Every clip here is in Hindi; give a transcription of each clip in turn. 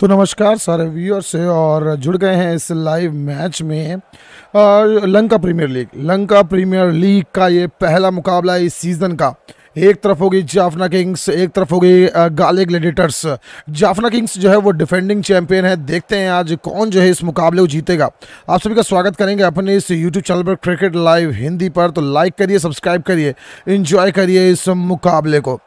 तो नमस्कार सारे व्यूअर्स से और जुड़ गए हैं इस लाइव मैच में Lanka premiere league Lanka premiere league का ये पहला मुकाबला इस सीज़न का एक तरफ होगी जाफना किंग्स एक तरफ होगी गाले ग्लेडिटर्स जाफना किंग्स जो है वो डिफेंडिंग चैंपियन है देखते हैं आज कौन जो है इस मुकाबले को जीतेगा आप सभी का स्वागत करेंगे अपने इस यूट्यूब चैनल पर क्रिकेट लाइव हिंदी पर तो लाइक करिए सब्सक्राइब करिए इंजॉय करिए इस मुकाबले को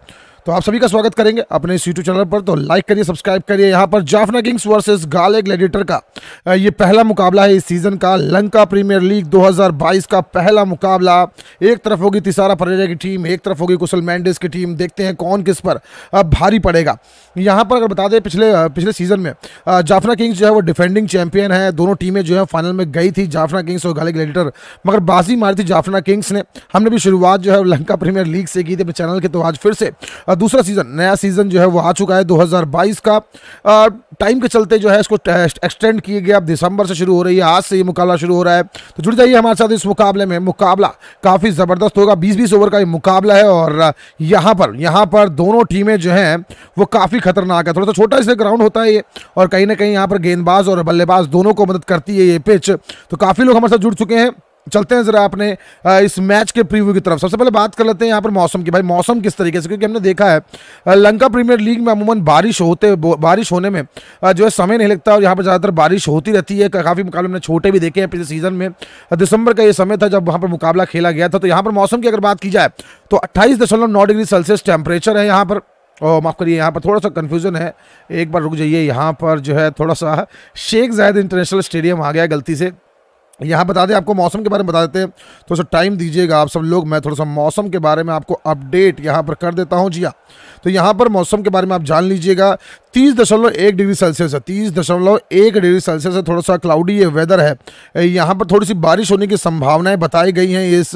तो आप सभी का स्वागत करेंगे अपने इस यूट्यूब चैनल पर तो लाइक करिए सब्सक्राइब करिए यहाँ पर Jaffna Kings versus Galle Gladiator का ये पहला मुकाबला है इस सीज़न का लंका प्रीमियर लीग 2022 का पहला मुकाबला एक तरफ होगी तिसारा परेरा की टीम एक तरफ होगी कुशल मैंडिस की टीम देखते हैं कौन किस पर भारी पड़ेगा यहाँ पर अगर बता दें पिछले पिछले सीज़न में जाफना किंग्स जो है वो डिफेंडिंग चैंपियन है दोनों टीमें जो है फाइनल में गई थी जाफना किंग्स और गाले ग्लेडिएटर मगर बाजी मारी थी जाफना किंग्स ने हमने भी शुरुआत जो है लंका प्रीमियर लीग से की थी अपने चैनल के तो आज फिर से दूसरा सीज़न नया सीज़न जो है वो आ चुका है 2022 का टाइम के चलते जो है इसको एक्सटेंड किए गए अब दिसंबर से शुरू हो रही है आज से ये मुकाबला शुरू हो रहा है तो जुड़ जाइए हमारे साथ इस मुकाबले में मुकाबला काफ़ी ज़बरदस्त होगा बीस बीस ओवर का ये मुकाबला है और यहाँ पर यहाँ पर दोनों टीमें जो हैं वो काफ़ी खतरनाक है थोड़ा सा छोटा इसलिए ग्राउंड होता है ये और कहीं ना कहीं यहाँ पर गेंदबाज और बल्लेबाज दोनों को मदद करती है ये पिच तो काफ़ी लोग हमारे साथ जुड़ चुके हैं चलते हैं ज़रा आपने इस मैच के प्रीव्यू की तरफ सबसे पहले बात कर लेते हैं यहाँ पर मौसम की भाई मौसम किस तरीके से क्योंकि हमने देखा है लंका प्रीमियर लीग में अमूमन बारिश होते बारिश होने में जो है समय नहीं लगता और यहाँ पर ज़्यादातर बारिश होती रहती है काफ़ी मुकाबले हमने छोटे भी देखे हैं पिछले सीजन में दिसंबर का ये समय था जब वहाँ पर मुकाबला खेला गया था तो यहाँ पर मौसम की अगर बात की जाए तो अट्ठाईस डिग्री सेल्सियस टेम्परेचर है यहाँ पर और माफ़ करिए यहाँ पर थोड़ा सा कन्फ्यूज़न है एक बार रुक जाइए यहाँ पर जो है थोड़ा सा शेख जायद इंटरनेशनल स्टेडियम आ गया गलती से यहाँ बता दें आपको मौसम के बारे में बता देते हैं थोड़ा सा टाइम दीजिएगा आप सब लोग मैं थोड़ा सा मौसम के बारे में आपको अपडेट यहाँ पर कर देता हूँ जी हाँ तो यहाँ पर मौसम के बारे में आप जान लीजिएगा तीस दशमलव एक डिग्री सेल्सियस है तीस दशमलव एक डिग्री सेल्सियस है थोड़ा सा क्लाउडी ये वेदर है यहाँ पर थोड़ी सी बारिश होने की संभावनाएं बताई गई हैं इस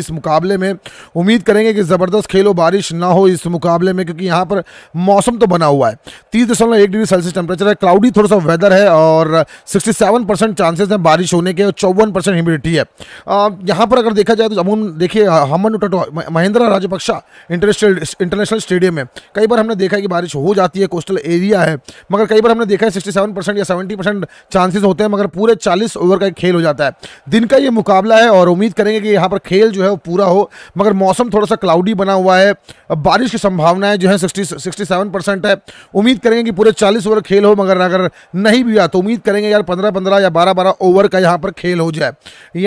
इस मुकाबले में उम्मीद करेंगे कि ज़बरदस्त खेलो बारिश ना हो इस मुकाबले में क्योंकि यहाँ पर मौसम तो बना हुआ है तीस दशमलव एक डिग्री सेल्सियस टेम्परेचर है क्लाउडी थोड़ा सा वेदर है और सिक्सटी सेवन परसेंट चांसेस हैं बारिश होने के चौवन परसेंट ह्यूमिडिटी है यहाँ पर अगर देखा जाए तो अमून देखिए हमन उटो तो Mahindra Rajapaksa international international Stadium में कई बार हमने देखा है कि बारिश हो जाती है कोस्टल एरिया है मगर कई बार हमने देखा है सिक्सटी परसेंट या सेवेंटी चांसेस होते हैं मगर पूरे चालीस ओवर का खेल हो जाता है दिन का ये मुकाबला है और उम्मीद करेंगे कि यहाँ पर खेल जो है वो पूरा हो मगर मौसम थोड़ा सा क्लाउडी बना हुआ है बारिश की संभावनाएं जो है सिक्सटी है उम्मीद करेंगे कि पूरे चालीस ओवर खेल हो मगर अगर नहीं भी हुआ तो उम्मीद करेंगे यार पंद्रह पंद्रह या बारह बारह ओवर का यहाँ पर पर खेल हो जाए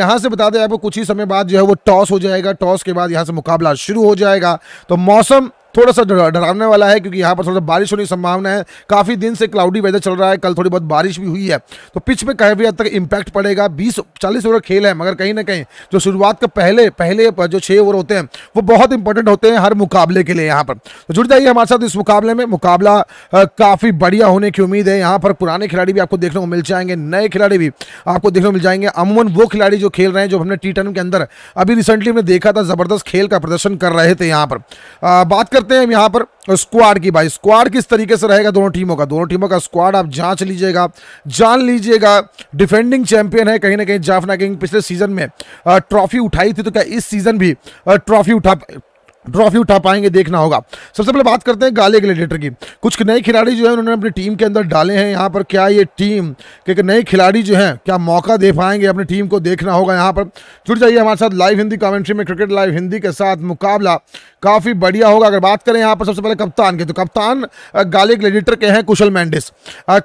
यहां से बता दें आपको कुछ ही समय बाद जो है वो टॉस हो जाएगा टॉस के बाद यहां से मुकाबला शुरू हो जाएगा तो मौसम थोड़ा सा डराने वाला है क्योंकि यहाँ पर थोड़ा सा बारिश होने की संभावना है काफ़ी दिन से क्लाउडी वेदर चल रहा है कल थोड़ी बहुत बारिश भी हुई है तो पिच पे काफ़ी हद तक इम्पैक्ट पड़ेगा बीस चालीस ओवर खेल है मगर कहीं ना कहीं जो शुरुआत का पहले पहले जो छः ओवर होते हैं वो बहुत इंपॉर्टेंट होते हैं हर मुकाबले के लिए यहाँ पर तो जुड़ जाइए हमारे साथ इस मुकाबले में मुकाबला काफ़ी बढ़िया होने की उम्मीद है यहाँ पर पुराने खिलाड़ी भी आपको देखने को मिल जाएंगे नए खिलाड़ी भी आपको देखने को मिल जाएंगे अमूमन वो खिलाड़ी जो खेल रहे हैं जो हमने टी के अंदर अभी रिसेंटली हमने देखा था ज़बरदस्त खेल का प्रदर्शन कर रहे थे यहाँ पर बात कर करते हैं यहाँ पर स्क्वाड की भाई स्क्वाड किस तरीके से रहेगा दोनों टीमों का दोनों टीमों का स्क्वाड आप जांच लीजिएगा जान लीजिएगा डिफेंडिंग चैंपियन है कहीं ना कहीं जाफना किंग पिछले सीजन में ट्रॉफी उठाई थी तो क्या इस सीजन भी ट्रॉफी उठा ट्रॉफी उठा पाएंगे देखना होगा सबसे पहले बात करते हैं गाले ग्लेडिएटर की कुछ नए खिलाड़ी जो है उन्होंने अपनी टीम के अंदर डाले हैं यहाँ पर क्या ये टीम के नए खिलाड़ी जो हैं क्या मौका दे पाएंगे अपनी टीम को देखना होगा यहाँ पर जुड़ जाइए हमारे साथ लाइव हिंदी कमेंट्री में क्रिकेट लाइव हिंदी के साथ मुकाबला काफ़ी बढ़िया होगा अगर बात करें यहाँ पर सबसे पहले कप्तान की तो कप्तान गाले ग्लेडिटर के हैं कुशल मैंडिस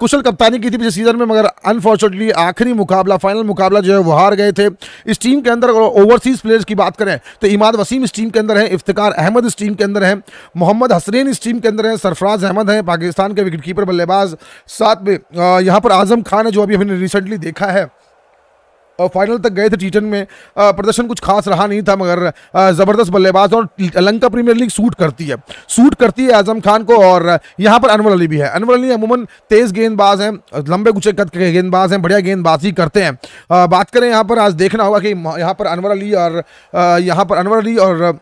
कुशल कप्तानी की थी पिछले सीज़न में मगर अनफॉर्चुनेटली आखिरी मुकाबला फाइनल मुकाबला जो है वो हार गए थे इस टीम के अंदर ओवरसीज़ प्लेयर्स की बात करें तो इमाद वसीम इस टीम के अंदर है इफ्तार अहमद इस टीम के अंदर है मोहम्मद हसरीन इस टीम के अंदर है सरफराज अहमद हैं पाकिस्तान के विकेट कीपर बल्लेबाज साथ में यहाँ पर आजम खान है जो अभी हमने रिसेंटली देखा है फाइनल तक गए थे टी में प्रदर्शन कुछ खास रहा नहीं था मगर ज़बरदस्त बल्लेबाज और लंका प्रीमियर लीग सूट करती है सूट करती है आजम खान को और यहाँ पर अनवर अली भी है अनवर अली अमूमन तेज़ गेंदबाज हैं लंबे गुच्छे कद के गेंदबाज हैं बढ़िया गेंदबाजी करते हैं बात करें यहाँ पर आज देखना होगा कि यहाँ पर अनवर अली और यहाँ पर अनवर अली और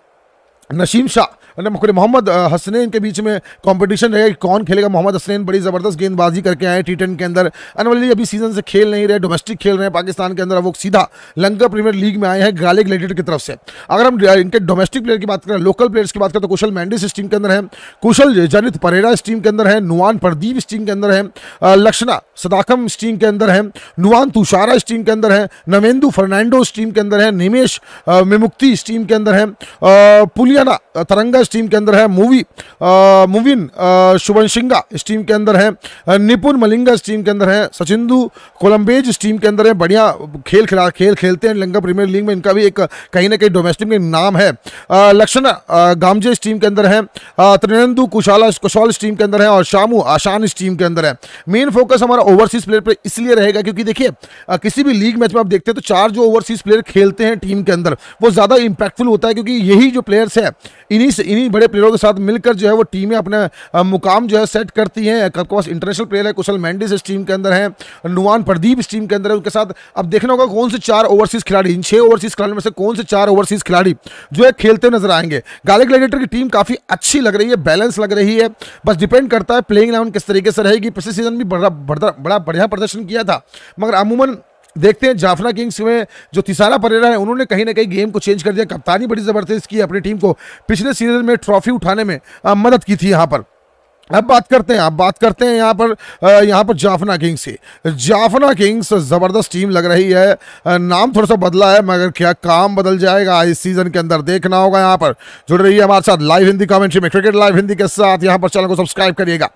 नशीम शाह खुद मोहम्मद हसनैन के बीच में कंपटीशन रहेगा कि कौन खेलेगा मोहम्मद हसनैन बड़ी ज़बरदस्त गेंदबाजी करके आए टी के अंदर अनवली अभी सीजन से खेल नहीं रहे डोमेस्टिक खेल रहे हैं पाकिस्तान के अंदर वो सीधा लंका प्रीमियर लीग में आए हैं गाले ग्लेडिटर की तरफ से अगर हम इनके डोमेस्टिक प्लेयर की बात करें लोकल प्लेयर्स की बात करें तो कुशल मैंडिस इस टीम के अंदर है कुशल जनित परेरा इस टीम के अंदर है नुआन प्रदीप इस टीम के अंदर है लक्षणा सदाकम इस टीम के अंदर है नुआन तुषारा इस टीम के अंदर है नवेंदु फर्नांडो इस टीम के अंदर है निमेश मेमुक्ति इस टीम के अंदर है पुलियाना तरंगा इस टीम के अंदर है मूवी मुविन शुभन सिंगा इस टीम के अंदर है निपुण मलिंगा इस टीम के अंदर है सचिंदू कोलम्बेज इस टीम के अंदर है बढ़िया खेल खिला खेल खेलते हैं लंका प्रीमियर लीग में इनका भी एक कहीं ना कहीं डोमेस्टिक में नाम है लक्षण गामजे इस टीम के अंदर है त्रिनंदू कुशाला कुशाल इस टीम के अंदर है और शामू आशान इस टीम के अंदर है मेन फोकस हमारा ओवरसीज प्लेयर पर इसलिए रहेगा क्योंकि देखिए किसी भी लीग मैच में आप देखते हैं तो चार जो ओवरसीज प्लेयर खेलते हैं टीम के अंदर वो ज़्यादा इंपैक्टफुल होता है क्योंकि यही जो प्लेयर्स है इन्हीं से इन्हीं बड़े प्लेयरों के साथ मिलकर जो है वो टीमें अपने मुकाम जो है सेट करती हैं आपके पास इंटरनेशनल प्लेयर है कुशल मैंडिस इस टीम के अंदर है नुआन प्रदीप इस टीम के अंदर है उनके साथ अब देखना होगा कौन से चार ओवरसीज खिलाड़ी इन छः ओवरसीज खिलाड़ियों में से कौन से चार ओवरसीज खिलाड़ी जो है खेलते नजर आएंगे गाले ग्लैडिएटर की टीम काफ़ी अच्छी लग रही है बैलेंस लग रही है बस डिपेंड करता है प्लेइंग इलेवन किस तरीके से रहेगी पिछले सीजन भी बड़ा बड़ा बढ़िया प्रदर्शन किया था मगर अमूमन देखते हैं जाफना किंग्स में जो तिसारा परेरा है उन्होंने कहीं ना कहीं गेम को चेंज कर दिया कप्तानी बड़ी ज़बरदस्त की अपनी टीम को पिछले सीजन में ट्रॉफी उठाने में मदद की थी यहाँ पर अब बात करते हैं अब बात करते हैं यहाँ पर यहाँ पर जाफना किंग्स की जाफना किंग्स ज़बरदस्त टीम लग रही है नाम थोड़ा सा बदला है मगर क्या काम बदल जाएगा इस सीज़न के अंदर देखना होगा यहाँ पर जुड़ रही है हमारे साथ लाइव हिंदी कमेंट्री में क्रिकेट लाइव हिंदी के साथ यहाँ पर चैनल को सब्सक्राइब करिएगा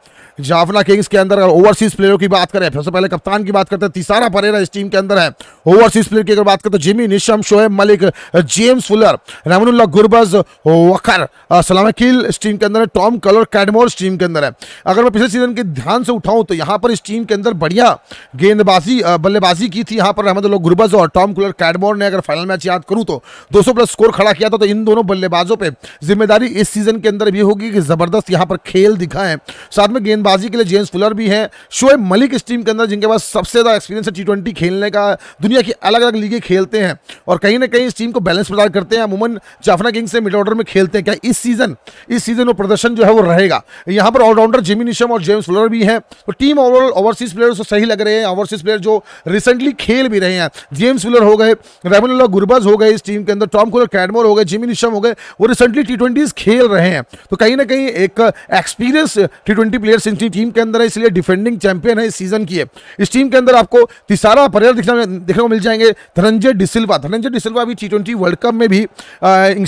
जाफना किंग्स के अंदर ओवरसीज प्लेयरों की बात करें सबसे पहले कप्तान की बात करते हैं तीसारा परेरा इस टीम के अंदर है ओवरसीज प्लेयर की अगर बात करते हैं Jimmy Neesham Shoaib Malik James Fuller Rahmanullah Gurbaz Waqar Salamkheil इस टीम के अंदर है टॉम कलर कैडमोर इस टीम के अंदर है अगर मैं पिछले सीजन के ध्यान से उठाऊँ तो यहाँ पर इस टीम के अंदर बढ़िया गेंदबाजी बल्लेबाजी की थी यहाँ पर रहमदुल्ला गुरबज और टॉम कलर कैडमोर ने अगर फाइनल मैच याद करूँ तो दो प्लस स्कोर खड़ा किया था तो इन दोनों बल्लेबाजों पर जिम्मेदारी इस सीजन के अंदर भी होगी कि ज़बरदस्त यहाँ पर खेल दिखाएं साथ में गेंदबाज गेंदबाजी के लिए जेम्स फुलर भी हैं शोएब मलिक इस टीम के अंदर जिनके पास सबसे ज़्यादा एक्सपीरियंस है टी खेलने का दुनिया की अलग अलग लीगें खेलते हैं और कहीं ना कहीं इस टीम को बैलेंस प्रदान करते हैं अमूमन जाफना किंग्स से मिड ऑर्डर में खेलते हैं क्या इस सीज़न इस सीज़न में प्रदर्शन जो है वो रहेगा यहाँ पर ऑलराउंडर जिमी निशम और जेम्स फुलर भी हैं तो टीम ओवरऑल ओवरसीज़ प्लेयर तो सही लग रहे हैं ओवरसीज़ प्लेयर जो रिसेंटली खेल भी रहे हैं जेम्स फुलर हो गए रेमन गुरबाज हो गए इस टीम के अंदर टॉम कुलर कैडमोर हो गए जिमी निशम हो गए वो रिसेंटली टी खेल रहे हैं तो कहीं ना कहीं एक एक्सपीरियंस टी ट्वेंटी प्लेयर्स इन टी टीम के अंदर है इसलिए डिफेंडिंग चैंपियन है इस सीजन की है इस टीम के अंदर आपको तिसारा प्लेयर दिखने देखने को मिल जाएंगे धनंजय डिसिल्वा धनंजय डिसिल्वा भी टी वर्ल्ड कप में भी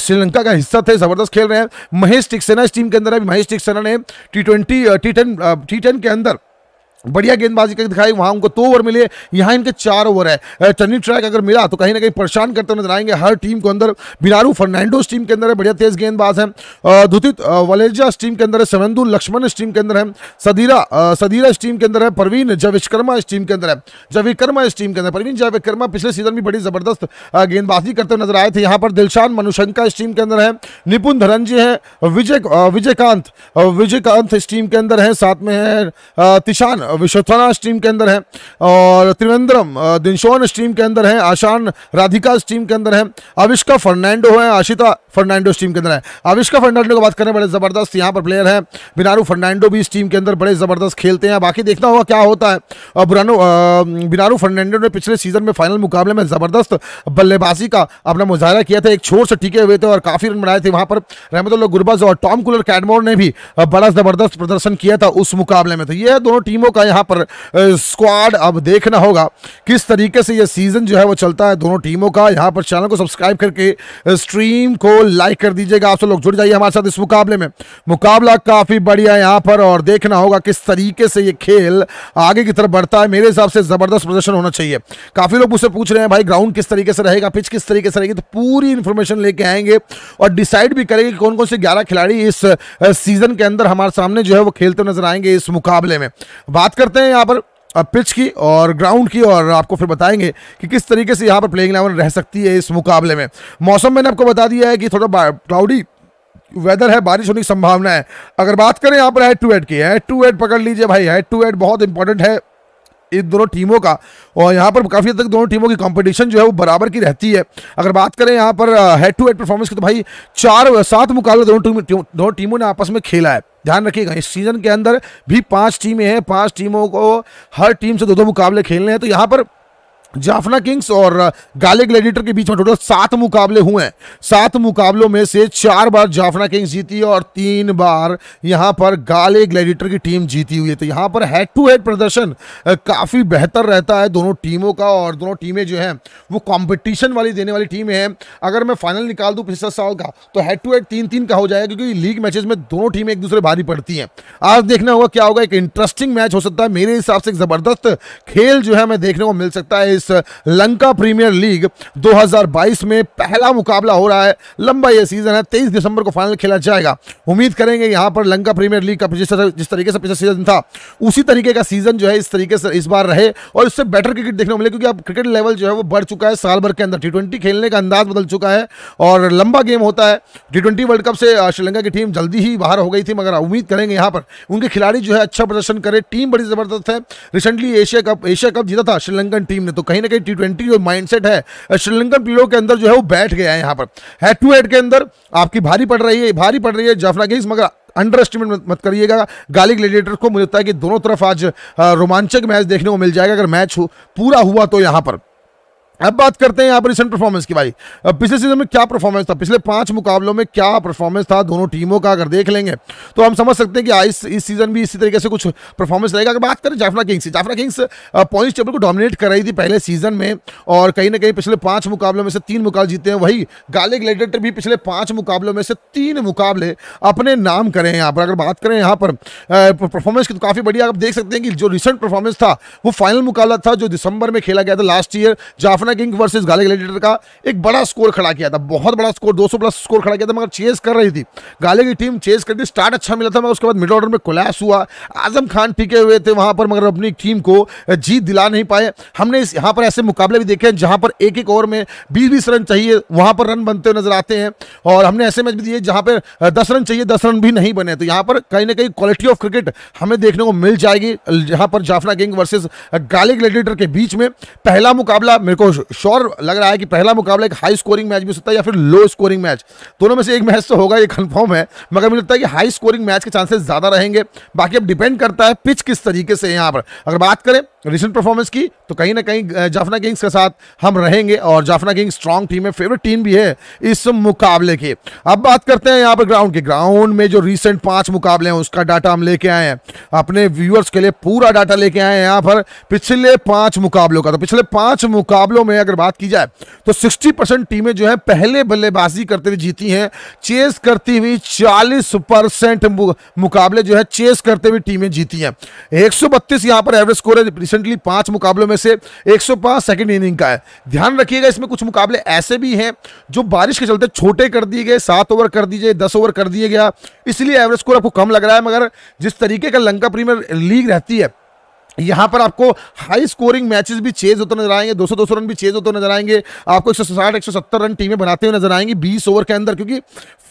श्रीलंका का हिस्सा थे जबरदस्त खेल रहे हैं महेश टिक्सेना इस टीम के अंदर है महेश टिक्सेना ने टी ट्वेंटी टी टेन के अंदर बढ़िया गेंदबाजी करके दिखाई वहां उनको दो ओवर मिले यहाँ इनके चार ओवर है टर्निंग ट्रैक अगर मिला तो कहीं ना कहीं परेशान करते नजर आएंगे हर टीम के अंदर बिनारू फर्नांडोस टीम के अंदर है बढ़िया तेज गेंदबाज है धुतित वलेजा टीम के अंदर है सवेंदु लक्ष्मण इस टीम के अंदर है सदीरा सदीरा इस टीम के अंदर है परवीन जविश्कर्मा इस टीम के अंदर है जविकर्मा इस टीम के अंदर परवीन जविकर्मा पिछले सीजन में बड़ी जबरदस्त गेंदबाजी करते नजर आए थे यहाँ पर दिलशान मनुशंका इस टीम के अंदर है निपुण धरंजी है विजय विजयकांत विजयकांत इस टीम के अंदर है साथ में है तिशान विश्वथना स्ट्रीम के अंदर है और त्रिवेंद्रम दिनशोन स्ट्रीम के अंदर है आशान राधिका स्ट्रीम के अंदर है अविष्का फर्नांडो है आशिता फर्नांडो स्ट्रीम के अंदर है अविष्का फर्नांडो की बात करें बड़े ज़बरदस्त यहाँ पर प्लेयर हैं बिनारू फर्नांडो भी इस टीम के अंदर बड़े ज़बरदस्त खेलते हैं बाकी देखना होगा क्या होता है और बुरानो बिनारू फर्नांडो ने पिछले सीजन में फाइनल मुकाबले में ज़बरदस्त बल्लेबाजी का अपना मुजाहरा किया था एक छोर से टिके हुए थे और काफ़ी रन बनाए थे वहाँ पर रहमत गुरबज और टॉम कुलर कैडमोर ने भी बड़ा ज़बरदस्त प्रदर्शन किया था उस मुकाबले में तो ये दोनों टीमों का का यहाँ पर स्क्वाड अब देखना होगा किस तरीके से यह सीज़न जो है वो चलता है दोनों टीमों का यहाँ पर चैनल को सब्सक्राइब करके स्ट्रीम को लाइक कर दीजिएगा आप सब लोग जुड़ जाइए हमारे साथ इस मुकाबले में मुकाबला काफ़ी बढ़िया है यहाँ पर और देखना होगा किस तरीके से ये खेल आगे की तरफ बढ़ता है मेरे हिसाब से ज़बरदस्त प्रदर्शन होना चाहिए काफ़ी लोग मुझसे पूछ रहे हैं भाई ग्राउंड किस तरीके से रहेगा पिच किस तरीके से रहेगी तो पूरी इन्फॉर्मेशन लेके आएंगे और डिसाइड भी करेंगे कौन कौन से ग्यारह खिलाड़ी इस सीज़न के अंदर हमारे सामने जो है वो खेलते नजर आएंगे इस मुकाबले में बात बात करते हैं यहाँ पर पिच की और ग्राउंड की और आपको फिर बताएंगे कि किस तरीके से यहाँ पर प्लेइंग इलेवन रह सकती है इस मुकाबले में मौसम मैंने आपको बता दिया है कि थोड़ा क्लाउडी वेदर है बारिश होने की संभावना है अगर बात करें यहाँ पर हेड टू हेड की हेड टू हेड पकड़ लीजिए भाई हेड टू हेड बहुत इंपॉर्टेंट है इन दोनों टीमों का और यहाँ पर काफ़ी हद तक दोनों टीमों की कंपटीशन जो है वो बराबर की रहती है अगर बात करें यहाँ पर हेड टू हेड परफॉर्मेंस की तो भाई चार सात मुकाबले दोनों टीम दोनों टीमों ने आपस में खेला है ध्यान रखिएगा इस सीज़न के अंदर भी पाँच टीमें हैं पाँच टीमों को हर टीम से दो दो मुकाबले खेलने हैं तो यहाँ पर जाफना किंग्स और गाले ग्लेडिएटर के बीच में टोटल सात मुकाबले हुए हैं सात मुकाबलों में से चार बार जाफना किंग्स जीती और तीन बार यहां पर गाले ग्लेडिएटर की टीम जीती हुई है तो यहां पर हेड टू हेड प्रदर्शन काफ़ी बेहतर रहता है दोनों टीमों का और दोनों टीमें जो हैं वो कॉम्पिटिशन वाली देने वाली टीमें हैं अगर मैं फाइनल निकाल दूँ पिछले साल का तो हेड टू हेड तीन तीन का हो जाएगा क्योंकि लीग मैचेज में दोनों टीमें एक दूसरे भारी पड़ती हैं आज देखना होगा क्या होगा एक इंटरेस्टिंग मैच हो सकता है मेरे हिसाब से एक ज़बरदस्त खेल जो है हमें देखने को मिल सकता है इस लंका प्रीमियर लीग 2022 में पहला मुकाबला हो रहा है लंबा यह सीज़न है 23 दिसंबर को फाइनल खेला जाएगा उम्मीद करेंगे यहां पर लंका प्रीमियर लीग का जिस तर, जिस तरीके से पिछला सीज़न था उसी तरीके का सीज़न जो है इस तरीके से इस बार रहे और इससे बेटर क्रिकेट देखने को मिले क्योंकि अब क्रिकेट लेवल जो है वो बढ़ चुका है साल भर के अंदर टी खेलने का अंदाज बदल चुका है और लंबा गेम होता है टी वर्ल्ड कप से श्रीलंका की टीम जल्दी ही बाहर हो गई थी मगर उम्मीद करेंगे यहाँ पर उनके खिलाड़ी जो है अच्छा प्रदर्शन करे टीम बड़ी ज़बरदस्त है recently Asia Cup Asia Cup जीता था श्रीलंकन टीम ने तो कहीं ना कहीं टी ट्वेंटी जो माइंडसेट है श्रीलंकन प्लेयरों के अंदर जो है वो बैठ गया है यहाँ पर हेड टू हेड के अंदर आपकी भारी पड़ रही है भारी पड़ रही है जाफना गेंस मगर अंडर एस्टिमेट मत करिएगा गाली ग्लेडिएटर को मुझे लगता है कि दोनों तरफ आज रोमांचक मैच देखने को मिल जाएगा अगर मैच पूरा हुआ तो यहाँ पर अब बात करते हैं पर रिसेंट परफॉर्मेंस की भाई पिछले सीजन में क्या परफॉर्मेंस था पिछले पांच मुकाबलों में क्या परफॉर्मेंस था दोनों टीमों का अगर देख लेंगे तो हम समझ सकते हैं कि इस इस सीजन भी इसी तरीके से कुछ परफॉर्मेंस रहेगा अगर बात करें जाफना किंग्स से जाफरा किंग्स पॉइंट्स टेबल को डोमिनेट कर रही थी पहले सीजन में और कहीं ना कहीं पिछले पाँच मुकाबलों में से तीन मुकाबले जीते हैं वही गाले ग्लेडेटर भी पिछले पाँच मुकाबलों में से तीन मुकाबले अपने नाम करें यहाँ पर अगर बात करें यहाँ पर परफॉर्मेंस की तो काफ़ी बढ़िया आप देख सकते हैं कि जो रिसेंट परफॉर्मेंस था वो फाइनल मुकाबला था जो दिसंबर में खेला गया था लास्ट ईयर जाफरा मोहना किंग वर्सेस गाले ग्लेडिएटर का एक बड़ा स्कोर खड़ा किया था बहुत बड़ा स्कोर 200 प्लस स्कोर खड़ा किया था मगर चेस कर रही थी गाले की टीम चेस करती स्टार्ट अच्छा मिला था मगर उसके बाद मिड ऑर्डर में कोलैप्स हुआ आजम खान टिके हुए थे वहां पर मगर अपनी टीम को जीत दिला नहीं पाए हमने इस यहाँ पर ऐसे मुकाबले भी देखे हैं जहाँ पर एक एक ओवर में बीस बीस रन चाहिए वहाँ पर रन बनते हुए नजर आते हैं और हमने ऐसे मैच भी दिए जहाँ पर दस रन चाहिए दस रन भी नहीं बने तो यहाँ पर कहीं ना कहीं क्वालिटी ऑफ क्रिकेट हमें देखने को मिल जाएगी यहाँ पर Jaffna King versus Galle Gladiator के बीच में पहला मुकाबला मेरे को श्योर लग रहा है कि पहला मुकाबला एक हाई स्कोरिंग मैच भी हो सकता है या फिर लो स्कोरिंग मैच दोनों में से एक मैच तो होगा ये कन्फर्म है मगर मुझे लगता है कि हाई स्कोरिंग मैच के चांसेस ज़्यादा रहेंगे बाकी अब डिपेंड करता है पिच किस तरीके से यहाँ पर अगर बात करें रिसेंट परफॉर्मेंस की तो कहीं ना कहीं जाफना किंग्स के साथ हम रहेंगे और जाफना किंग्स स्ट्रांग टीम है फेवरेट टीम भी है इस मुकाबले की अब बात करते हैं यहाँ पर ग्राउंड के ग्राउंड में जो रिसेंट पांच मुकाबले हैं उसका डाटा हम लेके आए हैं अपने व्यूअर्स के लिए पूरा डाटा लेके आए हैं यहाँ पर पिछले पाँच मुकाबलों का तो पिछले पाँच मुकाबलों में अगर बात की जाए तो सिक्सटी टीमें जो है पहले बल्लेबाजी करते हुए जीती हैं चेस करती हुई चालीस मुकाबले जो है चेस करते हुए टीमें जीती हैं एक सौ पर एवरेज स्कोर है रिसेंटली पांच मुकाबलों में से एक सौ पांच सेकेंड इनिंग का है ध्यान रखिएगा इसमें कुछ मुकाबले ऐसे भी हैं जो बारिश के चलते छोटे कर दिए गए सात ओवर कर दिए गए दस ओवर कर दिए गया इसलिए एवरेज स्कोर आपको कम लग रहा है मगर जिस तरीके का लंका प्रीमियर लीग रहती है यहां पर आपको हाई स्कोरिंग मैचेस भी चेज होते नजर आएंगे 200 200 रन भी चेज होते नजर आएंगे आपको 160 170 रन टीमें बनाते हुए नजर आएंगी 20 ओवर के अंदर क्योंकि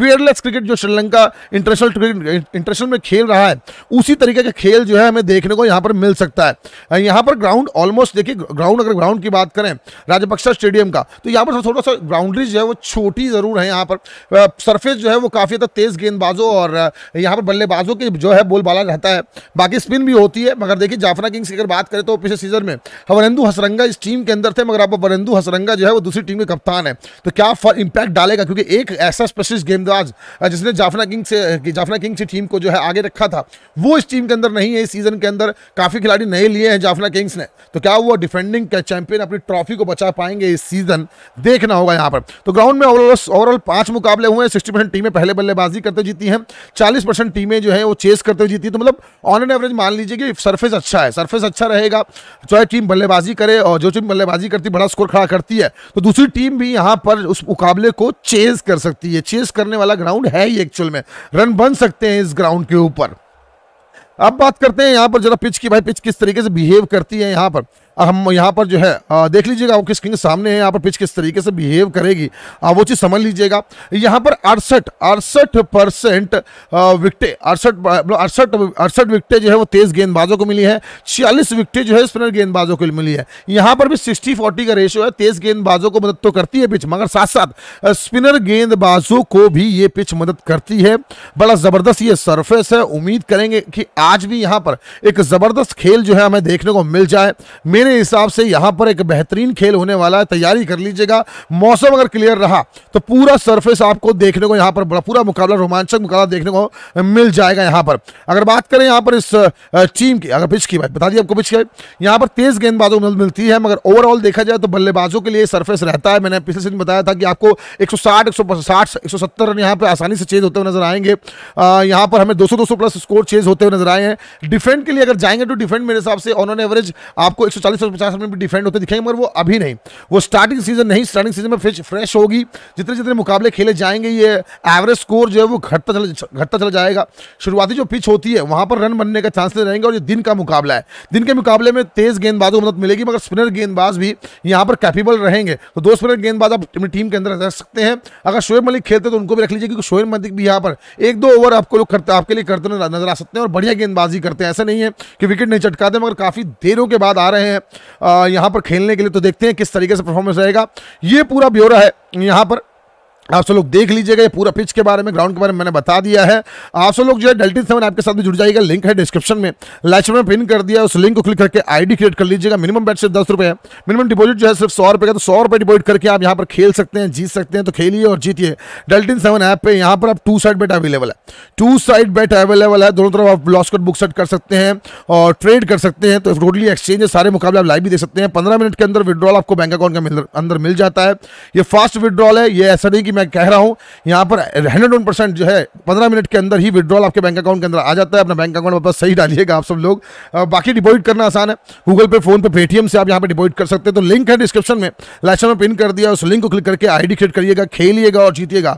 फेयरलेस क्रिकेट जो श्रीलंका इंटरनेशनल इंटरनेशनल में खेल रहा है उसी तरीके का खेल जो है हमें देखने को यहाँ पर मिल सकता है यहाँ पर ग्राउंड ऑलमोस्ट देखिए ग्राउंड अगर ग्राउंड की बात करें राजपक्षा स्टेडियम का तो यहाँ पर थोड़ा सा बाउंड्री जो है वो छोटी ज़रूर है यहाँ पर सरफेस जो है वो काफ़ी ज़्यादा तेज़ गेंदबाजों और यहाँ पर बल्लेबाजों की जो है बोलबाला रहता है बाकी स्पिन भी होती है मगर देखिए जाफरा की रैंकिंग्स की अगर बात करें तो पिछले सीजन में वरेंदु हसरंगा इस टीम के अंदर थे मगर अब वरेंदु हसरंगा जो है वो दूसरी टीम के कप्तान है तो क्या इंपैक्ट डालेगा क्योंकि एक ऐसा स्पेशलिस्ट गेंदबाज जिसने जाफना किंग से जाफना किंग से टीम को जो है आगे रखा था वो इस टीम के अंदर नहीं है इस सीजन के अंदर काफ़ी खिलाड़ी नए लिए हैं जाफना किंग्स ने तो क्या वो डिफेंडिंग चैंपियन अपनी ट्रॉफी को बचा पाएंगे इस सीजन देखना होगा यहाँ पर तो ग्राउंड में ओवरऑल पांच मुकाबले हुए हैं सिक्सटी टीमें पहले बल्लेबाजी करते जीती हैं चालीस टीमें जो है वो चेस करते जीती है तो मतलब ऑन एन एवरेज मान लीजिए कि सरफेस अच्छा है सरफेस अच्छा रहेगा चाहे टीम बल्लेबाजी करे और जो टीम बल्लेबाजी करती बड़ा स्कोर खड़ा करती है तो दूसरी टीम भी यहाँ पर उस मुकाबले को चेज कर सकती है चेज करने वाला ग्राउंड है ही एक्चुअल में रन बन सकते हैं इस ग्राउंड के ऊपर अब बात करते हैं यहाँ पर जरा पिच की भाई पिच किस तरीके से बिहेव करती है यहाँ पर हम यहाँ पर जो है देख लीजिएगा वो किस किंग सामने है यहाँ पर पिच किस तरीके से बिहेव करेगी वो चीज़ समझ लीजिएगा यहाँ पर अड़सठ अड़सठ परसेंट विकटे अड़सठ मतलब अड़सठ अड़सठ विकटे जो है वो तेज़ गेंदबाजों को मिली है छियालीस विकटे जो है स्पिनर गेंदबाजों को मिली है यहाँ पर भी सिक्सटी फोर्टी का रेशो है तेज़ गेंदबाजों को मदद तो करती है पिच मगर साथ साथ स्पिनर गेंदबाजों को भी ये पिच मदद करती है बड़ा ज़बरदस्त ये सरफेस है उम्मीद करेंगे कि आज भी यहाँ पर एक ज़बरदस्त खेल जो है हमें देखने को मिल जाए मेरे मेरे हिसाब से यहां पर एक बेहतरीन खेल होने वाला है तैयारी कर लीजिएगा मौसम अगर क्लियर रहा तो पूरा सरफेस आपको देखने को यहां पर बड़ा पूरा मुकाबला रोमांचक मुकाबला देखने को मिल जाएगा यहां पर अगर बात करें यहां पर इस टीम की अगर पिच की बात बता दी आपको पिच की यहां पर तेज गेंदबाजों में मिलती है मगर ओवरऑल देखा जाए तो बल्लेबाजों के लिए सर्फेस रहता है मैंने पिछले सीजन बताया था कि आपको एक सौ साठ रन यहाँ पर आसानी से चेज होते हुए नजर आएंगे यहां पर हमें दो सौ प्लस स्कोर चेज होते हुए नजर आए हैं डिफेंड के लिए अगर जाएंगे तो डिफेंड मेरे हिसाब से ऑन एवरेज आपको एक चालीस और पचास में भी डिफेंड होते दिखेंगे मगर वो अभी नहीं वो स्टार्टिंग सीजन नहीं स्टार्टिंग सीजन में फ्रेश फ्रेश होगी जितने जितने मुकाबले खेले जाएंगे ये एवरेज स्कोर जो है वो घटता चला घटता चला जाएगा शुरुआती जो पिच होती है वहाँ पर रन बनने का चांसेस रहेंगे और ये दिन का मुकाबला है दिन के मुकाबले में तेज़ गेंदबाजों को मदद मिलेगी मगर स्पिनर गेंदबाज भी यहाँ पर कैपेबल रहेंगे तो दो स्पिनर गेंदबाज आप अपनी टीम के अंदर रख सकते हैं अगर शोएब मलिक खेलते तो उनको भी रख लीजिए क्योंकि शोएब मलिक भी यहाँ पर एक दो ओवर आपको लोग करते आपके लिए करते नजर आ सकते हैं और बढ़िया गेंदबाजी करते हैं ऐसा नहीं है कि विकेट नहीं चटकाते मगर काफ़ी देरों के बाद आ रहे हैं यहाँ पर खेलने के लिए तो देखते हैं किस तरीके से परफॉर्मेंस रहेगा ये पूरा ब्यौरा है यहाँ पर आप सब लोग देख लीजिएगा ये पूरा पिच के बारे में ग्राउंड के बारे में मैंने बता दिया है आप सब लोग जो है डेल्टी सेवन आपके साथ जुड़ जाएगा लिंक है डिस्क्रिप्शन में लास्ट में पिन कर दिया उस लिंक को क्लिक करके आईडी क्रिएट कर लीजिएगा मिनिमम बैट सिर्फ दस रुपये है मिनिमम डिपॉजिट जो है सिर्फ सौ रुपये का तो सौ रुपये डिपॉजिट करके आप यहाँ पर खेल सकते हैं जीत सकते हैं तो खेलिए और जीतिए डेल्टिन सेवन ऐप पर यहाँ पर आप टू साइड बैट अवेलेबल है टू साइड बैट अवेलेबल है दोनों तरफ आप ब्लॉस्कट बुक सेट कर सकते हैं और ट्रेड कर सकते हैं तो टोटली एक्सचेंज है सारे मुकाबले आप लाइव भी दे सकते हैं पंद्रह मिनट के अंदर विद्रॉल आपको बैंक अकाउंट के अंदर मिल जाता है ये फास्ट विद्रॉल है ये ऐसा नहीं कि मैं कह रहा हूँ यहाँ पर हंड्रेड वन परसेंट जो है पंद्रह मिनट के अंदर ही विड्रॉल आपके बैंक अकाउंट के अंदर आ जाता है अपना बैंक अकाउंट वापस सही डालिएगा आप सब लोग बाकी डिपॉजिट करना आसान है गूगल पे फोन पे पेटीएम से आप यहाँ पर डिपॉजिट कर सकते हैं तो लिंक है डिस्क्रिप्शन में लास्ट में पिन कर दिया उस लिंक को क्लिक करके आई क्रिएट करिएगा खेलिएगा और जीतिएगा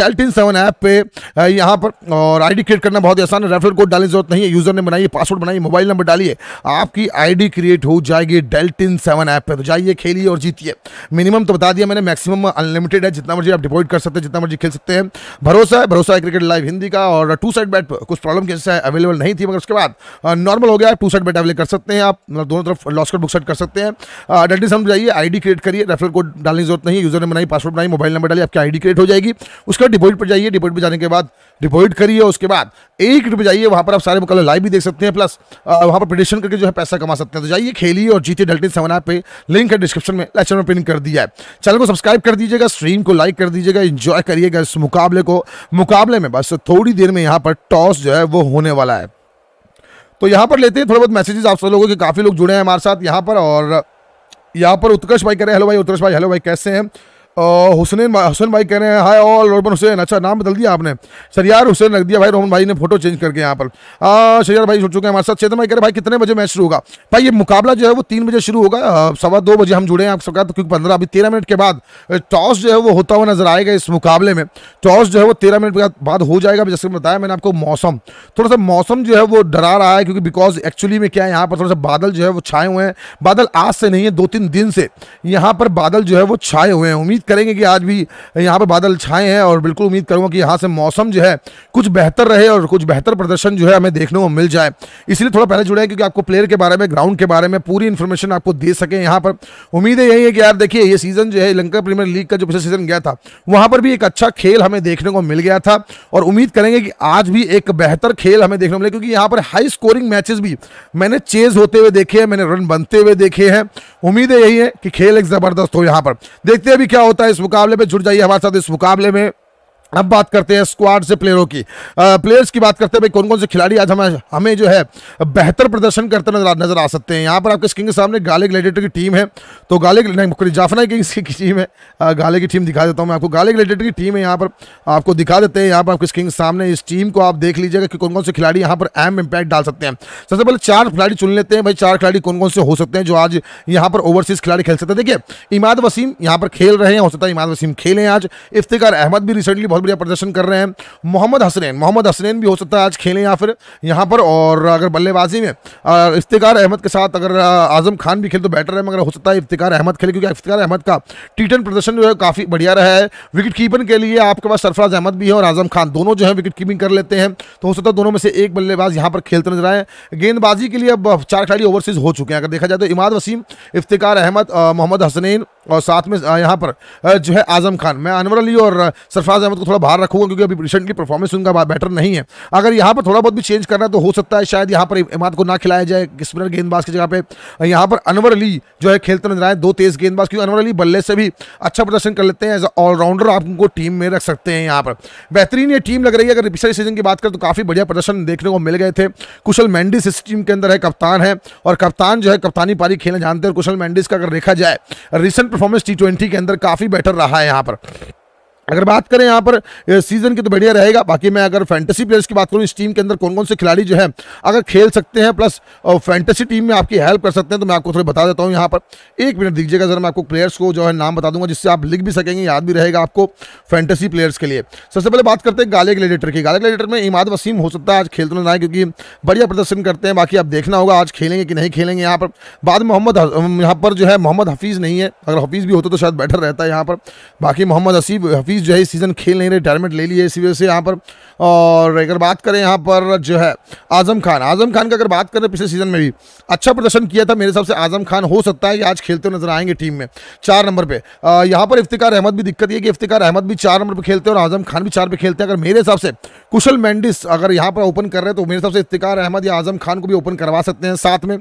डेल्टिन सेवन ऐप पर यहाँ पर और आई क्रिएट करना बहुत ही आसान है रेफर कोड डालने की जरूरत नहीं है यूजर ने बनाइए पासवर्ड बनाइए मोबाइल नंबर डालिए आपकी आई क्रिएट हो जाएगी डेल्टिन सेवन ऐप पर तो जाइए खेलिए और जीतिए मिनिमम तो बता दिया मैंने मैक्सिमम अनलिमिटेड है जितना मर्जी आप डिपॉजिट अवॉइड कर सकते हैं जितना मर्जी खेल सकते हैं भरोसा है भरोसा है क्रिकेट लाइव हिंदी का और टू साइड बैट कुछ प्रॉब्लम जैसे अवेलेबल नहीं थी मगर उसके बाद नॉर्मल हो गया टू साइड बैट अवेलेबल कर सकते हैं आप मतलब दोनों तरफ लॉस्कर बुक सेट कर सकते हैं डेडी समझ जाइए आई क्रिएट करिए रेफरल कोड डालने की जरूरत नहीं यूजर ने बनाई पासवर्ड बनाई मोबाइल नंबर डाली आपकी आईडी क्रिएट हो जाएगी उसके बाद डिपोजिट पर जाइए डिपोजिट पर जाने के बाद डिपोजिट करिए उसके बाद एक रुपये जाइए वहाँ पर आप सारे मुकाबले लाइव भी देख सकते हैं प्लस वहाँ पर पिटिशन करके जो है पैसा कमा सकते हैं तो जाइए खेलिए और जीते डल्टी सेवन पे लिंक है डिस्क्रिप्शन में लेक्चर में पिन कर दिया है चैनल को सब्सक्राइब कर दीजिएगा स्ट्रीम को लाइक कर दीजिए लीजिएगा इंजॉय करिएगा इस मुकाबले को मुकाबले में बस थोड़ी देर में यहाँ पर टॉस जो है वो होने वाला है तो यहाँ पर लेते हैं थोड़े बहुत मैसेजेस आप सब लोगों के काफ़ी लोग जुड़े हैं हमारे साथ यहाँ पर और यहाँ पर उत्कर्ष भाई कह रहे हैं हेलो भाई उत्कर्ष भाई हेलो भाई कैसे हैं हुसैन हुसैन भाई कह रहे हैं हाय ऑल रोहन हुसैन अच्छा नाम बदल दिया आपने यार हुसैन रख दिया भाई रोहन भाई ने फोटो चेंज करके यहाँ पर यार भाई सोच चुके हैं हमारे साथ चेतन भाई कह रहे भाई कितने बजे मैच शुरू होगा भाई ये मुकाबला जो है वो तीन बजे शुरू होगा सवा दो बजे हम जुड़े हैं आप सबका तो क्योंकि पंद्रह अभी तेरह मिनट के बाद टॉस जो है वो होता हुआ नजर आएगा इस मुकाबले में टॉस जो है वो तेरह मिनट के बाद हो जाएगा जैसे बताया मैंने आपको मौसम थोड़ा सा मौसम जो है वो डरा रहा है क्योंकि बिकॉज एक्चुअली में क्या है यहाँ पर थोड़ा सा बादल जो है वो छाए हुए हैं बादल आज से नहीं है दो तीन दिन से यहाँ पर बादल जो है वो छाए हुए हैं उम्मीद उम्मीद करेंगे कि आज भी यहाँ पर बादल छाए हैं और बिल्कुल उम्मीद करूँगा कि यहाँ से मौसम जो है कुछ बेहतर रहे और कुछ बेहतर प्रदर्शन जो है हमें देखने को मिल जाए इसलिए थोड़ा पहले जुड़े हैं क्योंकि आपको प्लेयर के बारे में ग्राउंड के बारे में पूरी इन्फॉर्मेशन आपको दे सकें यहाँ पर उम्मीद है यही है कि यार देखिए ये सीज़न जो है लंका प्रीमियर लीग का जो पिछला सीज़न गया था वहाँ पर भी एक अच्छा खेल हमें देखने को मिल गया था और उम्मीद करेंगे कि आज भी एक बेहतर खेल हमें देखने को मिले क्योंकि यहाँ पर हाई स्कोरिंग मैचेस भी मैंने चेज होते हुए देखे हैं मैंने रन बनते हुए देखे हैं उम्मीद यही है कि खेल एक ज़बरदस्त हो यहाँ पर देखते हैं अभी क्या होता है इस मुकाबले में जुड़ जाइए हमारे साथ इस मुकाबले में अब बात करते हैं स्क्वाड से प्लेयरों की आ, प्लेयर्स की बात करते हैं भाई कौन कौन से खिलाड़ी आज हमें हमें जो है बेहतर प्रदर्शन करते नजर नजर आ सकते हैं यहाँ पर आपके स्क्रीन के सामने गाले ग्लेडेटर की टीम है तो गाले नहीं जाफना किंग्स की टीम है गाले की टीम दिखा देता हूँ मैं आपको गाले ग्लेडेटर की टीम है यहाँ पर आपको दिखा देते हैं यहाँ पर आपके स्क्रीन के सामने इस टीम को आप देख लीजिएगा कि कौन कौन से खिलाड़ी यहाँ पर अहम इम्पैक्ट डाल सकते हैं सबसे पहले चार खिलाड़ी चुन लेते हैं भाई चार खिलाड़ी कौन कौन से हो सकते हैं जो आज यहाँ पर ओवरसीज खिलाड़ी खेल सकते हैं देखिए इमाद वसीम यहाँ पर खेल रहे हैं हो सकता है इमाद वसीम खेलें आज इफ्तार अहमद भी रिसेंटली बहुत बढ़िया प्रदर्शन कर रहे हैं मोहम्मद हसनैन मोहम्मद हसनैन भी हो सकता है आज खेलें या फिर यहाँ पर और अगर बल्लेबाजी में इफ्तिकार अहमद के साथ अगर आजम खान भी खेल तो बेटर है मगर हो सकता है इफ्तिकार अहमद खेले क्योंकि इफ्तिकार अहमद का टी प्रदर्शन जो है काफ़ी बढ़िया रहा है विकेट कीपर के लिए आपके पास सरफराज अहमद भी है और आजम खान दोनों जो है विकेट कीपिंग कर लेते हैं तो हो सकता है दोनों में से एक बल्लेबाज यहाँ पर खेलते नजर आए गेंदबाजी के लिए अब चार खिलाड़ी ओवरसीज हो चुके हैं अगर देखा जाए तो इमाद वसीम इफ्तिकार अहमद मोहम्मद हसनैन और साथ में यहाँ पर जो है आजम खान मैं अनवर अली और सरफराज अहमद को थोड़ा बाहर रखूंगा क्योंकि अभी रिसेंटली परफॉर्मेंस उनका बेटर नहीं है अगर यहाँ पर थोड़ा बहुत भी चेंज करना है तो हो सकता है शायद यहाँ पर इमाद को ना खिलाया जाए स्पिनर गेंदबाज की जगह पे यहाँ पर अनवर अली जो है खेलते नजर आए दो तेज गेंदबाज क्योंकि अनवर अली बल्ले से भी अच्छा प्रदर्शन कर लेते हैं एज ऑलराउंडर आप उनको टीम में रख सकते हैं यहाँ पर बेहतरीन ये टीम लग रही है अगर पिछले सीजन की बात करें तो काफ़ी बढ़िया प्रदर्शन देखने को मिल गए थे कुशल मैंडिस इस टीम के अंदर है कप्तान है और कप्तान जो है कप्तानी पारी खेलना जानते हैं कुशल मैंडिस का अगर देखा जाए रिसेंट परफॉर्मेंस टी के अंदर काफी बेटर रहा है यहाँ पर अगर बात करें यहाँ पर सीजन की तो बढ़िया रहेगा बाकी मैं अगर फैंटेसी प्लेयर्स की बात करूँ इस टीम के अंदर कौन कौन से खिलाड़ी जो है अगर खेल सकते हैं प्लस फैंटेसी टीम में आपकी हेल्प कर सकते हैं तो मैं आपको थोड़ी बता देता हूँ यहाँ पर एक मिनट दीजिएगा जरा मैं आपको प्लेयर्स को जो है नाम बता दूंगा जिससे आप लिख भी सकेंगे याद भी रहेगा आपको फैंटेसी प्लेयर्स के लिए सबसे पहले बात करते हैं गाले ग्लेडिएटर की गाले ग्लेडिएटर में इमाद वसीम हो सकता है आज खेलते नजर आए क्योंकि बढ़िया प्रदर्शन करते हैं बाकी आप देखना होगा आज खेलेंगे कि नहीं खेलेंगे यहाँ पर बाद मोहम्मद यहाँ पर जो है मोहम्मद हफीज़ नहीं है अगर हफीज़ भी होता तो शायद बेटर रहता है यहाँ पर बाकी मोहम्मद हसीब हफीज़ जो है सीज़न खेल नहीं रहे रिटायरमेंट ले है इसी वजह से यहाँ पर और अगर बात करें यहाँ पर जो है आजम खान आजम खान का अगर बात करें पिछले सीजन में भी अच्छा प्रदर्शन किया था मेरे हिसाब से आजम खान हो सकता है कि आज खेलते नजर आएंगे टीम में चार नंबर पर यहाँ पर इफ्तिकार अहमद भी दिक्कत ये कि इफ्तिकार अहमद भी चार नंबर पर खेलते हैं और आजम खान भी चार पर खेलते हैं अगर मेरे हिसाब से कुशल मैंडिस अगर यहाँ पर ओपन कर रहे हैं तो मेरे हिसाब से इफ्तिकार अहमद या आजम खान को भी ओपन करवा सकते हैं साथ में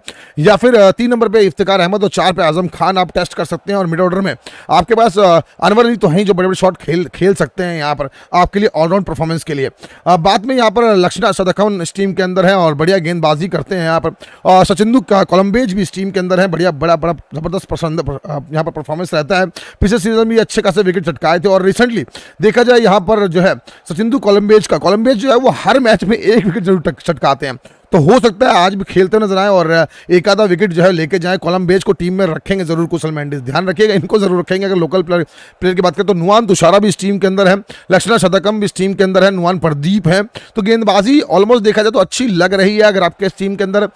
या फिर तीन नंबर पर इफ्तिकार अहमद और चार पे आजम खान आप टेस्ट कर सकते हैं और मिड ऑर्डर में आपके पास अनवर अली तो हैं जो बड़े बड़े शॉट खेल खेल सकते हैं यहाँ पर आपके लिए ऑलराउंड परफॉर्मेंस के लिए बाद में यहाँ पर लक्षणा सदखन इस टीम के अंदर है और बढ़िया गेंदबाजी करते हैं यहाँ पर और सचिंदु कोलम्बेज भी इस टीम के अंदर है बढ़िया बड़ा बड़ा ज़बरदस्त पसंद यहाँ पर परफॉर्मेंस रहता है पिछले सीजन भी अच्छे खासे विकेट चटकाए थे और रिसेंटली देखा जाए यहाँ पर जो है सचिंदु कोलम्बेज का कोलम्बेज जो है वो हर मैच में एक विकेट जरूर चटकाते हैं तो हो सकता है आज भी खेलते नजर आए और एक आधा विकेट जो है लेके जाए कॉलम बेच को टीम में रखेंगे जरूर कुशल मैंडिस ध्यान रखिएगा इनको जरूर रखेंगे अगर लोकल प्लेयर प्लेयर की बात करें तो नुआन तुषारा भी इस टीम के अंदर है लक्षण शतकम भी इस टीम के अंदर है नुआन प्रदीप है तो गेंदबाजी ऑलमोस्ट देखा जाए तो अच्छी लग रही है अगर आपके इस टीम के अंदर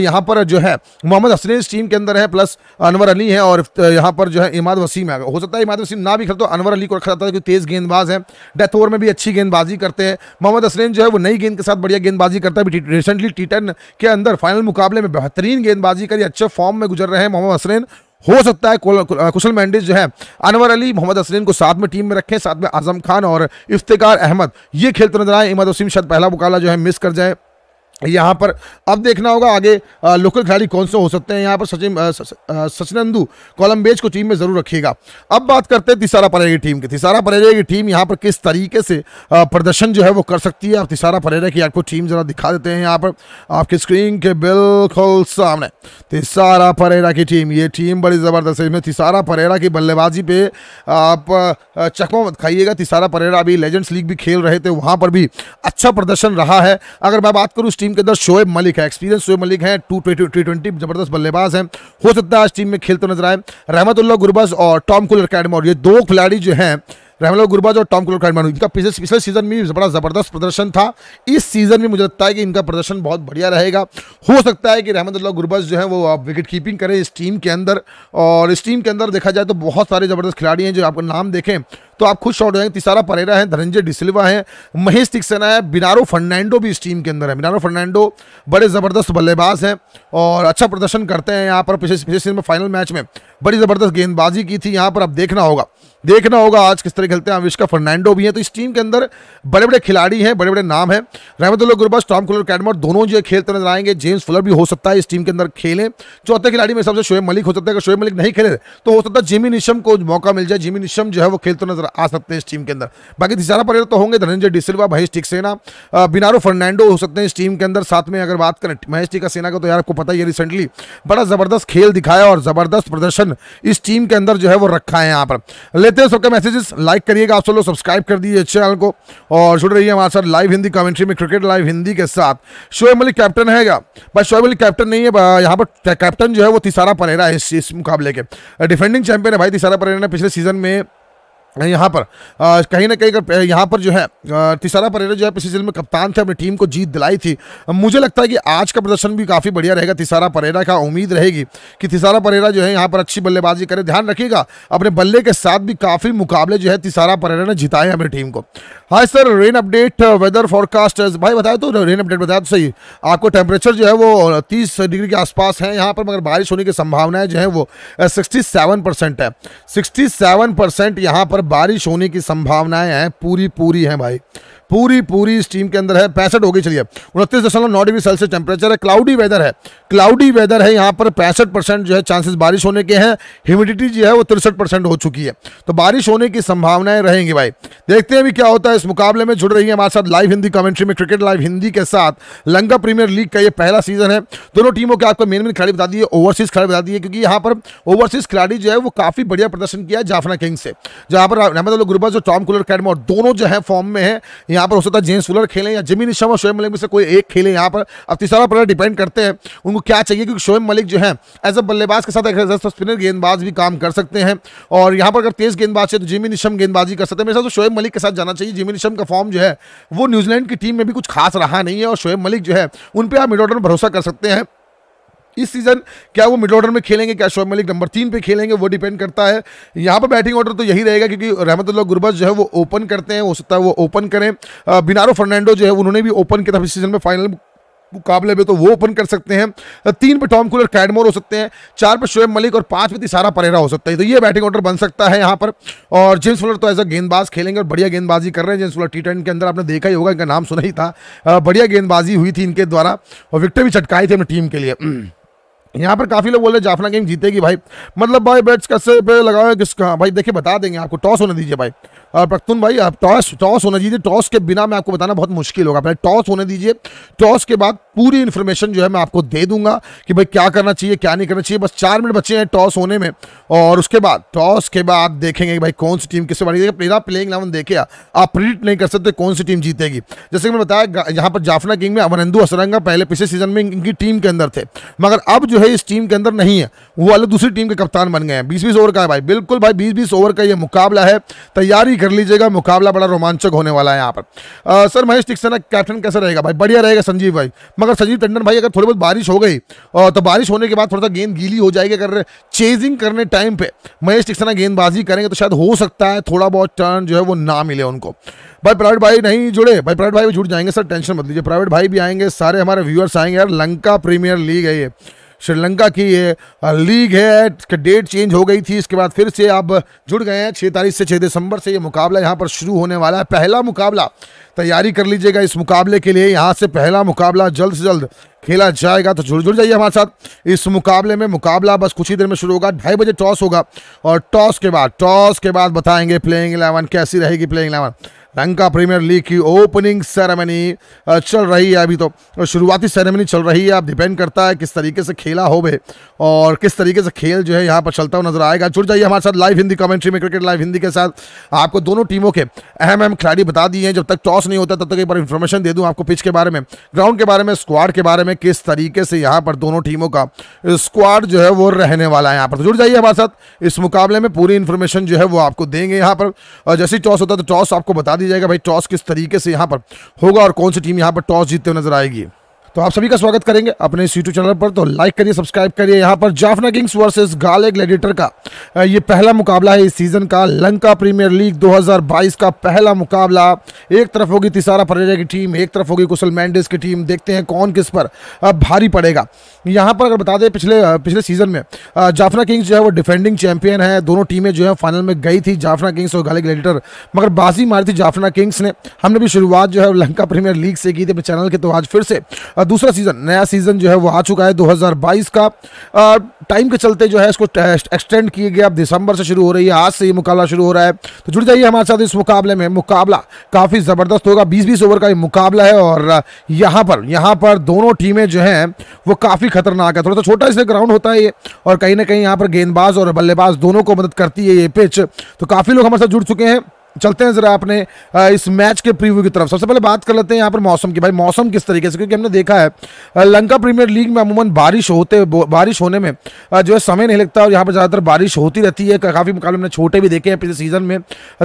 यहाँ पर जो है मोहम्मद हसनैन इस टीम के अंदर है प्लस अनवर अली है और यहाँ पर जो है इमाद वसीम है हो सकता है इमाद वसीम ना भी खेलते तो अनवर अली को रखा जाता है क्योंकि तेज़ गेंदबाज है डेथ ओवर में भी अच्छी गेंदबाजी करते हैं मोहम्मद हसनैन जो है वो नई गेंद के साथ बढ़िया गेंदबाजी करता है रिसेंटली टी के अंदर फाइनल मुकाबले में बेहतरीन गेंदबाजी करी अच्छे फॉर्म में गुजर रहे हैं मोहम्मद असरेन हो सकता है कुशल मैंडिस जो है अनवर अली मोहम्मद असरीन को साथ में टीम में रखें साथ में आजम खान और इफ्तार अहमद ये खेलते नजर आए इमद वसीम शायद पहला मुकाबला जो है मिस कर जाए यहाँ पर अब देखना होगा आगे आ, लोकल खिलाड़ी कौन से हो सकते हैं यहाँ पर सचिन सचिनंदू कोलम्बेज को टीम में जरूर रखिएगा अब बात करते हैं तिसारा परेरा की टीम की तिसारा परेरा की टीम यहाँ पर किस तरीके से प्रदर्शन जो है वो कर सकती है आप तिसारा परेरा की आपको टीम जरा दिखा देते हैं यहाँ पर आपकी स्क्रीन के बिल्कुल सामने तिसारा परेरा की टीम ये टीम बड़ी ज़बरदस्त है इसमें तिसारा परेरा की बल्लेबाजी पे आप चकमा मत खाइएगा तिसारा परेरा अभी लेजेंड्स लीग भी खेल रहे थे वहाँ पर भी अच्छा प्रदर्शन रहा है अगर मैं बात करूँ उस टीम के अंदर शोएब मलिक है एक्सपीरियंस शोएब मलिक है टू ट्वेंटी जबरदस्त बल्लेबाज है हो सकता है आज टीम में खेलते तो नजर आए रहमतुल्ला गुरबज और टॉम कुलर अकेडमी और ये दो खिलाड़ी जो है रहमला गुरबाज और टॉम कुलर अकेडमी इनका पिछले सीजन में बड़ा ज़बरदस्त प्रदर्शन था इस सीज़न में मुझे लगता है कि इनका प्रदर्शन बहुत बढ़िया रहेगा हो सकता है कि रहमतुल्ला गुरबाज जो है वो विकेट कीपिंग करें इस टीम के अंदर और इस टीम के अंदर देखा जाए तो बहुत सारे ज़बरदस्त खिलाड़ी हैं जो आपको नाम देखें तो आप खुश शॉर्ट हो जाएंगे तिसारा परेरा है धनंजय डिसलिवा है महेश तिक्सना है बिनारो फर्नांडो भी इस टीम के अंदर है बिनारो फर्नांडो बड़े ज़बरदस्त बल्लेबाज हैं और अच्छा प्रदर्शन करते हैं यहाँ पर पिछले पिछले सीजन में फाइनल मैच में बड़ी ज़बरदस्त गेंदबाजी की थी यहाँ पर आप देखना होगा देखना होगा आज किस तरह खेलते हैं अविष्का फर्नांडो भी हैं तो इस टीम के अंदर बड़े बड़े खिलाड़ी हैं बड़े बड़े नाम हैं Rahmatullah Gurbaz Tom Kohler Cadmore दोनों जो खेलते नजर आएंगे जेम्स फुलर भी हो सकता है इस टीम के अंदर खेलें चौथे खिलाड़ी में सबसे शोएब मलिक हो सकता है अगर शोएब मलिक नहीं खेले तो हो सकता है जिमी निशम को मौका मिल जाए जिमी निशम जो है वो खेलते नजर नजर आ सकते हैं इस टीम के अंदर बाकी तीसरा परेरा तो होंगे धनंजय डिसिल्वा महेश टिकसेना बिनारो फर्नांडो हो सकते हैं इस टीम के अंदर साथ में अगर बात करें महेश टिका सेना का तो यार आपको पता ही है रिसेंटली बड़ा ज़बरदस्त खेल दिखाया और ज़बरदस्त प्रदर्शन इस टीम के अंदर जो है वो रखा है यहाँ पर लेते हैं सबके मैसेजेस लाइक करिएगा आप सब लोग सब्सक्राइब कर दीजिए चैनल को और जुड़ रही है हमारे साथ लाइव हिंदी कमेंट्री में क्रिकेट लाइव हिंदी के साथ शोएब मलिक कैप्टन है क्या बस शोएब मलिक कैप्टन नहीं है यहाँ पर कैप्टन जो है वो तिसारा परेरा है इस, इस मुकाबले के डिफेंडिंग चैंपियन है भाई तिसारा परेरा ने पिछले सीजन में यहाँ पर कहीं ना कहीं यहाँ पर जो है तिसारा परेरा जो है पिछले सीजन में कप्तान थे अपनी टीम को जीत दिलाई थी मुझे लगता है कि आज का प्रदर्शन भी काफ़ी बढ़िया रहेगा तिसारा परेरा का उम्मीद रहेगी कि तिसारा परेरा जो है यहाँ पर अच्छी बल्लेबाजी करे ध्यान रखिएगा अपने बल्ले के साथ भी काफ़ी मुकाबले जो है तिसारा परेरा ने जिताए अपनी टीम को hi sir rain update weather forecast भाई बताया तो रेन अपडेट बताया तो सही आपको टेम्परेचर जो है वो uh, तीस डिग्री के आसपास है यहाँ पर मगर बारिश होने की संभावनाएं जो है वो सिक्सटी सेवन परसेंट है सिक्सटी सेवन परसेंट यहाँ पर बारिश होने की संभावनाएं हैं पूरी पूरी हैं भाई पूरी पूरी स्टीम टीम के अंदर है पैंसठ हो गई चलिए उनतीस दशमलव नौ डिग्री सेल्सियस टेम्परेचर है क्लाउडी वेदर है क्लाउडी वेदर है यहाँ पर पैंसठ परसेंट जो है चांसेस बारिश होने के हैं ह्यूमिडिटी जो है वो तिरसठ परसेंट हो चुकी है तो बारिश होने की संभावनाएं रहेंगी भाई देखते हैं अभी क्या होता है इस मुकाबले में जुड़ रही है हमारे साथ लाइव हिंदी कमेंट्री में क्रिकेट लाइव हिंदी के साथ लंका प्रीमियर लीग का ये पहला सीजन है दोनों टीमों के आपको मेन मेन खिलाड़ी बता दिए ओवरसीज खिलाड़ी बता दिए क्योंकि यहाँ पर ओवरसीज खिलाड़ी जो है वो काफ़ी बढ़िया प्रदर्शन किया है जाफना किंग्स से जहाँ पर अहमद गुरबा जो टॉम कुलर अकेडमी और दोनों जो है फॉर्म में है यहाँ यहाँ पर हो सकता है जेम्स फुलर खेलें या जमीन और शोएब मलिक में से कोई एक खेलें यहाँ पर अब तीसरा प्लेयर डिपेंड करते हैं उनको क्या चाहिए क्योंकि शोएब मलिक जो है एज अ बल्लेबाज के साथ एक स्पिनर गेंदबाज भी काम कर सकते हैं और यहाँ पर अगर तेज गेंदबाज है तो जिमी निशम गेंदबाजी कर सकते हैं मेरे साथ तो शोएब मलिक के साथ जाना चाहिए जिमी निशम का फॉर्म जो है वो न्यूजीलैंड की टीम में भी कुछ खास रहा नहीं है और शोएब मलिक जो है उन पर आप मिड ऑर्डर में भरोसा कर सकते हैं इस सीज़न क्या वो मिडल ऑर्डर में खेलेंगे क्या शोब मलिक नंबर तीन पे खेलेंगे वो डिपेंड करता है यहाँ पर बैटिंग ऑर्डर तो यही रहेगा क्योंकि रहमतुल्ला गुरबज जो है वो ओपन करते हैं हो सकता है वो ओपन करें बिनारो फर्नांडो जो है उन्होंने भी ओपन किया था इस सीज़न में फाइनल मुकाबले में तो वो ओपन कर सकते हैं तीन पे टॉम कुलर कैडमोर हो सकते हैं चार पे शोएब मलिक और पाँच पे तिसारा परेरा हो सकता है तो ये बैटिंग ऑर्डर बन सकता है यहाँ पर और जेम्स फुलर तो एज अ गेंदबाज खेलेंगे और बढ़िया गेंदबाजी कर रहे हैं जेम्स फुलर टी के अंदर आपने देखा ही होगा इनका नाम सुना ही था बढ़िया गेंदबाजी हुई थी इनके द्वारा और विक्टर भी चटकाई थी अपनी टीम के लिए यहाँ पर काफ़ी लोग बोल रहे जाफना गेम जीतेगी भाई मतलब भाई बेट्स कैसे पे लगाओ किसका भाई देखिए बता देंगे आपको टॉस होने दीजिए भाई पख्तून भाई आप टॉस टॉस होना दीजिए टॉस के बिना मैं आपको बताना बहुत मुश्किल होगा पहले टॉस होने दीजिए टॉस के बाद पूरी इन्फॉर्मेशन जो है मैं आपको दे दूंगा कि भाई क्या करना चाहिए क्या नहीं करना चाहिए बस चार मिनट बचे हैं टॉस होने में और उसके बाद टॉस के बाद देखेंगे भाई कौन सी टीम किससे बनेगी मेरा प्लेइंग इलेवन देखे आप प्रिडिक्ट नहीं कर सकते कौन सी टीम जीतेगी जैसे कि मैंने बताया यहाँ पर जाफना किंग में अमरंदू असरंगा पहले पिछले सीजन में इनकी टीम के अंदर थे मगर अब जो है इस टीम के अंदर नहीं है वो अलग दूसरी टीम के कप्तान बन गए हैं बीस बीस ओवर का है भाई बिल्कुल भाई बीस बीस ओवर का ये मुकाबला है तैयारी कर लीजिएगा मुकाबला बड़ा रोमांचक होने वाला है यहाँ पर सर महेश टिक्सना कैप्टन कैसा रहेगा भाई बढ़िया रहेगा संजीव भाई मगर संजीव टंडन भाई अगर थोड़ी बहुत बारिश हो गई तो बारिश होने के बाद थोड़ा सा गेंद गीली हो जाएगी अगर चेजिंग करने टाइम पर महेश टिक्सना गेंदबाजी करेंगे तो शायद हो सकता है थोड़ा बहुत टर्न जो है वो ना मिले उनको भाई प्राइवेट भाई नहीं जुड़े भाई प्राइवेट भाई भी जुड़ जाएंगे सर टेंशन मत लीजिए प्राइवेट भाई भी आएंगे सारे हमारे व्यूअर्स आएंगे यार लंका प्रीमियर लीग है ये श्रीलंका की लीग है इसका डेट चेंज हो गई थी इसके बाद फिर से आप जुड़ गए हैं छः तारीख से छः दिसंबर से ये मुकाबला यहाँ पर शुरू होने वाला है पहला मुकाबला तैयारी कर लीजिएगा इस मुकाबले के लिए यहाँ से पहला मुकाबला जल्द से जल्द खेला जाएगा तो जुड़ जुड़ जाइए हमारे साथ इस मुकाबले में मुकाबला बस कुछ ही देर में शुरू होगा ढाई बजे टॉस होगा और टॉस के बाद टॉस के बाद बताएंगे प्लेइंग इलेवन कैसी रहेगी playing eleven Lanka premiere League की ओपनिंग सेरेमनी चल रही है अभी तो शुरुआती सेरेमनी चल रही है आप डिपेंड करता है किस तरीके से खेला हो और किस तरीके से खेल जो है यहाँ पर चलता हुआ नजर आएगा जुड़ जाइए हमारे साथ लाइव हिंदी कमेंट्री में क्रिकेट लाइव हिंदी के साथ आपको दोनों टीमों के अहम अहम खिलाड़ी बता दिए हैं जब तक टॉस नहीं होता तब तक एक बार इन्फॉर्मेशन दे दूँ आपको पिच के बारे में ग्राउंड के बारे में स्क्वाड के बारे में किस तरीके से यहाँ पर दोनों टीमों का स्क्वाड जो है वो रहने वाला है यहाँ पर तो जुड़ जाइए हमारे साथ इस मुकाबले में पूरी इन्फॉर्मेशन जो है वो आपको देंगे यहाँ पर जैसे टॉस होता है तो टॉस आपको बता दी दिया जाएगा भाई टॉस किस तरीके से यहाँ पर होगा और कौन सी टीम यहाँ पर टॉस जीतते हुए नजर आएगी तो आप सभी का स्वागत करेंगे अपने इस यूट्यूब चैनल पर तो लाइक करिए सब्सक्राइब करिए यहाँ पर Jaffna Kings versus Galle Gladiator का ये पहला मुकाबला है इस सीज़न का लंका प्रीमियर लीग 2022 का पहला मुकाबला एक तरफ होगी तिसारा परेरा की टीम एक तरफ होगी कुशल मैंडिस की टीम देखते हैं कौन किस पर भारी पड़ेगा यहाँ पर अगर बता दें पिछले पिछले सीज़न में जाफना किंग्स जो है वो डिफेंडिंग चैंपियन है दोनों टीमें जो है फाइनल में गई थी जाफना किंग्स और गाले ग्लेडिएटर मगर बाजी मारी थी जाफना किंग्स ने हमने भी शुरुआत जो है लंका प्रीमियर लीग से की थी अपने चैनल के तो आज फिर से हाँ, दूसरा सीज़न नया सीज़न जो है वो आ चुका है 2022 का टाइम के चलते जो है इसको एक्सटेंड किए गए अब दिसंबर से शुरू हो रही है आज से ये मुकाबला शुरू हो रहा है तो जुड़ जाइए हमारे साथ इस मुकाबले में मुकाबला काफ़ी ज़बरदस्त होगा बीस बीस ओवर का ये मुकाबला है और यहाँ पर यहाँ पर दोनों टीमें जो हैं वो काफ़ी खतरनाक है थोड़ा सा छोटा इसलिए ग्राउंड होता है ये और कहीं ना कहीं यहाँ पर गेंदबाज और बल्लेबाज दोनों को मदद करती है ये पिच तो काफ़ी लोग हमारे साथ जुड़ चुके हैं चलते हैं ज़रा आपने इस मैच के प्रीव्यू की तरफ सबसे पहले बात कर लेते हैं यहाँ पर मौसम की भाई मौसम किस तरीके से क्योंकि हमने देखा है लंका प्रीमियर लीग में अमूमन बारिश होते बारिश होने में जो है समय नहीं लगता और यहाँ पर ज़्यादातर बारिश होती रहती है काफ़ी मुकाबले हमने छोटे भी देखे हैं पिछले सीजन में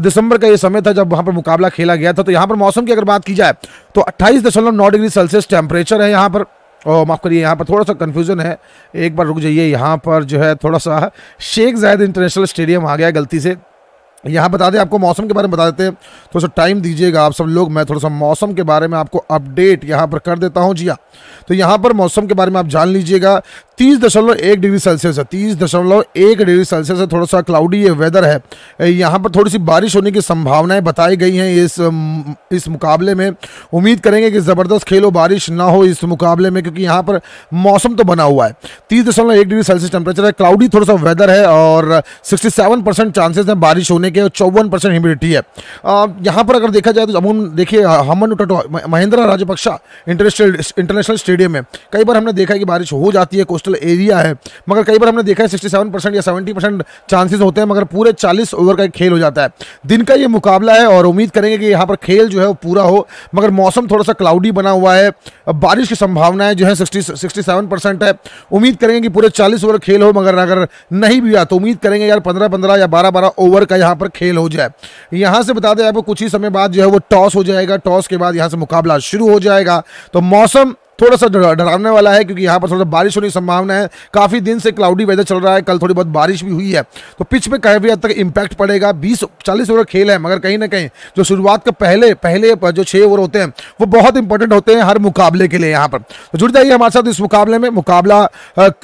दिसंबर का ये समय था जब वहाँ पर मुकाबला खेला गया था तो यहाँ पर मौसम की अगर बात की जाए तो अट्ठाईस डिग्री सेल्सियस टेम्परेचर है यहाँ पर और माफ़ करिए यहाँ पर थोड़ा सा कन्फ्यूज़न है एक बार रुक जाइए यहाँ पर जो है थोड़ा सा शेख जायद इंटरनेशनल स्टेडियम आ गया गलती से यहाँ बता दें आपको मौसम के बारे में बता देते हैं थोड़ा सा टाइम दीजिएगा आप सब लोग मैं थोड़ा सा मौसम के बारे में आपको अपडेट यहाँ पर कर देता हूँ जी हाँ तो यहाँ पर मौसम के बारे में आप जान लीजिएगा तीस दशमलव एक डिग्री सेल्सियस है तीस दशमलव एक डिग्री सेल्सियस है थोड़ा सा क्लाउडी ये वेदर है यहाँ पर थोड़ी सी बारिश होने की संभावनाएं बताई गई हैं इस इस मुकाबले में उम्मीद करेंगे कि ज़बरदस्त खेलो बारिश ना हो इस मुकाबले में क्योंकि यहाँ पर मौसम तो बना हुआ है तीस दशमलव एक डिग्री सेल्सियस टेम्परेचर है क्लाउडी थोड़ा सा वेदर है और सिक्सटी सेवन परसेंट चांसेस हैं बारिश होने के और चौवन परसेंट ह्यूमिडिटी है यहाँ पर अगर देखा जाए तो अमून देखिए हमन उठा तो, Mahendra Rajapaksa international international stadium medium है कई बार हमने देखा है कि बारिश हो जाती है कोस्टल एरिया है मगर कई बार हमने देखा है सिक्सटी सेवन परसेंट या सेवेंटी परसेंट चांसेस होते हैं मगर पूरे चालीस ओवर का खेल हो जाता है दिन का ये मुकाबला है और उम्मीद करेंगे कि यहाँ पर खेल जो है वो पूरा हो मगर मौसम थोड़ा सा क्लाउडी बना हुआ है बारिश की संभावनाएं जो है सिक्सटी सिक्सटी सेवन परसेंट है उम्मीद करेंगे कि पूरे चालीस ओवर खेल हो मगर अगर नहीं भी हुआ तो उम्मीद करेंगे यार पंद्रह पंद्रह या बारह बारह ओवर का यहाँ पर खेल हो जाए यहाँ से बता दें आपको कुछ ही समय बाद जो है वो टॉस हो जाएगा टॉस के बाद यहाँ से मुकाबला शुरू हो जाएगा तो मौसम थोड़ा सा डराने वाला है क्योंकि यहाँ पर थोड़ा सा बारिश होने की संभावना है काफ़ी दिन से क्लाउडी वेदर चल रहा है कल थोड़ी बहुत बारिश भी हुई है तो पिच पे काफ़ी हद तक इम्पैक्ट पड़ेगा बीस चालीस ओवर खेल है मगर कहीं ना कहीं जो शुरुआत का पहले पहले जो छः ओवर होते हैं वो बहुत इंपॉर्टेंट होते हैं हर मुकाबले के लिए यहाँ पर तो जुड़ जाइए हमारे साथ इस मुकाबले में मुकाबला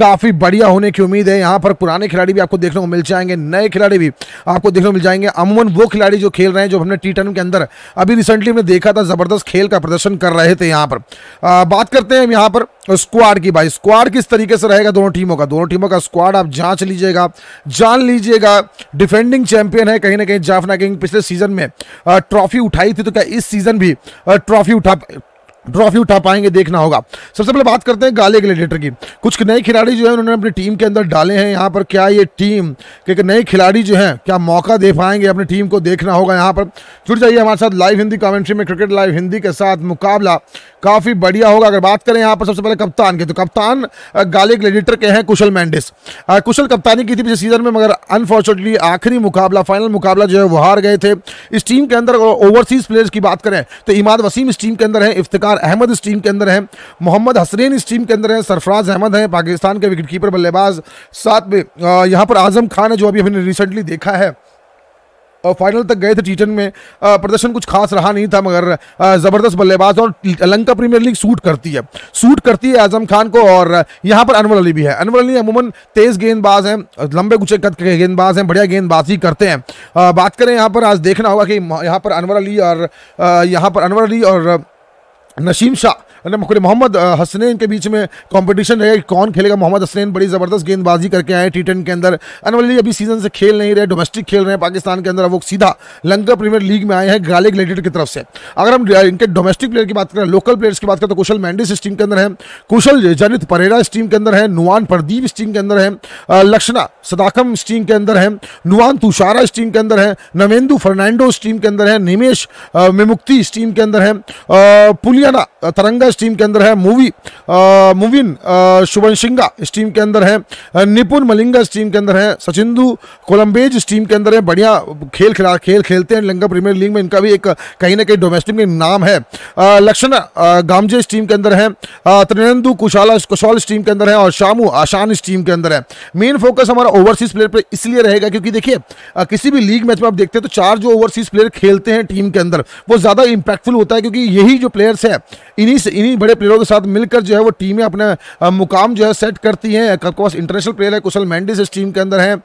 काफ़ी बढ़िया होने की उम्मीद है यहाँ पर पुराने खिलाड़ी भी आपको देखने को मिल जाएंगे नए खिलाड़ी भी आपको देखने को मिल जाएंगे अमूमन वो खिलाड़ी जो खेल रहे हैं जो हमने टी के अंदर अभी रिसेंटली हमने देखा था ज़बरदस्त खेल का प्रदर्शन कर रहे थे यहाँ पर बात कर करते हैं यहाँ पर स्क्वाड की भाई स्क्वाड किस तरीके से रहेगा दोनों टीमों का दोनों टीमों का स्क्वाड आप जांच लीजिएगा जान लीजिएगा डिफेंडिंग चैंपियन है कहीं ना कहीं जाफना किंग पिछले सीजन में ट्रॉफी उठाई थी तो क्या इस सीजन भी ट्रॉफी उठा ट्रॉफी उठा पाएंगे देखना होगा सबसे पहले बात करते हैं गाले ग्लेडिएटर की कुछ नए खिलाड़ी जो है उन्होंने अपनी टीम के अंदर डाले हैं यहाँ पर क्या ये टीम के नए खिलाड़ी जो हैं क्या मौका दे पाएंगे अपनी टीम को देखना होगा यहाँ पर जुड़ जाइए हमारे साथ लाइव हिंदी कमेंट्री में क्रिकेट लाइव हिंदी के साथ मुकाबला काफ़ी बढ़िया होगा अगर बात करें यहाँ पर सबसे पहले कप्तान के तो कप्तान गाले ग्लेडिएटर के हैं कुशल मैंडिस कुशल कप्तानी की थी पिछले सीजन में मगर अनफॉर्चुनेटली आखिरी मुकाबला फाइनल मुकाबला जो है वो हार गए थे इस टीम के अंदर ओवरसीज प्लेयर्स की बात करें तो इमाद वसीम इस टीम के अंदर है इफ्तार इफ्तार अहमद इस टीम के अंदर है मोहम्मद हसरीन इस टीम के अंदर हैं सरफराज अहमद हैं पाकिस्तान के विकेटकीपर बल्लेबाज साथ में यहाँ पर आजम खान है जो अभी हमने रिसेंटली देखा है फाइनल तक गए थे टी में प्रदर्शन कुछ खास रहा नहीं था मगर ज़बरदस्त बल्लेबाज और लंका प्रीमियर लीग सूट करती है सूट करती है आजम खान को और यहाँ पर अनवर अली भी है अनवर अली अमूमन तेज़ गेंदबाज हैं लंबे कुचे कद के गेंदबाज हैं बढ़िया गेंदबाजी करते हैं बात करें यहाँ पर आज देखना होगा कि यहाँ पर अनवर अली और यहाँ पर अनवर अली और नशीम शाह मोहम्मद हसनैन के बीच में कंपटीशन रहेगा कौन खेलेगा मोहम्मद हसनैन बड़ी ज़बरदस्त गेंदबाजी करके आए टी टेन के अंदर अनवली अभी सीजन से खेल नहीं रहे डोमेस्टिक खेल रहे हैं पाकिस्तान के अंदर वो सीधा लंका प्रीमियर लीग में आए हैं गाले ग्लेडेड की तरफ से अगर हम इनके डोमेस्टिक प्लेयर की बात करें लोकल प्लेयर्स की बात करें तो कुशल मैंडिस इस टीम के अंदर है कुशल जनित परेरा इस टीम के अंदर है नुआन प्रदीप इस टीम के अंदर है लक्षणा सदाकम इस टीम के अंदर है नुआन तुषारा इस टीम के अंदर है नवेंदु फर्नैंडो इस टीम के अंदर है निमेश मेमुक्ति इस टीम के अंदर है पुलिया हरियाणा तरंगा इस टीम के अंदर है मूवी मुविन शुभन सिंगा इस टीम के अंदर है निपुण मलिंगा इस टीम के अंदर है सचिंदु कोलम्बेज इस टीम के अंदर है बढ़िया खेल खिला खेल खेलते हैं लंका प्रीमियर लीग में इनका भी एक कहीं ना कहीं डोमेस्टिक में नाम है लक्षण गामजे इस टीम के अंदर है त्रिनंदू कुशाला कुशाल इस टीम के अंदर है और शामू आशान इस टीम के अंदर है मेन फोकस हमारा ओवरसीज प्लेयर पर इसलिए रहेगा क्योंकि देखिए किसी भी लीग मैच में आप देखते हैं तो चार जो ओवरसीज प्लेयर खेलते हैं टीम के अंदर वो ज़्यादा इंपैक्टफुल होता है क्योंकि यही जो प्लेयर्स है है इन्हीं से इन्हीं बड़े प्लेयरों के साथ मिलकर जो है वो टीमें अपने मुकाम जो है सेट करती हैं आपके इंटरनेशनल प्लेयर है कुशल मैंडिस इस टीम के अंदर है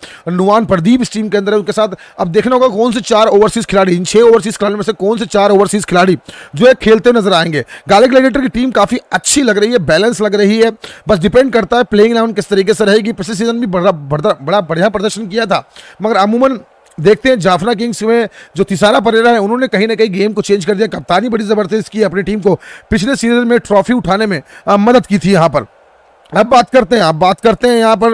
नुआन प्रदीप इस टीम के अंदर है उनके साथ अब देखना होगा कौन से चार ओवरसीज खिलाड़ी इन छः ओवरसीज खिलाड़ी में से कौन से चार ओवरसीज खिलाड़ी जो है खेलते नजर आएंगे गाले लेडेटर की टीम काफ़ी अच्छी लग रही है बैलेंस लग रही है बस डिपेंड करता है प्लेइंग इलेवन किस तरीके से रहेगी पिछले सीजन भी बड़ा बड़ा बढ़िया प्रदर्शन किया था मगर अमूमन देखते हैं जाफना किंग्स में जो तिसारा परेरा है उन्होंने कहीं ना कहीं गेम को चेंज कर दिया कप्तानी बड़ी ज़बरदस्त की अपनी टीम को पिछले सीजन में ट्रॉफी उठाने में मदद की थी यहाँ पर अब बात करते हैं अब बात करते हैं यहाँ पर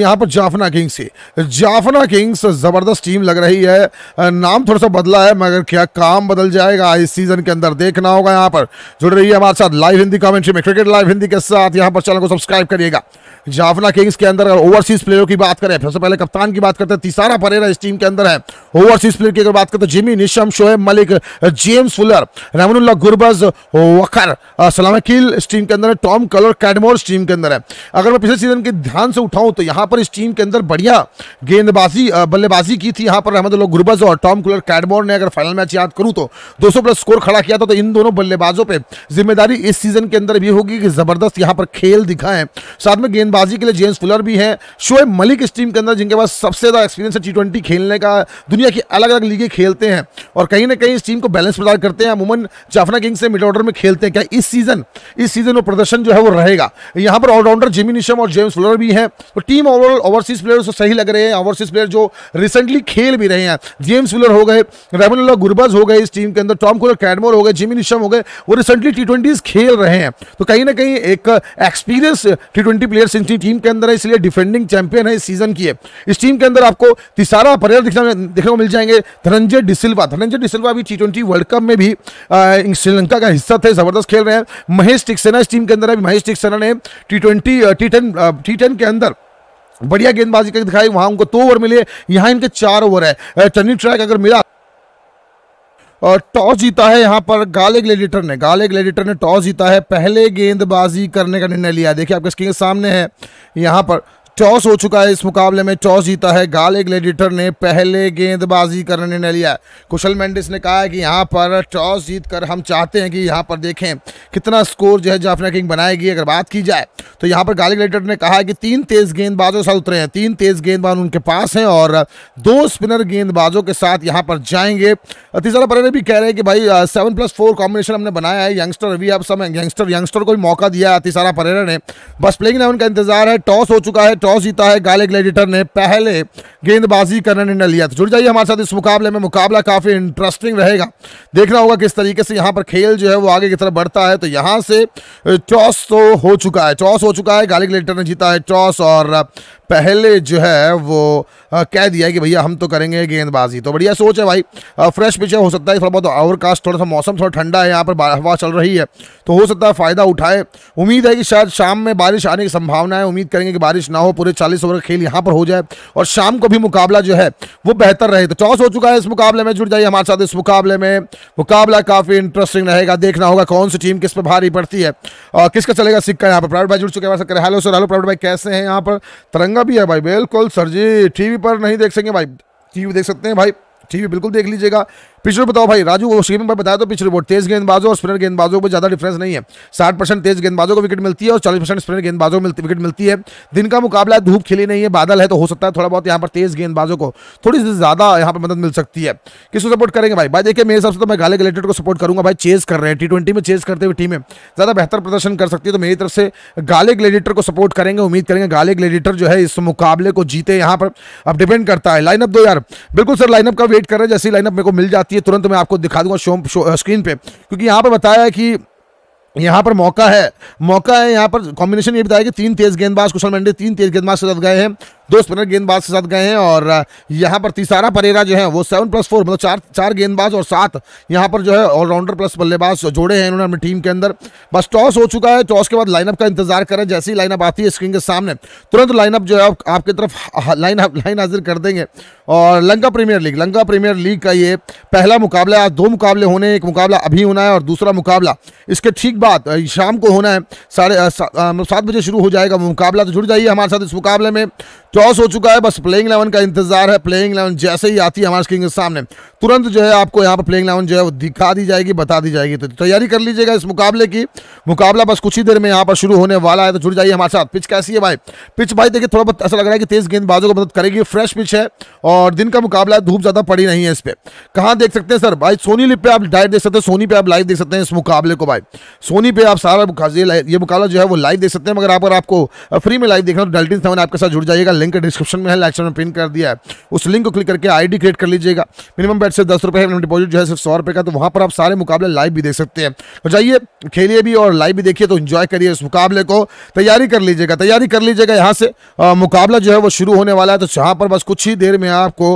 यहाँ पर जाफना किंग्स से जाफना किंग्स ज़बरदस्त टीम लग रही है नाम थोड़ा सा बदला है मगर क्या काम बदल जाएगा इस सीज़न के अंदर देखना होगा यहाँ पर जुड़ रही है हमारे साथ लाइव हिंदी कमेंट्री में क्रिकेट लाइव हिंदी के साथ यहाँ पर चैनल को सब्सक्राइब करिएगा जाफना किंग्स के अंदर ओवरसीज प्लेयरों की बात करें सबसे पहले कप्तान की बात करते हैं तीसारा परेरा इस टीम के अंदर है ओवरसीज प्लेयर की अगर बात करते हैं तो Jimmy Neesham Shoaib Malik James Fuller Rahmanullah Gurbaz Waqar Salamkheil इस टीम के अंदर है टॉम कलर कैडमोर इस टीम के अंदर है अगर मैं पिछले सीजन के ध्यान से उठाऊं तो यहाँ पर इस टीम के अंदर बढ़िया गेंदबाजी बल्लेबाजी की थी यहाँ पर रहमदुल्ला गुरबज और टॉम कलर कैडमोर ने अगर फाइनल मैच याद करूँ तो 200 प्लस स्कोर खड़ा किया था तो इन दोनों बल्लेबाजों पर जिम्मेदारी इस सीजन के अंदर भी होगी कि जबरदस्त यहाँ पर खेल दिखाएं साथ में गेंदबाज बल्लेबाजी के लिए जेम्स फुलर भी हैं शोएब मलिक इस टीम के अंदर जिनके पास सबसे ज़्यादा एक्सपीरियंस है टी खेलने का दुनिया की अलग अलग लीगें खेलते हैं और कहीं ना कहीं इस टीम को बैलेंस प्रदान करते हैं अमूमन जाफना किंग्स से मिड ऑर्डर में खेलते हैं क्या इस सीज़न इस सीज़न में प्रदर्शन जो है वो रहेगा यहाँ पर ऑलराउंडर जिमी निशम और जेम्स फुलर भी हैं तो टीम ओवरऑल ओवरसीज़ प्लेयर्स तो सही लग रहे हैं ओवरसीज़ प्लेयर जो रिसेंटली खेल भी रहे हैं जेम्स फुलर हो गए रेमनुल्ला गुरबज हो गए इस टीम के अंदर टॉम कुलर कैडमोर हो गए जिमी निशम हो गए वो रिसेंटली टी खेल रहे हैं तो कहीं ना कहीं एक एक्सपीरियंस टी ट्वेंटी प्लेयर्स इस टीम के अंदर है इसलिए डिफेंडिंग चैंपियन है इस सीजन की है इस टीम के अंदर आपको तिसारा परेरा दिखने देखने को मिल जाएंगे धनंजय डिसिल्वा धनंजय डिसिल्वा भी टी वर्ल्ड कप में भी श्रीलंका का हिस्सा थे जबरदस्त खेल रहे हैं महेश टिक्सेना इस टीम के अंदर है महेश टिक्सेना ने टी ट्वेंटी टी टेन के अंदर बढ़िया गेंदबाजी करके दिखाई वहां उनको दो तो ओवर मिले यहां इनके चार ओवर है टर्निंग ट्रैक अगर मिला टॉस जीता है यहाँ पर गाले ग्लेडिटर ने गाले ग्लेडिटर ने टॉस जीता है पहले गेंदबाजी करने का निर्णय लिया देखिए आपके स्क्रीन सामने है यहाँ पर टॉस हो चुका है इस मुकाबले में टॉस जीता है गाले ग्लेडिटर ने पहले गेंदबाजी का निर्णय लिया कुशल मेंडिस ने कहा है कि यहाँ पर टॉस जीत कर हम चाहते हैं कि यहाँ पर देखें कितना स्कोर जो है जाफना किंग बनाएगी अगर बात की जाए तो यहाँ पर गाले ग्लेडिटर ने कहा है कि तीन तेज गेंदबाजों से साथ उतरे हैं तीन तेज गेंदबाज उनके पास हैं और दो स्पिनर गेंदबाजों के साथ यहाँ पर जाएंगे तीसरा परे भी कह रहे हैं कि भाई सेवन प्लस फोर कॉम्बिनेशन हमने बनाया है यंगस्टर अभी अब समय यंगस्टर यंगस्टर को भी मौका दिया अतिसारा परेरा ने बस प्लेइंग इलेवन का इंतजार है टॉस हो चुका है टॉस जीता है गाले ग्लेडिटर ने पहले गेंदबाजी करने निर्णय लिया था जुड़ जाइए हमारे साथ इस मुकाबले में मुकाबला काफ़ी इंटरेस्टिंग रहेगा देखना होगा किस तरीके से यहाँ पर खेल जो है वो आगे की तरफ बढ़ता है तो यहाँ से टॉस तो हो चुका है टॉस हो चुका है गाले ग्लेडिटर ने जीता है टॉस और पहले जो है वो कह दिया है कि भैया हम तो करेंगे गेंदबाजी तो बढ़िया सोच है भाई फ्रेश पिच हो सकता है थोड़ा बहुत ओवरकास्ट थोड़ा सा मौसम थोड़ा ठंडा है यहाँ पर हवा चल रही है तो हो सकता है फ़ायदा उठाए उम्मीद है कि शायद शाम में बारिश आने की संभावना है उम्मीद करेंगे कि बारिश ना हो पूरे चालीस ओवर का खेल यहाँ पर हो जाए और शाम को भी मुकाबला जो है वो बेहतर रहे तो टॉस हो चुका है इस मुकाबले में जुड़ जाइए हमारे साथ इस मुकाबले में मुकाबला काफ़ी इंटरेस्टिंग रहेगा देखना होगा कौन सी टीम किस पर भारी पड़ती है और किसका चलेगा सिक्का यहाँ पर प्राइवेट भाई जुड़ चुके हैं हमारे हेलो सर हेलो प्राइवेट भाई कैसे हैं यहाँ पर तिरंगा भी है भाई बिल्कुल सर जी टीवी पर नहीं देख सकेंगे भाई टीवी देख सकते हैं भाई टीवी बिल्कुल देख लीजिएगा पिछले रिपोर्ट बताओ भाई राजू स्कीमिंग पर बताया तो पिच रिपोर्ट तेज गेंदबाजों और स्पिनर गेंदबाजों में ज़्यादा डिफरेंस नहीं है साठ परसेंट तेज गेंदबाजों को विकेट मिलती है और चालीस परसेंट स्पिनर गेंदबाजों को विकेट मिलती है दिन का मुकाबला है धूप खिली नहीं है बादल है तो हो सकता है थोड़ा बहुत यहाँ पर तेज गेंदबाजों को थोड़ी सी ज़्यादा यहाँ पर मदद मिल सकती है किसको सपोर्ट करेंगे भाई भाई देखिए मेरे हिसाब से तो मैं गाले कलेक्टेड को सपोर्ट करूंगा भाई चेज कर रहे हैं टी में चेज करते हुए टीमें ज़्यादा बेहतर प्रदर्शन कर सकती है तो मेरी तरफ से गाले ग्लेडिटर को सपोर्ट करेंगे उम्मीद करेंगे गाले ग्लेडिएटर जो है इस मुकाबले को जीते यहाँ पर अब डिपेंड करता है लाइनअप दो यार बिल्कुल सर लाइनअप का वेट कर रहे हैं जैसी लाइनअप मेरे को मिल जाती आती है तुरंत मैं आपको दिखा दूंगा शो, शो स्क्रीन पे क्योंकि यहाँ पर बताया है कि यहाँ पर मौका है मौका है यहाँ पर कॉम्बिनेशन ये बताया कि तीन तेज गेंदबाज कुशल मंडे तीन तेज गेंदबाज से साथ गए हैं दो स्पिनर गेंदबाज के साथ गए हैं और यहाँ पर तीसारा परेरा जो है वो सेवन प्लस फोर मतलब चार चार गेंदबाज और सात यहाँ पर जो है ऑलराउंडर प्लस बल्लेबाज जोड़े हैं इन्होंने अपनी टीम के अंदर बस टॉस हो चुका है टॉस के बाद लाइनअप का इंतजार करें जैसे ही लाइनअप आती है स्क्रीन के सामने तुरंत लाइनअप जो है आपकी तरफ लाइन लाइन हाजिर कर देंगे और Lanka premiere league Lanka premiere league का ये पहला मुकाबला आज दो मुकाबले होने एक मुकाबला अभी होना है और दूसरा मुकाबला इसके ठीक बाद शाम को होना है साढ़े मतलब सात बजे शुरू हो जाएगा मुकाबला तो जुड़ जाइए हमारे साथ इस मुकाबले में टॉस हो चुका है बस प्लेइंग इलेवन का इंतजार है प्लेइंग इलेवन जैसे ही आती है हमारे स्क्रीन के सामने तुरंत जो है आपको यहाँ पर प्लेइंग इलेवन जो है वो दिखा दी जाएगी बता दी जाएगी तो तैयारी कर लीजिएगा इस मुकाबले की मुकाबला बस कुछ ही देर में यहाँ पर शुरू होने वाला है तो जुड़ जाइए हमारे साथ पिच कैसी है भाई पिच भाई देखिए थोड़ा बहुत ऐसा लग रहा है कि तेज गेंदबाजों को मदद करेगी फ्रेश पिच है और दिन का मुकाबला धूप ज़्यादा पड़ी नहीं है इस पर कहाँ देख सकते हैं सर भाई सोनी लिप पर आप डायरेक्ट देख सकते हैं सोनी पे आप लाइव देख सकते हैं इस मुकाबले को भाई सोनी पे आप सारा ये मुकाबला जो है वो लाइव देख सकते हैं मगर आपको फ्री में लाइव देखना तो डल्टिन सेवन आपके साथ जुड़ जाइएगा लिंक डिस्क्रिप्शन में है लेक्चर में पिन कर दिया है उस लिंक को क्लिक करके आईडी क्रिएट कर लीजिएगा मिनिमम बैट सिर्फ दस रुपये मिनिमम डिपॉजिट जो है सिर्फ सौ रुपये का तो वहाँ पर आप सारे मुकाबले लाइव भी देख सकते हैं तो जाइए खेलिए भी और लाइव भी देखिए तो इन्जॉय करिए इस मुकाबले को तैयारी कर लीजिएगा तैयारी कर लीजिएगा यहाँ से मुकाबला जो है वो शुरू होने वाला है तो यहाँ पर बस कुछ ही देर में आपको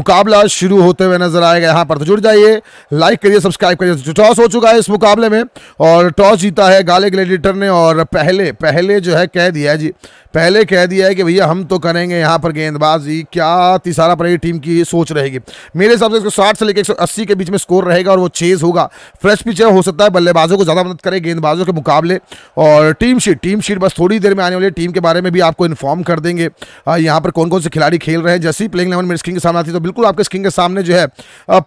मुकाबला शुरू होते हुए नजर आएगा यहाँ पर तो जुड़ जाइए लाइक करिए सब्सक्राइब करिए टॉस तो हो चुका है इस मुकाबले में और टॉस जीता है गाले ग्लेडिटर ने और पहले पहले जो है कह दिया जी पहले कह दिया है कि भैया हम तो करेंगे यहाँ पर गेंदबाजी क्या तिसारा परेड टीम की सोच रहेगी मेरे हिसाब से इसको से लेकर एक के बीच में स्कोर रहेगा और वो चेज होगा फ्रेश पिचर हो सकता है बल्लेबाजों को ज़्यादा मदद करे गेंदबाजों के मुकाबले और टीम शीट टीम शीट बस थोड़ी देर में आने वाली टीम के बारे में भी आपको इन्फॉर्म कर देंगे यहाँ पर कौन कौन से खिलाड़ी खेल रहे हैं जैसे ही प्लेइंग इलेवन मेरे स्क्रीन के सामने आती तो बिल्कुल आपके स्क्रीन के सामने जो है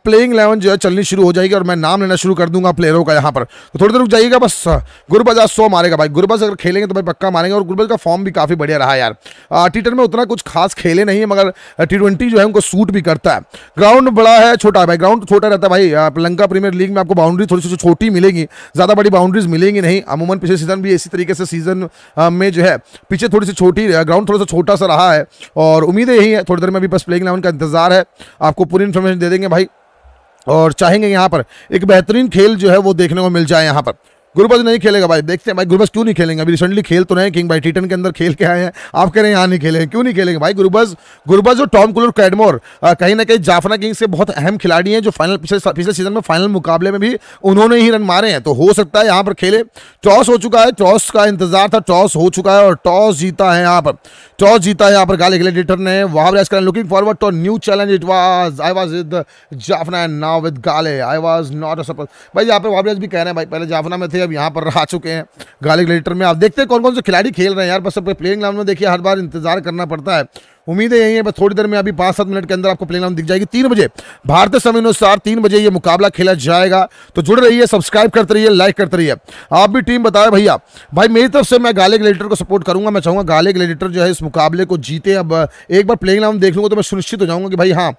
प्लेइंग इलेवन जो है चलनी शुरू हो जाएगी और मैं नाम लेना शुरू कर दूंगा प्लेयरों का यहाँ पर तो थोड़ी देर रुक जाइएगा बस गुरबाज सौ मारेगा भाई गुरबाज अगर खेलेंगे तो भाई पक्का मारेंगे और गुरबज का फॉर्म भी काफ़ी काफी बढ़िया रहा यार टी में उतना कुछ खास खेले नहीं है मगर टी जो है उनको सूट भी करता है ग्राउंड बड़ा है छोटा भाई ग्राउंड छोटा रहता है भाई लंका प्रीमियर लीग में आपको बाउंड्री थोड़ी सी छोटी मिलेगी ज़्यादा बड़ी बाउंड्रीज मिलेंगी नहीं अमूमन पिछले सीजन भी इसी तरीके से सीजन में जो है पीछे थोड़ी सी छोटी ग्राउंड थोड़ा सा छोटा सा रहा है और उम्मीदें यही है थोड़ी देर में अभी बस प्लेइंग इलेवन का इंतजार है आपको पूरी इन्फॉर्मेशन दे देंगे भाई और चाहेंगे यहाँ पर एक बेहतरीन खेल जो है वो देखने को मिल जाए यहाँ पर गुरबज नहीं खेलेगा भाई देखते हैं भाई गुरबज क्यों नहीं खेलेंगे अभी रिसेंटली खेल तो रहे किंग भाई टीटन के अंदर खेल के आए हैं आप कह रहे हैं यहाँ नहीं खेलेंगे क्यों नहीं खेलेंगे भाई गुरबज गुरबज और टॉम कुलर कैडमोर कहीं ना कहीं जाफना किंग्स से बहुत अहम खिलाड़ी हैं जो फाइनल पिछले पिछले सीजन में फाइनल मुकाबले में भी उन्होंने ही रन मारे हैं तो हो सकता है यहाँ पर खेले टॉस हो चुका है टॉस का इंतजार था टॉस हो चुका है और टॉस जीता है यहाँ पर टॉस जीता है यहाँ पर गाली डिटर ने वहां पर looking forward to new challenge it was I was with Jaffna and now with Galle I was not a भाई यहाँ पर वहां भी कह रहे हैं भाई पहले जाफना में थे थे अब यहाँ पर आ चुके हैं गाली गलेटर में आप देखते हैं कौन कौन से खिलाड़ी खेल रहे हैं यार बस अपने प्लेइंग लाइन में देखिए हर बार इंतजार करना पड़ता है उम्मीद यही है बस थोड़ी देर में अभी पाँच सात मिनट के अंदर आपको प्ले दिख जाएगी तीन बजे भारतीय समय अनुसार तीन बजे ये मुकाबला खेला जाएगा तो जुड़ रही है सब्सक्राइब करते रहिए लाइक करते रहिए आप भी टीम बताए भैया भाई मेरी तरफ से मैं गाले ग्लेडिटर को सपोर्ट करूंगा मैं चाहूँगा गाले ग्लेडिटर जो है इस मुकाबले को जीते अब एक बार ग्राउंड देख लूँगा तो मैं सुनिश्चित हो जाऊँगा कि भाई हाँ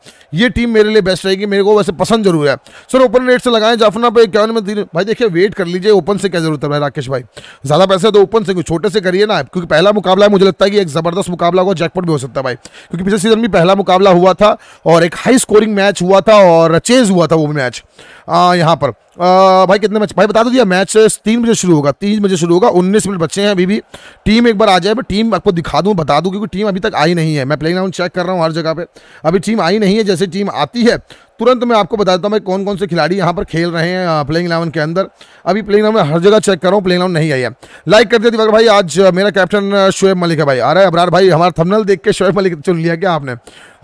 ये टीम मेरे लिए बेस्ट रहेगी मेरे को वैसे पसंद जरूर है सर ओपन रेट से लगाएं जाफना पर क्या में भाई देखिए वेट कर लीजिए ओपन से क्या जरूरत है भाई राकेश भाई ज़्यादा पैसे तो ओपन से छोटे से करिए ना क्योंकि पहला मुकाबला है मुझे लगता है कि एक ज़बरदस्त मुकाबला होगा जैकपॉट भी हो सकता है भाई क्योंकि पिछले सीजन में पहला मुकाबला हुआ था और एक हाई स्कोरिंग मैच हुआ था और चेज हुआ था वो मैच यहाँ पर आ, भाई कितने मैच भाई बता दो दिया मैच तीन बजे शुरू होगा तीन बजे शुरू होगा उन्नीस मिनट बच्चे हैं अभी भी टीम एक बार आ जाए टीम आपको दिखा दूँ बता दूँ क्योंकि टीम अभी तक आई नहीं है मैं प्लेंग ग्राउंड चेक कर रहा हूँ हर जगह पे अभी टीम आई नहीं है जैसे टीम आती है तुरंत मैं आपको बता देता हूँ भाई कौन कौन से खिलाड़ी यहाँ पर खेल रहे हैं प्लेइंग इलेवन के अंदर अभी प्लेइंग इलेवन में हर जगह चेक कर रहा हूँ प्लेइंग इलेवन नहीं आई है लाइक कर दिया दिवाकर भाई आज मेरा कैप्टन शोएब मलिक है भाई है अबरार भाई हमारा थमनल देख के शोएब मलिक चुन लिया क्या आपने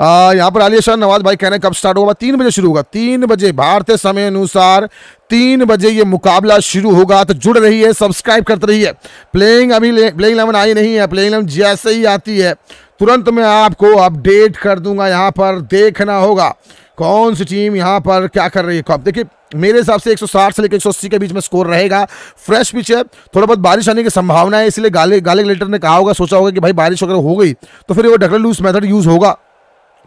यहाँ पर आलिया शाह नवाज भाई कह रहे हैं कब स्टार्ट होगा तीन बजे शुरू होगा तीन बजे भारतीय समय अनुसार तीन बजे ये मुकाबला शुरू होगा तो जुड़ रही है सब्सक्राइब करते रहिए प्लेइंग अभी प्लेइंग इलेवन आई नहीं है प्लेइंग इलेवन जैसे ही आती है तुरंत मैं आपको अपडेट कर दूंगा यहाँ पर देखना होगा कौन सी टीम यहाँ पर क्या कर रही है कब देखिए मेरे हिसाब से 160 से लेकर 180 के बीच में स्कोर रहेगा फ्रेश पिच है थोड़ा बहुत बारिश आने की संभावना है इसलिए गाले गाले लेटर ने कहा होगा सोचा होगा कि भाई बारिश अगर हो गई तो फिर वो डकल लूज मेथड यूज़ होगा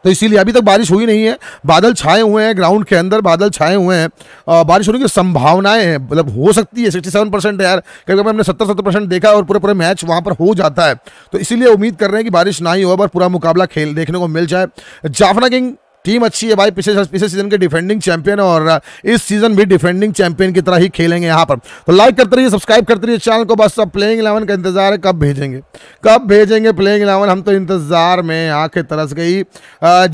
तो इसीलिए अभी तक बारिश हुई नहीं है बादल छाए हुए हैं ग्राउंड के अंदर बादल छाए हुए हैं बारिश होने की संभावनाएं हैं मतलब हो सकती है सिक्सटी सेवन परसेंट यार कभी कभी हमने सत्तर सत्तर परसेंट देखा और पूरे पूरे मैच वहां पर हो जाता है तो इसीलिए उम्मीद कर रहे हैं कि बारिश ना ही हो पर पूरा मुकाबला खेल देखने को मिल जाए जाफना किंग टीम अच्छी है भाई पिछले पिछले सीजन के डिफेंडिंग चैंपियन और इस सीजन भी डिफेंडिंग चैंपियन की तरह ही खेलेंगे यहाँ पर तो लाइक करते रहिए सब्सक्राइब करते रहिए चैनल को बस अब प्लेइंग इलेवन का इंतजार है कब भेजेंगे कब भेजेंगे प्लेइंग इलेवन हम तो इंतजार में आंखें तरस गई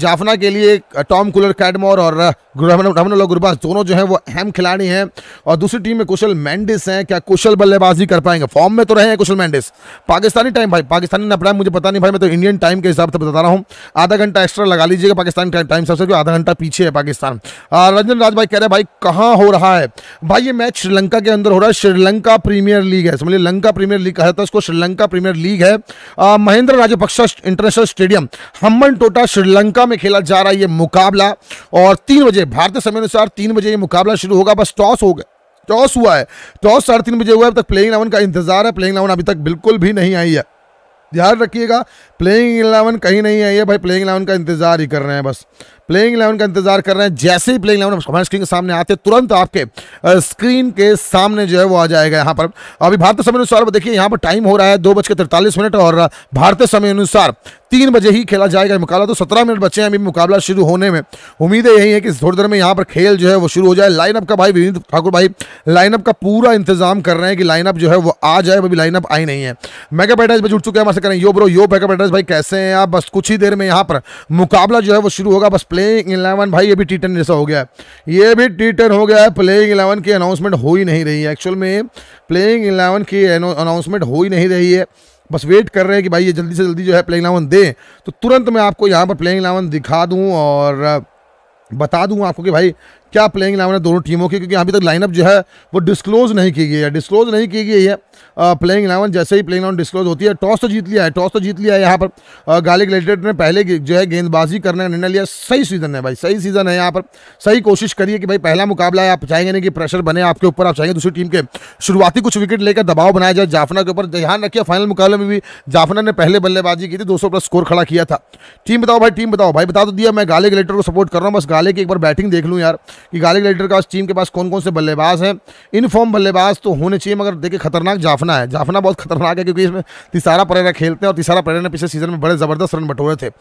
जाफना के लिए टॉम कुलर कैडमोर और रहमनुल्ला दोनों जो है वो अहम खिलाड़ी हैं और दूसरी टीम में कुशल मैंडिस हैं क्या कुशल बल्लेबाजी कर पाएंगे फॉर्म में तो रहे हैं कुशल मैंडिस पाकिस्तानी टाइम भाई पाकिस्तानी ने अपना मुझे पता नहीं भाई मैं तो इंडियन टाइम के हिसाब से बता रहा हूँ आधा घंटा एक्स्ट्रा लगा लीजिएगा पाकिस्तानी टाइम टाइम सबसे आधा घंटा पीछे है पाकिस्तान रंजन राज भाई कह रहे हैं भाई कहाँ हो रहा है भाई ये मैच श्रीलंका के अंदर हो रहा है श्रीलंका प्रीमियर लीग है समझिए लंका प्रीमियर लीग कहा जाता है इसको श्रीलंका प्रीमियर लीग है Mahendra Rajapaksa international stadium Hambantota Sri Lanka में खेला जा रहा है ये मुकाबला और तीन बजे भारतीय समय अनुसार तीन बजे ये मुकाबला शुरू होगा बस टॉस हो गया टॉस हुआ है टॉस साढ़े तीन बजे हुआ है अब तक प्लेइंग इलेवन का इंतजार है प्लेइंग इलेवन अभी तक बिल्कुल भी नहीं आई है ध्यान रखिएगा प्लेइंग इलेवन कहीं नहीं है ये भाई प्लेइंग इलेवन का इंतज़ार ही कर रहे हैं बस प्लेइंग इलेवन का इंतजार कर रहे हैं जैसे ही प्लेइंग इलेवन हमारे स्क्रीन के सामने आते तुरंत आपके स्क्रीन के सामने जो है वो आ जाएगा यहाँ पर अभी भारतीय समय अनुसार देखिए यहाँ पर टाइम हो रहा है दो बज के तिरतालीस मिनट और भारतीय समय अनुसार तीन बजे ही खेला जाएगा मुकाबला तो सत्रह मिनट बचे हैं अभी मुकाबला शुरू होने में उम्मीदें यही है कि थोड़ी देर में यहाँ पर खेल जो है वो शुरू हो जाए लाइनअप का भाई विनीत ठाकुर भाई लाइनअप का पूरा इंतजाम कर रहे हैं कि लाइनअप जो है वो आ जाए अभी लाइनअप आई नहीं है मेगा पैटर्स में जुड़ चुके हैं हमारे करें यो ब्रो यो मेगा पैटर्स भाई कैसे हैं आप बस कुछ ही देर में यहाँ पर मुकाबला जो है वो शुरू होगा बस प्लेइंग इलेवन भाई ये भी टी टेन जैसा हो गया है ये भी टी टेन हो गया है प्लेइंग इलेवन की अनाउंसमेंट हो ही नहीं रही है एक्चुअल में प्लेइंग इलेवन की अनाउंसमेंट हो ही नहीं रही है बस वेट कर रहे हैं कि भाई ये जल्दी से जल्दी जो है प्लेइंग इलेवन दें तो तुरंत मैं आपको यहाँ पर प्लेइंग इलेवन दिखा दूँ और बता दूँ आपको कि भाई क्या प्लेइंग इलेवन है दोनों टीमों की क्योंकि अभी तक लाइनअप जो है वो डिस्क्लोज नहीं की गई है डिस्क्लोज नहीं की गई है प्लेइंग इलेवन जैसे ही प्लेइंग इलेवन डिस्क्लोज होती है टॉस तो जीत लिया है टॉस तो जीत लिया है यहाँ पर गाली लेटेड ने पहले जो है गेंदबाजी करने का निर्णय लिया सही सीज़न है भाई सही सीज़न है यहाँ पर सही कोशिश करिए कि भाई पहला मुकाबला है आप चाहेंगे नहीं कि प्रेशर बने आपके ऊपर आप चाहेंगे दूसरी टीम के शुरुआती कुछ विकेट लेकर दबाव बनाया जाए जाफना के ऊपर ध्यान रखिए फाइनल मुकाबले में भी जाफना ने पहले बल्लेबाजी की थी दो प्लस स्कोर खड़ा किया था टीम बताओ भाई टीम बताओ भाई बता तो दिया मैं गाले ग्लेटर को सपोर्ट कर रहा हूँ बस गाले की एक बार बैटिंग देख लूँ यार कि गाली लेटर का टीम के पास कौन कौन से बल्लेबाज हैं इन फॉर्म बल्लेबाज तो होने चाहिए मगर देखिए खतरनाक जाफना है जाफना बहुत खतरनाक है क्योंकि इसमें तिसारा परेरा खेलते हैं और तिसारा परेरा ने पिछले सीजन में बड़े ज़बरदस्त रन बटोरे थे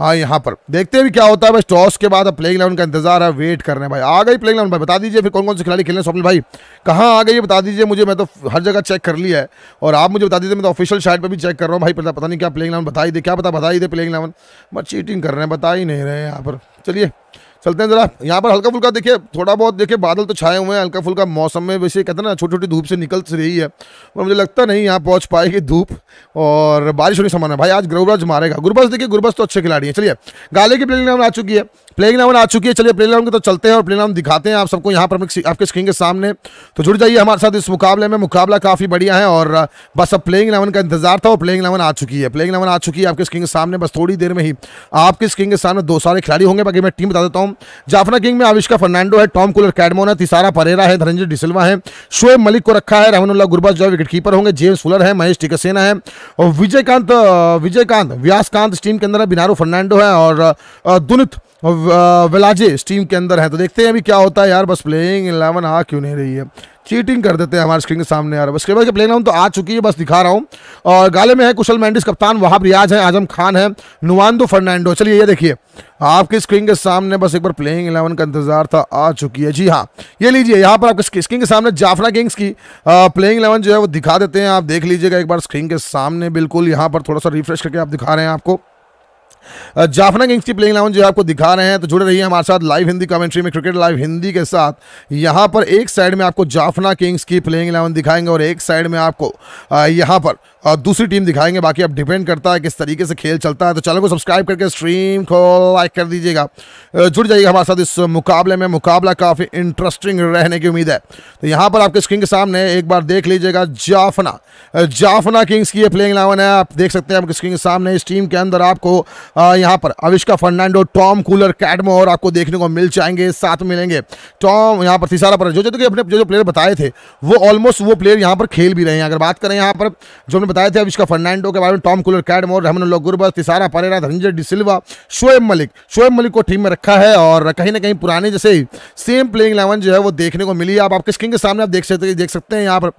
हाँ, यहाँ पर देखते हैं भी क्या होता है बस टॉस के बाद अब प्लेइंग इलेवन का इंतजार है वेट कर रहे हैं भाई आ गई प्लेइंग इलेवन भाई बता दीजिए फिर कौन कौन से खिलाड़ी खेलने स्वप्न भाई कहाँ आ गई बता दीजिए मुझे मैं तो हर जगह चेक कर लिया है और आप मुझे बता दीजिए मैं तो ऑफिशियल साइट पर भी चेक कर रहा हूँ भाई पता पता नहीं क्या प्लेइंग इलेवन बताई दे क्या पता बताई दे प्लेइंग इलेवन बस चीटिंग कर रहे हैं बता ही नहीं रहे हैं यहाँ पर चलिए चलते हैं जरा यहाँ पर हल्का फुल्का देखिए थोड़ा बहुत देखिए बादल तो छाए हुए हैं हल्का फुल्का मौसम में वैसे कहते हैं ना छोटी छोटी धूप से निकल रही है और मुझे लगता नहीं यहाँ पहुँच पाएगी धूप और बारिश होने समान है भाई आज गुरुराज मारेगा गुरबस देखिए गुरबस तो अच्छे खिलाड़ी है चलिए गाले की में आ चुकी है प्लेइंग इलेवन आ चुकी है चलिए प्ले इलेवन के तो चलते हैं और प्ले ग्राउंड दिखाते हैं आप सबको यहाँ पर आपके स्क्रीन के सामने तो जुड़ जाइए हमारे साथ इस मुकाबले में मुकाबला काफ़ी बढ़िया है और बस अब प्लेइंग इलेवन का इंतजार था और प्लेइंग इलेवन आ चुकी है प्लेइंग इलेवन आ चुकी है आपके स्क्रीन के सामने बस थोड़ी देर में ही आपके स्क्रीन के सामने दो सारे खिलाड़ी होंगे बाकी मैं टीम बता देता हूँ जाफना किंग में आविष्का फर्नांडो है टॉम कुलर कैडमोन है तिसारा परेरा है धनंजय डिसल्वा है शोएब मलिक को रखा है रहमनुल्ला गुरबाज जो है विकेट कीपर होंगे जेम्स फुलर है महेश टिकसेना है और विजयकांत विजयकांत व्यासकांत टीम के अंदर बिनारो बिनारू फर्नांडो है और दुनित वेलाजेस टीम के अंदर है तो देखते हैं अभी क्या होता है यार बस प्लेइंग इलेवन आ क्यों नहीं रही है चीटिंग कर देते हैं हमारे स्क्रीन के सामने यार बस केवल के प्ले तो आ चुकी है बस दिखा रहा हूँ और गाले में है कुशल मैंडिस कप्तान वहाब रियाज है आजम खान है नुवानदो फर्नांडो चलिए ये देखिए आपके स्क्रीन के सामने बस एक बार प्लेइंग इलेवन का इंतजार था आ चुकी है जी हाँ ये लीजिए यहाँ पर आपके स्क्रीन के सामने जाफरा किंग्स की प्लेइंग इलेवन जो है वो दिखा देते हैं आप देख लीजिएगा एक बार स्क्रीन के सामने बिल्कुल यहाँ पर थोड़ा सा रिफ्रेश करके आप दिखा रहे हैं आपको जाफना किंग्स की प्लेइंग लाउन जो आपको दिखा रहे हैं तो जुड़े रहिए हमारे साथ लाइव हिंदी कमेंट्री में क्रिकेट लाइव हिंदी के साथ यहाँ पर एक साइड में आपको जाफना किंग्स की प्लेइंग इलेवन दिखाएंगे और एक साइड में आपको यहाँ पर दूसरी टीम दिखाएंगे बाकी अब डिपेंड करता है किस तरीके से खेल चलता है तो चैनल को सब्सक्राइब करके स्ट्रीम को लाइक कर दीजिएगा जुड़ जाइएगा हमारे साथ इस मुकाबले में मुकाबला काफ़ी इंटरेस्टिंग रहने की उम्मीद है तो यहाँ पर आपके स्क्रीन के सामने एक बार देख लीजिएगा जाफना जाफना किंग्स की ये प्लेइंग इलेवन है आप देख सकते हैं आपके स्क्रीन के सामने इस टीम के अंदर आपको यहाँ पर Avishka Fernando Tom Kohler Cadmore और आपको देखने को मिल जाएंगे साथ मिलेंगे टॉम यहाँ पर तीसारा पर जो जो अपने जो जो प्लेयर बताए थे वो ऑलमोस्ट वो प्लेयर यहाँ पर खेल भी रहे हैं अगर बात करें यहाँ पर जो हमने बताए थे अब इसका फर्नांडो के बारे में Tom Kohler Cadmore Rahman Gurbaz Thisara Perera Dhananjaya de Silva Shoaib Malik Shoaib Malik को टीम में रखा है और कहीं ना कहीं पुराने जैसे सेम प्लेइंग इलेवन जो है वो देखने को मिली आप आपके किंग के सामने आप देख सकते देख सकते हैं यहाँ पर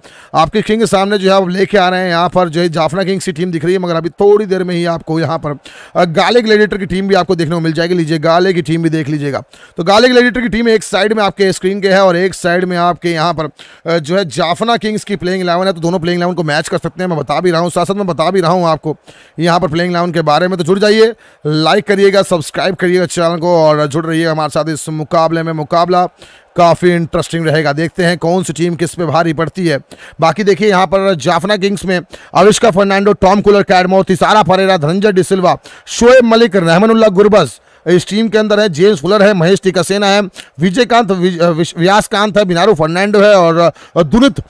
आपके किंग के सामने जो है आप लेके आ रहे हैं यहाँ पर जो है जाफना किंग्स की टीम दिख रही है मगर अभी थोड़ी देर में ही आपको यहाँ पर गाले ग्लेडिटर की टीम भी आपको देखने को मिल जाएगी लीजिए गाले की टीम भी देख लीजिएगा तो गाले ग्लेडिटर की टीम एक साइड में आपके स्क्रीन के है और एक साइड में आपके यहाँ पर जो है जाफना किंग्स की प्लेइंग इलेवन है तो दोनों प्लेइंग इलेवन को मैच कर सकते हैं मैं बता भी रहा हूँ साथ साथ मैं बता भी रहा हूँ आपको यहाँ पर प्लेइंग इलेवन के बारे में तो जुड़ जाइए लाइक करिएगा सब्सक्राइब करिएगा चैनल को और जुड़ रहिए हमारे साथ इस मुकाबले में मुकाबला काफ़ी इंटरेस्टिंग रहेगा देखते हैं कौन सी टीम किस पे भारी पड़ती है बाकी देखिए यहाँ पर जाफना किंग्स में Avishka Fernando Tom Kohler Cadmore Thisara Perera Dhananjaya de Silva Shoaib Malik Rahmanullah Gurbaz इस टीम के अंदर है जेम्स फुलर है महेश टिकासेना है विजयकांत व्यासकांत है बिनारू फर्नांडो है और दुनित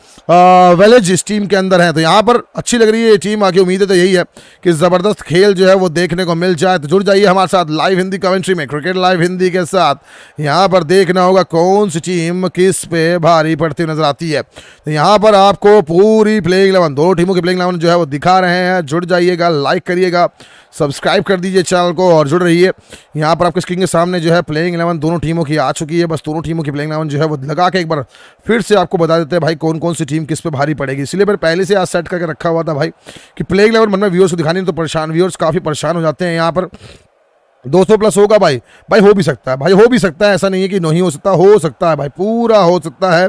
वेलेज इस टीम के अंदर है तो यहाँ पर अच्छी लग रही है ये टीम आगे उम्मीद है तो यही है कि ज़बरदस्त खेल जो है वो देखने को मिल जाए तो जुड़ जाइए हमारे साथ लाइव हिंदी कमेंट्री में क्रिकेट लाइव हिंदी के साथ यहाँ पर देखना होगा कौन सी टीम किस पे भारी पड़ती नजर आती है तो यहाँ पर आपको पूरी प्लेइंग इलेवन दो टीमों की प्लेइंग इलेवन जो है वो दिखा रहे हैं जुड़ जाइएगा लाइक करिएगा सब्सक्राइब कर दीजिए चैनल को और जुड़ रहिए यहाँ पर आपके स्क्रीन के सामने जो है प्लेइंग इलेवन दोनों टीमों की आ चुकी है बस दोनों टीमों की प्लेइंग इलेवन जो है वो लगा के एक बार फिर से आपको बता देते हैं भाई कौन कौन सी टीम किस पे भारी पड़ेगी इसलिए मैंने पहले से आज सेट करके रखा हुआ था भाई कि प्लेइंग इलेवन मन में व्यूअर्स को दिखाने तो परेशान व्यूअर्स काफ़ी परेशान हो जाते हैं यहाँ पर 200 प्लस होगा भाई भाई हो भी सकता है भाई हो भी सकता है ऐसा नहीं है कि नहीं हो सकता हो सकता है भाई पूरा हो सकता है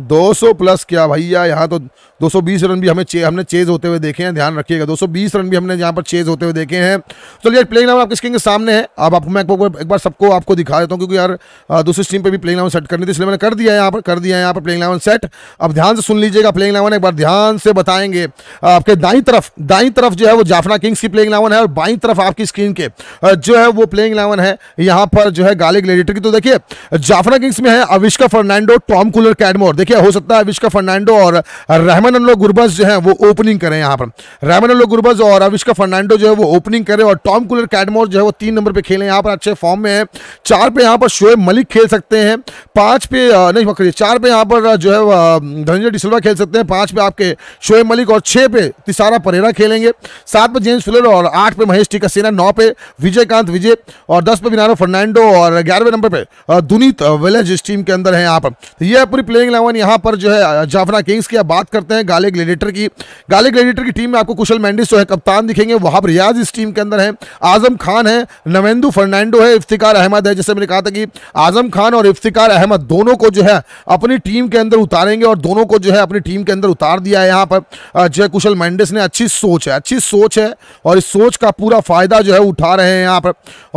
200 प्लस क्या भैया यहाँ तो 220 रन भी हमें चे, हमने चेज होते हुए देखे हैं ध्यान रखिएगा 220 रन भी हमने यहाँ पर चेज होते हुए देखे हैं चलिए प्लेइंग नाम आपके स्क्रीन के सामने है अब आपको मैं एक बार सबको आपको दिखा देता हूँ क्योंकि यार दूसरी स्ट्रीम पर भी प्लेइंग नाउन सेट करनी थी इसलिए मैंने कर दिया यहाँ पर कर दिया यहाँ पर प्लेइंग नाउन सेट अब ध्यान से सुन लीजिएगा प्लेइंग नाउन एक बार ध्यान से बताएंगे आपके दाई तरफ दाई तरफ जो है वो जाफना किंग्स की प्लेइंग नाउन है और बाई तरफ आपकी स्क्रीन के जो है वो प्लेइंग नाउन है यहाँ पर जो है गाली ग्लेडिटर की तो देखिए जाफना किंग्स में है Avishka Fernando Tom Kohler Cadmore देखिए हो सकता है अविष्का फर्नांडो और रहमन अल्लो गुरबस जो है वो ओपनिंग करें यहाँ पर रहमन अल्लो गुरबस और अविष्का फर्नांडो जो है वो ओपनिंग करें और टॉम कुलर कैडमोर जो है वो तीन नंबर पर खेलें यहाँ पर अच्छे फॉर्म में है चार पे यहाँ पर शोएब मलिक खेल सकते हैं पाँच पे नहीं पकड़िए चार पे यहाँ पर जो है धनंजय डिसल्वा खेल सकते हैं पाँच पे आपके शोएब मलिक और छः पे तिसारा परेरा खेलेंगे सात पे जेम्स फुलर और आठ पे महेश टीका सेना नौ पे विजयकांत विजय और दस पे बिनारो फर्नांडो और ग्यारहवें नंबर पे दुनीत विलेज इस टीम के अंदर है यहाँ पर तो यह पूरी प्लेइंग इलेवन तकरीबन यहाँ पर जो है जाफना किंग्स की बात करते हैं गाले ग्लेडिएटर की गाले ग्लेडिएटर की टीम में आपको कुशल मैंडिस जो है कप्तान दिखेंगे वहाब रियाज इस टीम के अंदर है आजम खान है नवेंदू फर्नांडो है इफ्तिकार अहमद है जैसे मैंने कहा था कि आजम खान और इफ्तिकार अहमद दोनों को जो है अपनी टीम के अंदर उतारेंगे और दोनों को जो है अपनी टीम के अंदर उतार दिया है यहाँ पर जो है कुशल मैंडिस ने अच्छी सोच है अच्छी सोच है और इस सोच का पूरा फ़ायदा जो है उठा रहे हैं यहाँ पर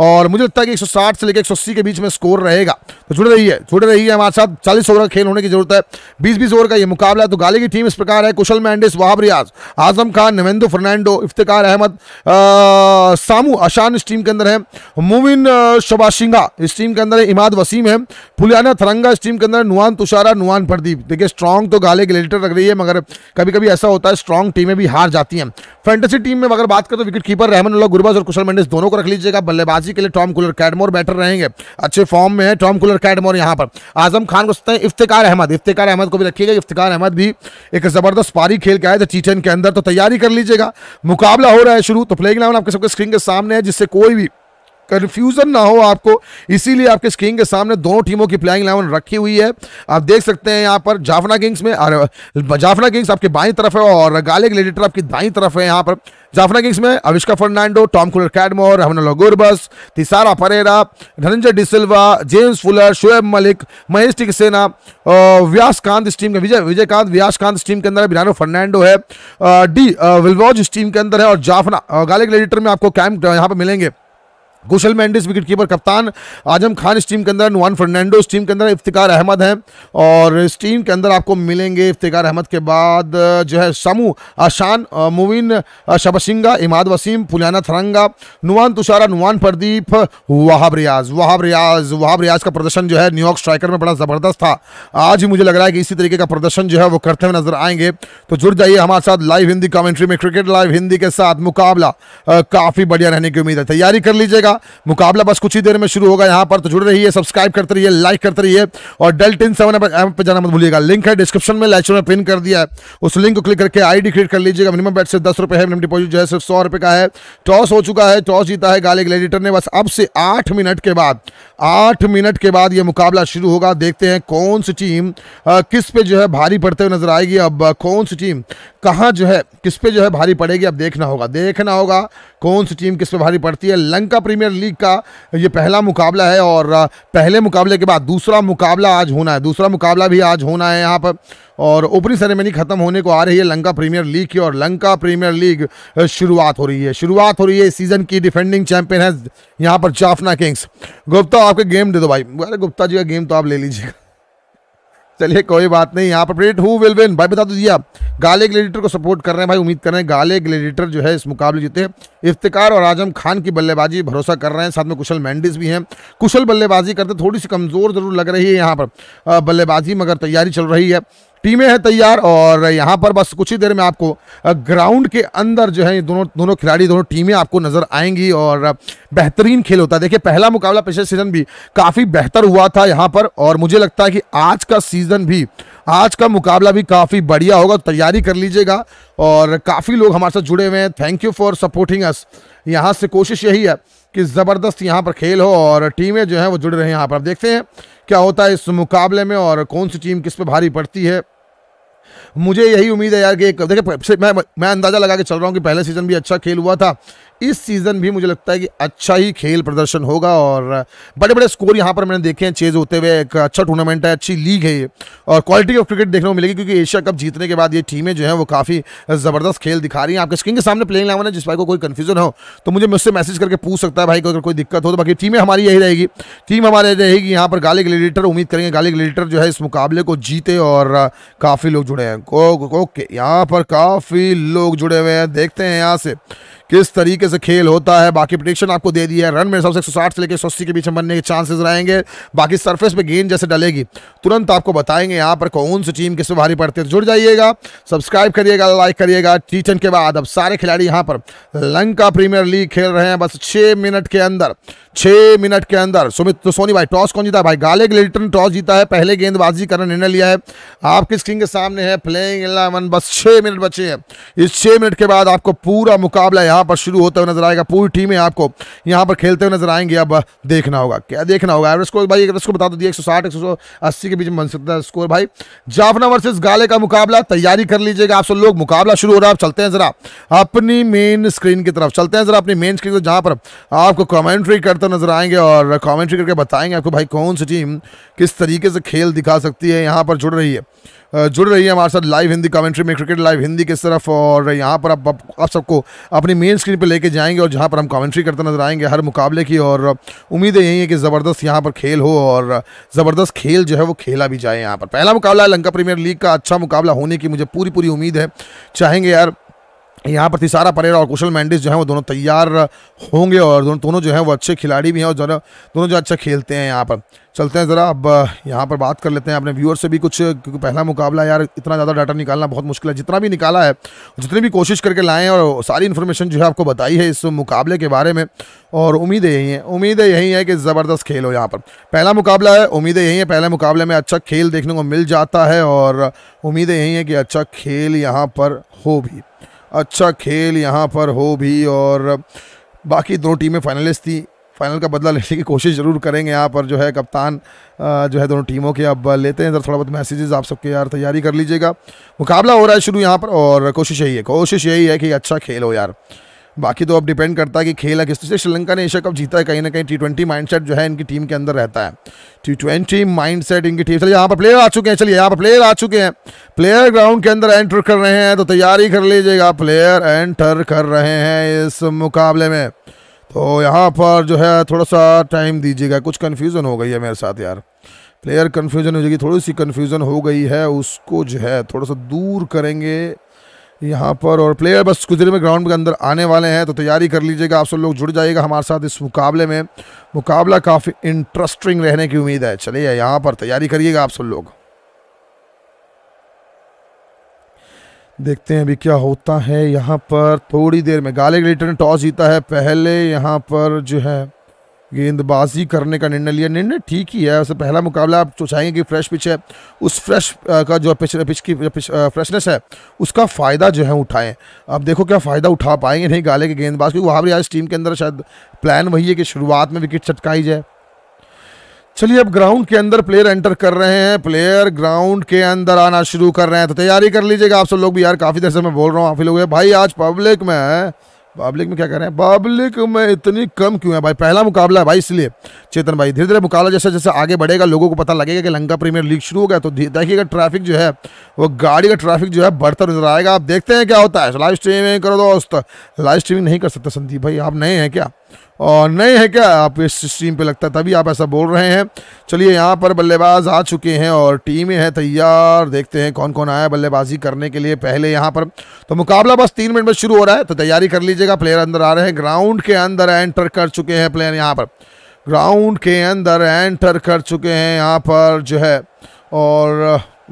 और मुझे लगता है कि 160 से लेकर 180 के बीच में स्कोर रहेगा तो जुड़े रहिए जुड़े रहिए हमारे साथ चालीस ओवर का खेल होने की जरूरत है बीस बीस ओवर का ये मुकाबला तो गाली की टीम इस प्रकार है कुशल मैंडिस वहाब रियाज आजम खान नवेंदो फर्नांडो इफ्तार अहमद सामू अशान इस टीम के अंदर है मोमिन शबाशिंगा इस टीम के अंदर है इमाद वसीम है फुलियाना थरंगा इस टीम के अंदर नुआन तुषारा नुआन प्रदीप देखिए स्ट्रॉन्ग तो गाले के ग्लेटर लग रही है मगर कभी कभी ऐसा होता है स्ट्रॉन्ग टीमें भी हार जाती हैं फैंटेसी टीम में अगर बात करें तो विकेट कीपर रहमन गुरबाज और कुशल मैंडिस दोनों को रख लीजिएगा बल्लेबाजी के लिए टॉम कुलर कैडमोर बैटर रहेंगे अच्छे फॉर्म में है टॉम कुलर कैडमोर यहाँ पर आजम खान को सकते हैं इफ्तार अहमद इफ्तार इफ्तार अहमद को भी रखिएगा इफ्तिकार अहमद भी एक ज़बरदस्त पारी खेल के आए थे टेन के अंदर तो तैयारी कर लीजिएगा मुकाबला हो रहा है शुरू तो प्ले ग्राउंड आपके सबके स्क्रीन के सामने है जिससे कोई भी कन्फ्यूजन ना हो आपको इसीलिए आपके स्क्रीन के सामने दोनों टीमों की प्लेइंग इलेवन रखी हुई है आप देख सकते हैं यहाँ पर जाफना किंग्स में जाफना किंग्स आपके बाई तरफ है और गाले ग्लेडिटर आपकी दाई तरफ है यहाँ पर जाफना किंग्स में Avishka Fernando Tom Kohler Cadmore Rahmanullah Gurbaz Thisara Perera Dhananjaya de Silva James Fuller Shoaib Malik Maheesh Theekshana Viyaskanth इस टीम के विजय विजयकांत व्यास कांत इस टीम के अंदर बिरानो फर्नांडो है डी विलवॉज इस टीम के अंदर है और जाफना गाले ग्लेडिटर में आपको कैम्प यहाँ पर मिलेंगे गुशल मैंडिस विकेट कीपर कप्तान आजम खान इस टीम के अंदर नुआन फर्नांडो इस टीम के अंदर इफ्तिकार अहमद हैं और इस टीम के अंदर आपको मिलेंगे इफ्तिकार अहमद के बाद जो है समू आशान मुविन शबसिंगा इमाद वसीम पुलाना थरंगा नुआन तुषारा नुआन प्रदीप वहाब रियाज वहाब रियाज वहाब रियाज का प्रदर्शन जो है न्यूयॉर्क स्ट्राइकर में बड़ा ज़बरदस्त था आज ही मुझे लग रहा है कि इसी तरीके का प्रदर्शन जो है वो करते हुए नजर आएंगे तो जुड़ जाइए हमारे साथ लाइव हिंदी कॉमेंट्री में क्रिकेट लाइव हिंदी के साथ मुकाबला काफ़ी बढ़िया रहने की उम्मीद है तैयारी कर लीजिएगा मुकाबला बस कुछ ही देर में शुरू होगा यहाँ पर तो जुड़ रही है सब्सक्राइब करते रहिए लाइक करते रहिए और डेल टिन सेवन एम पर जाना मत भूलिएगा लिंक है डिस्क्रिप्शन में लैचो में पिन कर दिया है उस लिंक को क्लिक करके आईडी क्रिएट कर लीजिएगा मिनिमम बैट से दस रुपये है मिनिमम डिपोजिट जो है सिर्फ सौ रुपये का है टॉस हो चुका है टॉस जीता है गाले ग्लेडिटर ने बस अब से आठ मिनट के बाद आठ मिनट के बाद यह मुकाबला शुरू होगा देखते हैं कौन सी टीम किस पे जो है भारी पड़ते हुए नजर आएगी अब कौन सी टीम कहाँ जो है किस पे जो है भारी पड़ेगी अब देखना होगा देखना होगा कौन सी टीम किस पे भारी पड़ती है लंका प्रीमियर प्रीमियर लीग का ये पहला मुकाबला है और पहले मुकाबले के बाद दूसरा मुकाबला आज होना है दूसरा मुकाबला भी आज होना है यहाँ पर और ओपनिंग सेरेमनी खत्म होने को आ रही है लंका प्रीमियर लीग की और लंका प्रीमियर लीग शुरुआत हो रही है शुरुआत हो रही है इस सीजन की डिफेंडिंग चैंपियन है यहाँ पर चाफना किंग्स गुप्ता आपके गेम दे दो भाई अरे गुप्ता जी का गेम तो आप ले लीजिएगा चलिए कोई बात नहीं यहाँ पर प्रेडिट हु विल विन भाई बता तो दीजिए आप गाले ग्लेडिटर को सपोर्ट कर रहे हैं भाई उम्मीद कर रहे हैं गाले ग्लेडिटर जो है इस मुकाबले जीते हैं इफ्तिकार और आजम खान की बल्लेबाजी भरोसा कर रहे हैं साथ में कुशल मैंडिस भी हैं कुशल बल्लेबाजी करते थोड़ी सी कमज़ोर ज़रूर लग रही है यहाँ पर बल्लेबाजी मगर तैयारी चल रही है टीमें हैं तैयार और यहाँ पर बस कुछ ही देर में आपको ग्राउंड के अंदर जो है दोनों दोनों खिलाड़ी दोनों टीमें आपको नजर आएंगी और बेहतरीन खेल होता है देखिए पहला मुकाबला पिछले सीजन भी काफ़ी बेहतर हुआ था यहाँ पर और मुझे लगता है कि आज का सीज़न भी आज का मुकाबला भी काफ़ी बढ़िया होगा तो तैयारी कर लीजिएगा और काफ़ी लोग हमारे साथ जुड़े हुए हैं thank you for supporting us यहाँ से कोशिश यही है कि ज़बरदस्त यहाँ पर खेल हो और टीमें जो हैं वो जुड़ रहे हैं यहाँ पर अब देखते हैं क्या होता है इस मुकाबले में और कौन सी टीम किस पर भारी पड़ती है मुझे यही उम्मीद है यार कि एक देखिए मैं मैं अंदाज़ा लगा के चल रहा हूँ कि पहले सीज़न भी अच्छा खेल हुआ था इस सीज़न भी मुझे लगता है कि अच्छा ही खेल प्रदर्शन होगा और बड़े बड़े स्कोर यहाँ पर मैंने देखे हैं चेज होते हुए एक अच्छा टूर्नामेंट है अच्छी लीग है ये और क्वालिटी ऑफ क्रिकेट देखने को मिलेगी क्योंकि एशिया कप जीतने के बाद ये टीमें जो हैं वो काफ़ी ज़बरदस्त खेल दिखा रही हैं आपके स्क्रीन के सामने प्लेइंग इलेवन है जिस भाई को कोई कन्फ्यूजन हो तो मुझे मुझसे मैसेज करके पूछ सकता है भाई को अगर कोई दिक्कत हो तो बाकी टीमें हमारी यही रहेगी टीम हमारे रहेगी यहाँ पर गाली ग्लेडिएटर उम्मीद करेंगे गाली ग्लेडिएटर जो है इस मुकाबले को जीते और काफ़ी लोग जुड़े हैं बैंक ओके यहाँ पर काफ़ी लोग जुड़े हुए हैं देखते हैं यहाँ से किस तरीके से खेल होता है बाकी प्रडिक्शन आपको दे दिया है रन मेरे सबसे एक से लेकर सौ के बीच में बनने के चांसेस रहेंगे बाकी सरफेस पे गेंद जैसे डलेगी तुरंत आपको बताएंगे यहाँ पर कौन सी टीम किस भारी पड़ती है तो जुड़ जाइएगा सब्सक्राइब करिएगा लाइक करिएगा टी के बाद अब सारे खिलाड़ी यहाँ पर लंका प्रीमियर लीग खेल रहे हैं बस छः मिनट के अंदर छः मिनट के अंदर सुमित तो सोनी भाई टॉस कौन जीता है भाई गाले लिल्टन टॉस जीता है पहले गेंदबाजी करने निर्णय लिया है आप किस किंग के सामने है प्लेइंग इलेवन बस छः मिनट बचे हैं इस छः मिनट के बाद आपको पूरा मुकाबला यहाँ यहाँ पर शुरू होता हुआ नजर आएगा पूरी टीमें आपको यहाँ पर खेलते हुए नजर आएंगे अब देखना होगा क्या देखना होगा एवरेज स्कोर भाई एवरेज को बता दो एक सौ साठ एक सौ अस्सी के बीच में बन सकता है स्कोर भाई जाफना वर्सेज गाले का मुकाबला तैयारी कर लीजिएगा आप सब लोग मुकाबला शुरू हो रहा है आप चलते हैं ज़रा अपनी मेन स्क्रीन की तरफ चलते हैं ज़रा अपनी मेन स्क्रीन जहाँ पर आपको कॉमेंट्री करते नजर आएंगे और कॉमेंट्री करके बताएंगे आपको भाई कौन सी टीम किस तरीके से खेल दिखा सकती है यहाँ पर जुड़ रही है जुड़ रही है हमारे साथ लाइव हिंदी कमेंट्री में क्रिकेट लाइव हिंदी किस तरफ और यहाँ पर आप आप सबको अपनी मेन स्क्रीन पर लेके जाएंगे और जहाँ पर हम कमेंट्री करते नजर आएंगे हर मुकाबले की और उम्मीद यही है कि ज़बरदस्त यहाँ पर खेल हो और ज़बरदस्त खेल जो है वो खेला भी जाए यहाँ पर पहला मुकाबला है लंका प्रीमियर लीग का अच्छा मुकाबला होने की मुझे पूरी पूरी उम्मीद है चाहेंगे यार यहाँ पर तिसारा परेरा और कुशल मैंडिस जो है वो दोनों तैयार होंगे और दोनों दोनों जो है वो अच्छे खिलाड़ी भी हैं और जरा दोनों जो अच्छा खेलते हैं यहाँ पर चलते हैं ज़रा अब यहाँ पर बात कर लेते हैं अपने व्यूअर से भी कुछ क्योंकि पहला मुकाबला यार इतना ज़्यादा डाटा निकालना बहुत मुश्किल है जितना भी निकाला है जितनी भी कोशिश करके लाएँ और सारी इन्फॉर्मेशन जो है आपको बताई है इस मुकाबले के बारे में और उम्मीदें यही हैं उम्मीदें यही हैं कि ज़बरदस्त खेल हो यहाँ पर पहला मुकाबला है उम्मीदें यही हैं पहले मुकाबले में अच्छा खेल देखने को मिल जाता है और उम्मीदें यही हैं कि अच्छा खेल यहाँ पर हो भी अच्छा खेल यहाँ पर हो भी और बाकी दोनों टीमें फाइनलिस्ट थी फाइनल का बदला लेने की कोशिश ज़रूर करेंगे यहाँ पर जो है कप्तान जो है दोनों टीमों के अब लेते हैं जरा थोड़ा बहुत मैसेजेस आप सबके यार तैयारी कर लीजिएगा मुकाबला हो रहा है शुरू यहाँ पर और कोशिश यही है कोशिश यही है कि अच्छा खेल हो यार बाकी तो अब डिपेंड करता है कि खेल है किस से श्रीलंका ने एशिया कप जीता है कहीं ना कहीं टी ट्वेंटी माइंडसेट जो है इनकी टीम के अंदर रहता है टी ट्वेंटी सेट इनकी टीम चलिए यहाँ पर प्लेयर आ चुके हैं चलिए यहाँ पर प्लेयर आ चुके हैं प्लेयर ग्राउंड के अंदर एंटर कर रहे हैं तो तैयारी कर लीजिएगा प्लेयर एंटर कर रहे हैं इस मुकाबले में तो यहाँ पर जो है थोड़ा सा टाइम दीजिएगा कुछ कन्फ्यूज़न हो गई है मेरे साथ यार प्लेयर कन्फ्यूज़न हो जाएगी थोड़ी सी कन्फ्यूज़न हो गई है उसको जो है थोड़ा सा दूर करेंगे यहाँ पर और प्लेयर बस कुछ देर में ग्राउंड के अंदर आने वाले हैं तो तैयारी कर लीजिएगा आप सब लोग जुड़ जाइएगा हमारे साथ इस मुकाबले में मुकाबला काफ़ी इंटरेस्टिंग रहने की उम्मीद है चलिए यहाँ पर तैयारी करिएगा आप सब लोग देखते हैं अभी क्या होता है यहाँ पर थोड़ी देर में गाले ग्लेटर ने टॉस जीता है पहले यहाँ पर जो है गेंदबाजी करने का निर्णय लिया निर्णय ठीक ही है उससे पहला मुकाबला आप सोचाएंगे कि फ्रेश पिच है उस फ्रेश का जो पिच पिच की पिच, फ्रेशनेस है उसका फ़ायदा जो है उठाएं अब देखो क्या फ़ायदा उठा पाएंगे नहीं गाले के गेंदबाज क्योंकि वहाँ भी आज टीम के अंदर शायद प्लान वही है कि शुरुआत में विकेट चटकाई जाए चलिए अब ग्राउंड के अंदर प्लेयर एंटर कर रहे हैं प्लेयर ग्राउंड के अंदर आना शुरू कर रहे हैं तो तैयारी कर लीजिएगा आप सब लोग भी यार काफ़ी देर से मैं बोल रहा हूँ आप लोग भाई आज पब्लिक में पब्लिक में क्या कर रहे हैं पब्लिक में इतनी कम क्यों है भाई पहला मुकाबला है भाई इसलिए चेतन भाई धीरे धीरे मुकाबला जैसे जैसे आगे बढ़ेगा लोगों को पता लगेगा कि लंका प्रीमियर लीग शुरू हो गया तो देखिएगा ट्रैफिक जो है वो गाड़ी का ट्रैफिक जो है बढ़ता नजर आएगा आप देखते हैं क्या होता है लाइव स्ट्रीमिंग करो दोस्त लाइव स्ट्रीमिंग नहीं कर सकते संदीप भाई आप नए हैं क्या और नए हैं क्या आप इस टीम पे लगता है तभी आप ऐसा बोल रहे हैं चलिए यहाँ पर बल्लेबाज आ चुके हैं और टीमें हैं तैयार देखते हैं कौन कौन आया बल्लेबाजी करने के लिए पहले यहाँ पर तो मुकाबला बस तीन मिनट में शुरू हो रहा है तो तैयारी कर लीजिएगा प्लेयर अंदर आ रहे हैं ग्राउंड के अंदर एंटर कर चुके हैं प्लेयर यहाँ पर ग्राउंड के अंदर एंटर कर चुके हैं यहाँ पर जो है और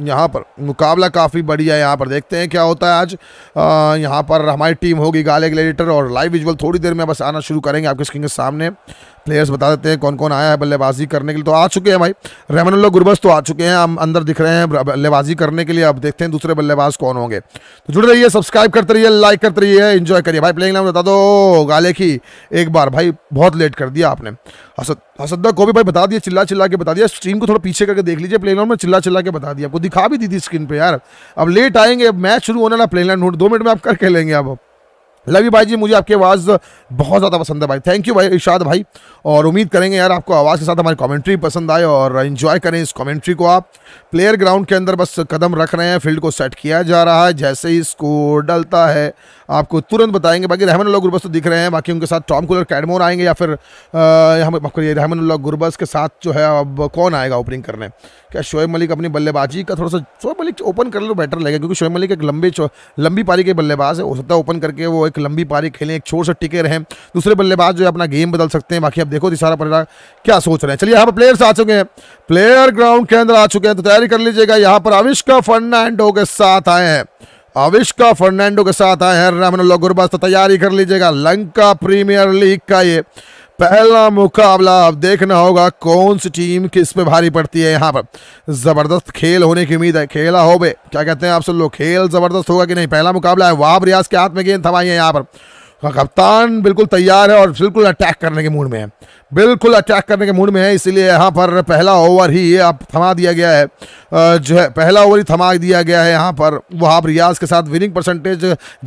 यहाँ पर मुकाबला काफ़ी बढ़िया है यहाँ पर देखते हैं क्या होता है आज यहाँ पर हमारी टीम होगी गाले ग्लेडिटर और लाइव विजुअल थोड़ी देर में बस आना शुरू करेंगे आपके स्क्रीन के सामने प्लेयर्स बता देते हैं कौन कौन आया है बल्लेबाजी करने के लिए तो आ चुके हैं भाई रहमानुल्ला गुरबस तो आ चुके हैं हम अंदर दिख रहे हैं बल्लेबाजी करने के लिए अब देखते हैं दूसरे बल्लेबाज कौन होंगे तो जुड़ रहिए सब्सक्राइब करते रहिए लाइक करते रहिए इन्जॉय करिए भाई प्लेइंग नाम बता दो गाले की एक बार भाई बहुत लेट कर दिया आपने हसद हसद्दा को भी भाई बता दिया चिल्ला चिल्ला के बता दिया स्ट्रीम को थोड़ा पीछे करके देख लीजिए प्लेन में चिल्ला चिल्ला के बता दिया आपको दिखा भी दी थी स्क्रीन पर यार अब लेट आएंगे मैच शुरू होने वाला प्लेन लाइन दो मिनट में आप करके लेंगे आप लव यू भाई जी मुझे आपकी आवाज़ बहुत ज़्यादा पसंद है भाई थैंक यू भाई इशाद भाई और उम्मीद करेंगे यार आपको आवाज़ के साथ हमारी कमेंट्री पसंद आए और इन्जॉय करें इस कमेंट्री को आप प्लेयर ग्राउंड के अंदर बस कदम रख रहे हैं फील्ड को सेट किया जा रहा है जैसे ही स्कोर डलता है आपको तुरंत बताएंगे बाकी रहमन गुरबस तो दिख रहे हैं बाकी उनके साथ टॉम कुलर कैडमोर आएंगे या फिर हम रहमन गुरबस के साथ जो है अब कौन आएगा ओपनिंग करने क्या शोएब मलिक अपनी बल्लेबाजी का थोड़ा सा शोएब मलिक ओपन कर लो बेटर लगेगा क्योंकि शोएब मलिक एक लंबे लंबी पारी के बल्लेबाज है हो सकता है ओपन करके वो एक लंबी पारी खेलें एक छोर से टिके रहें दूसरे बल्लेबाज जो है अपना गेम बदल सकते हैं बाकी आप देखो दिशारा परिवार क्या सोच रहे हैं चलिए यहाँ पर प्लेयर्स आ चुके हैं प्लेयर ग्राउंड के अंदर आ चुके हैं तो तैयारी कर लीजिएगा यहाँ पर अविष्का फर्नांडो के साथ आए हैं अविष्का फर्नांडो के साथ आए हैं रामनल्ला गुरबाज तो तैयारी कर लीजिएगा लंका प्रीमियर लीग का ये पहला मुकाबला अब देखना होगा कौन सी टीम किस पे भारी पड़ती है यहाँ पर ज़बरदस्त खेल होने की उम्मीद है खेला हो बे क्या कहते हैं आप सब लोग खेल ज़बरदस्त होगा कि नहीं पहला मुकाबला है वाब रियाज के हाथ में गेंद थमाई है यहाँ पर कप्तान बिल्कुल तैयार है और बिल्कुल अटैक करने के मूड में है बिल्कुल अटैक करने के मूड में है इसीलिए यहाँ पर पहला ओवर ही अब थमा दिया गया है जो है पहला ओवर ही थमा दिया गया है यहाँ पर वहाब रियाज के साथ विनिंग परसेंटेज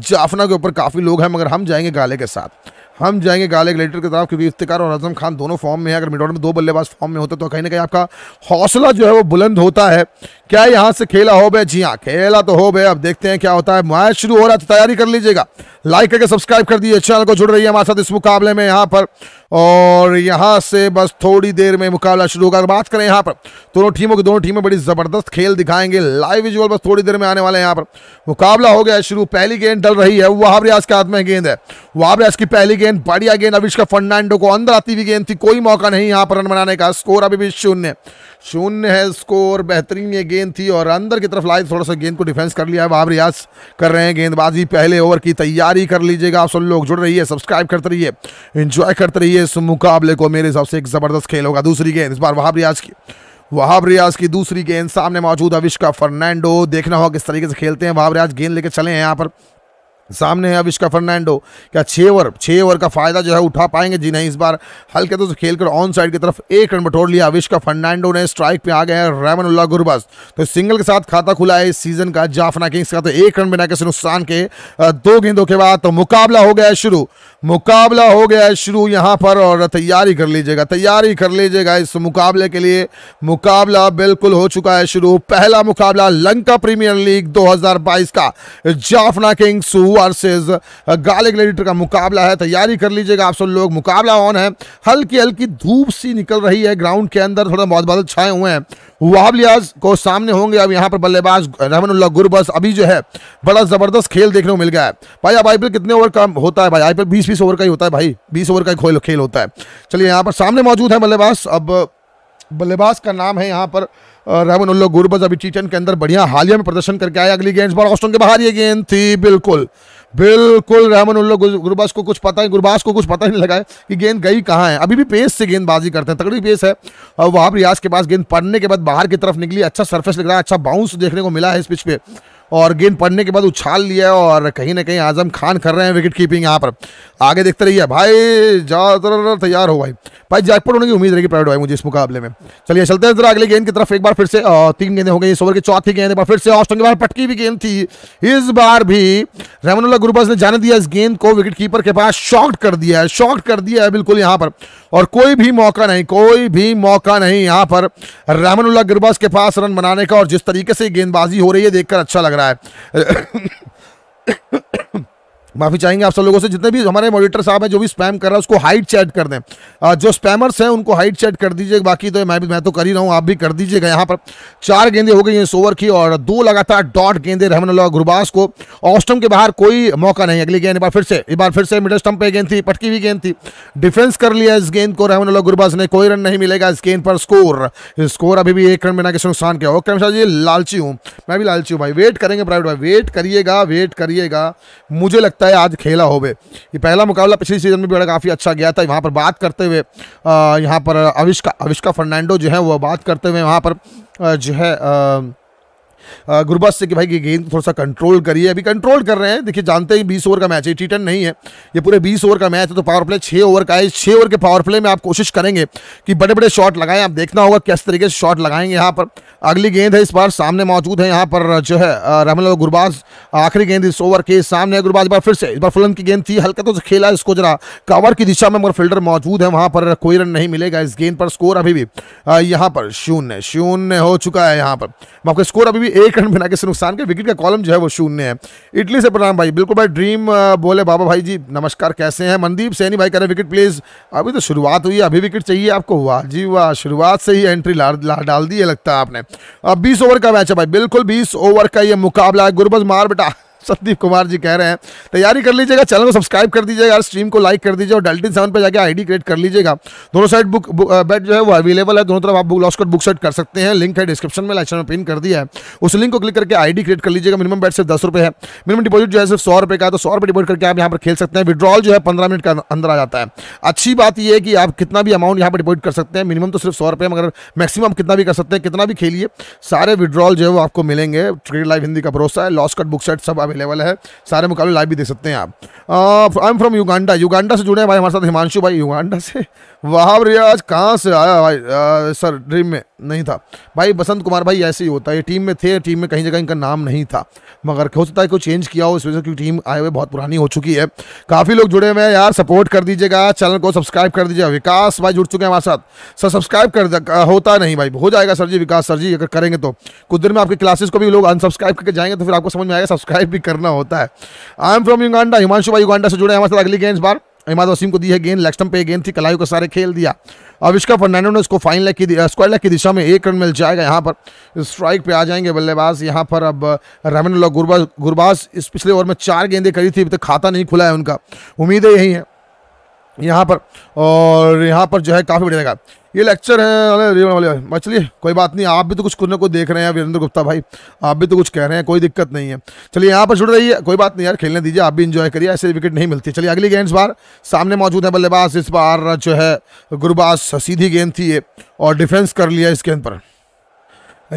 जाफना के ऊपर काफ़ी लोग हैं मगर हम जाएंगे गाले के साथ हम जाएंगे गाले ग्लेटर के तरफ क्योंकि इफ्तिकार और अजम खान दोनों फॉर्म में है अगर मिड ऑर्डर में दो बल्लेबाज फॉर्म में होते तो कहीं ना कहीं आपका हौसला जो है वो बुलंद होता है क्या यहाँ से खेला हो बे जी हाँ खेला तो हो बे अब देखते हैं क्या होता है मैच शुरू हो रहा है तो तैयारी कर लीजिएगा लाइक करके सब्सक्राइब कर दीजिए चैनल को जुड़ रही है हमारे साथ इस मुकाबले में यहाँ पर और यहाँ से बस थोड़ी देर में मुकाबला शुरू होगा अगर बात करें यहाँ पर दोनों टीमों की दोनों टीमें बड़ी ज़बरदस्त खेल दिखाएंगे लाइव विजुअल बस थोड़ी देर में आने वाले हैं यहाँ पर मुकाबला हो गया शुरू पहली गेंद डल रही है वहाब रियाज के हाथ में गेंद है वहाब रियाज की पहली गेंद बढ़िया गेंद अविष्का फर्नांडो को अंदर आती हुई गेंद थी कोई मौका नहीं यहाँ पर रन बनाने का स्कोर अभी भी शून्य शून्य है स्कोर बेहतरीन ये गेंद थी और अंदर की तरफ लाए थोड़ा सा गेंद को डिफेंस कर लिया है वहाँ रियाज कर रहे हैं गेंदबाजी पहले ओवर की तैयारी कर लीजिएगा आप सब लोग जुड़ रही है सब्सक्राइब करते रहिए इंजॉय करते रहिए इस मुकाबले को मेरे हिसाब से एक ज़बरदस्त खेल होगा दूसरी गेंद इस बार वहाँ रियाज की वहाब रियाज की दूसरी गेंद सामने मौजूद अविष्का फर्नांडो देखना होगा किस तरीके से खेलते हैं वहाब रियाज गेंद लेकर चले हैं यहाँ पर सामने है अब इसका फर्नांडो क्या छः ओवर छः ओवर का फायदा जो है उठा पाएंगे जी नहीं इस बार हल्के तो खेलकर ऑन साइड की तरफ एक रन बटोर लिया अविष्का फर्नांडो ने स्ट्राइक पे आ गए हैं रैमन उल्ला गुरबाज तो सिंगल के साथ खाता खुला है इस सीजन का जाफना किंग्स का तो एक रन बिना किसी नुकसान के दो गेंदों के बाद तो मुकाबला हो गया शुरू मुकाबला हो गया है शुरू यहाँ पर और तैयारी कर लीजिएगा तैयारी कर लीजिएगा इस मुकाबले के लिए मुकाबला बिल्कुल हो चुका है शुरू पहला मुकाबला लंका प्रीमियर लीग दो का जाफना किंग्स वर्सेस गाले ग्लेडिटर का मुकाबला है तैयारी कर लीजिएगा आप सब लोग मुकाबला ऑन है हल्की हल्की धूप सी निकल रही है ग्राउंड के अंदर थोड़ा बहुत बादल छाए हुए हैं वहाब लियाज को सामने होंगे अब यहाँ पर बल्लेबाज रहमन गुरबस अभी जो है बड़ा ज़बरदस्त खेल देखने को मिल गया है भाई अब आईपीएल कितने ओवर का होता है भाई आईपीएल बीस बीस ओवर का ही होता है भाई बीस ओवर का ही खेल होता है चलिए यहाँ पर सामने मौजूद है बल्लेबाज अब बल्लेबाज का नाम है यहाँ पर उल्लो गुरबज अभी टी के अंदर बढ़िया हालिया में प्रदर्शन करके आया अगली गेंद बॉल ऑस्टन के बाहर ये गेंद थी बिल्कुल बिल्कुल उल्लो गुरबाज को कुछ पता है गुरबाज को कुछ पता ही नहीं लगा है कि गेंद गई कहाँ है अभी भी पेस से गेंदबाजी करते हैं तगड़ी पेस है और वहाँ रियाज के पास गेंद पड़ने के बाद बाहर की तरफ निकली अच्छा सर्फेस लग रहा है अच्छा बाउंस देखने को मिला है इस पिच पे और गेंद पड़ने के बाद उछाल लिया और कहीं ना कहीं आजम खान कर रहे हैं विकेट कीपिंग यहाँ पर आगे देखते रहिए भाई ज़्यादातर तैयार हो भाई भाई जयपुर होने की उम्मीद रहेगी प्राइड भाई मुझे इस मुकाबले में चलिए चलते हैं जरा अगले गेंद की तरफ एक बार फिर से तीन गेंदें हो गई इस ओवर की चौथी गेंद एक बार फिर से ऑस्टन के बाद पटकी भी गेंद थी इस बार भी रहमानुल्ला गुरुबस ने जाने दिया इस गेंद को विकेट कीपर के पास शॉर्ट कर दिया है शॉर्ट कर दिया है बिल्कुल यहाँ पर और कोई भी मौका नहीं कोई भी मौका नहीं यहाँ पर रहमानुल्ला गुरबाज के पास रन बनाने का और जिस तरीके से गेंदबाजी हो रही है देखकर अच्छा लग रहा है and I. माफी चाहेंगे आप सब लोगों से जितने भी हमारे मॉडिटर साहब हैं जो भी स्पैम कर रहा है उसको हाइट चैट कर दें जो स्पैमर्स हैं उनको हाइट चैट कर दीजिए बाकी तो मैं भी मैं तो कर ही रहा हूँ आप भी कर दीजिएगा यहाँ पर चार गेंदे हो गई हैं ओवर की और दो लगातार डॉट गेंदे रहमन गुरबास को ऑस्टम के बाहर कोई मौका नहीं अगली गेंद एक बार फिर से एक बार फिर से मिडल स्टम्प पे गेंद थी पटकी हुई गेंद थी डिफेंस कर लिया इस गेंद को रहमन गुरबास ने कोई रन नहीं मिलेगा इस गेंद पर स्कोर स्कोर अभी भी एक रन बिना किसी नुकसान के ओके क्रमशाह जी लालची हूँ मैं भी लालची हूँ भाई वेट करेंगे प्राइवेट भाई वेट करिएगा वेट करिएगा मुझे लगता लगता है आज खेला होवे ये पहला मुकाबला पिछली सीजन में भी बड़ा काफ़ी अच्छा गया था यहाँ पर बात करते हुए यहाँ पर अविष्का अविष्का फर्नांडो जो है वो बात करते हुए वहाँ पर जो है आ, गुरबाज से कि भाई ये गेंद थोड़ा सा कंट्रोल करिए अभी कंट्रोल कर रहे हैं देखिए जानते हैं बीस ओवर का मैच है टी टेन नहीं है ये पूरे बीस ओवर का मैच है तो पावर प्ले छः ओवर का है इस छः ओवर के पावर प्ले में आप कोशिश करेंगे कि बड़े बड़े शॉट लगाएं आप देखना होगा किस तरीके से शॉट लगाएंगे यहाँ पर अगली गेंद है इस बार सामने मौजूद है यहाँ पर जो है रमन गुरबाज आखिरी गेंद इस ओवर के सामने है गुरबाज बार फिर से इस बार फुलन की गेंद थी हल्का तो खेला इसको जरा कवर की दिशा में मगर फील्डर मौजूद है वहाँ पर कोई रन नहीं मिलेगा इस गेंद पर स्कोर अभी भी यहाँ पर शून्य शून्य हो चुका है यहाँ पर मैं आपका स्कोर अभी भी एक रन बना किसी नुकसान के विकेट का कॉलम जो है वो शून्य है इटली से प्रणाम भाई बिल्कुल भाई ड्रीम बोले बाबा भाई जी नमस्कार कैसे हैं मनदीप सैनी भाई कह रहे विकेट प्लीज अभी तो शुरुआत हुई अभी विकेट चाहिए आपको वाह जी वाह शुरुआत से ही एंट्री ला, ला डाल दी है लगता है आपने अब बीस ओवर का मैच है भाई बिल्कुल बीस ओवर का ये मुकाबला है गुरबज मार बेटा संदीप कुमार जी कह रहे हैं तैयारी कर लीजिएगा चैनल को सब्सक्राइब कर दीजिएगा और स्ट्रीम को लाइक कर दीजिए और डल्टिन सेवन पर जाकर आईडी क्रिएट कर लीजिएगा दोनों साइड बुक बेट जो है वो अवेलेबल है दोनों तरफ आप बुक लॉस्ट बुक सेट कर सकते हैं लिंक है डिस्क्रिप्शन में लाइक में पिन कर दिया है उस लिंक को क्लिक करके आई क्रिएट कर लीजिएगा मिनिमम बैट सिर्फ दस रुपये है मिनिमम डिपोजिट जो है सिर्फ सौ रुपये का तो सौ रुपये डिपोजिट करके आप यहाँ पर खेल सकते हैं विड्रॉल जो है पंद्रह मिनट का अं-, अंदर आ जाता है अच्छी बात यह है कि आप कितना भी अमाउंट यहाँ पर डिपोजिट कर सकते हैं मिनिमम तो सिर्फ सौ रुपये मगर मैक्सिमम कितना भी कर सकते हैं कितना भी खेलिए सारे विड्रॉल जो है वो आपको मिलेंगे क्रिकेट लाइव हिंदी का भरोसा है लॉस्ट बुक सेट सब अवेलेबल है सारे मुकाबले लाइव भी देख सकते हैं आप I am from Uganda Uganda से जुड़े हैं भाई हमारे साथ हिमांशु भाई युगांडा से वहाब रियाज कहाँ से आया भाई आ, सर ड्रीम में नहीं था भाई बसंत कुमार भाई ऐसे ही होता है टीम में थे टीम में कहीं जगह इनका नाम नहीं था मगर हो सकता है कोई चेंज किया हो इस वजह से क्योंकि टीम आए हुए बहुत पुरानी हो चुकी है काफ़ी लोग जुड़े हुए हैं यार सपोर्ट कर दीजिएगा चैनल को सब्सक्राइब कर दीजिएगा विकास भाई जुड़ चुके हैं हमारे साथ सर सब्सक्राइब कर होता नहीं भाई हो जाएगा सर जी विकास सर जी अगर करेंगे तो कुछ दिन में आपके क्लासेस को भी लोग अनसब्सक्राइब करके जाएंगे तो फिर आपको समझ में आएगा सब्सक्राइब भी करना होता है I am from Uganda Himanshu भाई युगांडा से जुड़े हमारे साथ अगली गेंस बार इमाद वसीम को दी है गेंद लेग पे गेंद थी कलायू का सारे खेल दिया अविष्का फर्नांडो ने इसको फाइन लेग की स्क्वायर लेग uh, की दिशा में एक रन मिल जाएगा यहाँ पर स्ट्राइक पे आ जाएंगे बल्लेबाज यहाँ पर अब रमन uh, गुरबाज गुरबाज इस पिछले ओवर में चार गेंदें करी थी अभी तक खाता नहीं खुला है उनका उम्मीदें यही हैं यहाँ पर और यहाँ पर जो है काफ़ी बढ़िया लगा ये लेक्चर है मछली कोई बात नहीं आप भी तो कुछ कुछ ना कुछ देख रहे हैं वीरेंद्र गुप्ता भाई आप भी तो कुछ कह रहे हैं कोई दिक्कत नहीं है चलिए यहाँ पर जुड़ रही है कोई बात नहीं यार खेलने दीजिए आप भी इंजॉय करिए ऐसे विकेट नहीं मिलती चलिए अगली गेंद इस बार सामने मौजूद है बल्लेबाज इस बार जो है गुरबाज सीधी गेंद थी ये और डिफेंस कर लिया इस गेंद पर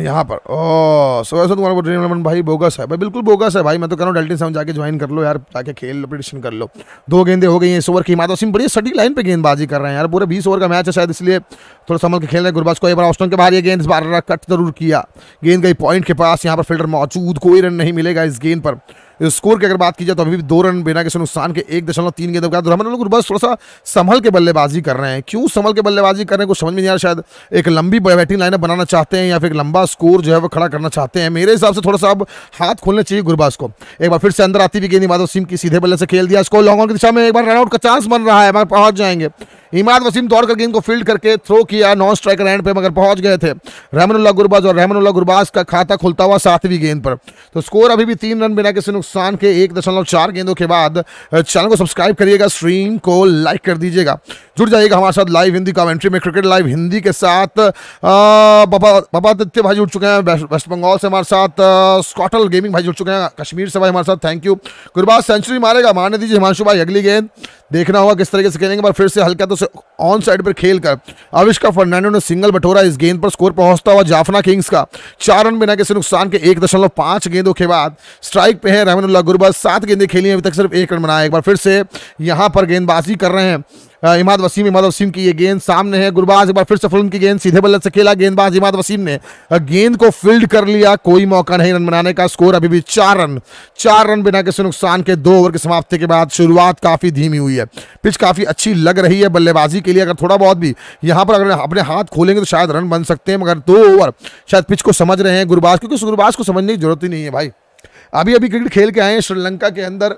यहाँ पर ओ सुबह से तुम्हारा ड्रीम इलेवन भाई बोगस है भाई बिल्कुल बोगस है भाई मैं तो कह रहा हूँ डेल्टिन सेवन जाके ज्वाइन कर लो यार जाके खेल लो कर लो दो गेंदे हो गई हैं इस ओवर की माधव सिंह बढ़िया सटी लाइन पे गेंदबाजी कर रहे हैं यार पूरे बीस ओवर का मैच है शायद इसलिए थोड़ा संभल के खेल रहे हैं गुरबाज को एक बार ऑस्टन के बाहर ये गेंद इस बार कट जरूर किया गेंद गई पॉइंट के पास यहाँ पर फिल्टर मौजूद कोई रन नहीं मिलेगा इस गेंद पर स्कोर की अगर बात की जाए तो अभी भी दो रन बिना किसी नुकसान के एक दशमलव तीन गेंद तो रमन लोग बस थोड़ा सा संभल के बल्लेबाजी कर रहे हैं क्यों संभल के बल्लेबाजी कर रहे हैं कुछ समझ में नहीं आ रहा शायद एक लंबी बैटिंग लाइन बनाना चाहते हैं या फिर एक लंबा स्कोर जो है वो खड़ा करना चाहते हैं मेरे हिसाब से थोड़ा सा अब हाथ खोलना चाहिए गुरबाज को एक बार फिर से अंदर आती भी गेंद माधव सिंह की सीधे बल्ले से खेल दिया इसको लॉन्ग ऑन की दिशा में एक बार रनआउट का चांस बन रहा है हमारे पहुंच जाएंगे इमाद वसीम दौड़ कर गेंद को फील्ड करके थ्रो किया नॉन स्ट्राइकर एंड पे मगर पहुंच गए थे रहमनुल्ला गुरबाज और रहमनुल्ला गुरबाज का खाता खुलता हुआ सातवीं गेंद पर तो स्कोर अभी भी तीन रन बिना किसी नुकसान के एक दशमलव चार गेंदों के बाद चैनल को सब्सक्राइब करिएगा स्ट्रीम को लाइक कर दीजिएगा जुड़ जाइएगा हमारे साथ लाइव हिंदी कमेंट्री में क्रिकेट लाइव हिंदी के साथ बबादित्य भाई जुड़ चुके हैं वेस्ट बंगाल से हमारे साथ स्कॉटल गेमिंग भाई जुड़ चुके हैं कश्मीर से भाई हमारे साथ थैंक यू गुरबाज सेंचुरी मारेगा मारने दीजिए हिमांशु भाई अगली गेंद देखना होगा किस तरीके से खेलेंगे पर फिर से हल्का तो ऑन साइड पर खेलकर अविष्का फर्नांडो ने सिंगल बटोरा इस गेंद पर स्कोर पहुंचता हुआ जाफना किंग्स का चार रन बिना किसी नुकसान के एक दशमलव पांच गेंदों के बाद स्ट्राइक पे है रहमानुल्ला गुरबाज सात गेंदें खेली हैं अभी तक सिर्फ एक रन बनाया एक बार फिर से यहां पर गेंदबाजी कर रहे हैं इमाद वसीम इमाद वसीम की ये गेंद सामने है गुरबाज एक बार फिर से फुल की गेंद सीधे बल्ले से खेला गेंदबाज इमाद वसीम ने गेंद को फील्ड कर लिया कोई मौका नहीं रन बनाने का स्कोर अभी भी चार रन चार रन बिना किसी नुकसान के दो ओवर की समाप्ति के बाद शुरुआत काफ़ी धीमी हुई है पिच काफ़ी अच्छी लग रही है बल्लेबाजी के लिए अगर थोड़ा बहुत भी यहाँ पर अगर अपने हाथ खोलेंगे तो शायद रन बन सकते हैं मगर दो ओवर शायद पिच को समझ रहे हैं गुरबाज क्योंकि गुरबाज को समझने की जरूरत ही नहीं है भाई अभी अभी क्रिकेट खेल के आए हैं श्रीलंका के अंदर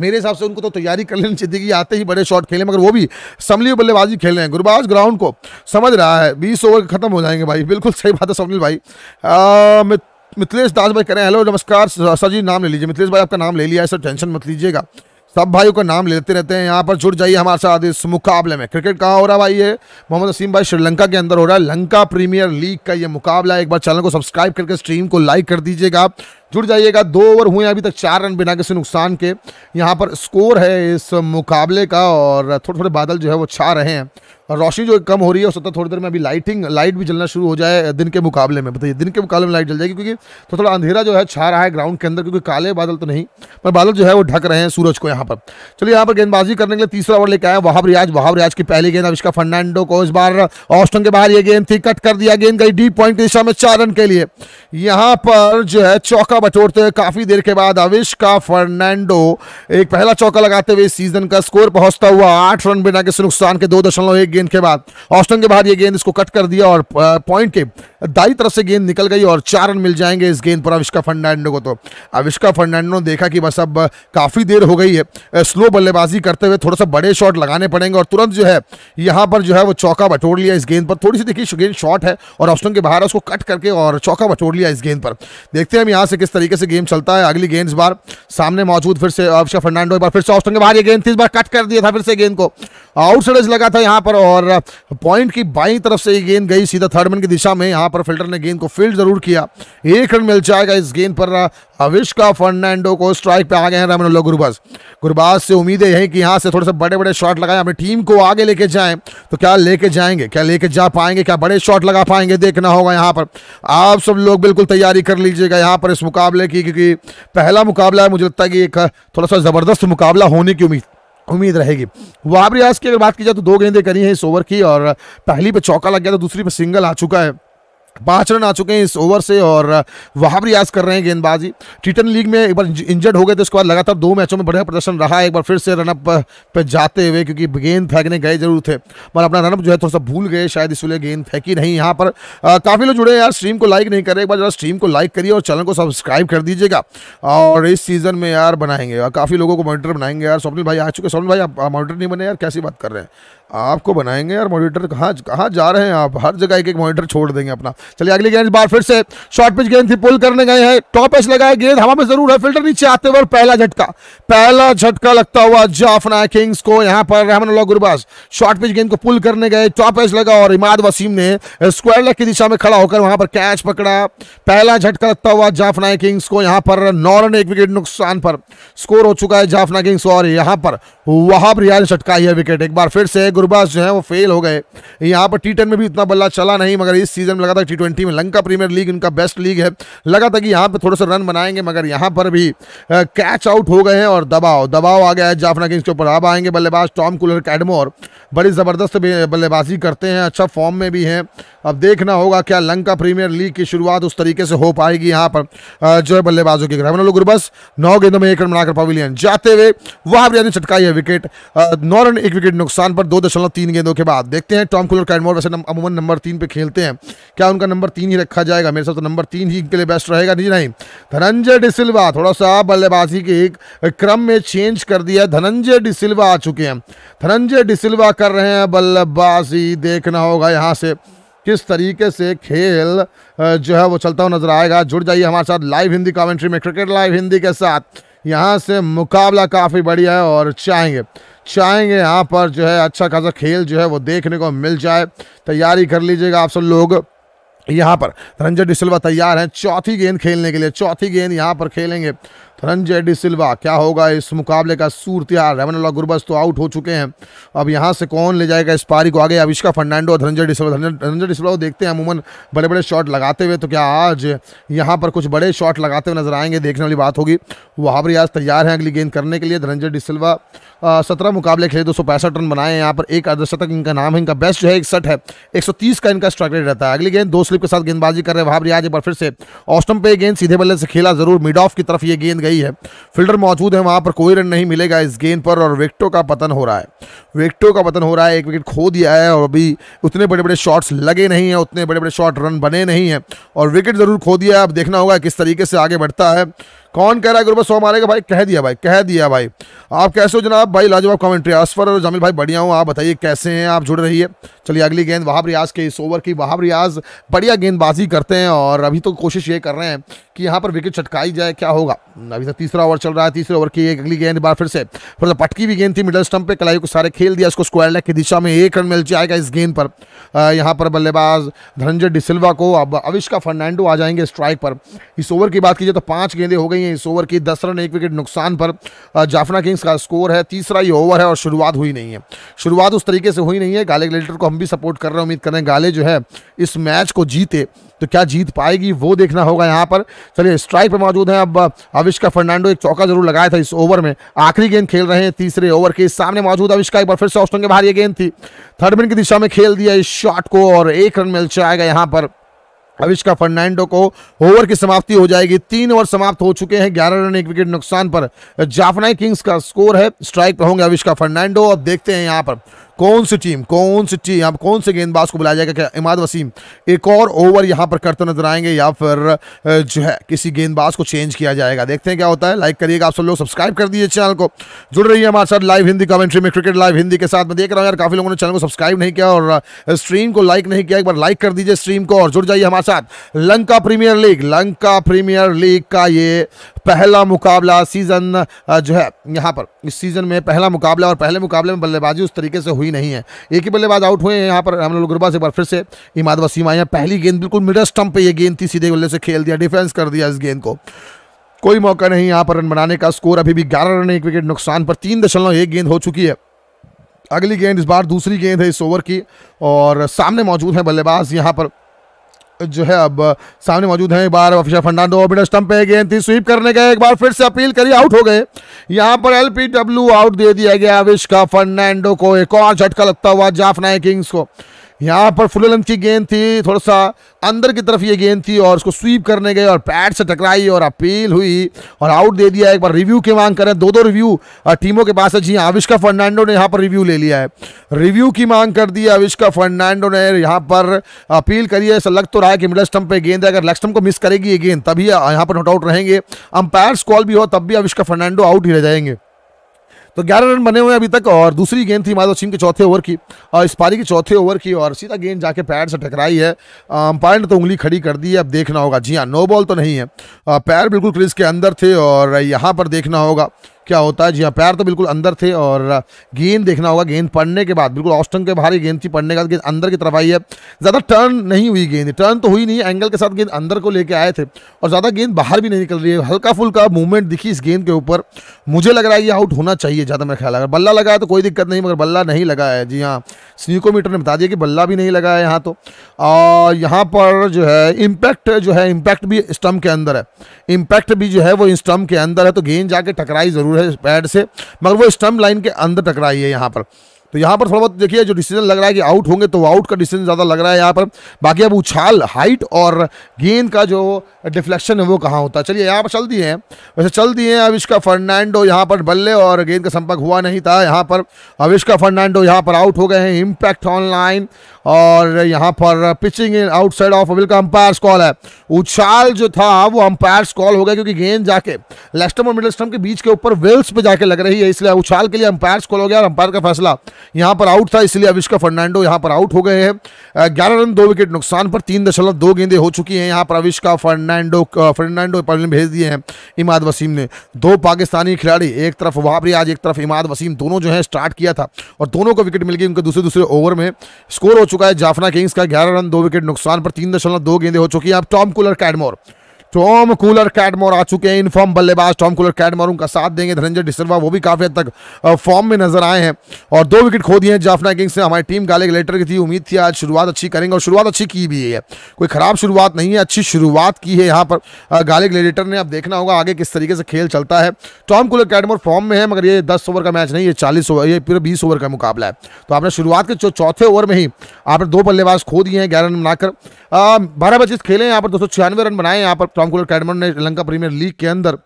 मेरे हिसाब से उनको तो तैयारी कर लेनी चाहिए कि आते ही बड़े शॉट खेले मगर वो भी समली बल्लेबाजी खेल रहे हैं गुरबाज ग्राउंड को समझ रहा है बीस ओवर खत्म हो जाएंगे भाई बिल्कुल सही बात है समनील भाई मिथिलेश दास भाई कह रहे हैं हेलो नमस्कार सर जी नाम ले लीजिए मिथिलेश भाई आपका नाम ले लिया है सर टेंशन मत लीजिएगा सब भाइयों का नाम लेते रहते हैं यहाँ पर जुड़ जाइए हमारे साथ इस मुकाबले में क्रिकेट कहाँ हो रहा है भाई ये मोहम्मद वसीम भाई श्रीलंका के अंदर हो रहा है लंका प्रीमियर लीग का ये मुकाबला एक बार चैनल को सब्सक्राइब करके स्ट्रीम को लाइक कर दीजिएगा जुड़ जाइएगा दो ओवर हुए अभी तक चार रन बिना किसी नुकसान के यहाँ पर स्कोर है इस मुकाबले का और थोड़े थोड़े बादल जो है वो छा रहे हैं और रोशनी जो कम हो रही है उस सकता थोड़ी देर में अभी लाइटिंग लाइट भी जलना शुरू हो जाए दिन के मुकाबले में बताइए दिन के मुकाबले में लाइट जल जाएगी क्योंकि तो थोड़ा अंधेरा जो है छा रहा है ग्राउंड के अंदर क्योंकि काले बादल तो नहीं पर बादल जो है वो ढक रहे हैं सूरज को यहाँ पर चलिए यहाँ पर गेंदबाजी करने के लिए तीसरा ओवर लेके आए वहाब रियाज वहाब रियाज की पहली गेंद अविष्का फर्नांडो को इस बार ऑस्टन के बाहर ये गेंद थी कट कर दिया गेंद गई डी पॉइंट दिशा में चार रन के लिए यहाँ पर जो है चौका चौका बटोरते हुए काफी देर के बाद अविष्का फर्नांडो एक पहला चौका लगाते हुए सीजन का स्कोर पहुंचता हुआ आठ रन बिना किसी नुकसान के दो दशमलव एक गेंद के बाद ऑस्टन के बाद ये गेंद इसको कट कर दिया और पॉइंट के दाई तरफ से गेंद निकल गई और चार रन मिल जाएंगे इस गेंद पर अविष्का फर्नांडो को तो अविष्का फर्नांडो ने देखा कि बस अब काफी देर हो गई है स्लो बल्लेबाजी करते हुए थोड़ा सा बड़े शॉट लगाने पड़ेंगे और तुरंत जो है यहां पर जो है वो चौका बटोर लिया इस गेंद पर थोड़ी सी देखिए गेंद शॉट है और ऑस्टन के बाहर उसको कट करके और चौका बटोर लिया इस गेंद पर देखते हैं हम यहां से किस किस तरीके से गेम चलता है अगली गेंद इस बार सामने मौजूद फिर से अभिषेक फर्नांडो एक बार फिर से ऑप्शन के बाहर ये गेंद थी इस बार कट कर दिया था फिर से गेंद को आउट साइड लगा था यहाँ पर और पॉइंट की बाई तरफ से ये गेंद गई सीधा थर्ड मैन की दिशा में यहाँ पर फिल्टर ने गेंद को फील्ड जरूर किया एक रन मिल जाएगा इस गेंद पर अविष्का फर्नांडो को स्ट्राइक पे आ गए हैं रमनोल्ला गुरुबाज गुरुबाज से उम्मीदें हैं कि यहाँ से थोड़े से बड़े बड़े शॉट लगाए अपनी टीम को आगे लेके जाएं तो क्या लेके जाएंगे क्या लेके जा पाएंगे क्या बड़े शॉट लगा पाएंगे देखना होगा यहाँ पर आप सब लोग बिल्कुल तैयारी कर लीजिएगा यहाँ पर इस मुकाबले की क्योंकि पहला मुकाबला है मुझे लगता है कि एक थोड़ा सा ज़बरदस्त मुकाबला होने की उम्मीद उम्मीद रहेगी वाब रियाज की अगर बात की जाए तो दो गेंदें करी हैं इस ओवर की और पहली पे चौका लग गया तो दूसरी पे सिंगल आ चुका है पाँच रन आ चुके हैं इस ओवर से और वहाँ रियाज कर रहे हैं गेंदबाजी टी लीग में एक बार इंजर्ड हो गए थे उसके बाद लगातार दो मैचों में बढ़िया प्रदर्शन रहा एक बार फिर से रनअप पे जाते हुए क्योंकि गेंद फेंकने गए जरूर थे पर अपना रनअप जो है थोड़ा सा भूल गए शायद इसलिए गेंद फेंकी नहीं यहाँ पर काफ़ी लोग जुड़े हैं यार स्ट्रीम को लाइक नहीं कर रहे एक बार जरा स्ट्रीम को लाइक करिए और चैनल को सब्सक्राइब कर दीजिएगा और इस सीज़न में यार बनाएंगे काफ़ी लोगों को मॉनिटर बनाएंगे यार स्वप्निल भाई आ चुके स्वप्निल भाई आप मॉनिटर नहीं बने यार कैसी बात कर रहे हैं आपको बनाएंगे यार मॉनिटर कहाँ कहाँ जा रहे हैं आप हर जगह एक एक मॉनिटर छोड़ देंगे अपना चलिए अगली गेंद बार फिर से शॉर्ट पिच गेंद थी पुल करने गए हैं टॉप एच लगाए गेंद हवा में जरूर है फिल्टर नीचे आते हुए पहला झटका पहला झटका लगता हुआ जाफना किंग्स को यहाँ पर रहमन गुरबाज शॉर्ट पिच गेंद को पुल करने गए टॉप एच लगा और इमाद वसीम ने स्क्वायर लेग की दिशा में खड़ा होकर वहां पर कैच पकड़ा पहला झटका लगता हुआ जाफना किंग्स को यहाँ पर नौ रन एक विकेट नुकसान पर स्कोर हो चुका है जाफना किंग्स और यहाँ पर वहाब रियाज ने छटकाई है विकेट एक बार फिर से गुरबाज जो है वो फेल हो गए यहाँ पर टी में भी इतना बल्ला चला नहीं मगर इस सीजन में लगातार टी ट्वेंटी में लंका प्रीमियर लीग इनका बेस्ट लीग है लगा था कि यहाँ पर थोड़ा सा रन बनाएंगे मगर यहाँ पर भी कैच आउट हो गए हैं और दबाव दबाव आ गया है जाफना किंग्स के ऊपर अब आएंगे बल्लेबाज टॉम कुलर कैडमोर बड़ी ज़बरदस्त बल्लेबाजी करते हैं अच्छा फॉर्म में भी हैं अब देखना होगा क्या लंका प्रीमियर लीग की शुरुआत उस तरीके से हो पाएगी यहाँ पर जो है बल्लेबाजों की ग्रहण गुरबस नौ गेंदों में एक रन बनाकर पवेलियन जाते हुए वहां भी चटकाई है विकेट नौ रन एक विकेट नुकसान पर दो दशमलव तीन गेंदों के बाद देखते हैं टॉम कुलर कैडमोर वैसे अमूमन नंबर तीन पे खेलते हैं क्या उनका नंबर तीन ही रखा जाएगा मेरे साथ तो नंबर तीन ही इनके लिए बेस्ट रहेगा नहीं नहीं धनंजय डिसिल्वा थोड़ा सा बल्लेबाजी के एक क्रम में चेंज कर दिया धनंजय डिसिल्वा आ चुके हैं धनंजय डिसिल्वा कर रहे हैं बल्लेबाजी देखना होगा यहाँ से किस तरीके से खेल जो है वो चलता हुआ नजर आएगा जुड़ जाइए हमारे साथ लाइव हिंदी कमेंट्री में क्रिकेट लाइव हिंदी के साथ यहाँ से मुकाबला काफ़ी बढ़िया है और चाहेंगे चाहेंगे यहाँ पर जो है अच्छा खासा खेल जो है वो देखने को मिल जाए तैयारी कर लीजिएगा आप सब लोग यहाँ पर रंजन डिसल्वा तैयार हैं चौथी गेंद खेलने के लिए चौथी गेंद यहाँ पर खेलेंगे धनंजय डी सिल्वा क्या होगा इस मुकाबले का सूरतियार रेमनोला गुरबस तो आउट हो चुके हैं अब यहाँ से कौन ले जाएगा इस पारी को आगे अविष्का फर्नांडो और धनंजय डिसल्वा धनंजय डिसल्वा को देखते हैं अमूमन बड़े बड़े शॉट लगाते हुए तो क्या आज यहाँ पर कुछ बड़े शॉट लगाते हुए नजर आएंगे देखने वाली बात होगी वहाँ पर आज तैयार हैं अगली गेंद करने के लिए धनंजय डिसल्वा सत्रह मुकाबले खेले दो रन बनाए हैं यहाँ पर एक अर्धशतक इनका नाम है इनका बेस्ट जो है इकसठ है एक का इनका स्ट्राइक रेट रहता है अगली गेंद दो स्लिप के साथ गेंदबाजी कर रहे हैं वहाँ पर आज एक बार फिर से ऑस्टम पे गेंद सीधे बल्ले से खेला जरूर मिड ऑफ की तरफ ये गेंद गई है फील्डर मौजूद है वहाँ पर कोई रन नहीं मिलेगा इस गेंद पर और विकटों का पतन हो रहा है विकटों का पतन हो रहा है एक विकेट खो दिया है और अभी उतने बड़े बड़े शॉट्स लगे नहीं हैं उतने बड़े बड़े शॉट रन बने नहीं हैं और विकेट ज़रूर खो दिया है अब देखना होगा किस तरीके से आगे बढ़ता है कौन कह रहा है गुरबत सौ मारेगा भाई कह दिया भाई कह दिया भाई आप कैसे हो जनाब भाई लाजवाब कॉमेंट्री असफर और जमील भाई बढ़िया हूँ आप बताइए कैसे हैं आप जुड़ रही है चलिए अगली गेंद वहाब रियाज के इस ओवर की वहाब रियाज बढ़िया गेंदबाजी करते हैं और अभी तो कोशिश ये कर रहे हैं कि यहाँ पर विकेट चटकाई जाए क्या होगा अभी तक तीसरा ओवर चल रहा है तीसरे ओवर की एक अगली गेंद बार फिर से फिर पटकी भी गेंद थी मिडल स्टम्प पे कलाई को सारे खेल दिया इसको स्क्वायर लेग की दिशा में एक रन मिल जाएगा इस गेंद पर यहाँ पर बल्लेबाज धनंजय डिसिल्वा को अब अविष्का फर्नांडो आ जाएंगे स्ट्राइक पर इस ओवर की बात कीजिए तो पाँच गेंदें हो गई गई हैं इस ओवर की दस रन एक विकेट नुकसान पर जाफना किंग्स का स्कोर है तीसरा ये ओवर है और शुरुआत हुई नहीं है शुरुआत उस तरीके से हुई नहीं है गाले ग्लेटर को हम भी सपोर्ट कर रहे हैं उम्मीद करें गाले जो है इस मैच को जीते तो क्या जीत पाएगी वो देखना होगा यहाँ पर चलिए स्ट्राइक पर मौजूद हैं अब अविष्का फर्नांडो एक चौका जरूर लगाया था इस ओवर में आखिरी गेंद खेल रहे हैं तीसरे ओवर के सामने मौजूद अविष्का एक बार फिर से ऑस्ट्रेलिया के बाहर ये गेंद थी थर्ड मिन की दिशा में खेल दिया इस शॉट को और एक रन मिल जाएगा यहाँ पर अविष्का फर्नांडो को ओवर की समाप्ति हो जाएगी तीन ओवर समाप्त हो चुके हैं ग्यारह रन एक विकेट नुकसान पर जाफनाई किंग्स का स्कोर है स्ट्राइक पर होंगे अविष्का फर्नांडो अब देखते हैं यहाँ पर कौन सी टीम कौन सी टीम यहाँ कौन से गेंदबाज को बुलाया जाएगा क्या इमाद वसीम एक और ओवर यहाँ पर करते नजर आएंगे या फिर जो है किसी गेंदबाज को चेंज किया जाएगा देखते हैं क्या होता है लाइक करिएगा आप सब लोग सब्सक्राइब कर दीजिए चैनल को जुड़ रही है हमारे साथ लाइव हिंदी कमेंट्री में क्रिकेट लाइव हिंदी के साथ मैं देख रहा हूँ यार काफ़ी लोगों ने चैनल को सब्सक्राइब नहीं किया और स्ट्रीम को लाइक नहीं किया एक बार लाइक कर दीजिए स्ट्रीम को और जुड़ जाइए हमारे साथ Lanka premiere league Lanka premiere league का ये पहला मुकाबला सीजन जो है यहाँ पर इस सीजन में पहला मुकाबला और पहले मुकाबले में बल्लेबाजी उस तरीके से हुई हुई नहीं है एक ही बल्लेबाज आउट हुए हैं यहाँ पर हम लोग गुरबाज एक बार फिर से इमाद वसीम आया पहली गेंद बिल्कुल मिडल स्टम्प पे ये गेंद थी सीधे बल्ले से खेल दिया डिफेंस कर दिया इस गेंद को कोई मौका नहीं यहाँ पर रन बनाने का स्कोर अभी भी ग्यारह रन एक विकेट नुकसान पर तीन दशमलव एक गेंद हो चुकी है अगली गेंद इस बार दूसरी गेंद है इस ओवर की और सामने मौजूद है बल्लेबाज यहाँ पर जो है अब सामने मौजूद हैं एक बार अफिशा फर्नांडो और मिडल स्टंप पे गए थी स्वीप करने गए एक बार फिर से अपील करी आउट हो गए यहाँ पर एलपीडब्ल्यू आउट दे दिया गया अविष्का फर्नांडो को एक और झटका लगता हुआ जाफना किंग्स को यहाँ पर फुल लंच की गेंद थी थोड़ा सा अंदर की तरफ ये गेंद थी और उसको स्वीप करने गए और पैड से टकराई और अपील हुई और आउट दे दिया एक बार रिव्यू की मांग करें दो दो रिव्यू टीमों के पास है जी हाँ, आविष्का फर्नांडो ने यहाँ पर रिव्यू ले लिया है रिव्यू की मांग कर दी आविष्का फर्नांडो ने यहाँ पर अपील करी है ऐसा लग तो रहा है कि मिडल स्टम्प पर गेंद है अगर लेग स्टम्प को मिस करेगी ये गेंद तभी यहाँ पर नोट आउट रहेंगे अंपायर्स कॉल भी हो तब भी आविष्का फर्नांडो आउट ही रह जाएंगे तो ग्यारह रन बने हुए अभी तक और दूसरी गेंद थी माधव सिंह के चौथे ओवर की और इस पारी की चौथे ओवर की और सीधा गेंद जाके पैर से टकराई है अंपायर ने तो उंगली खड़ी कर दी है अब देखना होगा जी हाँ नो बॉल तो नहीं है पैर बिल्कुल क्रीज के अंदर थे और यहाँ पर देखना होगा क्या होता है जी हाँ पैर तो बिल्कुल अंदर थे और गेंद देखना होगा गेंद पड़ने के बाद बिल्कुल ऑस्टन के बाहर ही गेंद थी पड़ने के बाद गेंद अंदर की तरफ आई है ज़्यादा टर्न नहीं हुई गेंद टर्न तो हुई नहीं एंगल के साथ गेंद अंदर को लेके आए थे और ज़्यादा गेंद बाहर भी नहीं निकल रही है हल्का फुल्का मूवमेंट दिखी इस गेंद के ऊपर मुझे लग रहा है ये आउट होना चाहिए ज़्यादा मेरा ख्याल अगर बल्ला लगाया तो कोई दिक्कत नहीं मगर बल्ला नहीं लगा है जी हाँ स्निकोमीटर ने बता दिया कि बल्ला भी नहीं लगा है यहाँ तो और यहाँ पर जो है इम्पैक्ट जो है इम्पैक्ट भी स्टम्प के अंदर है इम्पैक्ट भी जो है वो स्टम्प के अंदर है तो गेंद जाके टकराई ज़रूर है पैड से मगर वो स्टम्प लाइन के अंदर टकराई है यहाँ पर तो यहाँ पर थोड़ा बहुत देखिए जो डिसीजन लग रहा है कि आउट होंगे तो आउट का डिसीजन ज़्यादा लग रहा है यहाँ पर बाकी अब उछाल हाइट और गेंद का जो डिफ्लेक्शन है वो कहाँ होता है चलिए यहाँ पर चल दिए हैं वैसे चल दिए हैं अविष्का फर्नांडो यहाँ पर बल्ले और गेंद का संपर्क हुआ नहीं था यहाँ पर अविष्का फर्नांडो यहाँ पर आउट हो गए हैं इम्पैक्ट ऑनलाइन और यहाँ पर पिचिंग इन आउटसाइड ऑफ अविल का अंपायर्स कॉल है उछाल जो था वो अंपायर्स कॉल हो गया क्योंकि गेंद जाके लेस्टम और मिडल स्टम के बीच के ऊपर वेल्स पे जाके लग रही है इसलिए उछाल के लिए अंपायर्स कॉल हो गया और अंपायर का फैसला यहाँ पर आउट था इसलिए अविष्का फर्नांडो यहाँ पर आउट हो गए हैं ग्यारह रन दो विकेट नुकसान पर तीन दशमलव दो गेंदें हो चुकी हैं यहाँ पर अविष्का फर्नांडो फर्नांडो भेज दिए हैं इमाद वसीम ने दो पाकिस्तानी खिलाड़ी एक तरफ वहाब आज एक तरफ इमाद वसीम दोनों जो है स्टार्ट किया था और दोनों को विकेट मिल गई उनके दूसरे दूसरे ओवर में स्कोर हो चुका चुका है जाफना किंग्स का ग्यारह रन दो विकेट नुकसान पर तीन दशमलव दो गेंदे हो चुकी हैं अब Tom Kohler Cadmore Tom Kohler Cadmore आ चुके हैं इन फॉर्म बल्लेबाज टॉम कूलर कैडमोर उनका साथ देंगे धनंजय डिसरवा वो भी काफ़ी हद तक फॉर्म में नजर आए हैं और दो विकेट खो दिए हैं जाफना किंग्स ने हमारी टीम गाले लेटर की थी उम्मीद थी आज शुरुआत अच्छी करेंगे और शुरुआत अच्छी की भी है कोई ख़राब शुरुआत नहीं है अच्छी शुरुआत की है यहाँ पर गाले लेटर ने अब देखना होगा आगे किस तरीके से खेल चलता है टॉम कूलर कैडमोर फॉर्म में है मगर ये दस ओवर का मैच नहीं ये चालीस ओवर ये पूरे बीस ओवर का मुकाबला है तो आपने शुरुआत के चौथे ओवर में ही आपने दो बल्लेबाज खो दिए हैं ग्यारह रन बनाकर बारह बजे खेले यहाँ पर दो रन बनाए यहाँ पर टॉम कुलर कैडमन ने श्रीलंका प्रीमियर लीग के अंदर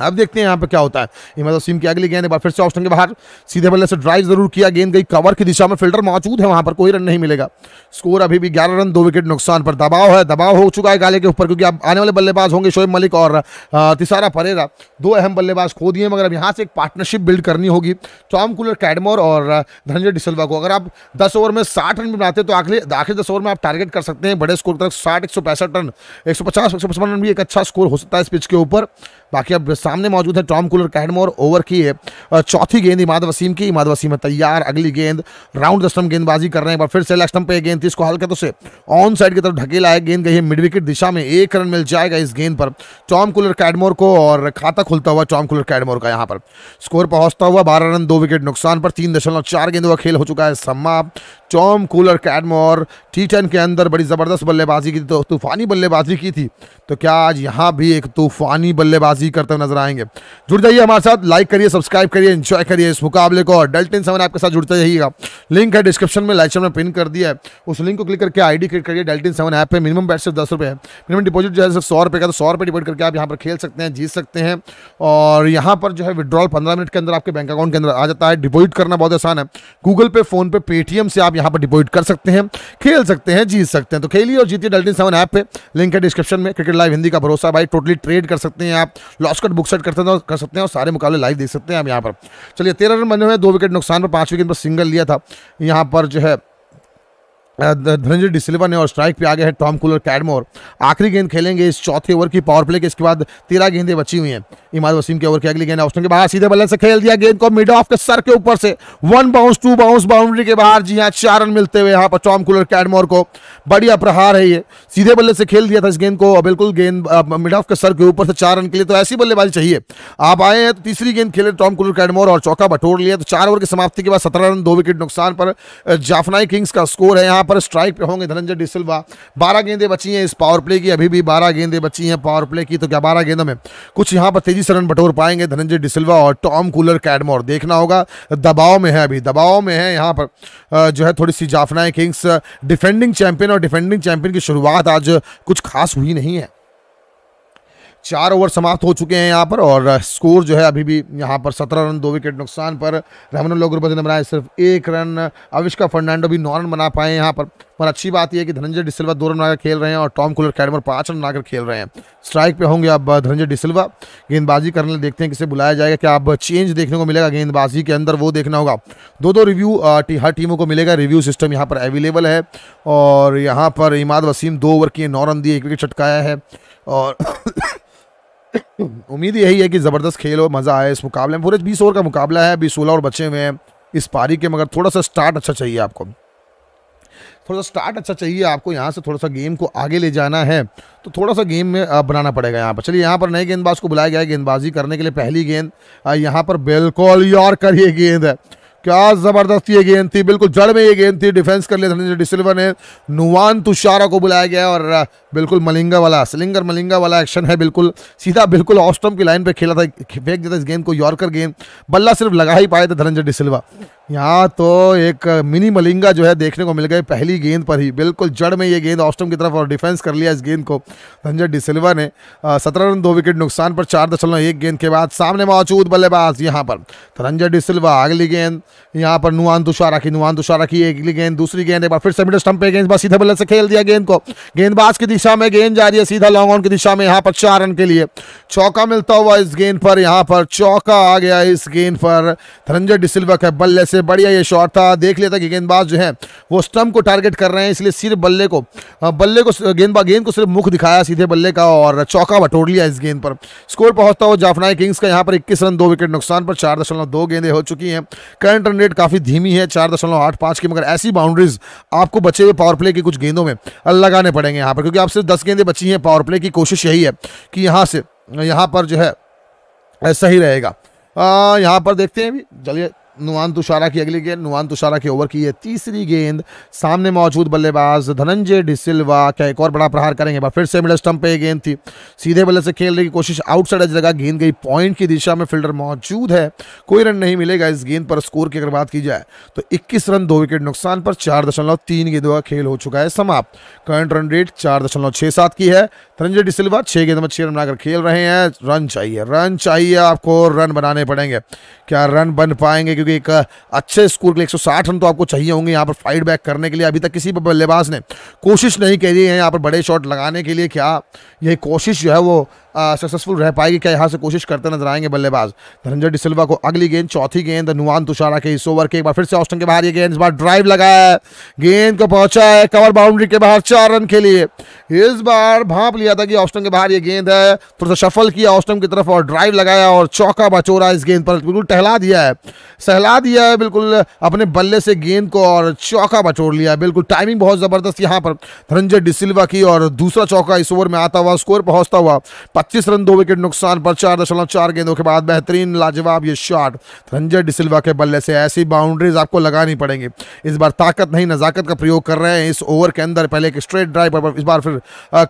अब देखते हैं यहाँ पे क्या होता है इमाद वसीम तो की अगली गेंद एक बार फिर से ऑप्शन के बाहर सीधे बल्ले से ड्राइव जरूर किया गेंद गई कवर की दिशा में फिल्डर मौजूद है वहां पर कोई रन नहीं मिलेगा स्कोर अभी भी 11 रन दो विकेट नुकसान पर दबाव है दबाव हो चुका है गाले के ऊपर क्योंकि अब आने वाले बल्लेबाज होंगे शोएब मलिक और तिसारा परेरा दो अहम बल्लेबाज खो दिए मगर अब यहाँ से एक पार्टनरशिप बिल्ड करनी होगी टॉम कूलर कैडमोर और धनंजय डिसल्वा को अगर आप दस ओवर में साठ रन बनाते तो आखिर आखिरी दस ओवर में आप टारगेट कर सकते हैं बड़े स्कोर तक साठ एक रन एक सौ रन भी एक अच्छा स्कोर हो सकता है इस पिच के ऊपर बाकी अब सामने मौजूद है टॉम कूलर कैडमोर ओवर की है चौथी गेंद इमाद वसीम की इमाद वसीम है तैयार अगली गेंद राउंड द स्टम गेंदबाजी कर रहे हैं एक बार फिर से लेग स्टम्प पे गेंद इसको हल्के तो से ऑन साइड की तरफ ढकेला है गेंद गई है मिड विकेट दिशा में एक रन मिल जाएगा इस गेंद पर टॉम कूलर कैडमोर को और खाता खुलता हुआ टॉम कूलर कैडमोर का यहाँ पर स्कोर पहुँचता हुआ बारह रन दो विकेट नुकसान पर तीन दशमलव चार गेंदों का खेल हो चुका है समाप्त Tom Kohler Cadmore T ten के अंदर बड़ी ज़बरदस्त बल्लेबाजी की तो तूफानी बल्लेबाजी की थी तो क्या आज यहाँ भी एक तूफानी बल्लेबाजी करते हुए नजर नजर आएंगे जुड़ जाइए हमारे साथ लाइक करिए सब्सक्राइब करिए इंजॉय करिए इस मुकाबले को और डल्टिन सेवन आपके साथ जुड़ते जाइएगा लिंक है डिस्क्रिप्शन में लाइक में पिन कर दिया है उस लिंक को क्लिक करके आईडी क्रिएट करिए डेल्टिन सेवन ऐप पर मिनिमम बैठ सिर्फ दस रुपये है मिनिमम डिपोजिट जो है सिर्फ सौ रुपये का तो सौ रुपये डिपोजिट करके आप यहाँ पर खेल सकते हैं जीत सकते हैं और यहाँ पर जो है विड्रॉल पंद्रह मिनट के अंदर आपके बैंक अकाउंट के अंदर आ जाता है डिपोजिट करना बहुत आसान है गूगल पे फोन पे पेटीएम से आप यहाँ पर डिपोजिट कर सकते हैं खेल सकते हैं जीत सकते हैं तो खेलिए और जीतिए डेल्टिन सेवन ऐप पर लिंक है डिस्क्रिप्शन में क्रिकेट लाइव हिंदी का भरोसा भाई टोटली ट्रेड कर सकते हैं आप लॉसकट बुक बुक सेट करते हैं तो कर सकते हैं और सारे मुकाबले लाइव देख सकते हैं हम यहाँ पर चलिए तेरह रन बने हुए दो विकेट नुकसान पर पाँच विकेट पर सिंगल लिया था यहाँ पर जो है धनंजय डिसिल्वा ने और स्ट्राइक पे आ गए हैं टॉम कूलर कैडमोर आखिरी गेंद खेलेंगे इस चौथे ओवर की पावर प्ले के इसके बाद तेरह गेंदें बची हुई हैं इमाद वसीम के ओवर की अगली गेंद ऑप्शन के बाहर सीधे बल्ले से खेल दिया गेंद को मिड ऑफ के सर के ऊपर से one bounce two bounce boundary के बाहर जी हाँ चार रन मिलते हुए यहाँ पर टॉम कूलर कैडमोर को बढ़िया प्रहार है ये सीधे बल्ले से खेल दिया था इस गेंद को बिल्कुल गेंद मिड ऑफ के सर के ऊपर से चार रन के लिए तो ऐसी बल्लेबाजी चाहिए आप आए हैं तो तीसरी गेंद खेले टॉम कुलर कैडमोर और चौका बटोर लिया तो चार ओवर की समाप्ति के बाद सत्रह रन दो विकेट नुकसान पर जाफनाई किंग्स का स्कोर है यहाँ यहाँ पर स्ट्राइक पे होंगे धनंजय डिसल्वा बारह गेंदें बची हैं इस पावर प्ले की अभी भी बारह गेंदें बची हैं पावर प्ले की तो क्या बारह गेंदों में कुछ यहाँ पर तेजी से रन बटोर पाएंगे धनंजय डिसल्वा और टॉम कूलर कैडमोर देखना होगा दबाव में है अभी दबाव में है यहाँ पर जो है थोड़ी सी जाफनाएं किंग्स डिफेंडिंग चैंपियन और डिफेंडिंग चैंपियन की शुरुआत आज कुछ खास हुई नहीं है चार ओवर समाप्त हो चुके हैं यहाँ पर और स्कोर जो है अभी भी यहाँ पर सत्रह रन दो विकेट नुकसान पर रमन लोगुरपति ने बनाए सिर्फ एक रन अविष्का फर्नांडो भी नौ रन बना पाए यहाँ पर पर अच्छी बात यह है कि धनंजय डिसिल्वा दो रन बनाकर खेल रहे हैं और टॉम कुलर कैडमर पाँच रन बनाकर खेल रहे हैं स्ट्राइक पर होंगे अब धनंजय डिसिल्वा गेंदबाजी करने देखते हैं किसे बुलाया जाएगा क्या अब चेंज देखने को मिलेगा गेंदबाजी के अंदर वो देखना होगा दो दो रिव्यू हर टीमों को मिलेगा रिव्यू सिस्टम यहाँ पर अवेलेबल है और यहाँ पर इमाद वसीम दो ओवर किए नौ रन दिए एक विकेट छटकाया है और उम्मीद यही है कि ज़बरदस्त खेल हो मज़ा आए इस मुकाबले में पूरे बीस ओवर का मुकाबला है अभी सोलह ओवर बचे हुए हैं इस पारी के मगर थोड़ा सा स्टार्ट अच्छा चाहिए आपको थोड़ा सा स्टार्ट अच्छा चाहिए आपको यहाँ से थोड़ा सा गेम को आगे ले जाना है तो थोड़ा सा गेम में बनाना पड़ेगा यहाँ पर चलिए यहाँ पर नए गेंदबाज को बुलाया गया है गेंदबाजी करने के लिए पहली गेंद यहाँ पर बिल्कुल यॉर्कर ये गेंद है क्या ज़बरदस्त ये गेंद थी बिल्कुल जड़ में ये गेंद थी डिफेंस कर लिया धनंजय डिसिल्वा ने नुवान तुषारा को बुलाया गया और बिल्कुल मलिंगा वाला सिलिंगर मलिंगा वाला एक्शन है बिल्कुल सीधा बिल्कुल ऑस्टम की लाइन पे खेला था फेंक दिया था इस गेंद को यॉर्कर गेंद बल्ला सिर्फ लगा ही पाए थे धनंजय डिसिल्वा यहाँ तो एक मिनी मलिंगा जो है देखने को मिल गए पहली गेंद पर ही बिल्कुल जड़ में ये गेंद ऑस्टम की तरफ और डिफेंस कर लिया इस गेंद को धनजय डिसिल्वा ने सत्रह रन दो विकेट नुकसान पर चार दशमलव एक गेंद के बाद सामने मौजूद बल्लेबाज यहाँ पर धनजय तो डिसिल्वा अगली गेंद यहाँ पर नुआन तुषारा की नुआन तुषारा की अगली गेंद दूसरी गेंद एक बार फिर से मिडल स्टम्प पे गेंद बस सीधे बल्ले से खेल दिया गेंद को गेंदबाज की दिशा में गेंद जा रही है सीधा लॉन्ग ऑन की दिशा में यहाँ पर चार रन के लिए चौका मिलता हुआ इस गेंद पर यहाँ पर चौका आ गया इस गेंद पर धनंजय डिसिल्वा के बल्ले से बढ़िया ये शॉट था देख लिया था कि गेंदबाज जो है वो स्टम्प को टारगेट कर रहे हैं इसलिए सिर्फ बल्ले को बल्ले को गेंदबाज गेंद को सिर्फ मुख दिखाया सीधे बल्ले का और चौका बटोर लिया इस गेंद पर स्कोर पहुंचता हुआ जाफनाई किंग्स का यहाँ पर इक्कीस रन दो विकेट नुकसान पर चार दशमलव दो गेंदें हो चुकी हैं करंट रन रेट काफ़ी धीमी है चार दशमलव आठ की मगर ऐसी बाउंड्रीज आपको बचे हुए पावर प्ले की कुछ गेंदों में लगाने पड़ेंगे यहाँ पर क्योंकि आप सिर्फ दस गेंदें बची हैं पावर प्ले की कोशिश यही है कि यहाँ से यहाँ पर जो है सही रहेगा यहाँ पर देखते हैं भी चलिए नुआन तुषारा की अगली गेंद नुआन तुषारा के ओवर की यह तीसरी गेंद सामने मौजूद बल्लेबाज धनंजय डिसिल्वा क्या एक और बड़ा प्रहार करेंगे बार फिर से मिडल स्टंप पे गेंद थी सीधे बल्ले से खेलने की कोशिश आउटसाइड एज लगा गेंद गई पॉइंट की दिशा में फील्डर मौजूद है कोई रन नहीं मिलेगा इस गेंद पर स्कोर की अगर बात की जाए तो इक्कीस रन दो विकेट नुकसान पर चार दशमलव तीन गेंदों का खेल हो चुका है समाप्त करंट रन रेट चार दशमलव छः सात की है धनंजय डिसिल्वा छह गेंद में छह रन बनाकर खेल रहे हैं रन चाहिए रन चाहिए आपको रन बनाने पड़ेंगे क्या रन बन पाएंगे क्योंकि एक अच्छे स्कोर के लिए 160 रन तो आपको चाहिए होंगे यहाँ पर फाइट बैक करने के लिए अभी तक किसी बल्लेबाज ने कोशिश नहीं करी है यहाँ पर बड़े शॉट लगाने के लिए क्या यही कोशिश जो है वो सक्सेसफुल रह पाएगी क्या यहाँ से कोशिश करते नजर आएंगे बल्लेबाज धनंजय डिसल्वा को अगली गेंद चौथी गेंद नुआन तुषारा के इस ओवर के एक बार फिर से ऑस्टन के बाहर ये गेंद इस बार ड्राइव लगाया गेंद को पहुंचा है कवर बाउंड्री के बाहर चार रन के लिए इस बार भाप लिया था कि ऑस्टन के बाहर ये गेंद है थोड़ा सा सफल किया ऑस्टन की तरफ और ड्राइव लगाया और चौका बचोरा इस गेंद पर बिल्कुल टहला दिया है सहला दिया है बिल्कुल अपने बल्ले से गेंद को और चौका बचोर लिया बिल्कुल टाइमिंग बहुत ज़बरदस्त यहाँ पर धनंजय डिसिल्वा की और दूसरा चौका इस ओवर में आता हुआ स्कोर पहुंचता हुआ पच्चीस रन दो विकेट नुकसान पर चार दशमलव चार गेंदों के बाद बेहतरीन लाजवाब ये शॉट रंजय डिसिल्वा के बल्ले से ऐसी बाउंड्रीज आपको लगानी पड़ेंगे इस बार ताकत नहीं नज़ाकत का प्रयोग कर रहे हैं इस ओवर के अंदर पहले एक स्ट्रेट ड्राइव पर इस बार फिर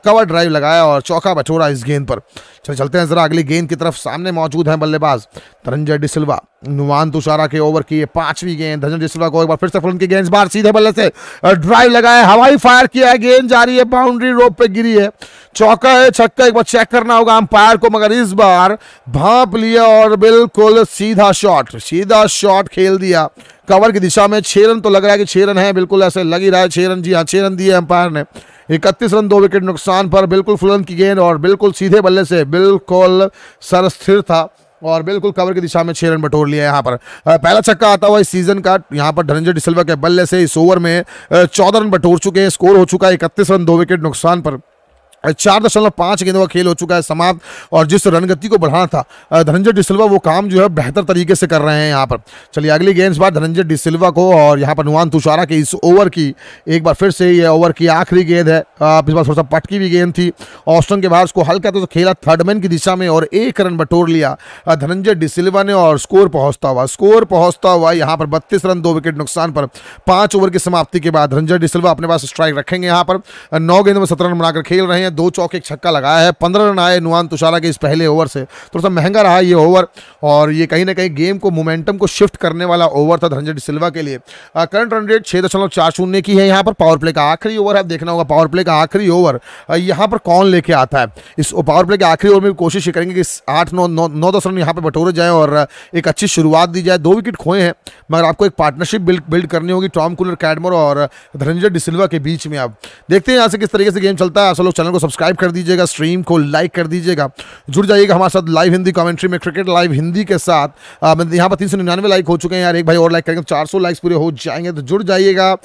कवर ड्राइव लगाया और चौका बटोरा इस गेंद पर चल चलते हैं ज़रा अगली गेंद की तरफ सामने मौजूद हैं बल्लेबाज रंजय डिसिल्वा नुमान तुषारा के ओवर की पांचवी गेंद धजन जसवा को एक बार फिर से फुलन की गेंद बार सीधे बल्ले से ड्राइव लगाया हवाई फायर किया है गेंद जा रही है बाउंड्री रोप पे गिरी है चौका है छक्का एक बार चेक करना होगा अंपायर को मगर इस बार भाप लिया और बिल्कुल सीधा शॉट सीधा शॉट खेल दिया कवर की दिशा में छह रन तो लग रहा है कि छह रन है बिल्कुल ऐसे लग ही रहा है छह रन जी हाँ छह रन दिए अंपायर ने इकतीस रन दो विकेट नुकसान पर बिल्कुल फुलन की गेंद और बिल्कुल सीधे बल्ले से बिल्कुल सरस्थिर था और बिल्कुल कवर की दिशा में छह रन बटोर लिया यहाँ पर पहला छक्का आता हुआ इस सीजन का यहाँ पर धनंजय डिसल्वा के बल्ले से इस ओवर में चौदह रन बटोर चुके हैं स्कोर हो चुका है इकतीस रन दो विकेट नुकसान पर चार दशमलव पाँच गेंदों का खेल हो चुका है समाप्त और जिस रणगति को बढ़ाना था धनंजय डिसिल्वा वो काम जो है बेहतर तरीके से कर रहे हैं यहाँ पर चलिए अगली गेंद बाद धनंजय डिसल्वा को और यहाँ पर नुआन तुषारा के इस ओवर की एक बार फिर से ये ओवर की आखिरी गेंद है आप इस बार थोड़ा सा पटकी भी गेंद थी ऑस्टन के बाहर उसको हल्का तो खेला थर्डमैन की दिशा में और एक रन बटोर लिया धनंजय डिसिल्वा ने और स्कोर पहुँचता हुआ स्कोर पहुँचता हुआ यहाँ पर बत्तीस रन दो विकेट नुकसान पर पाँच ओवर की समाप्ति के बाद धनंजय डिसिल्वा अपने पास स्ट्राइक रखेंगे यहाँ पर नौ गेंद में सत्रह रन बनाकर खेल रहे हैं दो चौक एक छक्का लगाया है पंद्रह रन आए नुआन तुषारा के इस पहले ओवर से थोड़ा सा महंगा रहा ये ओवर और ये कहीं ना कहीं गेम को मोमेंटम को शिफ्ट करने वाला ओवर था धनजय सिल्वा के लिए करंट रन रेट छः दशमलव चार शून्य की है यहाँ पर पावर प्ले का आखिरी ओवर है देखना होगा पावर प्ले का आखिरी ओवर यहाँ पर कौन लेके आता है इस पावर प्ले के आखिरी ओवर में कोशिश करेंगे कि आठ नौ नौ दस रन यहाँ पर बटोरे जाए और एक अच्छी शुरुआत दी जाए दो विकेट खोए हैं मगर आपको एक पार्टनरशिप बिल्ड बिल्ड करनी होगी टॉम कुलर कैडमर और धनंजय डिसिल्वा के बीच में आप देखते हैं यहाँ से किस तरीके से गेम चलता है आप लोग चैनल को सब्सक्राइब कर दीजिएगा स्ट्रीम को लाइक कर दीजिएगा जुड़ जाइएगा हमारे साथ लाइव हिंदी कमेंट्री में क्रिकेट लाइव हिंदी के साथ यहाँ पर तीन सौ निन्यानवे लाइक हो चुके हैं यार एक भाई और लाइक करेंगे चार सौ लाइक्स पूरे हो जाएंगे तो जुड़ जाइएगा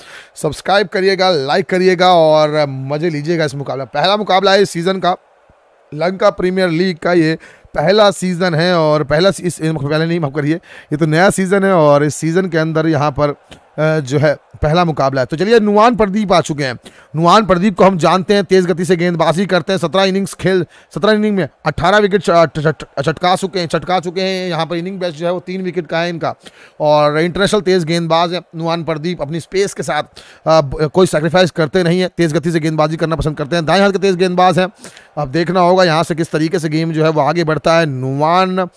सब्सक्राइब करिएगा लाइक करिएगा और मज़े लीजिएगा इस मुकाबला पहला मुकाबला है इस सीज़न का लंका प्रीमियर लीग का ये पहला सीज़न है और पहला इस पहले नहीं माफ करिए ये तो नया सीज़न है और इस सीज़न के अंदर यहाँ पर जो है पहला मुकाबला है तो चलिए नुआन प्रदीप आ चुके हैं नुआन प्रदीप को हम जानते हैं तेज़ गति से गेंदबाजी करते हैं सत्रह इनिंग्स खेल सत्रह इनिंग में अट्ठारह विकेट चटका चुके हैं चटका चुके हैं यहाँ पर इनिंग बेस्ट जो है वो तीन विकेट का है इनका और इंटरनेशनल तेज़ गेंदबाज है नुआन प्रदीप अपनी स्पेस के साथ कोई सेक्रीफाइस करते नहीं है तेज़ गति से गेंदबाजी करना पसंद करते हैं दाएँ हाथ के तेज़ गेंदबाज हैं अब देखना होगा यहाँ से किस तरीके से गेम जो है वो आगे बढ़ता है नुआन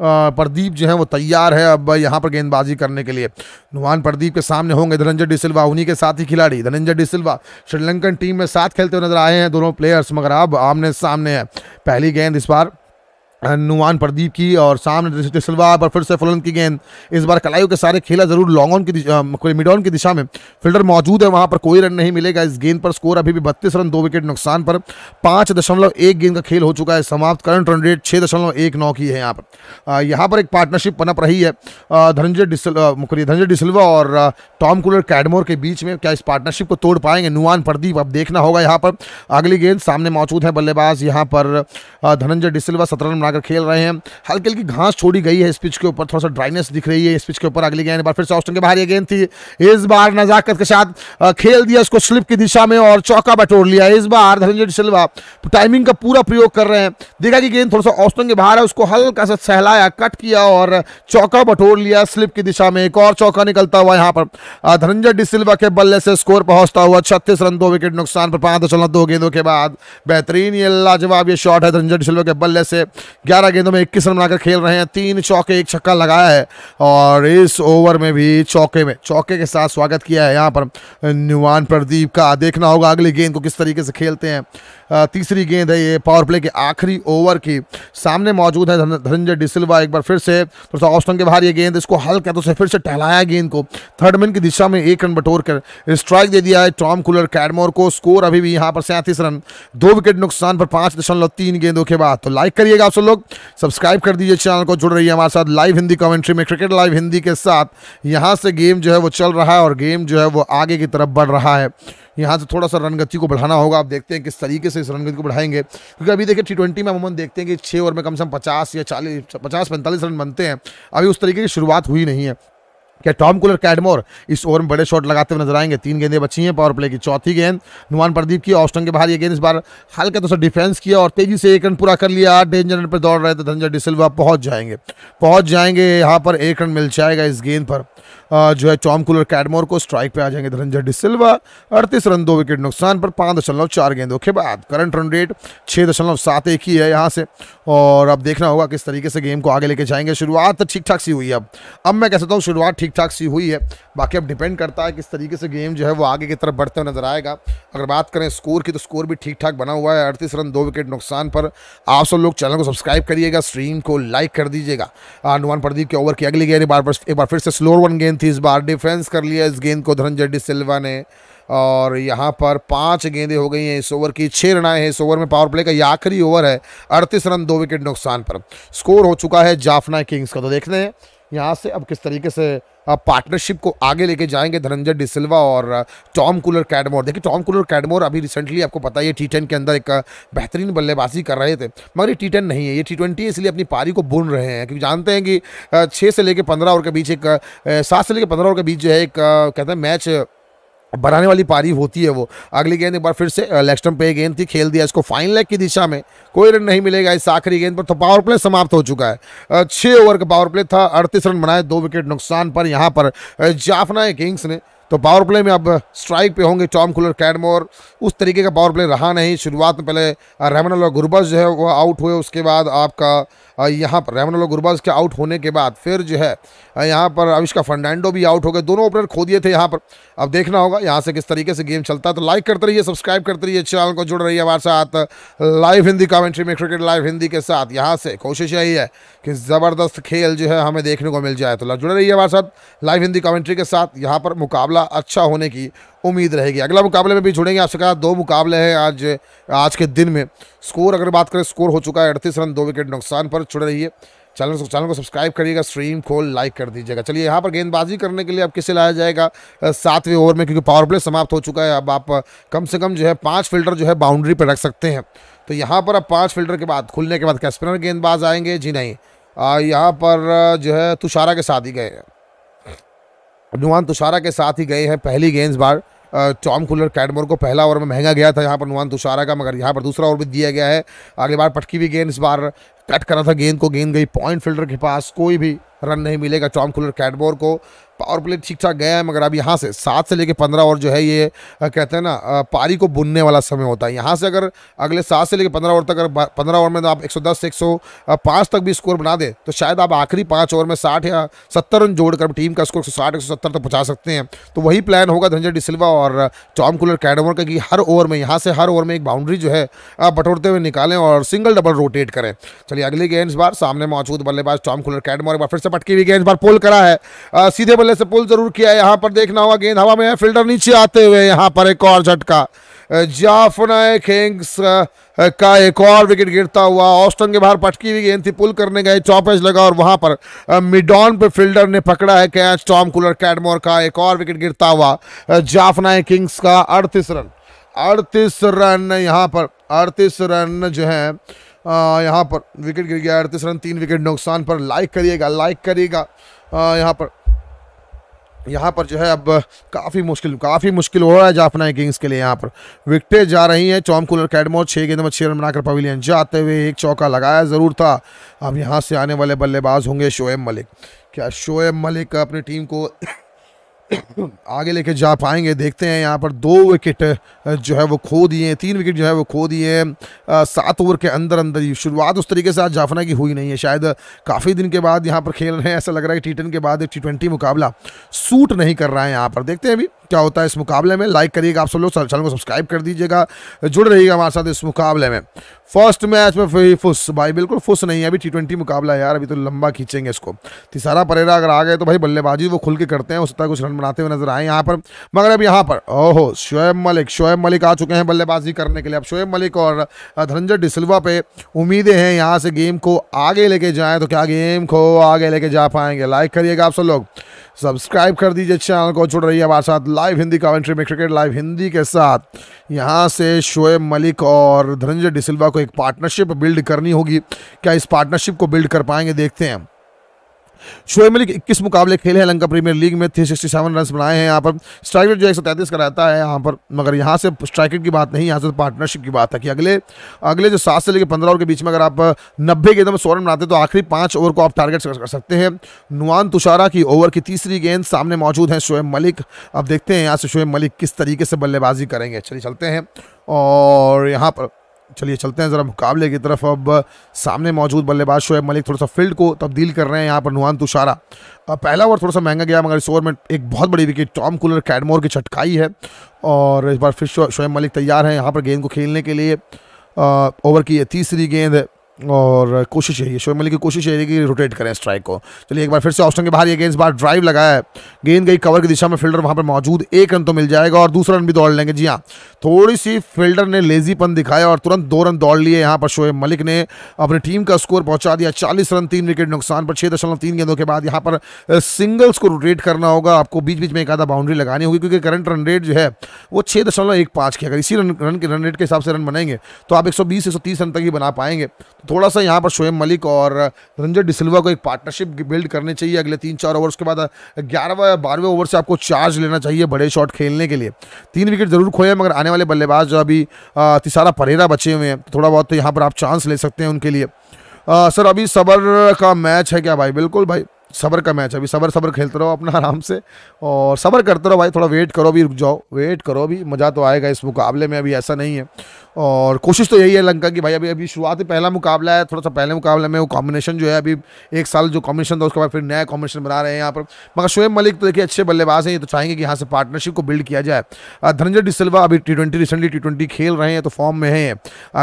प्रदीप जो है वो तैयार है अब यहाँ पर गेंदबाजी करने के लिए नुमान प्रदीप के सामने होंगे धनंजय डिसिल्वा उन्हीं के साथ ही खिलाड़ी धनंजय डिसिल्वा श्रीलंकन टीम में साथ खेलते हुए नजर आए हैं दोनों प्लेयर्स मगर अब आमने सामने हैं पहली गेंद इस बार नुमान प्रदीप की और सामने सिल्वा पर फिर से फलन की गेंद इस बार कलायु के सारे खेला जरूर लॉन्ग ऑन की दिशा मिड ऑन की दिशा में फील्डर मौजूद है वहां पर कोई रन नहीं मिलेगा इस गेंद पर स्कोर अभी भी बत्तीस रन दो विकेट नुकसान पर पाँच दशमलव एक गेंद का खेल हो चुका है समाप्त करंट रन रेट छः दशमलव एक नौ की है यहाँ पर यहाँ पर एक पार्टनरशिप पनप रही है धनंजय डिसल धनंजय डिसल्वा और टॉम कुलर कैडमोर के बीच में क्या इस पार्टनरशिप को तोड़ पाएंगे नुमान प्रदीप अब देखना होगा यहाँ पर अगली गेंद सामने मौजूद है बल्लेबाज यहाँ पर धनंजय डिसल्वा सत्रह रन बनाकर खेल रहे हैं हल्की हल्की घास छोड़ी गई है इस पिच के ऊपर थोड़ा सा ड्राइनेस दिख रही है इस पिच के ऊपर अगली गेंद फिर से ऑस्टन के बाहर ये गेंद थी इस बार नजाकत के साथ खेल दिया उसको स्लिप की दिशा में और चौका बटोर लिया इस बार धनंजय सिल्वा टाइमिंग का पूरा प्रयोग कर रहे हैं देखा कि गेंद थोड़ा सा ऑस्टन के बाहर है उसको हल्का सा सहलाया कट किया और चौका बटोर लिया स्लिप की दिशा में एक और चौका निकलता हुआ यहाँ पर धनंजय डिसिल्वा के बल्ले से स्कोर पहुंचता हुआ छत्तीस रन दो विकेट नुकसान पर पांच दशमलव दो गेंदों के बाद बेहतरीन ये लाजवाब ये शॉट है धनंजय डिसिल्वा के बल्ले से ग्यारह गेंदों में इक्कीस रन बनाकर खेल रहे हैं तीन चौके एक छक्का लगाया है और इस ओवर में भी चौके में चौके के साथ स्वागत किया है यहाँ पर न्यूवान प्रदीप का देखना होगा अगली गेंद को किस तरीके से खेलते हैं तीसरी गेंद है ये पावर प्ले के आखिरी ओवर की सामने मौजूद है धनंजय डिसिल्वा एक बार फिर से थोड़ा सा ऑफ के बाहर ये गेंद इसको हल्का तो से फिर से टहलाया गेंद को थर्ड मैन की दिशा में एक रन बटोर कर स्ट्राइक दे दिया है टॉम कुलर कैडमोर को स्कोर अभी भी यहाँ पर सैंतीस रन दो विकेट नुकसान पर पाँच दशमलव तीन गेंदों के बाद तो लाइक करिएगा आप सब लोग सब्सक्राइब कर दीजिए चैनल को जुड़ रही है हमारे साथ लाइव हिंदी कमेंट्री में क्रिकेट लाइव हिंदी के साथ यहाँ से गेम जो है वो चल रहा है और गेम जो है वो आगे की तरफ बढ़ रहा है यहाँ से थोड़ा सा रनगति को बढ़ाना होगा आप देखते हैं किस तरीके से इस रनगति को बढ़ाएंगे क्योंकि अभी देखिए टी में अमूमन देखते हैं कि छः ओवर में कम से कम पचास या चालीस पचास पैंतालीस रन बनते हैं अभी उस तरीके की शुरुआत हुई नहीं है क्या टॉम कुलर कैडमोर इस ओवर में बड़े शॉट लगाते हुए नजर आएंगे तीन गेंदें बची हैं पावर प्ले की चौथी गेंद नुमान प्रदीप की ऑस्टन के बाहर ये गेंद इस बार हल्का तो सा डिफेंस किया और तेजी से एक रन पूरा कर लिया डेंजर रन पर दौड़ रहे थे धनजय डिसल्वा पहुंच जाएंगे पहुंच जाएंगे यहाँ पर एक रन मिल जाएगा इस गेंद पर जो है कूलर कैडमोर को स्ट्राइक पे आ जाएंगे धनंजय डिसिल्वा अड़तीस रन दो विकेट नुकसान पर पाँच दशमलव चार गेंदों के बाद करंट रन रेट छः दशमलव सात एक ही है यहाँ से और अब देखना होगा किस तरीके से गेम को आगे लेके जाएंगे शुरुआत ठीक ठाक सी हुई है अब अब मैं कह सकता हूँ शुरुआत ठीक ठाक सी हुई है बाकी अब डिपेंड करता है किस तरीके से गेम जो है वो आगे की तरफ बढ़ते नजर आएगा अगर बात करें स्कोर की तो स्कोर भी ठीक ठाक बना हुआ है अड़तीस रन दो विकेट नुकसान पर आप सब लोग चैनल को सब्सक्राइब करिएगा स्ट्रीम को लाइक कर दीजिएगा हनुमान प्रदीप के ओवर की अगली गेंद एक बार एक बार फिर से स्लोर वन गेंद गेंद इस बार डिफेंस कर लिया इस गेंद को धनंजय डी सिल्वा ने और यहाँ पर पांच गेंदें हो गई हैं इस ओवर की छः रनाएं हैं इस ओवर में पावर प्ले का ये आखिरी ओवर है अड़तीस रन दो विकेट नुकसान पर स्कोर हो चुका है जाफना किंग्स का तो देखते हैं यहाँ से अब किस तरीके से पार्टनरशिप को आगे लेके जाएंगे धनंजय डिसिल्वा और टॉम कूलर कैडमोर देखिए टॉम कूलर कैडमोर अभी रिसेंटली आपको पता है टी टेन के अंदर एक बेहतरीन बल्लेबाजी कर रहे थे मगर ये टी टेन नहीं है ये टी ट्वेंटी इसलिए अपनी पारी को बुन रहे हैं क्योंकि जानते हैं कि छः से लेकर पंद्रह ओवर के बीच एक सात से लेकर पंद्रह ओवर के बीच जो है एक कहते हैं मैच बनाने वाली पारी होती है वो अगली गेंद एक बार फिर से लेक्स्टम पे गेंद थी खेल दिया इसको फाइन लेग की दिशा में कोई रन नहीं मिलेगा इस आखिरी गेंद पर तो पावर प्ले समाप्त हो चुका है छः ओवर का पावर प्ले था अड़तीस रन बनाए दो विकेट नुकसान पर यहाँ पर जाफना किंग्स ने तो पावर प्ले में अब स्ट्राइक पे होंगे टॉम कुलर कैडमोर उस तरीके का पावर प्ले रहा नहीं शुरुआत में पहले रहमन अल्लाह गुरबज जो है वो आउट हुए उसके बाद आपका यहाँ पर रेमन गुरबाज के आउट होने के बाद फिर जो है यहाँ पर अविष्का फर्नांडो भी आउट हो गए दोनों ओपनर खो दिए थे यहाँ पर अब देखना होगा यहाँ से किस तरीके से गेम चलता है तो लाइक करते रहिए सब्सक्राइब करते रहिए चैनल को जुड़ रही है हमारे साथ लाइव हिंदी कॉमेंट्री में क्रिकेट लाइव हिंदी के साथ यहाँ से कोशिश यही है कि ज़बरदस्त खेल जो है हमें देखने को मिल जाए तो जुड़े रहिए हमारे साथ लाइव हिंदी कॉमेंट्री के साथ यहाँ पर मुकाबला अच्छा होने की उम्मीद रहेगी अगला मुकाबले में भी जुड़ेंगे आपसे कहा दो मुकाबले हैं आज आज के दिन में स्कोर अगर बात करें स्कोर हो चुका है अड़तीस रन दो विकेट नुकसान पर छुड़ रही है चैनल चैनल को सब्सक्राइब करिएगा स्ट्रीम खोल लाइक कर दीजिएगा चलिए यहाँ पर गेंदबाजी करने के लिए अब किसे लाया जाएगा सातवें ओवर में क्योंकि पावर प्ले समाप्त हो चुका है अब आप कम से कम जो है पाँच फिल्टर जो है बाउंड्री पर रख सकते हैं तो यहाँ पर अब पाँच फिल्टर के बाद खुलने के बाद क्या स्पिनर गेंदबाज आएंगे जी नहीं यहाँ पर जो है तुषारा के साथ ही गए हैं नुमान तुषारा के साथ ही गए हैं पहली गेंद बार टॉम कुलर कैडमोर को पहला ओवर में महंगा गया था यहाँ पर नुमान तुषारा का मगर यहाँ पर दूसरा ओवर भी दिया गया है अगली बार पटकी भी गेंद इस बार कट करा था गेंद को गेंद गई पॉइंट फिल्डर के पास कोई भी रन नहीं मिलेगा टॉम कुलर कैडमोर को पावर प्ले ठीक ठाक गया है मगर अब यहाँ से सात से लेकर पंद्रह ओवर जो है ये कहते हैं ना पारी को बुनने वाला समय होता है यहाँ से अगर अगले सात से लेकर पंद्रह ओवर तक अगर पंद्रह ओवर में तो आप एक सौ दस एक सौ पाँच तक भी स्कोर बना दे तो शायद आप आखिरी पाँच ओवर में साठ या सत्तर रन जोड़कर टीम का स्कोर एक सौ साठ एक सौ सत्तर तक पहुँचा सकते हैं तो वही प्लान होगा धनजय डिसल्वा और टॉम कुलर कैडमोर का कि हर ओवर में यहाँ से हर ओवर में एक बाउंड्री जो है आप बटोरते हुए निकालें और सिंगल डबल रोटेट करें चलिए अगले गेंद इस बार सामने मौजूद बल्लेबाज टॉम कुलर कैडमोर एक बार फिर से पटकी हुई गेंद इस बार पोल करा है सीधे बल्ले पहले से पुल जरूर किया है यहाँ पर देखना होगा गेंद हवा में है फील्डर नीचे आते हुए यहाँ पर एक और झटका जाफना खेंग्स का एक और विकेट गिरता हुआ ऑस्टन के बाहर पटकी हुई गेंद थी पुल करने गए चौपेज लगा और वहां पर मिडॉन पे फील्डर ने पकड़ा है कैच टॉम कूलर कैडमोर का एक और विकेट गिरता हुआ जाफना किंग्स का अड़तीस रन अड़तीस रन यहाँ पर अड़तीस रन जो है यहाँ पर विकेट गिर गया अड़तीस रन तीन विकेट नुकसान पर लाइक करिएगा लाइक करिएगा यहाँ पर यहाँ पर जो है अब काफ़ी मुश्किल काफ़ी मुश्किल हो रहा है जाफना किंग्स के लिए यहाँ पर विकटें जा रही हैं चौम कूलर कैडमोर छः गेंद में छः रन बनाकर पवेलियन जाते हुए एक चौका लगाया ज़रूर था अब यहाँ से आने वाले बल्लेबाज होंगे शोएब मलिक क्या शोएब मलिक अपनी टीम को आगे लेके जा पाएंगे देखते हैं यहाँ पर दो विकेट जो है वो खो दिए तीन विकेट जो है वो खो दिए सात ओवर के अंदर अंदर ही शुरुआत उस तरीके से आज जाफना की हुई नहीं है शायद काफ़ी दिन के बाद यहाँ पर खेल रहे हैं ऐसा लग रहा है कि टी के बाद एक टी मुकाबला सूट नहीं कर रहा है यहाँ पर देखते हैं अभी क्या होता है इस मुकाबले में लाइक करिएगा आप सब लोग चैनल को सब्सक्राइब कर दीजिएगा जुड़ रहिएगा हमारे साथ इस मुकाबले में फर्स्ट मैच में फिर फुस भाई बिल्कुल फुस नहीं है अभी टी ट्वेंटी मुकाबला यार अभी तो लंबा खींचेंगे इसको तीसरा परेरा अगर आ गए तो भाई बल्लेबाजी वो खुल के करते हैं हो सकता है कुछ रन बनाते हुए नजर आए यहाँ पर मगर अब यहाँ पर ओहो शोएब मलिक शोएब मलिक आ चुके हैं बल्लेबाजी करने के लिए अब शोएब मलिक और धनंजय डिसल्वा पे उम्मीदें हैं यहाँ से गेम को आगे लेके जाएँ तो क्या गेम को आगे लेके जा पाएंगे लाइक करिएगा आप सब लोग सब्सक्राइब कर दीजिए चैनल को जुड़ रही है हमारे साथ लाइव हिंदी कमेंट्री में क्रिकेट लाइव हिंदी के साथ यहाँ से शोएब मलिक और धनंजय डिसल्वा को एक पार्टनरशिप बिल्ड करनी होगी क्या इस पार्टनरशिप को बिल्ड कर पाएंगे देखते हैं शोएब मलिक इक्कीस मुकाबले खेले हैं लंका प्रीमियर लीग में थ्री सिक्सटी सेवन रन बनाए हैं यहाँ पर स्ट्राइक रेट जो एक सौ तैंतीस का रहता है यहाँ पर मगर यहाँ से स्ट्राइक रेट की बात नहीं यहाँ से पार्टनरशिप की बात है कि अगले अगले जो सात से लेकर पंद्रह ओवर के बीच में अगर आप नब्बे गेंदों में सौ रन बनाते हैं तो आखिरी पाँच ओवर को आप टारगेट कर सकते हैं नुआन तुषारा की ओवर की तीसरी गेंद सामने मौजूद है शोएब मलिक अब देखते हैं यहाँ से शोएब मलिक किस तरीके से बल्लेबाजी करेंगे चलिए चलते हैं और यहाँ पर चलिए चलते हैं ज़रा मुकाबले की तरफ अब सामने मौजूद बल्लेबाज शोएब मलिक थोड़ा सा फील्ड को तब्दील कर रहे हैं यहाँ पर नुहान तुषारा पहला ओवर थोड़ा सा महंगा गया मगर इस ओवर में एक बहुत बड़ी विकेट टॉम कूलर कैडमोर की छटकाई है और इस बार फिर शोएब मलिक तैयार हैं यहाँ पर गेंद को खेलने के लिए ओवर की ये तीसरी गेंद है और कोशिश यही है शोएब मलिक की कोशिश यही है कि रोटेट करें स्ट्राइक को चलिए एक बार फिर से ऑप्शन के बाहर ये गेंद बार ड्राइव लगाया है गेंद गई कवर की दिशा में फील्डर वहाँ पर मौजूद एक रन तो मिल जाएगा और दूसरा रन भी दौड़ लेंगे जी हाँ थोड़ी सी फील्डर ने लेजीपन दिखाया और तुरंत दो रन दौड़ लिए यहाँ पर शोएब मलिक ने अपनी टीम का स्कोर पहुँचा दिया चालीस रन तीन विकेट नुकसान पर छः दशमलव तीन गेंदों के बाद यहाँ पर सिंगल्स को रोटेट करना होगा आपको बीच बीच में एक आधा बाउंड्री लगानी होगी क्योंकि करंट रन रेट जो है वो छः दशमलव एक पाँच अगर इसी रन रन के रन रेट के हिसाब से रन बनाएंगे तो आप एक सौ बीस एक सौ तीस रन तक ही बना पाएंगे थोड़ा सा यहाँ पर शोएब मलिक और रंजन डिसल्वा को एक पार्टनरशिप बिल्ड करने चाहिए अगले तीन चार ओवर्स के बाद ग्यारहवें या बारहवें ओवर से आपको चार्ज लेना चाहिए बड़े शॉट खेलने के लिए तीन विकेट जरूर खोए मगर आने वाले बल्लेबाज जो अभी तिसारा परेरा बचे हुए हैं थोड़ा बहुत तो यहाँ पर आप चांस ले सकते हैं उनके लिए आ, सर अभी सबर का मैच है क्या भाई बिल्कुल भाई सबर का मैच अभी सबर सबर खेलते रहो अपना आराम से और सबर करते रहो भाई थोड़ा वेट करो भी रुक जाओ वेट करो भी मज़ा तो आएगा इस मुकाबले में अभी ऐसा नहीं है और कोशिश तो यही है लंका की भाई अभी अभी शुरुआत पहला मुकाबला है थोड़ा सा पहले मुकाबले में वो कॉम्बिनेशन जो है अभी एक साल जो कॉम्बिनेशन था उसके बाद फिर नया कॉम्बिनेशन बना रहे हैं यहाँ पर मगर शोएब मलिक तो देखिए अच्छे बल्लेबाज हैं ये तो चाहेंगे कि यहाँ से पार्टनरशिप को बिल्ड किया जाए धनंजय डिसल्वा अभी T twenty recently T twenty खेल रहे हैं तो फॉर्म में हैं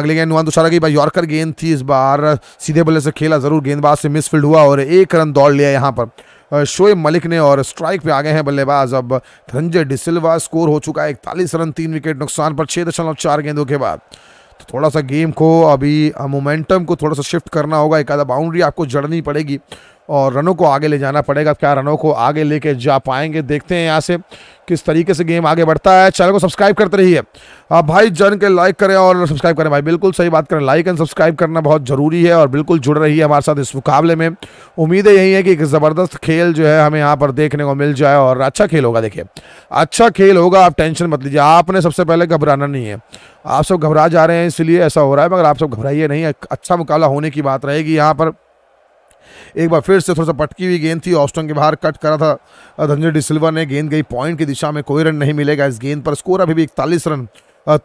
अगले गेंद नुआन दुशारा की भाई यॉर्कर गेंद थी इस बार सीधे बल्ले से खेला ज़रूर गेंदबाज से मिसफील्ड हुआ और एक रन दौड़ लिया यहाँ पर शोएब मलिक ने और स्ट्राइक पे आ गए हैं बल्लेबाज अब धनजय डिसिल्वा स्कोर हो चुका है इकतालीस रन तीन विकेट नुकसान पर छः दशमलव चार गेंदों के बाद तो थोड़ा सा गेम को अभी मोमेंटम को थोड़ा सा शिफ्ट करना होगा एक आधा बाउंड्री आपको जड़नी पड़ेगी और रनों को आगे ले जाना पड़ेगा क्या रनों को आगे लेके जा पाएंगे देखते हैं यहाँ से किस तरीके से गेम आगे बढ़ता है चैनल को सब्सक्राइब करते रहिए आप भाई जन के लाइक करें और सब्सक्राइब करें भाई बिल्कुल सही बात करें लाइक एंड सब्सक्राइब करना बहुत ज़रूरी है और बिल्कुल जुड़ रही है हमारे साथ इस मुकाबले में उम्मीद यही है कि एक ज़बरदस्त खेल जो है हमें यहाँ पर देखने को मिल जाए और अच्छा खेल होगा देखिए अच्छा खेल होगा आप टेंशन मत लीजिए आपने सबसे पहले घबराना नहीं है आप सब घबरा जा रहे हैं इसलिए ऐसा हो रहा है मगर आप सब घबराइए नहीं अच्छा मुकाबला होने की बात रहेगी यहाँ पर एक बार फिर से थोड़ा सा पटकी हुई गेंद थी ऑस्टन के बाहर कट करा था धनजय डिसिल्वा ने गेंद गई पॉइंट की दिशा में कोई रन नहीं मिलेगा इस गेंद पर स्कोर अभी भी इकतालीस रन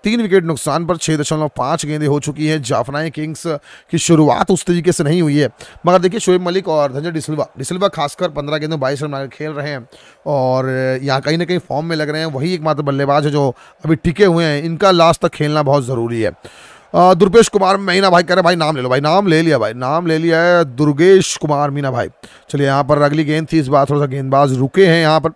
तीन विकेट नुकसान पर छः दशमलव पाँच गेंदें हो चुकी हैं जाफनाई किंग्स की शुरुआत उस तरीके से नहीं हुई है मगर देखिए शोएब मलिक और धनजय डिसल्वा डिसल्वा खासकर पंद्रह गेंदों बाईस रन खेल रहे हैं और यहाँ कहीं ना कहीं फॉर्म में लग रहे हैं वही एकमात्र बल्लेबाज है जो अभी टिके हुए हैं इनका लास्ट तक खेलना बहुत ज़रूरी है दुर्गेश कुमार मीना भाई कह रहे भाई नाम ले लो भाई नाम ले लिया भाई नाम ले लिया है दुर्गेश कुमार मीना भाई चलिए यहाँ पर अगली गेंद थी इस बार थोड़ा सा गेंदबाज रुके हैं यहाँ पर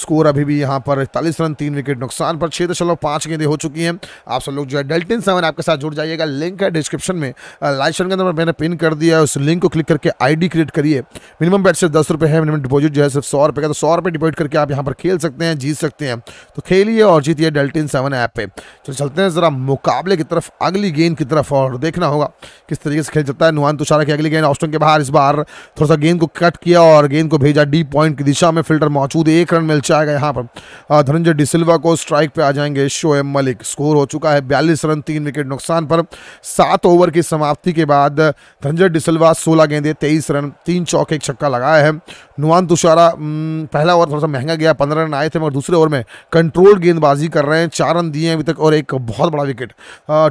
स्कोर अभी भी यहाँ पर इकतालीस रन तीन विकेट नुकसान पर छः दशमलव पाँच गेंदें हो चुकी हैं आप सब लोग जो है डेल्टिन सेवन आपके साथ जुड़ जाइएगा लिंक है डिस्क्रिप्शन में लाइव के अंदर मैंने पिन कर दिया है उस लिंक को क्लिक करके आई क्रिएट करिए मिनिमम बैट सिर्फ दस रुपये है मिनिमम डिपॉजिट जो है सिर्फ सौ रुपये का तो सौ रुपये डिपॉजिट करके आप यहाँ पर खेल सकते हैं जीत सकते हैं तो खेलिए और जीतिए डेल्टिन सेवन ऐप पे चलो चलते हैं ज़रा मुकाबले की तरफ अगली गेंद की तरफ और देखना होगा किस तरीके से खेल चलता है नुहान तुषारा की अगली गेंद ऑस्टन के बाहर इस बार थोड़ा सा गेंद को कट किया और गेंद को भेजा डी पॉइंट की दिशा में फिल्टर मौजूद एक रन मिल जाएगा यहाँ पर धनंजय डिसिल्वा को स्ट्राइक पर आ जाएंगे शोएब मलिक स्कोर हो चुका है बयालीस रन तीन विकेट नुकसान पर सात ओवर की समाप्ति के बाद धनंजय डिसिल्वा सोलह गेंदे तेईस रन तीन चौके एक छक्का लगाया है नुहान तुषारा पहला ओवर थोड़ा सा महंगा गया पंद्रह रन आए थे मगर दूसरे ओवर में कंट्रोल गेंदबाजी कर रहे हैं चार रन दिए हैं अभी तक और एक बहुत बड़ा विकेट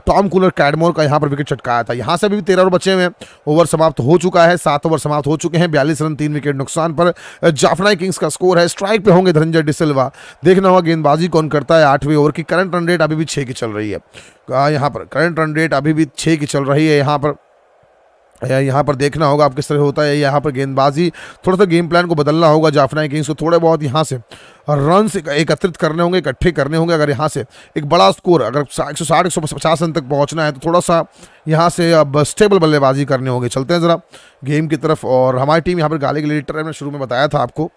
टॉम कूलर कैडमोर का यहाँ पर विकेट चटकाया था यहाँ से भी तेरह ओवर बचे हुए ओवर समाप्त हो चुका है सात ओवर समाप्त हो चुके हैं बयालीस रन तीन विकेट नुकसान पर जाफनाई किंग्स का स्कोर है स्ट्राइक पे होंगे धनंजय डिसल्वा देखना होगा गेंदबाजी कौन करता है आठवें ओवर की करंट रन रेट अभी भी छः की चल रही है यहाँ पर करंट रन रेट अभी भी छः की चल रही है यहाँ पर यहाँ पर देखना होगा आप किस तरह होता है यहाँ पर गेंदबाजी थोड़ा सा गेम प्लान को बदलना होगा जाफनाई किंग्स को थोड़े बहुत यहाँ से रन एकत्रित करने होंगे इकट्ठे करने होंगे अगर यहाँ से एक बड़ा स्कोर अगर एक सौ साठ एक सौ पचास रन तक पहुँचना है तो थोड़ा सा यहाँ से अब स्टेबल बल्लेबाजी करने होंगे चलते हैं ज़रा गेम की तरफ और हमारी टीम यहाँ पर गाली के लीडर मैंने शुरू में बताया था आपको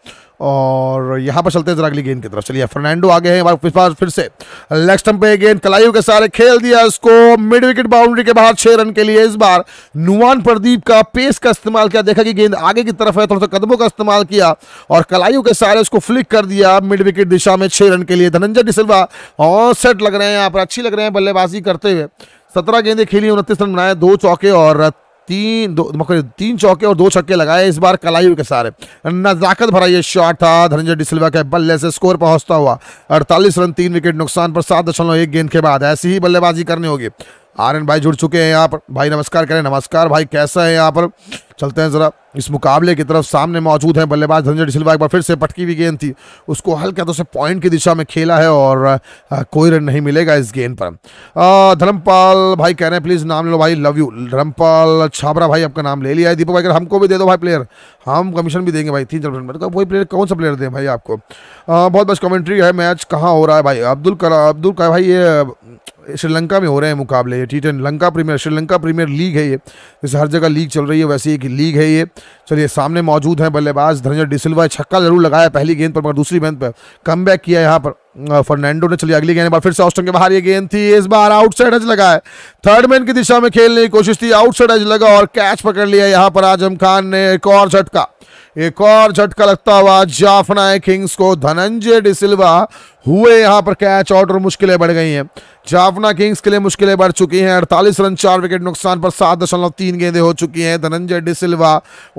और यहाँ पर चलते हैं ज़रा अगली गेंद की तरफ चलिए फर्नांडो आगे हैं इस बार फिर से लेग स्टम्प पे गेंद कलाइयों के सारे खेल दिया इसको मिड विकेट बाउंड्री के बाहर छः रन के लिए इस बार नुआन प्रदीप का पेस का इस्तेमाल किया देखा कि गेंद आगे की तरफ है थोड़ा सा कदमों का इस्तेमाल किया और कलाइयों के सारे उसको फ्लिक कर दिया साहब मिड विकेट दिशा में छह रन के लिए धनंजय डिसल्वा ऑन सेट लग रहे हैं यहाँ पर अच्छी लग रहे हैं बल्लेबाजी करते हुए सत्रह गेंदे खेली उनतीस रन बनाए दो चौके और तीन दो तीन चौके और दो छक्के लगाए इस बार कलाई के सारे नजाकत भरा ये शॉट था धनंजय डिसल्वा के बल्ले से स्कोर पहुंचता हुआ अड़तालीस रन तीन विकेट नुकसान पर सात दशमलव एक गेंद के बाद ऐसी ही बल्लेबाजी करनी होगी आर्यन भाई जुड़ चुके हैं यहाँ पर भाई नमस्कार करें नमस्कार भाई कैसा है यहाँ पर चलते हैं ज़रा इस मुकाबले की तरफ सामने मौजूद हैं बल्लेबाज धनंजय डिसल्वा एक बार फिर से पटकी हुई गेंद थी उसको हल्का तो से पॉइंट की दिशा में खेला है और कोई रन नहीं मिलेगा इस गेंद पर धर्मपाल भाई कह रहे हैं प्लीज़ नाम लो भाई लव यू धर्मपाल छाबरा भाई आपका नाम ले लिया है दीपक भाई हमको भी दे दो भाई प्लेयर हम कमीशन भी देंगे भाई तीन चार मिनट वही प्लेयर कौन सा प्लेयर दें भाई आपको बहुत बस कॉमेंट्री है मैच कहाँ हो रहा है भाई अब्दुल करा अब्दुल का भाई ये श्रीलंका में हो रहे हैं मुकाबले ये T ten Lanka premier Sri Lanka premier league है ये जैसे हर जगह लीग चल रही है वैसे एक लीग है ये चलिए सामने मौजूद हैं बल्लेबाज धनंजय डिसिल्वा छक्का जरूर लगाया पहली गेंद पर मगर दूसरी गेंद पर कम किया यहाँ पर फर्नांडो ने चलिए अगली गेंद बार फिर से ऑस्टन के बाहर ये गेंद थी इस बार आउटसाइड हज लगा है थर्ड मैन की दिशा में खेलने की कोशिश थी आउटसाइड एज लगा और कैच पकड़ लिया यहाँ पर आजम खान ने एक और झटका एक और झटका लगता हुआ जाफना किंग्स को धनंजय डिसिल्वा हुए यहां पर कैच आउट और मुश्किलें बढ़ गई हैं जाफना किंग्स के लिए मुश्किलें बढ़ चुकी हैं अड़तालीस रन चार विकेट नुकसान पर सात दशमलव तीन गेंदें हो चुकी हैं धनंजय डिसिल्वा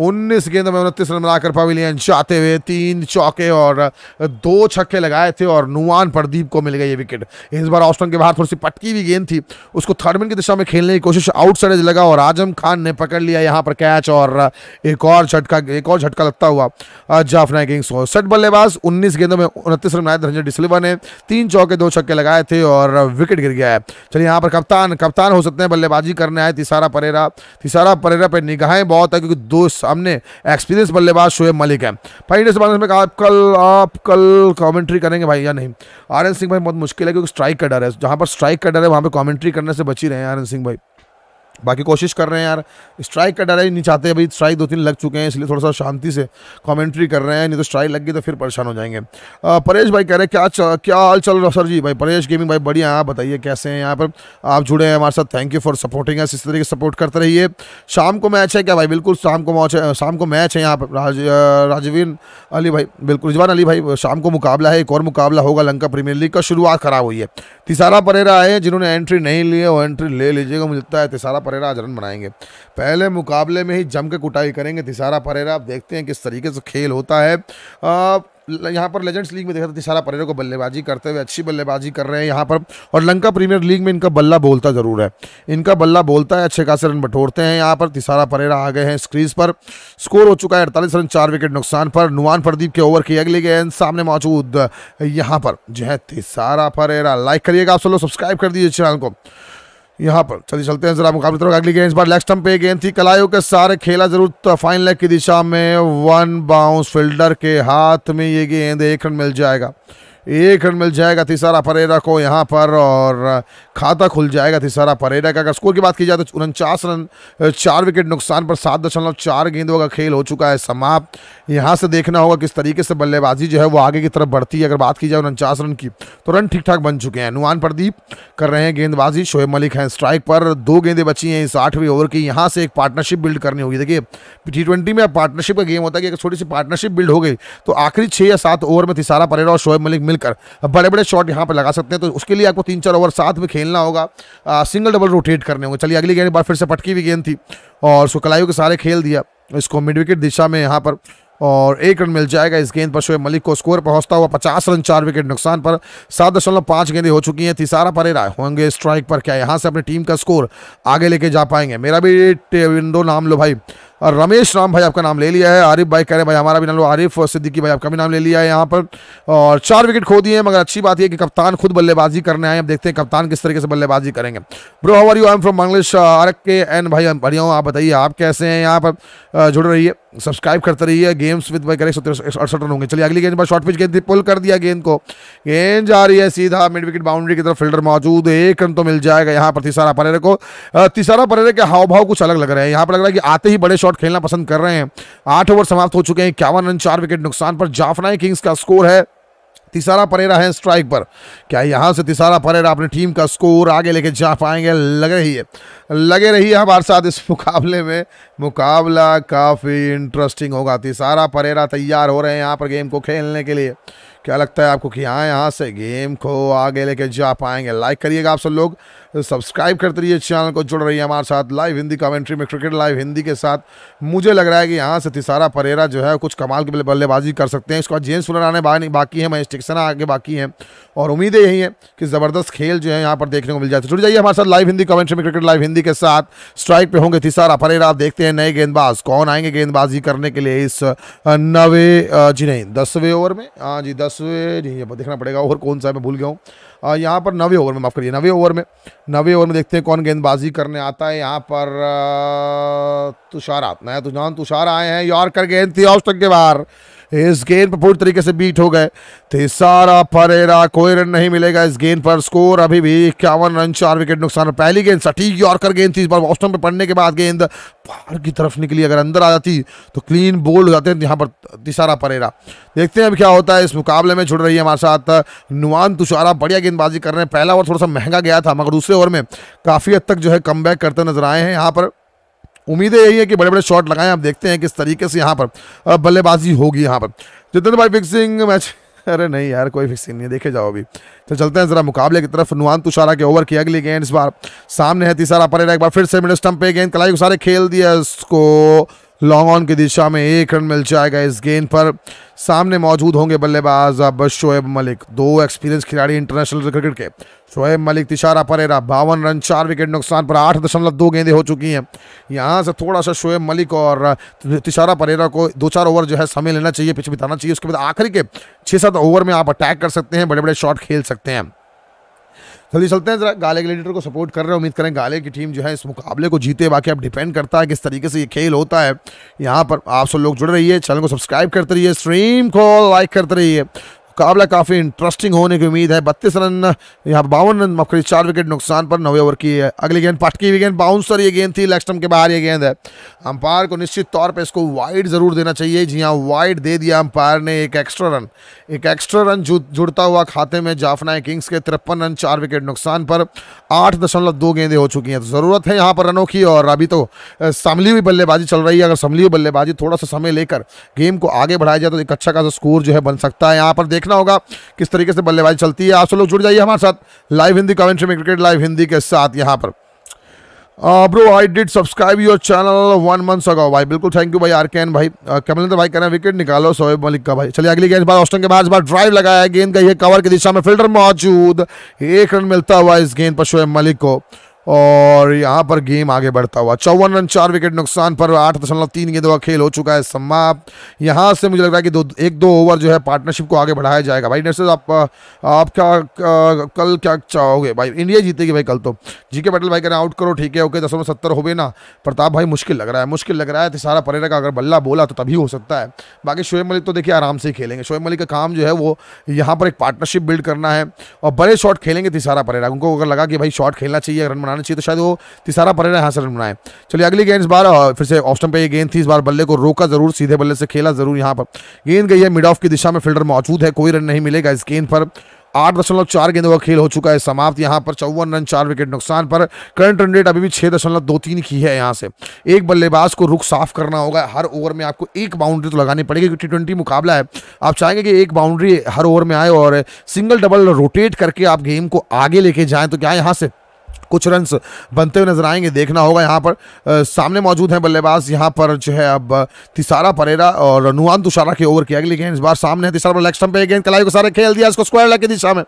उन्नीस गेंदों में उनतीस रन बनाकर पवेलियन जाते हुए तीन चौके और दो छक्के लगाए थे और नुआन प्रदीप को मिल गई ये विकेट इस बार ऑस्ट्रेलिया के बाहर थोड़ी सी पटकी हुई गेंद थी उसको थर्डमिन की दिशा में खेलने की कोशिश आउटसाइड लगा और आजम खान ने पकड़ लिया यहाँ पर कैच और एक और झटका एक और झटका लगता हुआ जाफना किंग्स को सट बल्लेबाज उन्नीस गेंदों में उनतीस रन बनाए धनंजय डिसिल्वा तकरीबन तीन चौके दो छक्के लगाए थे और विकेट गिर गया है चलिए यहाँ पर कप्तान कप्तान हो सकते हैं बल्लेबाजी करने आए तिसारा परेरा तिसारा परेरा पर निगाहें बहुत है क्योंकि दो सामने एक्सपीरियंस बल्लेबाज शोएब मलिक है भाई इंडियस में कहा आप कल आप कल कॉमेंट्री करेंगे भाई या नहीं आर सिंह भाई बहुत मुश्किल है क्योंकि स्ट्राइक का डर है जहाँ पर स्ट्राइक का डर है वहाँ पर कॉमेंट्री करने से बची रहे हैं आर सिंह भाई बाकी कोशिश कर रहे हैं यार स्ट्राइक का डर है नहीं चाहते भाई स्ट्राइक दो तीन लग चुके हैं इसलिए थोड़ा सा शांति से कमेंट्री कर रहे हैं नहीं तो स्ट्राइक लग गई तो फिर परेशान हो जाएंगे परेश भाई कह रहे हैं क्या चल, क्या हाल चल रहा सर जी भाई परेश गेमिंग भाई बढ़िया आप बताइए कैसे हैं यहाँ पर आप जुड़े हैं हमारे साथ thank you for supporting us इस तरीके से सपोर्ट करते रहिए शाम को मैच है क्या भाई बिल्कुल शाम को मैच है शाम को मैच है यहाँ पर राज अली भाई बिल्कुल रिजवान अली भाई शाम को मुकाबला है एक और मुकाबला होगा लंका प्रीमियर लीग का शुरुआत खराब हुई है तिसारा परेरा है जिन्होंने एंट्री नहीं ली है वो एंट्री ले लीजिएगा मुझे लगता है तिसारा परेरा आज रन बनाएंगे पहले मुकाबले में ही जम के कुटाई करेंगे तिसारा परेरा आप देखते हैं किस तरीके से खेल होता है आ, यहाँ पर लेजेंड्स लीग में देखा था तिसारा परेरा को बल्लेबाजी करते हुए अच्छी बल्लेबाजी कर रहे हैं यहाँ पर और लंका प्रीमियर लीग में इनका बल्ला बोलता ज़रूर है इनका बल्ला बोलता है अच्छे खासे रन बटोरते हैं यहाँ पर तिसारा परेरा आ गए हैं स्क्रीज पर स्कोर हो चुका है अड़तालीस रन चार विकेट नुकसान पर नुआन प्रदीप के ओवर किए अगले गेंद सामने मौजूद यहाँ पर जो है तिसारा परेरा लाइक करिएगा आप सब लोग सब्सक्राइब कर दीजिए चैनल को यहाँ पर चलिए चलते हैं जरा मुकाबले तरफ अगली गेंद इस बार लेग स्टम्प पे गेंद थी कलायो के सारे खेला जरूर तो फाइन लेग की दिशा में वन बाउंस फील्डर के हाथ में ये गेंद एक रन मिल जाएगा एक रन मिल जाएगा तीसरा परेरा को यहाँ पर और खाता खुल जाएगा तीसरा परेरा का अगर स्कोर की बात की जाए तो उनचास रन चार विकेट नुकसान पर सात दशमलव चार गेंदों का खेल हो चुका है समाप्त यहाँ से देखना होगा किस तरीके से बल्लेबाजी जो है वो आगे की तरफ बढ़ती है अगर बात की जाए उनचास रन की तो रन ठीक ठाक बन चुके हैं नुआन प्रदीप कर रहे हैं गेंदबाजी शोएब मलिक हैं स्ट्राइक पर दो गेंदें बची हैं इस आठवीं ओवर की यहाँ से एक पार्टनरशिप बिल्ड करनी होगी देखिए टी ट्वेंटी में पार्टनरशिप का गेम होता है कि अगर छोटी सी पार्टनरशिप बिल्ड हो गई तो आखिरी छः या सात ओवर में तिसारा परेरा और शोएब मलिक मिलकर बड़े बड़े शॉट यहाँ पर लगा सकते हैं तो उसके लिए आपको तीन चार ओवर साथ में खेलना होगा आ, सिंगल डबल रोटेट करने होंगे चलिए अगली गेंद बार फिर से पटकी हुई गेंद थी और उसको कलाइयों के सारे खेल दिया इसको मिड विकेट दिशा में यहाँ पर और एक रन मिल जाएगा इस गेंद पर शोएब मलिक को स्कोर पहुंचता हुआ पचास रन चार विकेट नुकसान पर सात दशमलव पाँच गेंदें हो चुकी हैं तीसारा पर परेरा होंगे स्ट्राइक पर क्या यहाँ से अपनी टीम का स्कोर आगे लेके जा पाएंगे मेरा भी विंडो नाम लो भाई और रमेश राम भाई आपका नाम ले लिया है आरिफ भाई कह रहे भाई हमारा भी नाम लो आरिफ सिद्दीकी भाई आपका भी नाम ले लिया है यहाँ पर और चार विकेट खो दिए मगर अच्छी बात यह कि कप्तान खुद बल्लेबाजी करने आए अब देखते हैं कप्तान किस तरीके से बल्लेबाजी करेंगे bro how are you I am from Bangladesh R K N भाई बढ़िया हूँ आप बताइए आप कैसे हैं यहाँ पर जुड़ रही है सब्सक्राइब करते रहिए गेम्स विद भाई करें अड़सठ रन होंगे चलिए अगली गेंद पर शॉर्ट पिच गेंद थी पुल कर दिया गेंद को गेंद जा रही है सीधा मिड विकेट बाउंड्री की तरफ फील्डर मौजूद एक रन तो मिल जाएगा यहाँ पर तिसारा परेरे को तीसारा परेरे के हाव भाव कुछ अलग लग रहे हैं यहाँ पर लग रहा है कि आते ही बड़े शॉट खेलना पसंद कर रहे हैं आठ ओवर समाप्त हो चुके हैं इक्यावन रन चार विकेट नुकसान पर जाफनाई किंग्स का स्कोर है तिसारा परेरा है स्ट्राइक पर क्या यहाँ से तिसारा परेरा अपनी टीम का स्कोर आगे लेके जा पाएंगे लग रही है लगे रही है हमारे साथ इस मुकाबले में मुकाबला काफ़ी इंटरेस्टिंग होगा तिसारा परेरा तैयार हो रहे हैं यहाँ पर गेम को खेलने के लिए क्या लगता है आपको कि हाँ यहाँ से गेम को आगे लेके जा पाएंगे लाइक करिएगा आप सब लोग सब्सक्राइब करते रहिए चैनल को जुड़ रही है हमारे साथ लाइव हिंदी कमेंट्री में क्रिकेट लाइव हिंदी के साथ मुझे लग रहा है कि यहाँ से तिसारा परेरा जो है कुछ कमाल की बल्लेबाजी कर सकते हैं इसके बाद जेम्स फुलर आने बाकी है महेश टिक्सना आगे बाकी हैं और उम्मीद यही है कि ज़बरदस्त खेल जो है यहाँ पर देखने को मिल जाती तो है जुड़ जाइए हमारे साथ लाइव हिंदी कमेंट्री में क्रिकेट लाइव हिंदी के साथ स्ट्राइक पर होंगे तिसारा परेरा आप देखते हैं नए गेंदबाज कौन आएंगे गेंदबाजी करने के लिए इस नवे जी नहीं दसवें ओवर में हाँ जी दसवें जी देखना पड़ेगा ओवर कौन सा है मैं भूल गया हूँ यहाँ पर नवे ओवर में माफ़ करिए नवे ओवर में नवे ओवर में देखते हैं कौन गेंदबाजी करने आता है यहाँ पर तुषारा नया तुझान तो तुषारा आए हैं कर गेंद थी ऑफ के बाहर इस गेंद पर पूरी तरीके से बीट हो गए तो सारा परेरा कोई रन नहीं मिलेगा इस गेंद पर स्कोर अभी भी इक्यावन रन चार विकेट नुकसान पहली गेंद सटीक यॉर्कर गेंद थी इस बार बॉस्टन पर पड़ने के बाद गेंद बाहर की तरफ निकली अगर अंदर आ जाती तो क्लीन बोल्ड हो जाते हैं यहाँ पर तीसारा परेरा देखते हैं अब क्या होता है इस मुकाबले में जुड़ रही है हमारे साथ नुआन तुषारा बढ़िया गेंदबाजी कर रहे हैं पहला ओवर थोड़ा सा महंगा गया था मगर दूसरे ओवर में काफ़ी हद तक जो है कम करते नजर आए हैं यहाँ पर उम्मीदें यही है कि बड़े बड़े शॉट लगाएं आप देखते हैं किस तरीके से यहाँ पर बल्लेबाजी होगी यहाँ पर जितेंद्र भाई फिक्सिंग मैच अरे नहीं यार कोई फिक्सिंग नहीं है देखे जाओ अभी तो चलते हैं जरा मुकाबले की तरफ नुआन तुषारा के ओवर की अगली गेंद इस बार सामने है तीसरा परेरा एक बार फिर से मिडिल स्टम्प पे गेंद कलाई को सारे खेल दिया उसको लॉन्ग ऑन की दिशा में एक रन मिल जाएगा इस गेंद पर सामने मौजूद होंगे बल्लेबाज अब शोएब मलिक दो एक्सपीरियंस खिलाड़ी इंटरनेशनल क्रिकेट के शोएब मलिक तिशारा परेरा बावन रन चार विकेट नुकसान पर आठ दशमलव दो गेंदें हो चुकी हैं यहाँ से थोड़ा सा शोएब मलिक और तिशारा परेरा को दो चार ओवर जो है समय लेना चाहिए पिच बिताना चाहिए उसके बाद आखिरी के छः सात ओवर में आप अटैक कर सकते हैं बड़े बड़े शॉट खेल सकते हैं चलिए चलते हैं जरा गाले के लीडर को सपोर्ट कर रहे हैं उम्मीद करें गाले की टीम जो है इस मुकाबले को जीते बाकी अब डिपेंड करता है किस तरीके से ये खेल होता है यहाँ पर आप सब लोग जुड़ रही है चैनल को सब्सक्राइब करते रहिए स्ट्रीम को लाइक करते रहिए मुकाबला काफ़ी इंटरेस्टिंग होने की उम्मीद है बत्तीस रन यहाँ पर बावन रन माफ करिए चार विकेट नुकसान पर नवे ओवर की है अगली गेंद पटकी हुई गेंद बाउंसर ये गेंद थी लेग के बाहर ये गेंद है अंपायर को निश्चित तौर पर इसको वाइड ज़रूर देना चाहिए जी हाँ वाइड दे दिया अंपायर ने एक एक्स्ट्रा रन एक एक्स्ट्रा रन जुड़ता हुआ खाते में जाफना किंग्स के तिरपन रन चार विकेट नुकसान पर आठ दशमलव दो गेंदें हो चुकी हैं तो ज़रूरत है यहाँ पर रनों की और अभी तो समली हुई बल्लेबाजी चल रही है अगर समली हुई बल्लेबाजी थोड़ा सा समय लेकर गेम को आगे बढ़ाया जाए तो एक अच्छा खासा स्कोर जो है बन सकता है यहाँ पर देखना देखना होगा किस तरीके से बल्लेबाजी चलती है आप सब लोग जुड़ जाइए हमारे साथ लाइव हिंदी कमेंट्री में क्रिकेट लाइव हिंदी के साथ यहाँ पर bro I did subscribe your channel one month ago भाई बिल्कुल थैंक यू भाई आर कैन भाई कमलेंद्र भाई कह रहे हैं विकेट निकालो सोएब मलिक का भाई चलिए अगली गेंद बार ऑस्टन के बाद इस बार ड्राइव लगाया गेंद का ये कवर की दिशा में फिल्टर मौजूद एक रन मिलता हुआ इस गेंद पर शोएब मलिक को और यहाँ पर गेम आगे बढ़ता हुआ चौवन रन चार विकेट नुकसान पर आठ दशमलव तीन गेंदों का खेल हो चुका है समाप्त यहाँ से मुझे लग रहा है कि दो एक दो ओवर जो है पार्टनरशिप को आगे बढ़ाया जाएगा भाई नर्सेज आप आपका कल क्या चाहोगे भाई इंडिया जीतेगी भाई कल तो जी के पटेल भाई कह रहे आउट करो ठीक है ओके दशमलव सत्तर हो ना प्रताप भाई मुश्किल लग रहा है मुश्किल लग रहा है तिसारा तो परेरा का अगर बल्ला बोला तो तभी हो सकता है बाकी शोएब मलिक तो देखिए आराम से ही खेलेंगे शोएब मलिक का काम जो है वो यहाँ पर एक पार्टनरशिप बिल्ड करना है और बड़े शॉट खेलेंगे तिसारा तो परेरा उनको अगर लगा कि भाई शॉट खेलना चाहिए रन बनाना बनाना चाहिए तो शायद वो तिसारा परेरा हासिल बनाए चलिए अगली गेंद इस बार फिर से ऑफ स्टम्प पे ये गेंद थी इस बार बल्ले को रोका जरूर सीधे बल्ले से खेला जरूर यहाँ पर गेंद गई है मिड ऑफ की दिशा में फील्डर मौजूद है कोई रन नहीं मिलेगा इस गेंद पर आठ दशमलव चार गेंदों का खेल हो चुका है समाप्त यहाँ पर चौवन रन चार विकेट नुकसान पर करंट रन रेट अभी भी छः दशमलव दो तीन की है यहाँ से एक बल्लेबाज को रुख साफ करना होगा हर ओवर में आपको एक बाउंड्री तो लगानी पड़ेगी क्योंकि टी ट्वेंटी मुकाबला है आप चाहेंगे कि एक बाउंड्री हर ओवर में आए और सिंगल डबल रोटेट करके आप गेम को आगे लेके जाएँ तो क्या यहाँ से कुछ रन बनते हुए नजर आएंगे देखना होगा यहाँ पर आ, सामने मौजूद हैं बल्लेबाज यहाँ पर जो है अब तिसारा परेरा और नुआन तुषारा की ओवर की अगली गेंद इस बार सामने है तिसारा लेग स्टम्प पे गेंद कलाई को सारे खेल दिया इसको स्क्वायर लग की दिशा में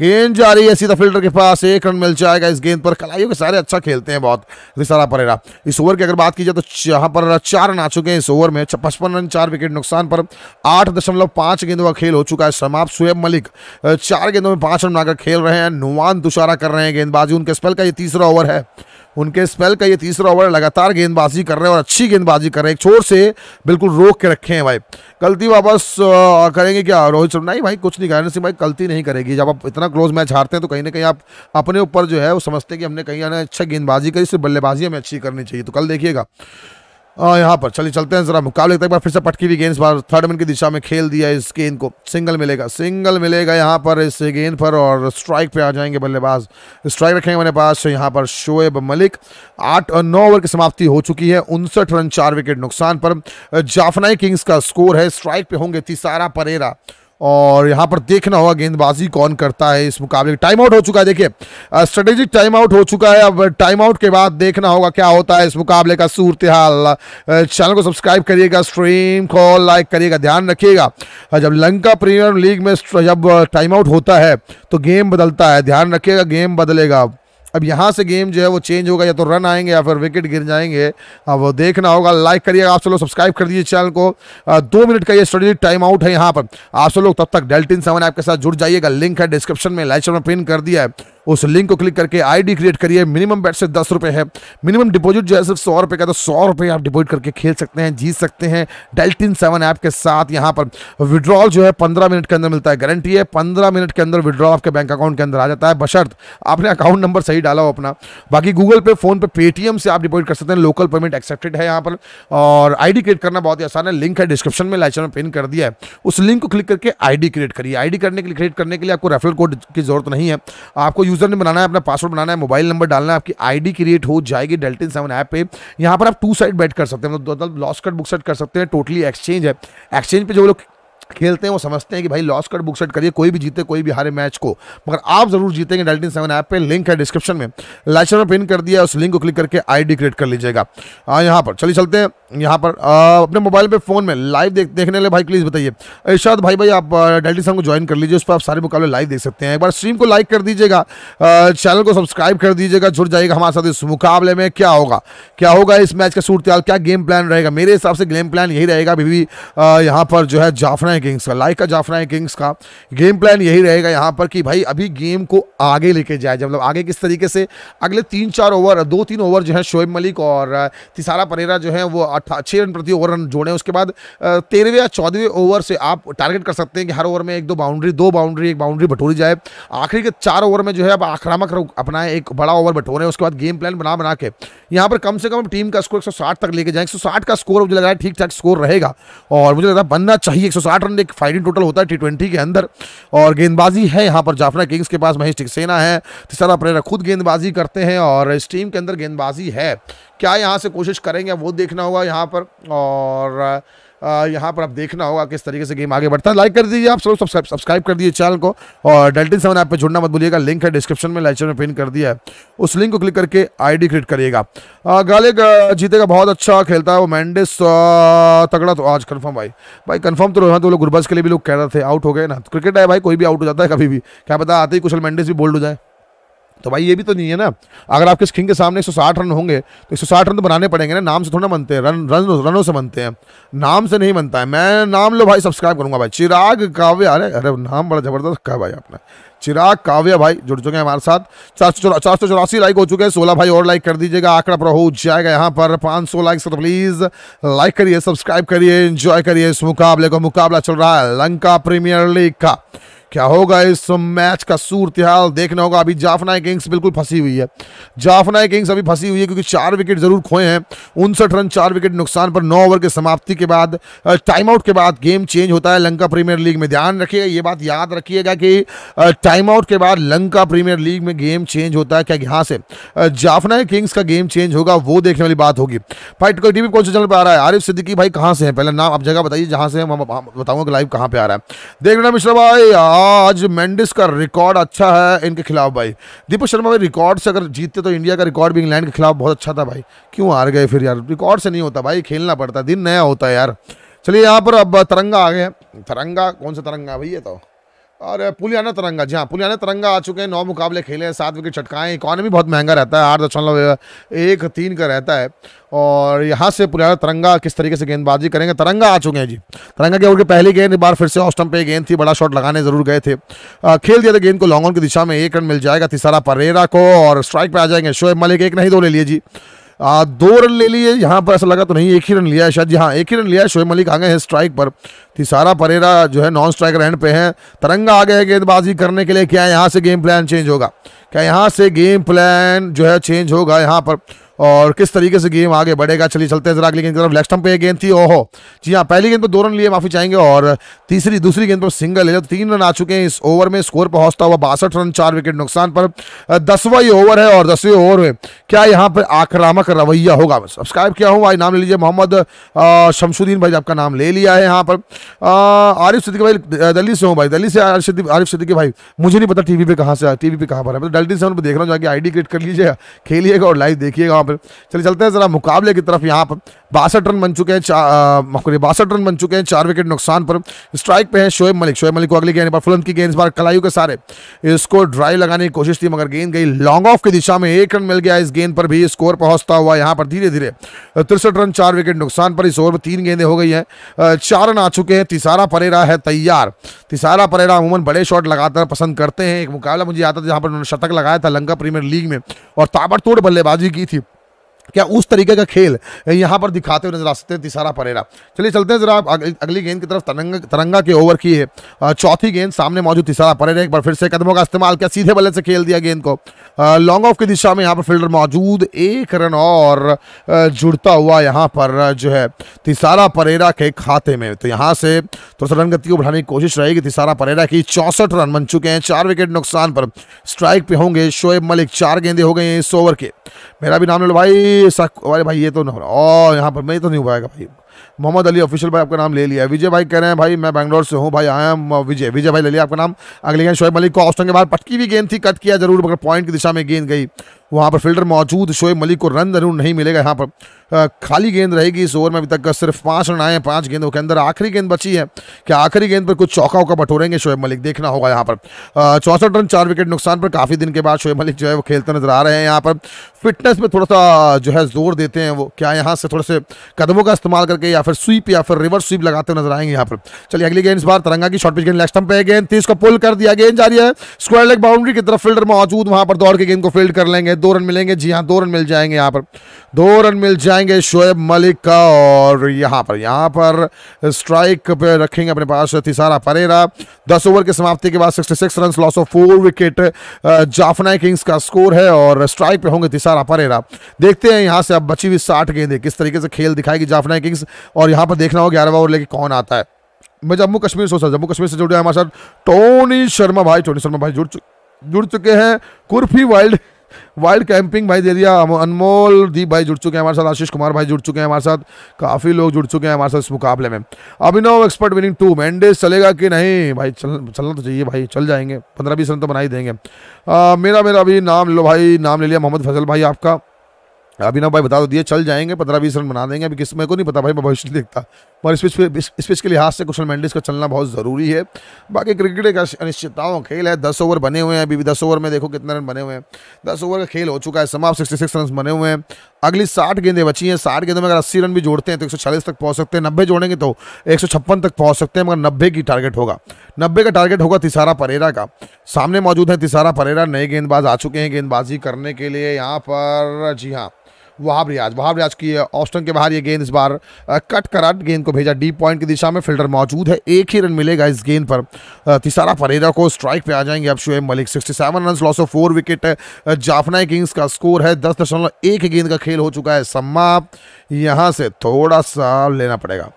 गेंद जा रही है सीधा फील्डर के पास एक रन मिल जाएगा इस गेंद पर कलाइयों के सारे अच्छा खेलते हैं बहुत तिसारा परेरा इस ओवर की अगर बात की जाए तो यहाँ पर चार रन आ चुके हैं इस ओवर में पचपन रन चार विकेट नुकसान पर आठ दशमलव पाँच गेंदों का खेल हो चुका है समाप्त सुयब मलिक चार गेंदों में पाँच रन बनाकर खेल रहे हैं नुआन तुषारा कर रहे हैं गेंदबाजी उनके स्पेल का का ये तीसरा ओवर है उनके स्पेल का ये तीसरा ओवर लगातार गेंदबाजी कर रहे हैं और अच्छी गेंदबाजी कर रहे हैं एक छोर से बिल्कुल रोक के रखे हैं भाई गलती वापस करेंगे क्या रोहित शर्मा नहीं भाई कुछ नहीं करें सिंह भाई गलती नहीं करेगी जब आप इतना क्लोज मैच हारते हैं तो कहीं ना कहीं आप अपने ऊपर जो है वो समझते हैं कि हमने कहीं ना अच्छा गेंदबाजी करी सिर्फ बल्लेबाजी हमें अच्छी करनी चाहिए तो कल देखिएगा हाँ, यहाँ पर चलिए चलते हैं जरा मुकाबले एक बार फिर से पटकी हुई गेंद बार थर्ड मैन की दिशा में खेल दिया इस गेंद को सिंगल मिलेगा सिंगल मिलेगा यहाँ पर इस गेंद पर और स्ट्राइक पे आ जाएंगे बल्लेबाज स्ट्राइक रखेंगे मेरे पास यहाँ पर शोएब मलिक आठ और नौ ओवर की समाप्ति हो चुकी है उनसठ रन चार विकेट नुकसान पर जाफनाई किंग्स का स्कोर है स्ट्राइक पे होंगे तीसारा परेरा और यहाँ पर देखना होगा गेंदबाजी कौन करता है इस मुकाबले टाइम आउट हो चुका है देखिए स्ट्रेटेजिक टाइम आउट हो चुका है अब टाइम आउट के बाद देखना होगा क्या होता है इस मुकाबले का सूरत हाल चैनल को सब्सक्राइब करिएगा स्ट्रीम को लाइक करिएगा ध्यान रखिएगा जब लंका प्रीमियर लीग में जब टाइम आउट होता है तो गेम बदलता है ध्यान रखिएगा गेम बदलेगा अब यहाँ से गेम जो है वो चेंज होगा या तो रन आएंगे या फिर विकेट गिर जाएंगे अब वो देखना होगा लाइक करिएगा आप सब लोग सब्सक्राइब कर दीजिए चैनल को दो मिनट का ये स्ट्रेटेजिक टाइम आउट है यहाँ पर आप सब लोग तब तक डेल्टिन सेवन ऐप के साथ जुड़ जाइएगा लिंक है डिस्क्रिप्शन में लाइक में पिन कर दिया है उस लिंक को क्लिक करके आईडी क्रिएट करिए मिनिमम बैट से दस रुपये है मिनिमम डिपॉजिट जो है सिर्फ सौ रुपये का तो सौ रुपये आप डिपॉजिट करके खेल सकते हैं जीत सकते हैं डेल्टिन सेवन ऐप के साथ यहाँ पर विड्रॉल जो है पंद्रह मिनट के अंदर मिलता है गारंटी है पंद्रह मिनट के अंदर विड्रॉल आपके बैंक अकाउंट के अंदर आ जाता है बशर्त आपने अकाउंट नंबर सही डाला हो अपना बाकी गूगल पे फोन पे पेटीएम से आप डिपॉजिट कर सकते हैं लोकल पेमेंट एक्सेप्टेड है यहाँ पर और आईडी क्रिएट करना बहुत ही आसान है लिंक है डिस्क्रिप्शन में लाइचर में पिन कर दिया है उस लिंक को क्लिक करके आईडी क्रिएट करिए आईडी करने के लिए क्रिएट करने के लिए आपको रेफरल कोड की जरूरत नहीं है आपको यूजर ने बनाना है अपना पासवर्ड बनाना है मोबाइल नंबर डालना है आपकी आईडी क्रिएट हो जाएगी डेल्टिन सेवन ऐप पे यहाँ पर आप टू साइड बैट कर सकते हैं मतलब लॉस कट बुक सेट कर सकते हैं टोटली एक्सचेंज है एक्सचेंज पे जो लोग खेलते हैं वो समझते हैं कि भाई लॉस कर बुक सेट करिए कोई भी जीते कोई भी हारे मैच को मगर आप जरूर जीतेंगे डेल्टिन सेवन ऐप पे लिंक है डिस्क्रिप्शन में लाइशन में पिन कर दिया उस लिंक को क्लिक करके आईडी क्रिएट कर लीजिएगा हाँ, यहाँ पर चलिए चलते हैं यहाँ पर आ, अपने मोबाइल पे फोन में लाइव देख देखने लगे भाई प्लीज़ बताइए इर्शाद भाई भाई आप डेल्टिन सेवन को ज्वाइन कर लीजिए उस पर आप सारे मुकाबले लाइव देख सकते हैं एक बार स्ट्रीम को लाइक कर दीजिएगा चैनल को सब्सक्राइब कर दीजिएगा जुड़ जाएगा हमारे साथ इस मुकाबले में क्या होगा क्या होगा इस मैच का सूरत क्या गेम प्लान रहेगा मेरे हिसाब से गेम प्लान यही रहेगा अभी भी यहाँ पर जो है जाफना जाफरान किंग्स का लाइका जाफरान किंग्स का गेम प्लान यही रहेगा यहाँ पर कि भाई अभी गेम को आगे लेके जाए जब मतलब आगे किस तरीके से अगले तीन चार ओवर दो तीन ओवर जो है शोएब मलिक और तिसारा परेरा जो है वो अट्ठा छः रन प्रति ओवर रन जोड़े उसके बाद तेरहवें या चौदहवें ओवर से आप टारगेट कर सकते हैं कि हर ओवर में एक दो बाउंड्री दो बाउंड्री एक बाउंड्री बटोरी जाए आखिरी के चार ओवर में जो है आप आक्रामक अपनाएं एक बड़ा ओवर बटोरें उसके बाद गेम प्लान बना बना के यहाँ पर कम से कम टीम का स्कोर एक तक लेके जाए एक का स्कोर मुझे लग रहा है ठीक ठाक स्कोर रहेगा और मुझे लग रहा है बनना चाहिए एक रन एक फाइनल टोटल होता है टी के अंदर और गेंदबाजी है यहाँ पर जाफना किंग्स के पास महेश टिकसेना है तीसरा प्रेरक खुद गेंदबाजी करते हैं और इस टीम के अंदर गेंदबाजी है क्या यहाँ से कोशिश करेंगे वो देखना होगा यहाँ पर और यहाँ पर आप देखना होगा किस तरीके से गेम आगे बढ़ता है लाइक कर दीजिए आप सब सब्सक्राइब कर दीजिए चैनल को और डेल्टिन सेवन ऐप पर जुड़ना मत भूलिएगा लिंक है डिस्क्रिप्शन में लाइचर में पिन कर दिया है उस लिंक को क्लिक करके आईडी क्रिएट करिएगा गालिक जीतेगा बहुत अच्छा खेलता है वो मैंडिस तगड़ा तो आज कन्फर्म भाई भाई कन्फर्म तो रोहन तो लोग गुरबज के लिए भी लोग कह रहे थे आउट हो गए ना क्रिकेट है भाई कोई भी आउट हो जाता है कभी भी क्या पता आते ही कुशल मैंडिस भी बोल्ड हो जाए तो भाई ये भी तो नहीं है ना अगर आपके किंग के सामने 160 रन होंगे तो 160 रन तो बनाने पड़ेंगे ना नाम से थोड़ा बनते हैं रन रन रनों से बनते हैं नाम से नहीं बनता है मैं नाम लो भाई सब्सक्राइब करूंगा भाई चिराग काव्य अरे अरे नाम बड़ा जबरदस्त कहा भाई आपने चिराग काव्य भाई जुड़ चुके हैं हमारे साथ चार सौ चौरासी लाइक हो चुके हैं सोलह भाई और लाइक कर दीजिएगा आंकड़ा प्रो हो जाएगा यहाँ पर पाँच सौ लाइक तो प्लीज़ लाइक करिए सब्सक्राइब करिए इंजॉय करिए इस मुकाबले का मुकाबला चल रहा है लंका प्रीमियर लीग का क्या होगा इस मैच का सूरत हाल देखना होगा अभी जाफनाई किंग्स बिल्कुल फंसी हुई है जाफनाई किंग्स अभी फंसी हुई है क्योंकि चार विकेट जरूर खोए हैं उनसठ रन चार विकेट नुकसान पर नौ ओवर के समाप्ति के बाद टाइम आउट के बाद गेम चेंज होता है लंका प्रीमियर लीग में ध्यान रखिएगा ये बात याद रखिएगा कि टाइम आउट के बाद लंका प्रीमियर लीग में गेम चेंज होता है क्या यहाँ से जाफनाई किंग्स का गेम चेंज होगा वो देखने वाली बात होगी भाई टीवी कौन से चैनल पर आ रहा है आरिफ सिद्दीकी भाई कहाँ से है पहले नाम आप जगह बताइए जहाँ से हम बताऊँगा लाइव कहाँ पर आ रहा है देख रहे मिश्रा भाई आज मेंडिस का रिकॉर्ड अच्छा है इनके खिलाफ भाई दीपक शर्मा भाई रिकॉर्ड से अगर जीतते तो इंडिया का रिकॉर्ड भी इंग्लैंड के खिलाफ बहुत अच्छा था भाई क्यों हार गए फिर यार रिकॉर्ड से नहीं होता भाई खेलना पड़ता दिन नया होता है यार चलिए यहाँ पर अब तरंगा आ गए तरंगा कौन सा तरंगा भैया तो और पुलियाना तरंगा जी हाँ पुलियाना तरंगा आ चुके हैं नौ मुकाबले खेले हैं सात विकेट छटकाए इकॉनमी बहुत महंगा रहता है आठ दशमलव एक तीन का रहता है और यहाँ से पुलियाना तरंगा किस तरीके से गेंदबाजी करेंगे तरंगा आ चुके हैं जी तरंगा के ओर के पहली गेंद एक बार फिर से ऑस्टम पे गेंद थी बड़ा शॉट लगाने जरूर गए थे आ, खेल दिया था गेंद को लॉन्ग ऑन की दिशा में एक रन मिल जाएगा तीसरा परेरा को और स्ट्राइक पर आ जाएंगे शोएब मलिक एक नहीं दो ले लिए जी आ, दो रन ले लिए यहाँ पर ऐसा लगा तो नहीं एक ही रन लिया है शायद यहाँ एक ही रन लिया है शोएब मलिक आ गए हैं स्ट्राइक पर तिसारा परेरा जो है नॉन स्ट्राइक रैंड पे हैं तरंगा आ गए गेंदबाजी करने के लिए क्या यहाँ से गेम प्लान चेंज होगा क्या यहाँ से गेम प्लान जो है चेंज होगा यहाँ पर और किस तरीके से गेम आगे बढ़ेगा चलिए चलते हैं जरा अगली गेंद की तरफ लेफ्ट स्टम्प पे एक गेंद थी ओहो जी हाँ पहली गेंद पर दो रन लिए माफी चाहेंगे और तीसरी दूसरी गेंद पर सिंगल है तो तीन रन आ चुके हैं इस ओवर में स्कोर पहुंचता हुआ बासठ रन चार विकेट नुकसान पर दसवा ही ओवर है और दसवें ओवर में क्या यहाँ पर आक्रामक रवैया होगा सब्सक्राइब किया हूँ भाई नाम ले लीजिए मोहम्मद शमशुद्दीन भाई आपका नाम ले लिया है यहाँ पर आरिफ सिद्दीक भाई दिल्ली से हूँ भाई दिल्ली से आरिफ सिद्दीक भाई मुझे नहीं पता टी वी पर कहाँ से वी पर कहाँ पर है मतलब तो डेल्टी से देख रहा हूँ जाके डी क्रिएट कर लीजिएगा खेलिएगा और लाइव देखिएगा पर चलिए चलते हैं ज़रा मुकाबले की तरफ यहाँ पर बासठ रन बन चुके हैं चार बासठ रन बन चुके हैं चार विकेट नुकसान पर स्ट्राइक पे हैं शोएब मलिक शोएब मलिक को अगली गेंद पर फुलंद की गेंद इस बार कलायू के सारे इसको ड्राइव लगाने की कोशिश थी मगर गेंद गई लॉन्ग ऑफ की दिशा में एक रन मिल गया इस गेंद पर भी स्कोर पहुंचता हुआ यहाँ पर धीरे धीरे तिरसठ रन चार विकेट नुकसान पर इस ओवर में तीन गेंदें हो गई हैं चार रन आ चुके हैं तिसारा परेरा है तैयार तिसारा परेरा अमूमन बड़े शॉट लगातार पसंद करते हैं एक मुकाबला मुझे आता था जहाँ पर उन्होंने शतक लगाया था लंका प्रीमियर लीग में और ताबड़तोड़ बल्लेबाजी की थी क्या उस तरीके का खेल यहाँ पर दिखाते हुए नजर आ सकते हैं तिसारा परेरा चलिए चलते हैं जरा अगली गेंद की तरफ तरंगा तरंगा के ओवर की है चौथी गेंद सामने मौजूद तिसारा परेरा एक बार फिर से कदमों का इस्तेमाल किया सीधे बल्ले से खेल दिया गेंद को लॉन्ग ऑफ की दिशा में यहाँ पर फील्डर मौजूद एक रन और जुड़ता हुआ यहाँ पर जो है तिसारा परेरा के खाते में तो यहाँ से थोड़ा सा रन गति को बढ़ाने की कोशिश रहेगी तिसारा परेरा की चौंसठ रन बन चुके हैं चार विकेट नुकसान पर स्ट्राइक पे होंगे शोएब मलिक चार गेंदे हो गए इस ओवर के मेरा भी नाम लो भाई अरे भाई ये तो ना और यहाँ पर मैं तो नहीं हो पाएगा भाई मोहम्मद अली ऑफिशियल भाई आपका नाम ले लिया विजय भाई कह रहे हैं भाई मैं बैंगलोर से हूँ भाई आई एम uh, विजय विजय भाई ले लिया आपका नाम अगले गेंद शोएब मलिक को ऑस्टन के बाद पटकी भी गेंद थी कट किया जरूर मगर पॉइंट की दिशा में गेंद गई वहाँ पर फील्डर मौजूद शोएब मलिक को रन जरूर नहीं मिलेगा यहाँ पर खाली गेंद रहेगी इस ओवर में अभी तक सिर्फ पाँच रन आए हैं पाँच गेंदों के अंदर आखिरी गेंद बची है क्या आखिरी गेंद पर कुछ चौका उका बटोरेंगे शोएब मलिक देखना होगा यहाँ पर चौंसठ रन चार विकेट नुकसान पर काफ़ी दिन के बाद शोएब मलिक जो है वो खेलते नजर आ रहे हैं यहाँ पर फिटनेस पर थोड़ा सा जो है जोर देते हैं वो क्या यहाँ से थोड़े से कदमों का इस्तेमाल करके या फिर स्वीप या फिर रिवर्स स्वीप लगाते नजर आएंगे यहाँ पर चलिए अगली गेंद इस बार तरंगा की शॉर्ट पिच गेंद लेफ्ट पर पे गेंद तीस को पुल कर दिया गेंद जारी है स्क्वायर लेग बाउंड्री की तरफ फील्डर मौजूद वहाँ पर दौड़ के गेंद को फील्ड कर लेंगे हैं दो रन मिलेंगे जी हाँ दो रन मिल जाएंगे यहाँ पर दो रन मिल जाएंगे शोएब मलिक का और यहाँ पर यहाँ पर स्ट्राइक पे रखेंगे अपने पास तिसारा परेरा दस ओवर की समाप्ति के बाद sixty six run loss of four wicket Jaffna Kings का स्कोर है और स्ट्राइक पे होंगे तिसारा परेरा देखते हैं यहाँ से अब बची हुई साठ गेंदे किस तरीके से खेल दिखाएगी जाफनाई किंग्स और यहाँ पर देखना हो ग्यारहवा ओवर लेके कौन आता है मैं जम्मू कश्मीर से जम्मू कश्मीर से जुड़े हमारे साथ टोनी शर्मा भाई टोनी शर्मा भाई जुड़ चुके जुड़ चुके हैं कुर्फी वाइल्ड वाइल्ड कैंपिंग भाई दे दिया अनमोल दीप भाई जुड़ चुके हैं हमारे साथ आशीष कुमार भाई जुड़ चुके हैं हमारे साथ काफ़ी लोग जुड़ चुके हैं हमारे साथ इस मुकाबले में अभिनव एक्सपर्ट विनिंग टू मैंडेज चलेगा कि नहीं भाई चल चलना तो चाहिए भाई चल जाएंगे पंद्रह बीस रन तो बना ही देंगे आ, मेरा मेरा अभी नाम लो भाई नाम ले लिया मोहम्मद फजल भाई आपका अभिनव भाई बता दो तो दिए चल जाएंगे पंद्रह बीस रन बना देंगे अभी किस मेरे को नहीं पता भाई मैं भविष्य देखता और इस पिच के लिहाज से कुशल मेंडिस का चलना बहुत ज़रूरी है बाकी क्रिकेट एक अनिश्चितताओं खेल है दस ओवर बने हुए हैं अभी भी दस ओवर में देखो कितने रन बने हुए हैं दस ओवर का खेल हो चुका है समाप्त सिक्सटी सिक्स रन बने हुए हैं अगली साठ गेंदें बची हैं साठ गेंदों में अगर अस्सी रन भी जोड़ते हैं तो एक तक पहुँच सकते हैं नब्बे जोड़ेंगे तो एक तक पहुँच सकते हैं मगर नब्बे की टारगेट होगा नब्बे का टारगेट होगा तिसारा परेरा का सामने मौजूद है तिसारा परेरा नए गेंदबाज आ चुके हैं गेंदबाजी करने के लिए यहाँ पर जी हाँ वहाब रियाज वहाब रियाज की ऑस्टन के बाहर ये गेंद इस बार कट करा गेंद को भेजा डीप पॉइंट की दिशा में फील्डर मौजूद है एक ही रन मिलेगा इस गेंद पर तिसारा परेरा को स्ट्राइक पे आ जाएंगे अब Shoaib Malik 67 run loss of four wicket Jaffna Kings का स्कोर है दस दशमलव एक गेंद का खेल हो चुका है सम्मा यहाँ से थोड़ा सा लेना पड़ेगा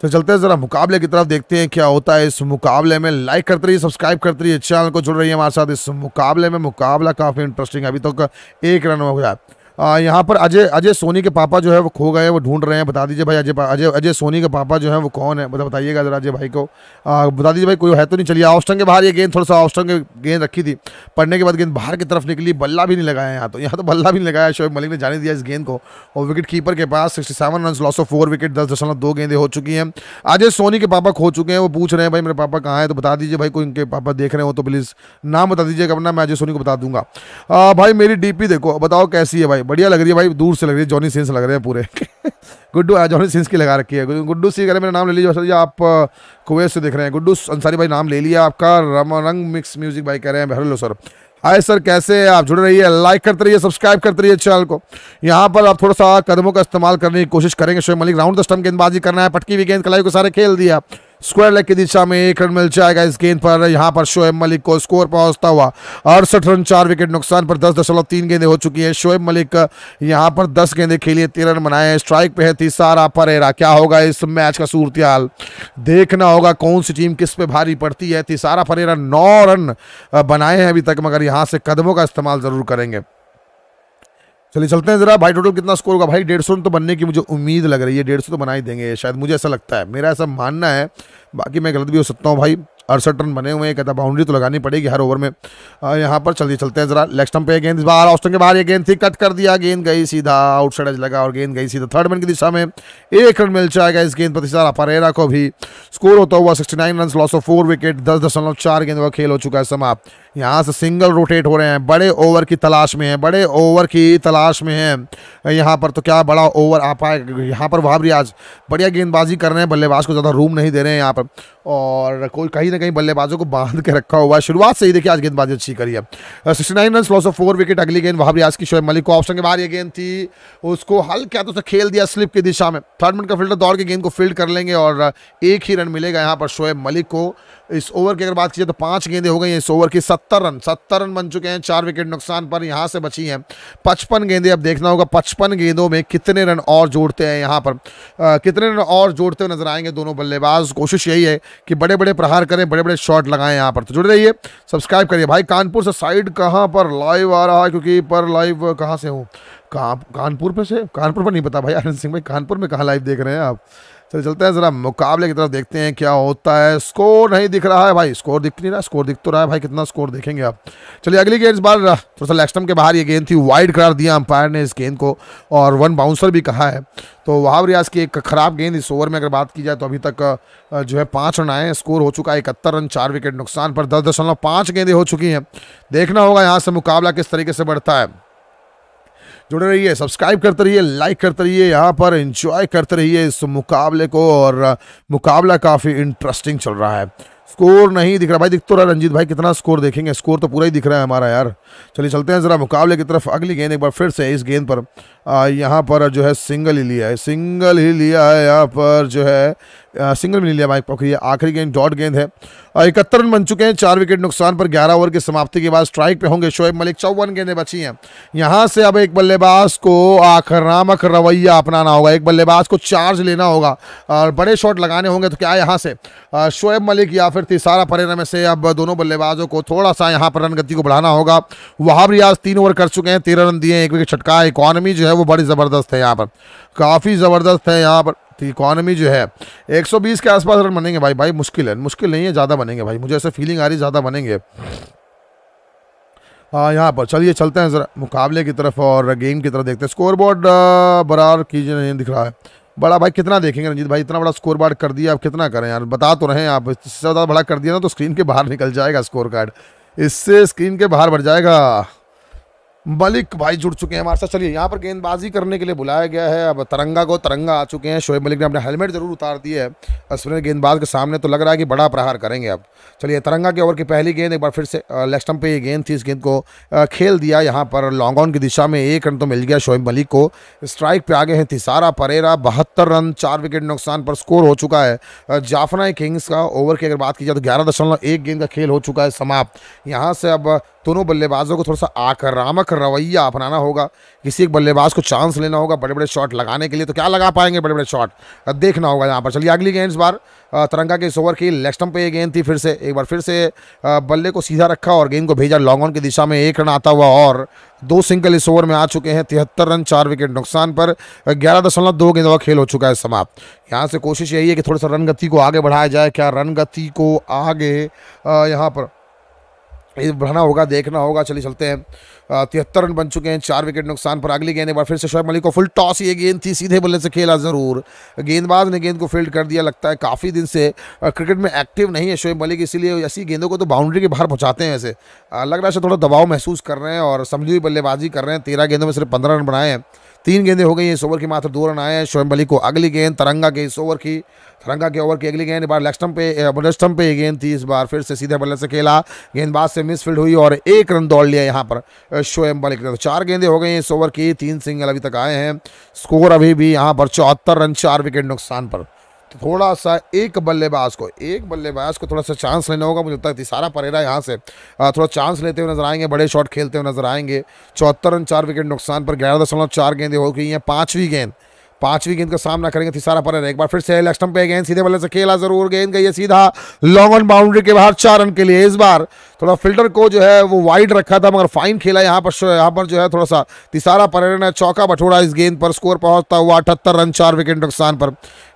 तो चलते हैं ज़रा मुकाबले की तरफ देखते हैं क्या होता है इस मुकाबले में लाइक करते रहिए सब्सक्राइब करते रहिए चैनल को जुड़ रही है हमारे साथ इस मुकाबले में मुकाबला काफ़ी इंटरेस्टिंग है अभी तक तो एक रन हो गया यहाँ पर अजय अजय सोनी के पापा जो है वो खो गए हैं वो ढूंढ रहे हैं बता दीजिए भाई अजय अजय अजय सोनी के पापा जो है वो कौन है बता बताइएगा जरा अजय भाई को आ, बता दीजिए भाई कोई है तो नहीं चलिए ऑस्टन के बाहर ये गेंद थोड़ा सा ऑस्टन के गेंद रखी थी पढ़ने के बाद गेंद बाहर की तरफ निकली बल्ला भी नहीं लगाया यहाँ तो यहाँ तो बल्ला भी नहीं लगाया शोएब मलिक ने जाने दिया इस गेंद को और विकेट कीपर के पास sixty seven run loss of four wicket दस दशमलव दो गेंदें हो चुकी हैं अजय सोनी के पापा खो चुके हैं वो पूछ रहे हैं भाई मेरे पापा कहाँ है तो बता दीजिए भाई कोई इनके पापा देख रहे हो तो प्लीज़ नाम बता दीजिएगा अपना मैं अजय सोनी को बता दूंगा भाई मेरी डी देखो बताओ कैसी है भाई बढ़िया लग रही है भाई दूर से लग रही है जॉनी सिंस लग रहे हैं पूरे गुड्डू जॉनी सिंस की लगा रखी है गुड्डू सी अगर मेरा नाम ले लीजिए सर जी तो आप कुवैत से देख रहे हैं गुड्डू अंसारी भाई नाम ले लिया आपका रंग मिक्स म्यूजिक भाई कह रहे हैं हेलो सर हाय सर कैसे हैं आप जुड़ रहिए लाइक करते रहिए सब्सक्राइब करते रहिए चैनल को यहाँ पर आप थोड़ा सा कदमों का इस्तेमाल करने की कोशिश करेंगे शोए मलिक राउंड द गेंदबाजी करना है पटकी भी गेंद कलाई को सारे खेल दिया स्क्वायर लेग की दिशा में एक रन मिल जाएगा इस गेंद पर यहाँ पर शोएब मलिक को स्कोर पहुंचता हुआ अड़सठ रन चार विकेट नुकसान पर दस दशमलव तीन गेंदे हो चुकी हैं शोएब मलिक यहां पर दस गेंदे खेली तेरह रन बनाए स्ट्राइक पे है तीसारा परेरा क्या होगा इस मैच का सूरत देखना होगा कौन सी टीम किस पे भारी पड़ती है तीसारा परेरा नौ रन बनाए हैं अभी तक मगर यहाँ से कदमों का इस्तेमाल ज़रूर करेंगे चलिए चलते हैं जरा भाई टोटल कितना स्कोर होगा भाई डेढ़ सौ तो बनने की मुझे उम्मीद लग रही है डेढ़ सौ तो बना ही देंगे शायद मुझे ऐसा लगता है मेरा ऐसा मानना है बाकी मैं गलत भी हो सकता हूँ भाई अड़सठ रन बने हुए हैं कहता बाउंड्री तो लगानी पड़ेगी हर ओवर में यहाँ पर चलिए चलते हैं जरा लेफ्ट स्टम्प पे गेंद बाहर ऑस्टन के बाहर ये गेंद थी कट कर दिया गेंद गई सीधा आउटसाइड एज लगा और गेंद गई सीधा थर्ड मैन की दिशा में एक रन मिल जाएगा इस गेंद प्रतिशारा परेरा को भी स्कोर होता हुआ sixty nine run loss of four wicket दस दशमलव चार गेंद का खेल हो चुका है समाप्त यहाँ से सिंगल रोटेट हो रहे हैं बड़े ओवर की तलाश में है बड़े ओवर की तलाश में है यहाँ पर तो क्या बड़ा ओवर आ पाए यहाँ पर वहाब रियाज बढ़िया गेंदबाजी कर रहे हैं बल्लेबाज को ज़्यादा रूम नहीं दे रहे हैं यहाँ पर और कोई कहीं ना कहीं बल्लेबाजों को बांध के रखा हुआ है शुरुआत से ही देखिए आज गेंदबाजी अच्छी करी है sixty nine run loss of four wicket अगली गेंद वहाब रियाज की शोएब मलिक को ऑप्शन के बाहर ये गेंद थी उसको हल्के तो से खेल दिया स्लिप की दिशा में थर्ड मिनट का फील्डर दौड़ के गेंद को फील्ड कर लेंगे और एक ही रन मिलेगा यहाँ पर शोएब मलिक को इस ओवर की अगर बात की जाए तो पांच गेंदें हो गई हैं इस ओवर की सत्तर रन सत्तर रन बन चुके हैं चार विकेट नुकसान पर यहाँ से बची हैं पचपन गेंदें अब देखना होगा पचपन गेंदों में कितने रन और जोड़ते हैं यहाँ पर आ, कितने रन और जोड़ते हुए नजर आएंगे दोनों बल्लेबाज कोशिश यही है कि बड़े बड़े प्रहार करें बड़े बड़े शॉट लगाएं यहाँ पर तो जुड़ रहिए सब्सक्राइब करिए भाई कानपुर से साइड कहाँ पर लाइव आ रहा है क्योंकि पर लाइव कहाँ से हूँ कहाँ कानपुर पर से कानपुर पर नहीं पता भाई आनंद सिंह भाई कानपुर में कहाँ लाइव देख रहे हैं आप चलो तो चलते हैं ज़रा मुकाबले की तरफ देखते हैं क्या होता है स्कोर नहीं दिख रहा है भाई स्कोर दिख नहीं रहा स्कोर दिख तो रहा है भाई कितना स्कोर देखेंगे आप चलिए अगली गेंद इस बार थोड़ा सा लेक्स्टम के बाहर ये गेंद थी वाइड करार दिया अंपायर ने इस गेंद को और वन बाउंसर भी कहा है तो वहाब रियाज की एक ख़राब गेंद इस ओवर में अगर बात की जाए तो अभी तक जो है पाँच रन आए स्कोर हो चुका है इकहत्तर रन चार विकेट नुकसान पर दस दशमलव पाँच गेंदें हो चुकी हैं देखना होगा यहाँ से मुकाबला किस तरीके से बढ़ता है जुड़े रहिए सब्सक्राइब करते रहिए लाइक करते रहिए यहाँ पर इंजॉय करते रहिए इस मुकाबले को और मुकाबला काफ़ी इंटरेस्टिंग चल रहा है स्कोर नहीं दिख रहा भाई दिख तो रहा रंजीत भाई कितना स्कोर देखेंगे स्कोर तो पूरा ही दिख रहा है हमारा यार चलिए चलते हैं ज़रा मुकाबले की तरफ अगली गेंद एक बार फिर से इस गेंद पर यहाँ पर जो है सिंगल ही लिया है सिंगल ही लिया है यहाँ पर जो है आ, सिंगल में लिया माइक पकड़िए आखिरी गेंद डॉट गेंद है इकहत्तर रन बन चुके हैं चार विकेट नुकसान पर 11 ओवर की समाप्ति के बाद स्ट्राइक पे होंगे शोएब मलिक चौवन गेंदें बची हैं यहाँ से अब एक बल्लेबाज को आक्रामक रवैया अपनाना होगा एक बल्लेबाज को चार्ज लेना होगा और बड़े शॉट लगाने होंगे तो क्या यहाँ से शोएब मलिक या फिर तिसारा परेरा में से अब दोनों बल्लेबाजों को थोड़ा सा यहाँ पर रन गति को बढ़ाना होगा वहाब रियाज तीन ओवर कर चुके हैं तेरह रन दिए एक विकेट छटका इकॉनमी जो है वो बड़ी ज़बरदस्त है यहाँ पर काफ़ी ज़बरदस्त है यहाँ पर तो इकॉनमी जो है 120 के आसपास रन बनेंगे भाई भाई मुश्किल है मुश्किल नहीं है ज़्यादा बनेंगे भाई मुझे ऐसा फीलिंग आ रही ज़्यादा बनेंगे हाँ यहाँ पर चलिए चलते हैं ज़रा मुकाबले की तरफ और गेम की तरफ देखते हैं स्कोर बोर्ड बरार कीजिए नहीं दिख रहा है बड़ा भाई कितना देखेंगे रंजीत भाई इतना बड़ा स्कोर बोर्ड कर दिया आप कितना करें यार बता तो रहे हैं आप इससे ज़्यादा बड़ा कर दिया ना तो स्क्रीन के बाहर निकल जाएगा स्कोर कार्ड इससे स्क्रीन के बाहर बढ़ जाएगा मलिक भाई जुड़ चुके हैं हमारे साथ चलिए यहाँ पर गेंदबाजी करने के लिए बुलाया गया है अब तरंगा को तरंगा आ चुके हैं शोएब मलिक ने अपना हेलमेट जरूर उतार दिया है असमिन गेंदबाज के सामने तो लग रहा है कि बड़ा प्रहार करेंगे अब चलिए तरंगा के ओवर की पहली गेंद एक बार फिर से लेग स्टम्प पे ये गेंद थी इस गेंद को खेल दिया यहाँ पर लॉन्ग ऑन की दिशा में एक रन तो मिल गया शोएब मलिक को स्ट्राइक पर आगे हैं तिसारा परेरा बहत्तर रन चार विकेट नुकसान पर स्कोर हो चुका है जाफना किंग्स का ओवर की अगर बात की जाए तो ग्यारह गेंद का खेल हो चुका है समाप्त यहाँ से अब दोनों बल्लेबाजों को थोड़ा सा आक्रामक रवैया अपनाना होगा किसी एक बल्लेबाज को चांस लेना होगा बड़े बड़े शॉट लगाने के लिए तो क्या लगा पाएंगे बड़े बड़े शॉट देखना होगा यहाँ पर चलिए अगली गेंद इस बार तरंगा के इस ओवर की लेग स्टम्प पे ये गेंद थी फिर से एक बार फिर से बल्ले को सीधा रखा और गेंद को भेजा लॉन्ग ऑन की दिशा में एक रन आता हुआ और दो सिंगल इस ओवर में आ चुके हैं तिहत्तर रन चार विकेट नुकसान पर ग्यारह दशमलव दो गेंदों का खेल हो चुका है समाप्त यहाँ से कोशिश यही है कि थोड़ा सा रन गति को आगे बढ़ाया जाए क्या रन गति को आगे यहाँ पर बढ़ाना होगा देखना होगा चलिए चलते हैं तिहत्तर रन बन चुके हैं चार विकेट नुकसान पर अगली गेंद एक बार फिर से शोएब मलिक को फुल टॉस ये गेंद थी सीधे बल्ले से खेला ज़रूर गेंदबाज ने गेंद को फील्ड कर दिया लगता है काफ़ी दिन से क्रिकेट में एक्टिव नहीं है शोएब मलिक इसीलिए ऐसी गेंदों को तो बाउंड्री के बाहर पहुँचाते हैं ऐसे लग रहा है थोड़ा दबाव महसूस कर रहे हैं और समझी हुई बल्लेबाजी कर रहे हैं तेरह गेंदों में सिर्फ पंद्रह रन बनाए हैं तीन गेंदें हो गई हैं इस ओवर की मात्र दो रन आए हैं शोएब अली को अगली गेंद तरंगा के इस ओवर की तरंगा के ओवर की अगली गेंद बार लक्ष्टम पे बल्ले पे गेंद थी इस बार फिर से सीधे बल्ले से खेला गेंदबाज से मिसफील्ड हुई और एक रन दौड़ लिया यहाँ पर शोएब अली की तरफ चार गेंदें हो गई हैं इस ओवर की तीन सिंगल अभी तक आए हैं स्कोर अभी भी यहाँ पर चौहत्तर रन चार विकेट नुकसान पर थोड़ा सा एक बल्लेबाज को एक बल्लेबाज को थोड़ा सा चांस लेना होगा मुझे लगता है सारा परेरा यहाँ से थोड़ा चांस लेते हुए नजर आएंगे बड़े शॉट खेलते हुए नजर आएंगे चौहत्तर रन चार विकेट नुकसान पर ग्यारह दशमलव चार गेंदें हो गई हैं पाँचवीं गेंद पांचवी गेंद का सामना करेंगे थिसारा पर एक बार फिर से लक्ष्मण पे गेंद सीधे बल्ले से खेला जरूर गेंद गई है सीधा लॉन्ग ऑन बाउंड्री के बाहर चार रन के लिए इस बार थोड़ा फिल्टर को जो है वो वाइड रखा था मगर फाइन खेला यहाँ पर यहाँ पर जो है थोड़ा सा तिसारा पर ने चौका बठोड़ा इस गेंद पर स्कोर पहुंचता हुआ अठहत्तर रन चार विकेट नुकसान पर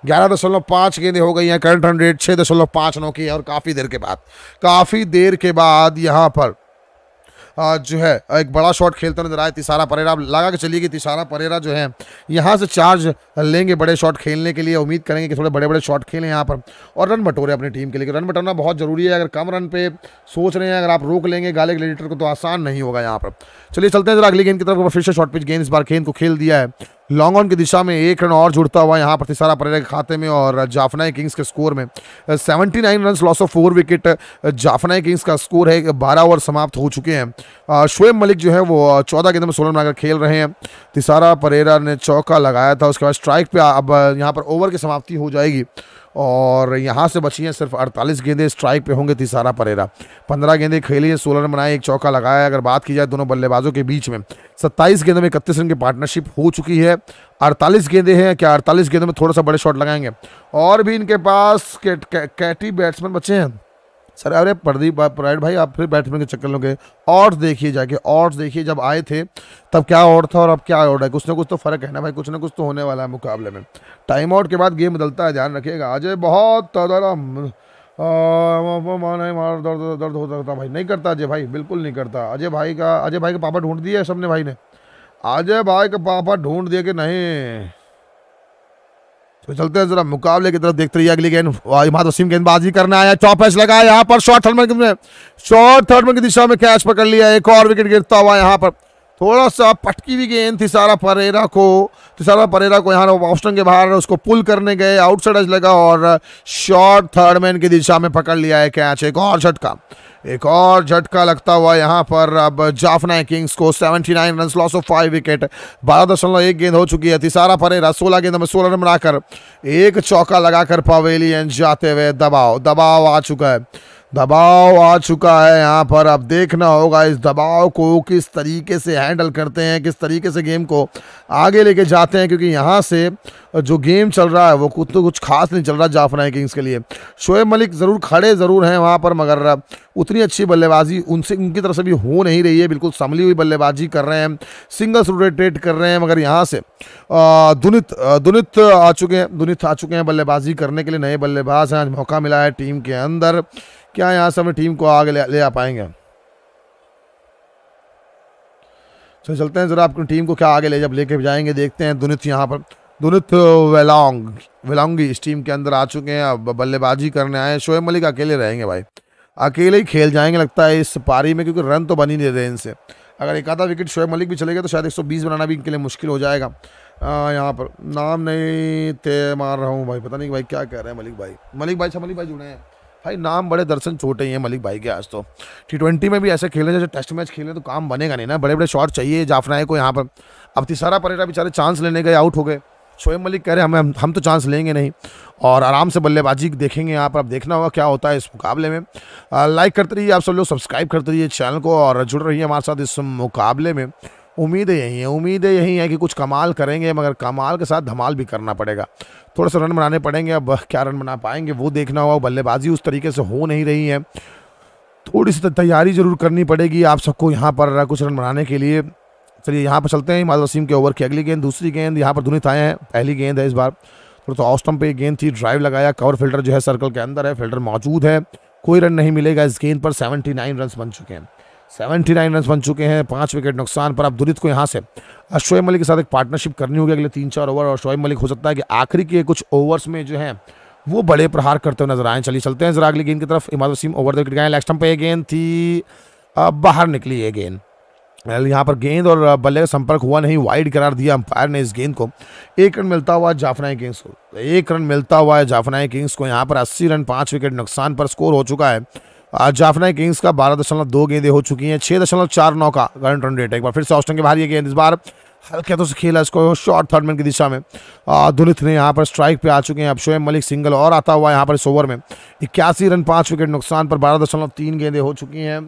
ग्यारह दशमलव पाँच गेंदें हो गई हैं करंट रन रेट छः दशमलव पाँच नौ की है और काफ़ी देर के बाद काफ़ी देर के बाद यहाँ पर जो है एक बड़ा शॉट खेलता नजर आए तिसारा परेरा लगा के चलिए कि तिसारा परेरा जो है यहाँ से चार्ज लेंगे बड़े शॉट खेलने के लिए उम्मीद करेंगे कि थोड़े बड़े बड़े शॉट खेलें यहाँ पर और रन बटोरे अपनी टीम के लिए रन बटोरना बहुत ज़रूरी है अगर कम रन पे सोच रहे हैं अगर आप रोक लेंगे गाले ग्लेडिएटर को तो आसान नहीं होगा यहाँ पर चलिए चलते हैं जरा अगली गेंद की तरफ फिर से शॉर्ट पिच गेंद इस बार खेल को खेल दिया है लॉन्ग ऑन की दिशा में एक रन और जुड़ता हुआ यहाँ तिसारा परेरा के खाते में और जाफनाई किंग्स के स्कोर में seventy nine run loss of four wicket Jaffna Kings का स्कोर है बारह ओवर समाप्त हो चुके हैं शोएब मलिक जो है वो चौदह गेंदों में सोलह बनाकर खेल रहे हैं तिसारा परेरा ने चौका लगाया था उसके बाद स्ट्राइक पे अब यहाँ पर ओवर की समाप्ति हो जाएगी और यहाँ से बची हैं सिर्फ 48 गेंदे स्ट्राइक पे होंगे तिसारा परेरा 15 गेंदें खेली हैं सोलह रन बनाए एक चौका लगाया अगर बात की जाए दोनों बल्लेबाजों के बीच में 27 गेंदों में इकतीस रन की पार्टनरशिप हो चुकी है 48 गेंदे हैं क्या 48 गेंदों में थोड़ा सा बड़े शॉट लगाएंगे और भी इनके पास कैटी बैट्समैन बचे हैं सर अरे प्रदीप प्राइड भाई आप फिर बैट्समैन के चक्कर लोगे ऑर्ड्स देखिए जाके ऑर्ड्स देखिए जब आए थे तब क्या ऑर्ड था और अब क्या ऑर्ड है कुछ ना कुछ तो फ़र्क है ना भाई कुछ ना कुछ तो होने वाला है मुकाबले में टाइम आउट के बाद गेम बदलता है ध्यान रखिएगा अजय बहुत मार दर्द दर्द हो सकता भाई नहीं करता अजय भाई बिल्कुल नहीं करता अजय भाई का अजय भाई का पापा ढूंढ दिया है सबने भाई ने अजय भाई का पापा ढूंढ दिया कि नहीं तो चलते हैं जरा मुकाबले की तरफ देखते रहिए अगली गेंद वसीम गेंदबाजी करने आया चौप लगाया यहाँ पर शॉर्ट थर्ड में शॉर्ट थर्ड में की दिशा में कैच पकड़ लिया एक और विकेट गिरता हुआ यहाँ पर थोड़ा सा पटकी भी गेंद थी सारा परेरा को तो सारा परेरा को यहाँ ऑप्शन के बाहर उसको पुल करने गए आउटसाइड लगा और शॉर्ट थर्ड मैन की दिशा में पकड़ लिया है कैच एक और झटका एक और झटका लगता हुआ यहाँ पर अब जाफना किंग्स को 79 nine run loss of five wicket बारह दशमलव एक गेंद हो चुकी है तिसारा परेरा सोलह गेंद में सोलह रन बनाकर एक चौका लगाकर पवेलियन जाते हुए दबाव दबाव आ चुका है दबाव आ चुका है यहाँ पर अब देखना होगा इस दबाव को किस तरीके से हैंडल करते हैं किस तरीके से गेम को आगे लेके जाते हैं क्योंकि यहाँ से जो गेम चल रहा है वो कुछ तो कुछ खास नहीं चल रहा जाफना किंग्स के लिए शोएब मलिक ज़रूर खड़े ज़रूर हैं वहाँ पर मगर उतनी अच्छी बल्लेबाजी उनसे उनकी तरफ से भी हो नहीं रही है बिल्कुल संभली हुई बल्लेबाजी कर रहे हैं सिंगल्स रोटेट कर रहे हैं मगर यहाँ से दुनित दुनित आ चुके हैं दुनित आ चुके हैं बल्लेबाजी करने के लिए नए बल्लेबाज हैं आज मौका मिला है टीम के अंदर क्या यहाँ से अपनी टीम को आगे ले, आ पाएंगे चलो चलते हैं ज़रा अपनी टीम को क्या आगे ले जब लेके जाएंगे देखते हैं दुनित यहाँ पर दुनित वेलोंग वेलोंगी इस टीम के अंदर आ चुके हैं अब बल्लेबाजी करने आए हैं शोएब मलिक अकेले रहेंगे भाई अकेले ही खेल जाएंगे लगता है इस पारी में क्योंकि रन तो बनी नहीं रहे इनसे अगर एक आधा विकेट शोएब मलिक भी चले गए तो शायद बीस बनाना भी इनके लिए मुश्किल हो जाएगा यहाँ पर नाम नहीं थे मार रहा हूँ भाई पता नहीं भाई क्या कह रहे हैं मलिक भाई मलिक भाई अच्छा मलिक भाई जुड़े हैं भाई नाम बड़े दर्शन छोटे ही हैं मलिक भाई के आज तो टी ट्वेंटी में भी ऐसे खेले जैसे टेस्ट मैच खेले तो काम बनेगा नहीं ना बड़े बड़े शॉट चाहिए जाफनाए को यहाँ पर अब तीसरा परेरा बेचारे चांस लेने गए आउट हो गए शोएब मलिक कह रहे हैं हम हम तो चांस लेंगे नहीं और आराम से बल्लेबाजी देखेंगे यहाँ पर अब देखना होगा क्या होता है इस मुकाबले में लाइक करते रहिए आप सब लोग सब्सक्राइब करते रहिए चैनल को और जुड़ रही है हमारे साथ इस मुकाबले में उम्मीदें यही हैं उम्मीदें यही हैं कि कुछ कमाल करेंगे मगर कमाल के साथ धमाल भी करना पड़ेगा थोड़ा सा रन बनाने पड़ेंगे अब क्या रन बना पाएंगे वो देखना होगा बल्लेबाजी उस तरीके से हो नहीं रही है थोड़ी सी तैयारी ज़रूर करनी पड़ेगी आप सबको यहाँ पर कुछ रन बनाने के लिए चलिए यहाँ पर चलते हैं माधव वसीम के ओवर की अगली गेंद दूसरी गेंद यहाँ पर धुनित आए हैं पहली गेंद है इस बार थोड़ा सा ऑस्टम पर गेंद थी ड्राइव लगाया कवर फिल्टर जो है सर्कल के अंदर है फिल्टर मौजूद है कोई रन नहीं मिलेगा इस गेंद पर नाइन रन बन चुके हैं सेवेंटी नाइन रन बन चुके हैं पाँच विकेट नुकसान पर अब दुरित को यहाँ से शोएब मलिक के साथ एक पार्टनरशिप करनी होगी अगले तीन चार ओवर और शोएब मलिक हो सकता है कि आखिरी के कुछ ओवर्स में जो है वो बड़े प्रहार करते हुए नजर आए चलिए चलते हैं जरा अगली गेंद की तरफ Imad Wasim over the wicket गए लेग पे गेंद थी बाहर निकली ये गेंद यहाँ पर गेंद और बल्ले का संपर्क हुआ नहीं वाइड करार दिया अंपायर ने इस गेंद को एक रन मिलता हुआ जाफनाई किंग्स को एक रन मिलता हुआ है जाफनाई किंग्स को यहाँ पर अस्सी रन पाँच विकेट नुकसान पर स्कोर हो चुका है आज जाफना किंग्स का बारह दशमलव दो गेंदें हो चुकी हैं छः दशमलव चार नौ का करंट रन रेट है एक बार फिर से ऑस्ट्रेलिया के बाहर ये गेंद इस बार हल्के तो से खेला इसको शॉर्ट मैन की दिशा में दुलित ने यहाँ पर स्ट्राइक पे आ चुके हैं अब शोएब मलिक सिंगल और आता हुआ यहाँ पर इस ओवर में इक्यासी रन पाँच विकेट नुकसान पर बारह दशमलव तीन गेंदें हो चुकी हैं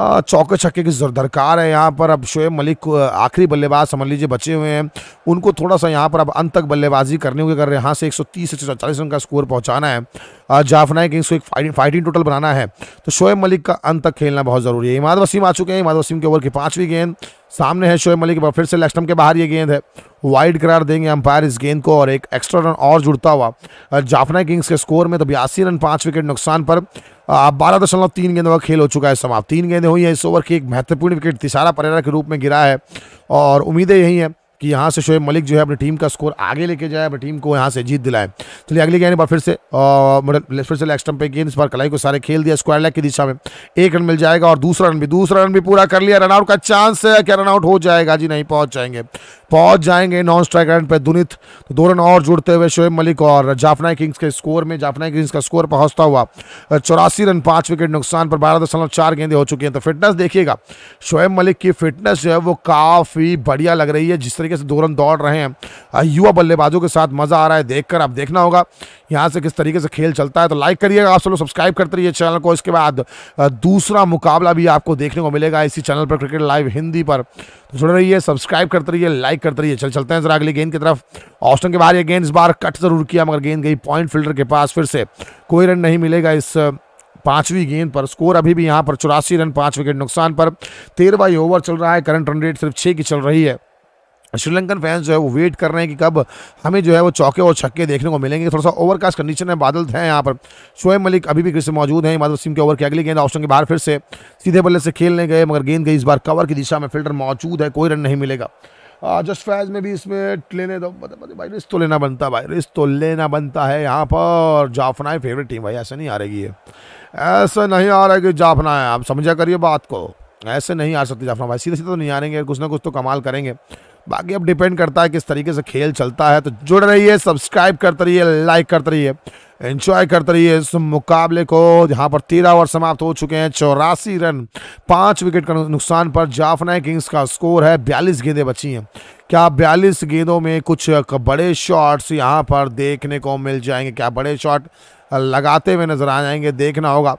चौके छक्के की दरकार है यहाँ पर अब शोएब मलिक आखिरी बल्लेबाज समझ लीजिए बचे हुए हैं उनको थोड़ा सा यहाँ पर अब अंत तक बल्लेबाजी करने हुए कर रहे हैं यहाँ से 130 से सौ रन का स्कोर पहुँचाना है जाफना किंग्स को एक फाइटिंग फाइटिंग टोटल बनाना है तो शोएब मलिक का अंत तक खेलना बहुत ज़रूरी है इमाद वसीम आ चुके हैं इमाद वसीम के ओवर की पाँचवीं गेंद सामने है शोएब मलिक फिर से लेक्स्टम के बाहर ये गेंद है वाइड करार देंगे अंपायर इस गेंद को और एक एक्स्ट्रा रन और जुड़ता हुआ जाफना किंग्स के स्कोर में तो बयासी रन पाँच विकेट नुकसान पर बारह दशमलव तीन गेंदों का खेल हो चुका है समाप्त तीन गेंदें हुई हैं इस ओवर की एक महत्वपूर्ण विकेट तिशारा परेरा के रूप में गिरा है और उम्मीदें यही हैं कि यहाँ से शोएब मलिक जो है अपनी टीम का स्कोर आगे लेके जाए अपनी टीम को यहाँ से जीत दिलाए चलिए अगली गेंद पर फिर से मतलब फिर से लेग स्टम्प पे गेंद इस बार कलाई को सारे खेल दिया स्क्वायर लेग की दिशा में एक रन मिल जाएगा और दूसरा रन भी दूसरा रन भी पूरा कर लिया रनआउट का चांस है क्या रनआउट हो जाएगा जी नहीं पहुँच जाएंगे पहुंच जाएंगे नॉन स्ट्राइक रन पर दुनित तो दो रन और जुड़ते हुए शोएब मलिक और जाफनाई किंग्स के स्कोर में जाफनाई किंग्स का स्कोर पहुंचता हुआ चौरासी रन पाँच विकेट नुकसान पर बारह दशमलव चार गेंदे हो चुकी हैं तो फिटनेस देखिएगा शोएब मलिक की फिटनेस जो है वो काफ़ी बढ़िया लग रही है जिस तरीके तरीके से दो रन दौड़ रहे हैं युवा बल्लेबाजों के साथ मज़ा आ रहा है देखकर आप देखना होगा यहाँ से किस तरीके से खेल चलता है तो लाइक करिएगा आप सब लोग सब्सक्राइब करते रहिए चैनल को इसके बाद दूसरा मुकाबला भी आपको देखने को मिलेगा इसी चैनल पर क्रिकेट लाइव हिंदी पर तो जुड़े रहिए सब्सक्राइब करते रहिए लाइक करते रहिए चल चलते हैं जरा अगली गेंद की तरफ ऑस्टन के बाहर ये गेंद इस बार कट जरूर किया मगर गेंद गई पॉइंट फिल्डर के पास फिर से कोई रन नहीं मिलेगा इस पांचवी गेंद पर स्कोर अभी भी यहां पर चौरासी रन पांच विकेट नुकसान पर तेरहवा ओवर चल रहा है करंट रन रेट सिर्फ छह की चल रही है श्रीलंकन फैंस जो है वो वेट कर रहे हैं कि कब हमें जो है वो चौके और छक्के देखने को मिलेंगे थोड़ा सा ओवरकास्ट कंडीशन है बादल हैं यहाँ पर शोएब मलिक अभी भी किसी मौजूद हैं इमाद वसीम के ओवर के अगली गेंद ऑप्शन के बाहर फिर से सीधे बल्ले से खेलने गए मगर गेंद गई इस बार कवर की दिशा में फिल्टर मौजूद है कोई रन नहीं मिलेगा जस्ट फैज में भी इसमें लेने दो भाई रिस्क तो लेना बनता भाई रिस्क तो लेना बनता है यहाँ पर जाफना फेवरेट टीम भाई ऐसा नहीं आ रही है ऐसा नहीं आ रहा है कि जाफना है आप समझा करिए बात को ऐसे नहीं आ सकते जाफना भाई सीधे सीधे तो नहीं आ हैं कुछ ना कुछ तो कमाल करेंगे बाकी अब डिपेंड करता है किस तरीके से खेल चलता है तो जुड़ रही है सब्सक्राइब करते रहिए लाइक करते रहिए एंजॉय करते रहिए इस मुकाबले को यहाँ पर तेरह ओवर समाप्त हो चुके हैं चौरासी रन पाँच विकेट का नुकसान पर जाफना किंग्स का स्कोर है बयालीस गेंदें बची हैं क्या बयालीस गेंदों में कुछ बड़े शॉट्स यहाँ पर देखने को मिल जाएंगे क्या बड़े शॉट लगाते हुए नजर आ जाएंगे देखना होगा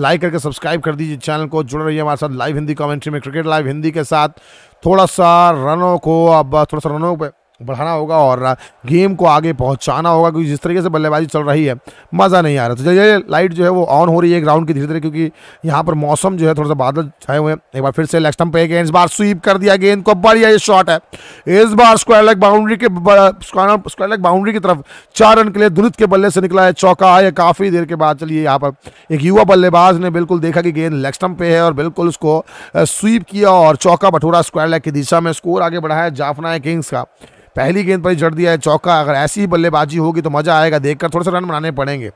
लाइक करके सब्सक्राइब कर दीजिए चैनल को जुड़ रही है हमारे साथ लाइव हिंदी कमेंट्री में क्रिकेट लाइव हिंदी के साथ थोड़ा सा रनों को अब थोड़ा सा रनों पर बढ़ाना होगा और गेम को आगे पहुंचाना होगा क्योंकि जिस तरीके से बल्लेबाजी चल रही है मज़ा नहीं आ रहा तो ये लाइट जो है वो ऑन हो रही है ग्राउंड की धीरे धीरे क्योंकि यहाँ पर मौसम जो है थोड़ा सा बादल छाए हुए हैं एक बार फिर से लेग स्टम्प पे गेंद इस बार स्वीप कर दिया गेंद को बढ़िया ये शॉट है इस बार स्क्वायर लेग बाउंड्री के स्क्वायर लेग बाउंड्री की तरफ चार रन के लिए दुनित के बल्ले से निकला है चौका है काफ़ी देर के बाद चलिए यहाँ पर एक युवा बल्लेबाज ने बिल्कुल देखा कि गेंद लेग स्टम्प पे है और बिल्कुल उसको स्वीप किया और चौका भटूरा स्क्वायर लेग की दिशा में स्कोर आगे बढ़ाया जाफना है किंग्स का पहली गेंद पर ही जड़ दिया है चौका अगर ऐसी ही बल्लेबाजी होगी तो मज़ा आएगा देखकर थोड़े से रन बनाने पड़ेंगे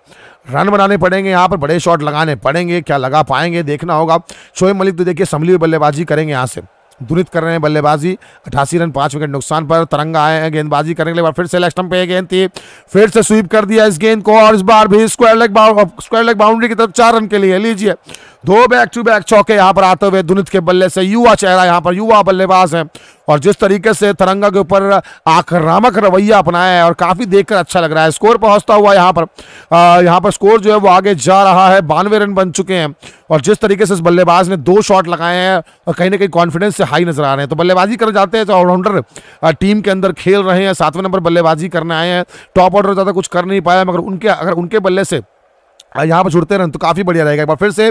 रन बनाने पड़ेंगे यहाँ पर बड़े शॉट लगाने पड़ेंगे क्या लगा पाएंगे देखना होगा शोएब मलिक तो देखिए संभली बल्लेबाजी करेंगे यहाँ से दुरित कर रहे हैं बल्लेबाजी अठासी रन पाँच विकेट नुकसान पर तरंगा आए हैं गेंदबाजी करने के लिए बार फिर से लेफ्ट पे गेंद थी फिर से स्वीप कर दिया इस गेंद को और इस बार भी square leg square leg boundary की तरफ चार रन के लिए लीजिए दो बैक टू बैक चौके यहाँ पर आते हुए दुनित के बल्ले से युवा चेहरा यहाँ पर युवा बल्लेबाज है और जिस तरीके से तरंगा के ऊपर आक्रामक रवैया अपनाया है और काफ़ी देखकर अच्छा लग रहा है स्कोर पहुंचता हुआ यहाँ पर यहाँ पर स्कोर जो है वो आगे जा रहा है बानवे रन बन चुके हैं और जिस तरीके से इस बल्लेबाज ने दो शॉट लगाए हैं और कहीं ना कहीं कॉन्फिडेंस से हाई नजर आ रहे हैं तो बल्लेबाजी कर जाते हैं तो ऑलराउंडर टीम के अंदर खेल रहे हैं सातवें नंबर बल्लेबाजी करने आए हैं टॉप ऑर्डर ज़्यादा कुछ कर नहीं पाया मगर उनके अगर उनके बल्ले से यहाँ पर छुड़ते रन तो काफी बढ़िया रहेगा एक बार फिर से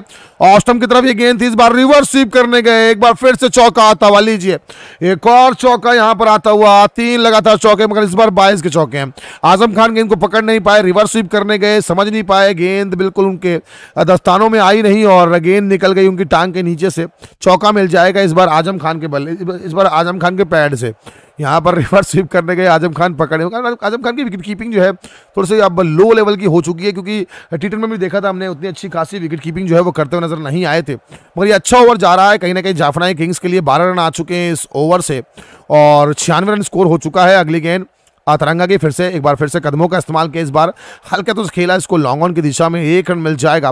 ऑस्टम की तरफ ये गेंद थी इस बार रिवर्स स्वीप करने गए एक बार फिर से चौका आता हुआ लीजिए एक और चौका यहाँ पर आता हुआ तीन लगातार चौके मगर इस बार बाईस के चौके हैं आजम खान गेंद को पकड़ नहीं पाए रिवर्स स्वीप करने गए समझ नहीं पाए गेंद बिल्कुल उनके दस्तानों में आई नहीं और गेंद निकल गई उनकी टांग के नीचे से चौका मिल जाएगा इस बार आजम खान के बल्ले इस बार आजम खान के पैड से यहाँ पर रिवर्स स्वीप करने गए आजम खान पकड़े आजम खान की विकेट कीपिंग जो है थोड़ी सी अब लो लेवल की हो चुकी है क्योंकि टी में भी देखा था हमने उतनी अच्छी खासी विकेट कीपिंग जो है वो करते हुए नजर नहीं आए थे मगर ये अच्छा ओवर जा रहा है कहीं ना कहीं जाफनाई किंग्स के लिए बारह रन आ चुके हैं इस ओवर से और छियानवे रन स्कोर हो चुका है अगली गेंद तरंगा के फिर से एक बार फिर से कदमों का इस्तेमाल किया इस बार हल्का तो खेला इसको लॉन्ग ऑन की दिशा में एक रन मिल जाएगा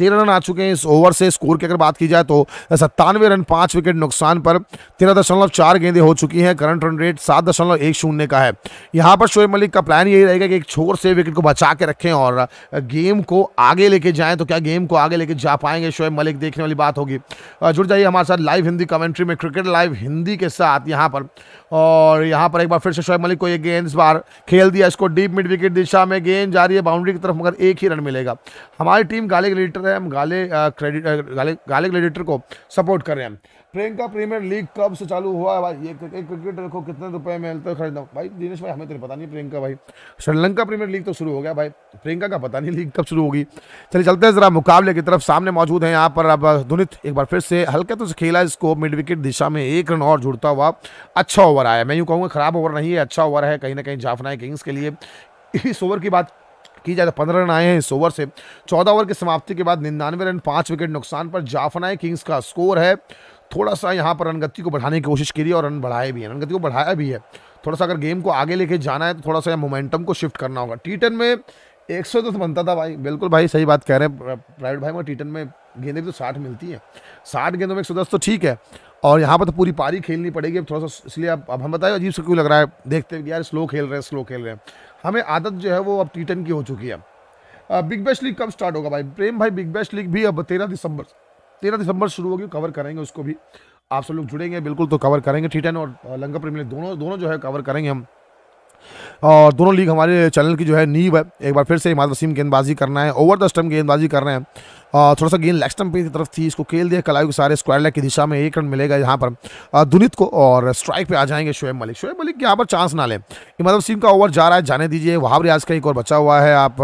तेरह रन आ चुके हैं इस ओवर से स्कोर की अगर बात की जाए तो सत्तानवे रन पांच विकेट नुकसान पर तेरह दशमलव चार गेंदे हो चुकी हैं करंट रन रेट सात दशमलव एक शून्य का है यहां पर शोएब मलिक का प्लान यही रहेगा कि एक छोर से विकेट को बचा के रखें और गेम को आगे लेके जाए तो क्या गेम को आगे लेके जा पाएंगे शोएब मलिक देखने वाली बात होगी जुड़ जाइए हमारे साथ लाइव हिंदी कमेंट्री में क्रिकेट लाइव हिंदी के साथ यहाँ पर और यहाँ पर एक बार फिर से शोएब मलिक को एक गेंद इस बार खेल दिया इसको डीप मिड विकेट दिशा में गेंद जा रही है बाउंड्री की तरफ मगर एक ही रन मिलेगा हमारी टीम गाली के लीडर रहे हैं हम गाले क्रेडिट गाले गाले क्रेडिटर को सपोर्ट कर रहे हैं प्रियंका प्रीमियर लीग कब से चालू हुआ है भाई ये एक क्रिकेट देखो कितने रुपए में मिलते खरीदना भाई दिनेश भाई हमें तेरे पता नहीं प्रियंका भाई श्रीलंका प्रीमियर लीग तो शुरू हो गया भाई प्रियंका का पता नहीं लीग कब शुरू होगी चलिए चलते हैं ज़रा मुकाबले की तरफ सामने मौजूद है यहाँ पर अब धुनित एक बार फिर से हल्के तो खेला इसको मिड विकेट दिशा में एक रन और जुड़ता हुआ अच्छा ओवर आया मैं यूँ कहूँगा खराब ओवर नहीं है अच्छा ओवर है कहीं ना कहीं जाफना किंग्स के लिए इस ओवर की बात की जाए तो पंद्रह रन आए हैं इस ओवर से चौदह ओवर की समाप्ति के बाद निन्यानवे रन पाँच विकेट नुकसान पर जाफनाए किंग्स का स्कोर है थोड़ा सा यहाँ पर रनगति को बढ़ाने की कोशिश करी और रन बढ़ाए भी है रनगति को बढ़ाया भी है थोड़ा सा अगर गेम को आगे लेके जाना है तो थोड़ा सा मोमेंटम को शिफ्ट करना होगा टी टेन में एक सौ तो बनता था भाई बिल्कुल भाई सही बात कह रहे हैं प्राइवेट भाई में टी टेन में गेंदें भी तो साठ मिलती हैं साठ गेंदों में एक सौ दस तो ठीक है और यहाँ पर तो पूरी पारी खेलनी पड़ेगी अब थोड़ा सा इसलिए अब अब हम बताए अजीब से क्यों लग रहा है देखते हैं यार स्लो खेल रहे हैं स्लो खेल रहे हैं हमें आदत जो है वो अब टी की हो चुकी है बिग बैश लीग कब स्टार्ट होगा भाई प्रेम भाई बिग बैश लीग भी अब तेरह दिसंबर तेरह दिसंबर शुरू होगी कवर करेंगे उसको भी आप सब लोग जुड़ेंगे बिल्कुल तो कवर करेंगे टी और लंका प्रीमियर लीग दोनों दोनों जो है कवर करेंगे हम और दोनों लीग हमारे चैनल की जो है नींव है एक बार फिर से इमाद वसीम गेंदबाजी करना है ओवर द स्टम्प गेंदबाजी कर रहे हैं थोड़ा सा गेंद लेग स्टम्प की तरफ थी इसको खेल दिया कलाई के सारे स्क्वायर लेग की दिशा में एक रन मिलेगा यहाँ पर दुनित को और स्ट्राइक पे आ जाएंगे शोएब मलिक शोएब मलिक यहाँ पर चांस ना लें इमादब सिंह का ओवर जा रहा है जाने दीजिए भी रियाज का एक और बचा हुआ है आप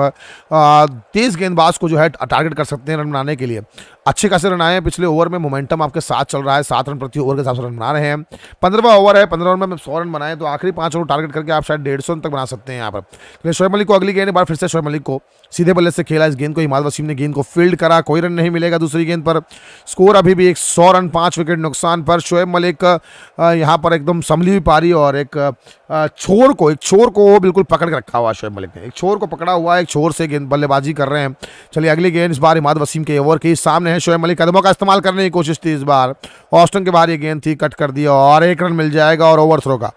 तेज़ गेंदबाज को जो है टारगेट कर सकते हैं रन बनाने के लिए अच्छे खासे रन आए हैं पिछले ओवर में मोमेंटम आपके साथ चल रहा है सात रन प्रति ओवर के हिसाब से रन बना रहे हैं पंद्रह ओवर है पंद्रह ओवर में सौ रन बनाए तो आखिरी पाँच ओवर टारगेट करके आप शायद डेढ़ सौ रन तक बना सकते हैं यहाँ पर लेकिन तो शोएब मलिक को अगली गेंद एक बार फिर से शोएब मलिक को सीधे बल्ले से खेला इस गेंद को इमादव वसीम ने गेंद को फील्ड करा रहा कोई रन नहीं मिलेगा दूसरी गेंद पर स्कोर अभी भी एक सौ रन पाँच विकेट नुकसान पर शोएब मलिक यहाँ पर एकदम संभली हुई पारी और एक छोर को एक छोर को बिल्कुल पकड़ के रखा हुआ शोएब मलिक ने एक छोर को पकड़ा हुआ एक छोर से गेंद बल्लेबाजी कर रहे हैं चलिए अगली गेंद इस बार इमाद वसीम के ओवर के सामने है शोएब मलिक कदमों का इस्तेमाल करने की कोशिश थी इस बार ऑस्टन के बाहर ये गेंद थी कट कर दिया और एक रन मिल जाएगा और ओवर थ्रो का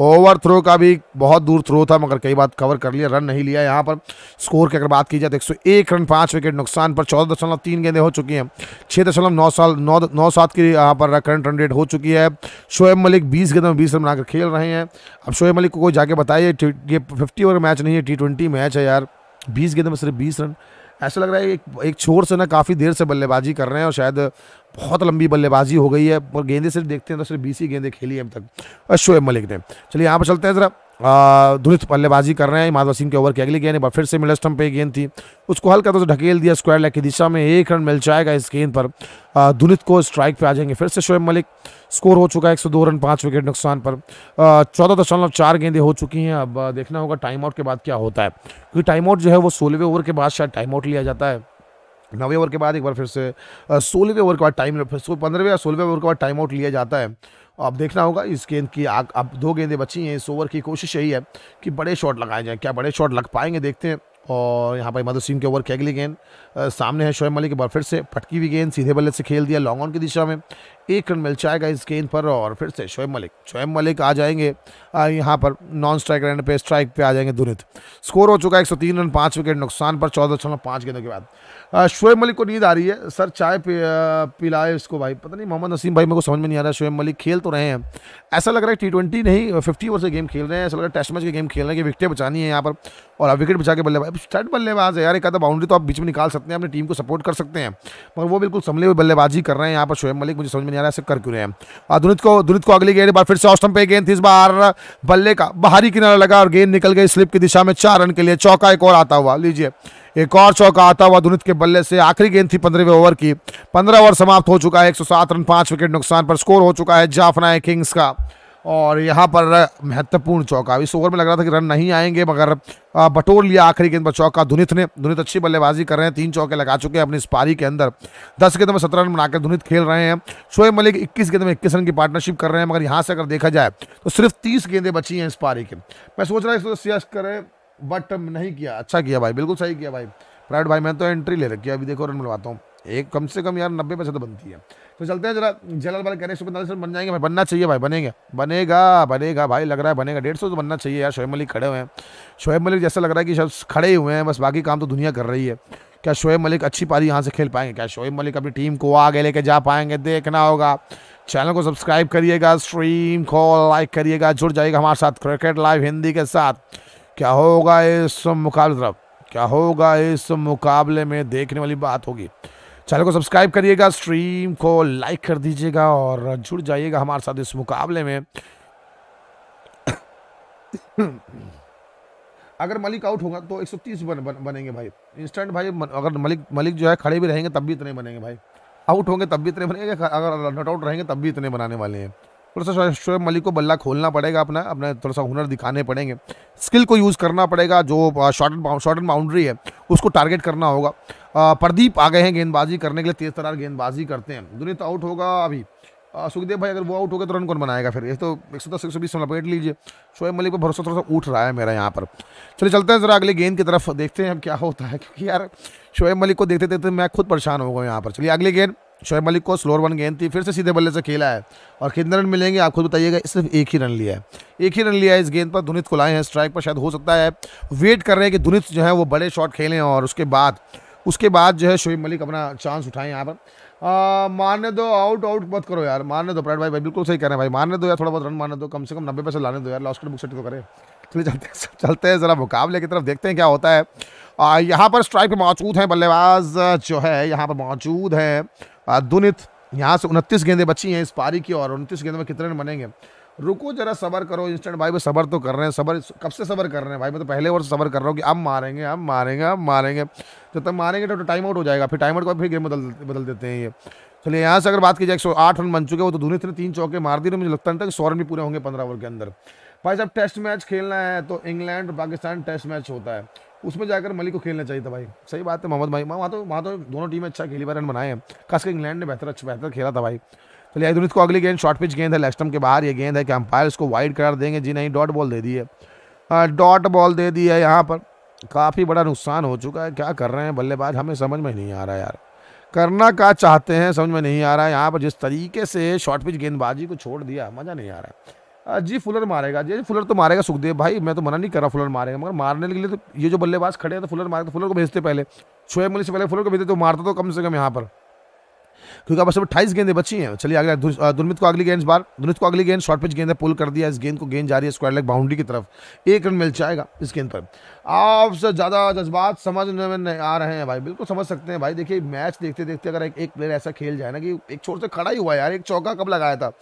ओवर थ्रो का भी बहुत दूर थ्रो था मगर कई बार कवर कर लिया रन नहीं लिया यहाँ पर स्कोर की अगर बात की जाए तो एक, एक रन पाँच विकेट नुकसान पर चौदह दशमलव तीन गेंदें हो चुकी हैं छः दशमलव नौ साल नौ नौ सात की यहाँ पर करंट रन रेट हो चुकी है शोएब मलिक बीस गेंदों में बीस रन बनाकर खेल रहे हैं अब शोएब मलिक को कोई जाके बताइए ये फिफ्टी ओवर मैच नहीं है टी ट्वेंटी मैच है यार बीस गेंदों में सिर्फ बीस रन ऐसा लग रहा है एक एक छोर से ना काफ़ी देर से बल्लेबाजी कर रहे हैं और शायद बहुत लंबी बल्लेबाजी हो गई है और गेंदे सिर्फ देखते हैं तो सिर्फ बीस ही गेंदे खेली हैं अब तक शोएब मलिक ने चलिए यहाँ पर चलते हैं ज़रा दुलित बल्लेबाजी कर रहे हैं माधव सिंह के ओवर की अगली गेंद पर फिर से मिडल स्टम्प पे गेंद थी उसको हल्का तो ढकेल दिया स्क्वायर लेग की दिशा में एक रन मिल जाएगा इस गेंद पर दुलित को स्ट्राइक पे आ जाएंगे फिर से शोएब मलिक स्कोर हो चुका है एक रन पाँच विकेट नुकसान पर चौदह दशमलव चार गेंदें हो चुकी हैं अब देखना होगा टाइम आउट के बाद क्या होता है क्योंकि टाइम आउट जो है वो सोलहवें ओवर के बाद शायद टाइम आउट लिया जाता है नवे ओवर के बाद एक बार फिर से सोलहवें ओवर के बाद टाइम फिर पंद्रहवें या सोलहवें ओवर के बाद टाइम आउट लिया जाता है अब देखना होगा इस गेंद की आग अब दो गेंदें बची हैं इस ओवर की कोशिश यही है कि बड़े शॉट लगाए जाएँ क्या बड़े शॉट लग पाएंगे देखते हैं और यहाँ पर मधु सिंह के ओवर की अगली गेंद सामने है शोएब मलिक एक बार फिर से फटकी हुई गेंद सीधे बल्ले से खेल दिया लॉन्ग ऑन की दिशा में एक रन मिल जाएगा इस गेंद पर और फिर से शोएब मलिक शोएब मलिक आ जाएंगे यहाँ पर नॉन स्ट्राइक रन पे स्ट्राइक पे आ जाएंगे दुनित स्कोर हो चुका है तीन रन पाँच विकेट नुकसान पर चौदह दशमलव पाँच गेंदों के बाद शोएब मलिक को नींद आ रही है सर चाय पिलाए इसको भाई पता नहीं मोहम्मद नसीम भाई मेरे को समझ में नहीं आ रहा शोएब मलिक खेल तो रहे हैं ऐसा लग रहा है टी ट्वेंटी नहीं फिफ्टी ओवर से गेम खेल रहे हैं ऐसा लग रहा है टेस्ट मैच के गेम खेल रहे हैं कि विकेटें बचानी है यहाँ पर और विकेट बचा के बल्लेबाज स्टार्ट बल्लेबाज है यार एक आधा बाउंड्री तो आप बीच में निकाल सकते सकते हैं अपनी टीम को सपोर्ट कर सकते हैं मगर वो बिल्कुल संभले हुए बल्लेबाजी कर रहे हैं यहाँ पर शोएब मलिक मुझे समझ में नहीं आ रहा है कर क्यों रहे हैं और दुनित को दुनित को अगली गेंद बार फिर से ऑस्टम पे गेंद थी इस बार बल्ले का बाहरी किनारा लगा और गेंद निकल गई स्लिप की दिशा में चार रन के लिए चौका एक और आता हुआ लीजिए एक और चौका आता हुआ धुनित के बल्ले से आखिरी गेंद थी पंद्रहवें ओवर की पंद्रह ओवर समाप्त हो चुका है सात रन पांच विकेट नुकसान पर स्कोर हो चुका है जाफना किंग्स का और यहाँ पर महत्वपूर्ण चौका इस ओवर में लग रहा था कि रन नहीं आएंगे मगर बटोर लिया आखिरी गेंद पर चौका धुनित ने धुनित अच्छी बल्लेबाजी कर रहे हैं तीन चौके लगा चुके हैं अपनी इस पारी के अंदर दस गेंद में सत्रह रन बनाकर धुनित खेल रहे हैं शोएब मलिक इक्कीस गेंद में इक्कीस रन की पार्टनरशिप कर रहे हैं मगर यहाँ से अगर देखा जाए तो सिर्फ तीस गेंदें बची हैं इस पारी के मैं सोच रहा हूँ सीएस करें बट नहीं किया अच्छा किया भाई बिल्कुल सही किया भाई प्राइवेट भाई मैंने तो एंट्री ले रखी है अभी देखो रन मिलवाता हूँ एक कम से कम यार नब्बे पैसे तो बनती है तो चलते हैं जरा जलाल भाई कह रहे सुबह सर बन जाएंगे भाई बनना चाहिए भाई बनेंगे बनेगा बनेगा भाई लग रहा है बनेगा डेढ़ सौ तो बनना चाहिए यार शोएब मलिक खड़े हुए हैं शोएब मलिक जैसा लग रहा है कि सब खड़े हुए हैं बस बाकी काम तो दुनिया कर रही है क्या शोएब मलिक अच्छी पारी यहाँ से खेल पाएंगे क्या शोएब मलिक अपनी टीम को आगे लेके जा पाएंगे देखना होगा चैनल को सब्सक्राइब करिएगा स्ट्रीम को लाइक करिएगा जुड़ जाइएगा हमारे साथ क्रिकेट लाइव हिंदी के साथ क्या होगा इस मुकाबले तरफ क्या होगा इस मुकाबले में देखने वाली बात होगी चैनल को सब्सक्राइब करिएगा स्ट्रीम को लाइक कर दीजिएगा और जुड़ जाइएगा हमारे साथ इस मुकाबले में अगर मलिक आउट होगा तो 130 बन, बन, बनेंगे भाई इंस्टेंट भाई अगर मलिक मलिक जो है खड़े भी रहेंगे तब भी इतने बनेंगे भाई आउट होंगे तब भी इतने बनेंगे अगर नॉट आउट रहेंगे तब भी इतने बनाने वाले हैं थोड़ा सा शोएब मलिक को बल्ला खोलना पड़ेगा अपना अपना थोड़ा सा हुनर दिखाने पड़ेंगे स्किल को यूज़ करना पड़ेगा जो शॉर्ट शॉर्ट एंड बाउंड्री है उसको टारगेट करना होगा प्रदीप आ गए हैं गेंदबाजी करने के लिए तेज़ तरार गेंदबाजी करते हैं तो आउट होगा अभी सुखदेव भाई अगर वो आउट हो गया तो रन कौन बनाएगा फिर ये तो एक सौ दस एक सौ बीस लपेट लीजिए शोएब मलिक पर भरोसा थोड़ा सा उठ रहा है मेरा यहाँ पर चलिए चलते हैं ज़रा अगले गेंद की तरफ देखते हैं अब क्या होता है क्योंकि यार शोएब मलिक को देखते देखते मैं खुद परेशान हो गया यहाँ पर चलिए अगले गेंद शोएब मलिक को स्लोर वन गेंद थी फिर से सीधे बल्ले से खेला है और कितने रन मिलेंगे आप खुद बताइएगा सिर्फ एक ही रन लिया है एक ही रन लिया है इस गेंद पर धुनित को लाए हैं स्ट्राइक पर शायद हो सकता है वेट कर रहे हैं कि धुनित जो है वो बड़े शॉट खेलें और उसके बाद उसके बाद जो है शोएब मलिक अपना चांस उठाएं यहाँ पर मारने दो आउट आउट मत करो यार मारने दो प्राइड भाई भाई बिल्कुल सही कह रहे हैं भाई मारने दो यार थोड़ा बहुत रन मारने दो कम से कम नब्बे पैसे लाने दो यार लॉस बुक सेट तो करें चलिए चलते हैं चलते हैं ज़रा मुकाबले की तरफ देखते हैं क्या होता है यहाँ पर स्ट्राइक पर मौजूद हैं बल्लेबाज जो है यहाँ पर मौजूद हैं दुनित यहाँ से उनतीस गेंदे बची हैं इस पारी की और उनतीस गेंदे में कितने रन बनेंगे रुको जरा सबर करो इंस्टेंट भाई भाई सबर तो कर रहे हैं सबर कब से सबर कर रहे हैं भाई मैं तो पहले ओवर से सबर कर रहा हूँ कि अब मारेंगे अब मारेंगे अब मारेंगे जब तक मारेंगे तो, टाइम आउट हो जाएगा फिर टाइम आउट का फिर गेम बदल बदल देते हैं ये चलिए यहाँ से अगर बात की जाए एक आठ रन बन चुके वो तो धुनित ने तीन चौके मार दिए मुझे लगता है था कि सौ रन भी पूरे होंगे पंद्रह ओवर के अंदर भाई साहब टेस्ट मैच खेलना है तो इंग्लैंड पाकिस्तान टेस्ट मैच होता है उसमें जाकर मलिक को खेलना चाहिए था भाई सही बात है मोहम्मद भाई वहाँ तो वहाँ तो दोनों टीमें अच्छा खेली बार रन बनाए हैं खासकर इंग्लैंड ने बेहतर अच्छा बेहतर खेला था भाई चलिए तो को अगली गेंद शॉर्ट पिच गेंद है लेस्टम के बाहर ये गेंद है कि अंपायर उसको वाइड करार देंगे जी नहीं डॉट बॉल दे दी है डॉट हाँ, बॉल दे दी है यहाँ पर काफ़ी बड़ा नुकसान हो चुका है क्या कर रहे हैं बल्लेबाज हमें समझ में नहीं आ रहा यार करना क्या चाहते हैं समझ में नहीं आ रहा है यहाँ पर जिस तरीके से शॉर्ट पिच गेंदबाजी को छोड़ दिया मज़ा नहीं आ रहा है जी फुलर मारेगा जी फुलर तो मारेगा सुखदेव भाई मैं तो मना नहीं कर रहा फुलर मारेगा मगर मारने के लिए तो ये जो बल्लेबाज खड़े हैं तो फुलर मारे तो फुलर को भेजते पहले छोए मलिक से पहले फुलर को भेजते तो मारते तो कम से कम यहाँ पर क्योंकि अब सब अट्ठाईस गेंदें बची हैं चलिए अगले दुर्मित को अगली गेंद बार दुर्मित को अगली गेंद शॉर्ट पिच गेंद है पुल कर दिया इस गेंद को गेंद जा रही है स्क्वायर लेग बाउंड्री की तरफ एक रन मिल जाएगा इस गेंद पर आपसे ज़्यादा जज्बात समझ में नहीं आ रहे हैं भाई बिल्कुल समझ सकते हैं भाई देखिए मैच देखते देखते अगर एक, एक प्लेयर ऐसा खेल जाए ना कि एक छोर से खड़ा ही हुआ यार एक चौका कब लगाया था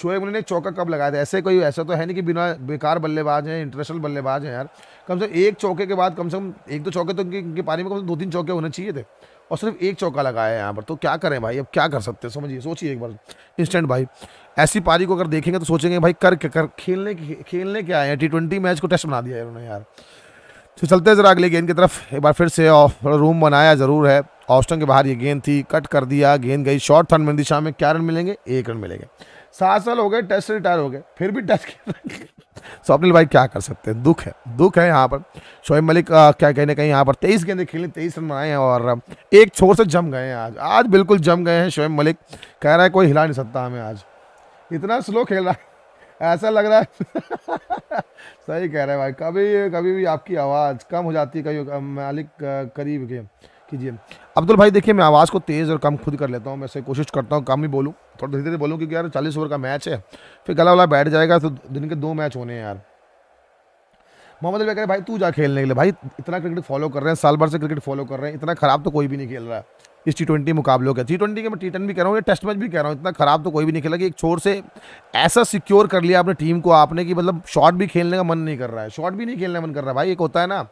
शोएब मुनी ने चौका कब लगाया था ऐसे कोई ऐसा तो है नहीं कि बिना बेकार बल्लेबाज हैं इंटरनेशनल बल्लेबाज हैं यार कम से कम एक चौके के बाद कम से कम एक दो चौके तो उनकी उनके पारी में कम से कम दो तीन चौके होने चाहिए थे और सिर्फ एक चौका लगाया है यहाँ पर तो क्या करें भाई अब क्या कर सकते हैं समझिए सोचिए एक बार इंस्टेंट भाई ऐसी पारी को अगर देखेंगे तो सोचेंगे भाई कर कर खेलने खेलने क्या आए हैं टी ट्वेंटी मैच को टेस्ट बना दिया है उन्होंने यार तो चलते हैं ज़रा अगले गेंद की तरफ एक बार फिर से रूम बनाया ज़रूर है ऑस्टन के बाहर ये गेंद थी कट कर दिया गेंद गई शॉर्ट थर्न में दिशा में क्या रन मिलेंगे एक रन मिलेंगे सात साल हो गए टेस्ट से रिटायर हो गए फिर भी टेस्ट खेल स्वप्निल भाई क्या कर सकते हैं दुख है दुख है यहाँ पर शोएब मलिक क्या कहीं ना कहीं यहाँ पर तेईस गेंदे खेली तेईस रन बनाए हैं और एक छोर से जम गए हैं आज आज बिल्कुल जम गए हैं शोएब मलिक कह रहा है कोई हिला नहीं सकता हमें आज इतना स्लो खेल रहा है ऐसा लग रहा है सही कह रहे हैं भाई कभी कभी भी आपकी आवाज़ कम हो जाती है कभी मालिक करीब के कीजिए अब्दुल भाई देखिए मैं आवाज़ को तेज़ और कम खुद कर लेता हूँ मैं से कोशिश करता हूँ कम ही बोलूँ थोड़ा धीरे धीरे बोलूँ क्योंकि यार चालीस ओवर का मैच है फिर गला वाला बैठ जाएगा तो दिन के दो मैच होने हैं यार मोहम्मद अली कह भाई तू जा खेलने के लिए भाई इतना क्रिकेट फॉलो कर रहे हैं साल भर से क्रिकेट फॉलो कर रहे हैं इतना ख़राब तो कोई भी नहीं खेल रहा है इस टी ट्वेंटी मुकाबलों का टी ट्वेंटी के मैं टी टेन भी कह रहा हूँ टेस्ट मैच भी कह रहा हूँ इतना ख़राब तो कोई भी नहीं खेला कि एक छोर से ऐसा सिक्योर कर लिया आपने टीम को आपने कि मतलब शॉट भी खेलने का मन नहीं कर रहा है शॉट भी नहीं खेलने का मन कर रहा है भाई एक होता है ना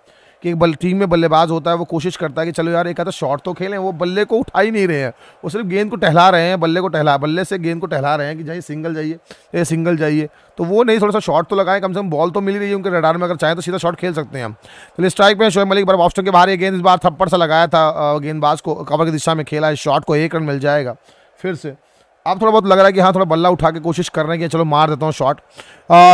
कि एक बल टीम में बल्लेबाज होता है वो कोशिश करता है कि चलो यार एक आधा शॉट तो खेलें वो बल्ले को उठा ही नहीं रहे हैं वो सिर्फ गेंद को टहला रहे हैं बल्ले को टहला बल्ले से गेंद को टहला रहे हैं कि जाइए सिंगल जाइए ये सिंगल जाइए तो वो नहीं थोड़ा सा शॉट तो लगाएं कम से कम बॉल तो मिल रही है उनके रडार में अगर चाहें तो सीधा शॉट खेल सकते हैं हम चलिए स्ट्राइक में शोएब मलिक बार ऑप्शन के बाहर ये गेंद इस बार थप्पड़ सा लगाया था गेंदबाज को कवर की दिशा में खेला है शॉट को एक रन मिल जाएगा फिर से अब थोड़ा बहुत लग रहा है कि हाँ थोड़ा बल्ला उठा के कोशिश कर रहे हैं कि चलो मार देता हूँ शॉट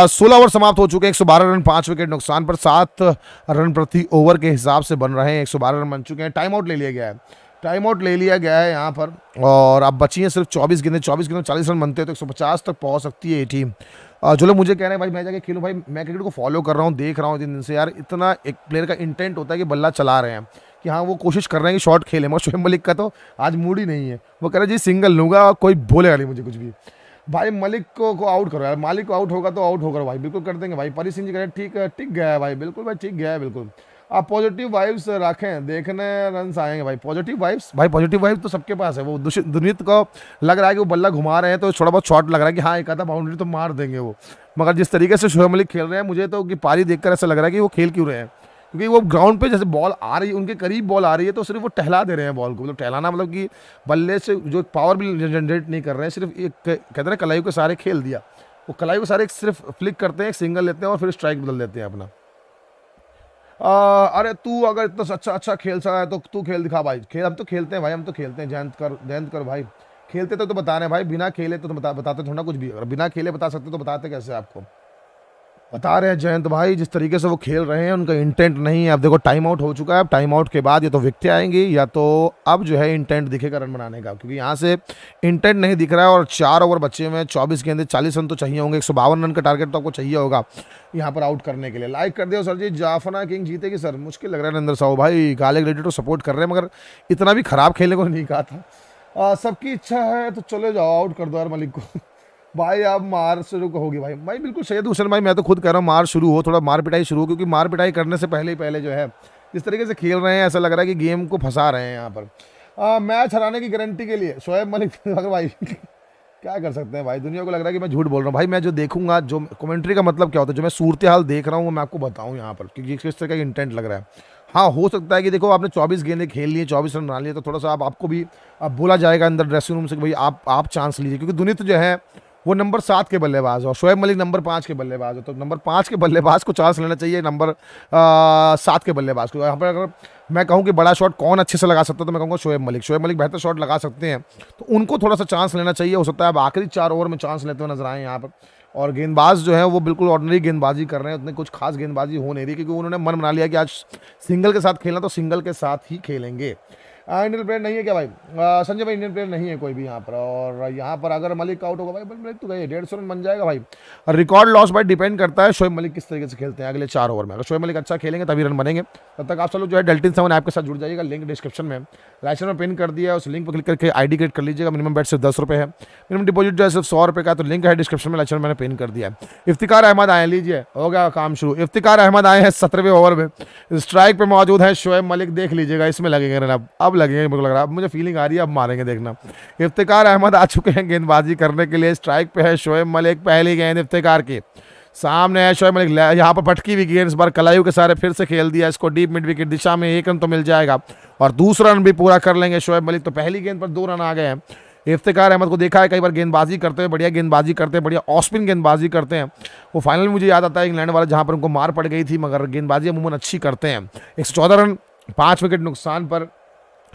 सोलह ओवर समाप्त हो चुके हैं 112 रन पाँच विकेट नुकसान पर सात रन प्रति ओवर के हिसाब से बन रहे हैं 112 रन बन चुके हैं टाइम आउट ले लिया गया है टाइम आउट ले लिया गया है यहाँ पर और अब बची हैं सिर्फ चौबीस गेंदे चौबीस गेंदे चालीस रन बनते हैं तो एक तक पहुँच सकती है ये टीम जो लोग मुझे कह रहे हैं भाई मैं जाके खेलूँ भाई मैं क्रिकेट को फॉलो कर रहा हूँ देख रहा हूँ दिन से यार इतना एक प्लेयर का इंटेंट होता है कि बल्ला चला रहे हैं कि हाँ वो कोशिश कर रहे हैं कि शॉट खेले मगर शुएब मलिक का तो आज मूड ही नहीं है वो कह रहे जी सिंगल लूँगा और कोई बोलेगा नहीं मुझे कुछ भी भाई मलिक को को आउट करो यार मालिक को आउट होगा तो आउट होगा भाई बिल्कुल कर देंगे भाई परी सिंह जी कह रहे ठीक है टिक गया है भाई बिल्कुल भाई ठीक गया है बिल्कुल आप पॉजिटिव वाइब्स रखें देखने रन आएंगे भाई पॉजिटिव वाइब्स भाई पॉजिटिव वाइब्स तो सबके पास है वो दुनित को लग रहा है कि वो बल्ला घुमा रहे हैं तो थोड़ा बहुत शॉट लग रहा है कि हाँ एक आधा बाउंड्री तो मार देंगे वो मगर जिस तरीके से शुभ मलिक खेल रहे हैं मुझे तो कि पारी देखकर ऐसा लग रहा है कि वो खेल क्यों रहे हैं क्योंकि वो ग्राउंड पे जैसे बॉल आ रही है उनके करीब बॉल आ रही है तो सिर्फ वो टहला दे रहे हैं बॉल को मतलब टहलाना मतलब कि बल्ले से जो पावर भी जनरेट नहीं कर रहे हैं सिर्फ एक कहते हैं कलाई के सारे खेल दिया वो कलाई को सारे सिर्फ फ्लिक करते हैं एक सिंगल लेते हैं और फिर स्ट्राइक बदल देते हैं अपना आ, अरे तू अगर इतना तो अच्छा अच्छा खेल सका है तो तू खेल दिखा भाई खेल हम तो खेलते हैं भाई हम तो खेलते हैं जयंत कर जयंत कर भाई खेलते तो, तो बता रहे हैं भाई बिना खेले तो, तो बता, बताते थोड़ा कुछ भी अगर बिना खेले बता सकते तो बताते कैसे आपको बता रहे हैं जयंत भाई जिस तरीके से वो खेल रहे हैं उनका इंटेंट नहीं है अब देखो टाइम आउट हो चुका है अब टाइम आउट के बाद या तो विकटें आएंगी या तो अब जो है इंटेंट दिखेगा रन बनाने का क्योंकि यहाँ से इंटेंट नहीं दिख रहा है और चार ओवर बचे में चौबीस गेंदे चालीस रन तो चाहिए होंगे एक रन का टारगेट तो आपको चाहिए होगा यहाँ पर आउट करने के लिए लाइक कर दिया सर जी जाफना किंग जीतेगी सर मुश्किल लग रहा है नरेंद्र साहू भाई गाले ग्रेडिट को सपोर्ट कर रहे हैं मगर इतना भी खराब खेलने को नहीं कहा था सबकी इच्छा है तो चले जाओ आउट कर दो यार मलिक को भाई आप मार शुरू कहोगे भाई भाई बिल्कुल सही हुसैन भाई मैं तो खुद कह रहा हूँ मार शुरू हो थोड़ा मार पिटाई शुरू हो क्योंकि मार पिटाई करने से पहले ही पहले जो है जिस तरीके से खेल रहे हैं ऐसा लग रहा है कि गेम को फंसा रहे हैं यहाँ पर आ, मैच हराने की गारंटी के लिए शोएब मलिक भाई क्या कर सकते हैं भाई दुनिया को लग रहा है कि मैं झूठ बोल रहा हूँ भाई मैं जो देखूंगा जो कमेंट्री का मतलब क्या होता है जो मैं सूरत हाल देख रहा हूँ वो मैं आपको बताऊँ यहाँ पर क्योंकि किस तरह का इंटेंट लग रहा है हाँ हो सकता है कि देखो आपने 24 गेंदे खेल लिए 24 रन बना लिए तो थोड़ा सा आप आपको भी अब बोला जाएगा अंदर ड्रेसिंग रूम से कि भाई आप आप चांस लीजिए क्योंकि दुनित तो जो है वो नंबर सात के बल्लेबाज हो शोएब मलिक नंबर पाँच के बल्लेबाज हो तो नंबर पाँच के बल्लेबाज को चांस लेना चाहिए नंबर सात के बल्लेबाज को यहाँ पर अगर मैं कहूँ कि बड़ा शॉट कौन अच्छे से लगा सकता है तो मैं कहूँगा शोएब मलिक शोएब मलिक बेहतर शॉट लगा सकते हैं तो उनको थोड़ा सा चांस लेना चाहिए हो सकता है अब आखिरी चार ओवर में चांस लेते हुए नजर आए यहाँ पर और गेंदबाज जो है वो बिल्कुल ऑर्डनरी गेंदबाजी कर रहे हैं उतने कुछ खास गेंदबाजी हो नहीं रही क्योंकि उन्होंने मन बना लिया कि आज सिंगल के साथ खेलना तो सिंगल के साथ ही खेलेंगे इंडियन प्लेयर नहीं है क्या भाई संजय भाई इंडियन प्लेयर नहीं है कोई भी यहाँ पर और यहाँ पर अगर मलिक आउट होगा भाई मलिक तो गए डेढ़ सौ रन बन जाएगा भाई रिकॉर्ड लॉस भाई डिपेंड करता है शोएब मलिक किस तरीके से खेलते हैं अगले चार ओवर में अगर शोएब मलिक अच्छा खेलेंगे तभी रन बनेंगे तब तक आप सब लोग जो है डेल्टिन सेवन ऐप के साथ जुड़ जाइएगा लिंक डिस्क्रिप्शन में लाइसेंस में पिन कर दिया है उस लिंक पर क्लिक करके आई क्रिएट कर लीजिएगा मिनिमम बैट सिर्फ दस रुपये है मिनिमम डिपोजिट जो है सिर्फ सौ रुपये का तो लिंक है डिस्क्रिप्शन में लाइसेंस मैंने पिन कर दिया है इफ्तिकार अहमद आए लीजिए हो गया काम शुरू इफ्तिकार अहमद आए हैं सत्रहवें ओवर में स्ट्राइक पर मौजूद है शोएब मलिक देख लीजिएगा इसमें लगेंगे रन अब लगेंगे मेरे को लग रहा है मुझे फीलिंग आ रही है अब मारेंगे देखना इफ्तिकार अहमद आ चुके हैं गेंदबाजी करने के लिए स्ट्राइक पे है शोएब मलिक पहली गेंद इफ्तिकार की सामने है शोएब मलिक यहाँ पर भटकी हुई गेंद इस बार कलायू के सारे फिर से खेल दिया इसको डीप मिड विकेट दिशा में एक रन तो मिल जाएगा और दूसरा रन भी पूरा कर लेंगे शोएब मलिक तो पहली गेंद पर दो रन आ गए हैं इफ्तिकार अहमद को देखा है कई बार गेंदबाजी करते हैं बढ़िया गेंदबाजी करते हैं बढ़िया ऑस्पिन गेंदबाजी करते हैं वो फाइनल में मुझे याद आता है इंग्लैंड वाला जहाँ पर उनको मार पड़ गई थी मगर गेंदबाजी अमूमन अच्छी करते हैं एक रन पाँच विकेट नुकसान पर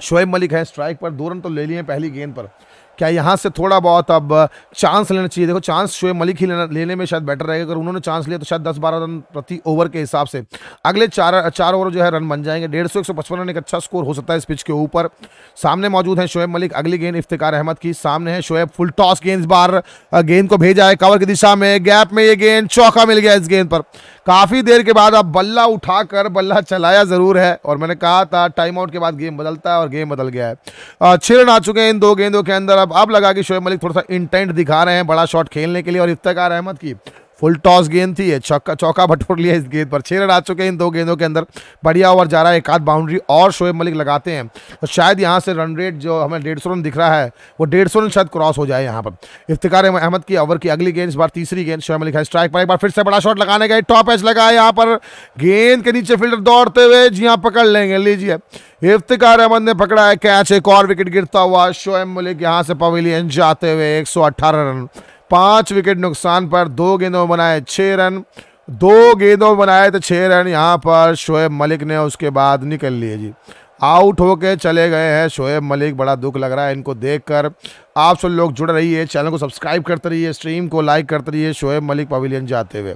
शोएब मलिक हैं स्ट्राइक पर दो रन तो ले लिए पहली गेंद पर क्या यहाँ से थोड़ा बहुत अब चांस लेना चाहिए देखो चांस शोएब मलिक ही लेना लेने में शायद बेटर रहेगा अगर उन्होंने चांस लिया तो शायद दस बारह रन प्रति ओवर के हिसाब से अगले चार चार ओवर जो है रन बन जाएंगे डेढ़ सौ एक सौ पचपन रन एक अच्छा स्कोर हो सकता है इस पिच के ऊपर सामने मौजूद है शोएब मलिक अगली गेंद इफ्तार अहमद की सामने है शोएब फुल टॉस गेंद इस बार गेंद को भेजा है कवर की दिशा में गैप में ये गेंद चौका मिल गया इस गेंद पर काफ़ी देर के बाद आप बल्ला उठाकर बल्ला चलाया ज़रूर है और मैंने कहा था टाइम आउट के बाद गेम बदलता है और गेम बदल गया है छह रन आ चुके हैं इन दो गेंदों के अंदर अब अब लगा कि शोएब मलिक थोड़ा सा इंटेंट दिखा रहे हैं बड़ा शॉट खेलने के लिए और इफ्तार अहमद की फुल टॉस गेंद थी चौका चौका भटोर लिया इस गेंद पर छः रन आ चुके हैं इन दो गेंदों के अंदर बढ़िया ओवर जा रहा है एक आध बाउंड्री और शोएब मलिक लगाते हैं तो शायद यहाँ से रन रेट जो हमें डेढ़ सौ रन दिख रहा है वो डेढ़ सौ रन शायद क्रॉस हो जाए यहाँ पर इफ्तार अहमद की ओवर की अगली गेंद इस बार तीसरी गेंद शोएब मलिक है स्ट्राइक पर एक बार फिर से बड़ा शॉट लगाने गए टॉप एच लगा है यहाँ पर गेंद के नीचे फील्डर दौड़ते हुए जी हाँ पकड़ लेंगे लीजिए इफ्तार अहमद ने पकड़ा है कैच एक और विकेट गिरता हुआ शोएब मलिक यहाँ से पवेलियन जाते हुए एक रन पांच विकेट नुकसान पर दो गेंदों में बनाए छह रन दो गेंदों बनाए तो छः रन यहाँ पर शोएब मलिक ने उसके बाद निकल लिए जी आउट होके चले गए हैं शोएब मलिक बड़ा दुख लग रहा है इनको देखकर आप सब लोग जुड़ रही है चैनल को सब्सक्राइब करते रहिए स्ट्रीम को लाइक करते रहिए शोएब मलिक पवेलियन जाते हुए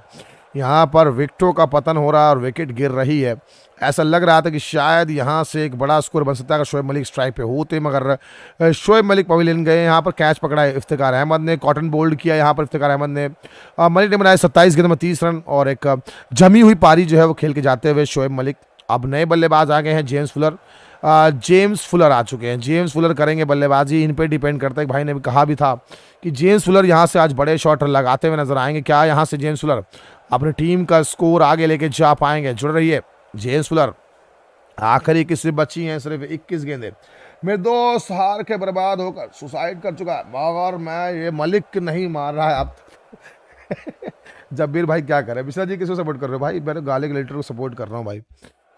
यहाँ पर विकटों का पतन हो रहा है और विकेट गिर रही है ऐसा लग रहा था कि शायद यहाँ से एक बड़ा स्कोर बन सकता है अगर शोएब मलिक स्ट्राइक पे होते मगर शोएब मलिक पवेलियन गए यहाँ पर कैच पकड़ा है इफ्तार अहमद ने कॉटन बोल्ड किया यहाँ पर इफ्तार अहमद ने मलिक ने बनाया सत्ताईस गेंद में तीस रन और एक जमी हुई पारी जो है वो खेल के जाते हुए शोएब मलिक अब नए बल्लेबाज आ गए हैं जेम्स फुलर जेम्स फुलर आ चुके हैं जेम्स फुलर करेंगे बल्लेबाजी इन पर डिपेंड करता है भाई ने भी कहा भी था कि जेम्स फुलर यहाँ से आज बड़े शॉट लगाते हुए नजर आएंगे क्या यहाँ से जेम्स फुलर अपनी टीम का स्कोर आगे लेके जा पाएंगे जुड़ रही है जेम्स फुलर आखिरी किस्से बची हैं सिर्फ 21 गेंदें मेरे दोस्त हार के बर्बाद होकर सुसाइड कर चुका है मगर मैं ये मलिक नहीं मार रहा है अब जबीर भाई क्या करे मिश्रा जी किसको सपोर्ट कर रहे हो भाई मैं तो गाले ग्लेडिटर को सपोर्ट कर रहा हूँ भाई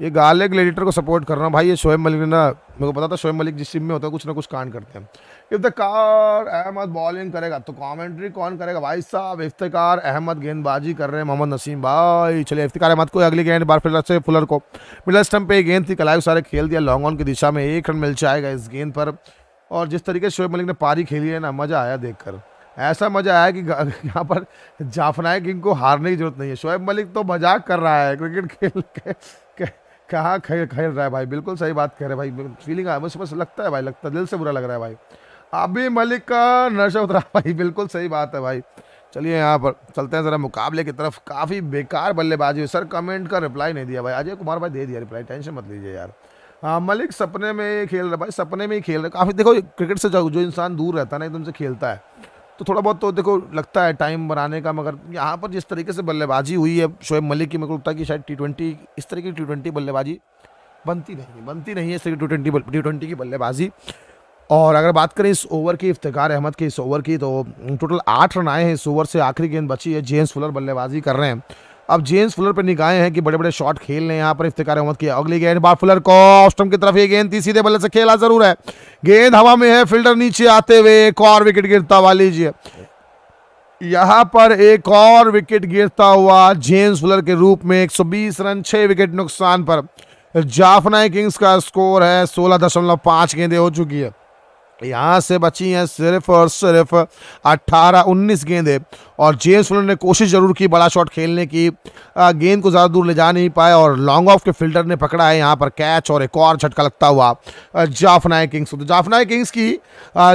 ये गाले ग्लेडिटर को सपोर्ट कर रहा हूँ भाई ये शोएब मलिक ने ना मेरे को पता था शोएब मलिक जिस टीम में होता है कुछ ना कुछ कांड करते हैं इफ कार अहमद बॉलिंग करेगा तो कमेंट्री कौन करेगा भाई साहब इफ्तार अहमद गेंदबाजी कर रहे हैं मोहम्मद नसीम भाई चलिए इफ्तार अहमद को अगली गेंद बार फिर से फुलर को मिडल स्टम्प पे गेंद थी कलाई सारे खेल दिया लॉन्ग ऑन की दिशा में एक रन मिल जाएगा इस गेंद पर और जिस तरीके से शोएब मलिक ने पारी खेली है ना मज़ा आया देख ऐसा मज़ा आया कि यहाँ पर जाफनाए किंग को हारने की जरूरत नहीं है शोएब मलिक तो मजाक कर रहा है क्रिकेट खेल के कहाँ खेल खेल रहा है भाई बिल्कुल सही बात कह रहे हैं भाई फीलिंग आया मुझे लगता है भाई लगता है दिल से बुरा लग रहा है भाई अभी मलिक का नशा उतरा भाई बिल्कुल सही बात है भाई चलिए यहाँ पर चलते हैं ज़रा मुकाबले की तरफ काफ़ी बेकार बल्लेबाजी हुई सर कमेंट का रिप्लाई नहीं दिया भाई अजय कुमार भाई दे दिया रिप्लाई टेंशन मत लीजिए यार हाँ मलिक सपने में खेल रहा भाई सपने में ही खेल रहा काफ़ी देखो क्रिकेट से जो जो इंसान दूर रहता है ना एकदम से खेलता है तो थोड़ा बहुत तो देखो लगता है टाइम बनाने का मगर यहाँ पर जिस तरीके से बल्लेबाजी हुई है शोएब मलिक की मेरे को लगता है कि शायद टी ट्वेंटी इस तरह की टी ट्वेंटी बल्लेबाजी बनती नहीं है बनती नहीं है इस तरह की टी ट्वेंटी टी ट्वेंटी की बल्लेबाजी और अगर बात करें इस ओवर की इफ्तार अहमद के इस ओवर की तो टोटल आठ रन आए हैं इस ओवर से आखिरी गेंद बची है जेम्स फुलर बल्लेबाजी कर रहे हैं अब जेम्स फुलर पर निगाहें हैं कि बड़े बड़े शॉट खेल रहे हैं यहाँ पर इफ्तार अहमद की अगली गेंद बार फुलर को ऑस्टम की तरफ ये गेंद थी सीधे बल्ले से खेला जरूर है गेंद हवा में है फील्डर नीचे आते हुए एक और विकेट गिरता हुआ लीजिए यहाँ पर एक और विकेट गिरता हुआ जेम्स फुलर के रूप में एक रन छः विकेट नुकसान पर जाफनाई किंग्स का स्कोर है सोलह गेंदें हो चुकी है यहाँ से बची हैं सिर्फ और सिर्फ 18 19 गेंदें और जेम्स फुलर ने कोशिश जरूर की बड़ा शॉट खेलने की गेंद को ज़्यादा दूर ले जा नहीं पाए और लॉन्ग ऑफ के फील्डर ने पकड़ा है यहाँ पर कैच और एक और झटका लगता हुआ जाफनाए किंग्स को तो जाफनाए किंग्स की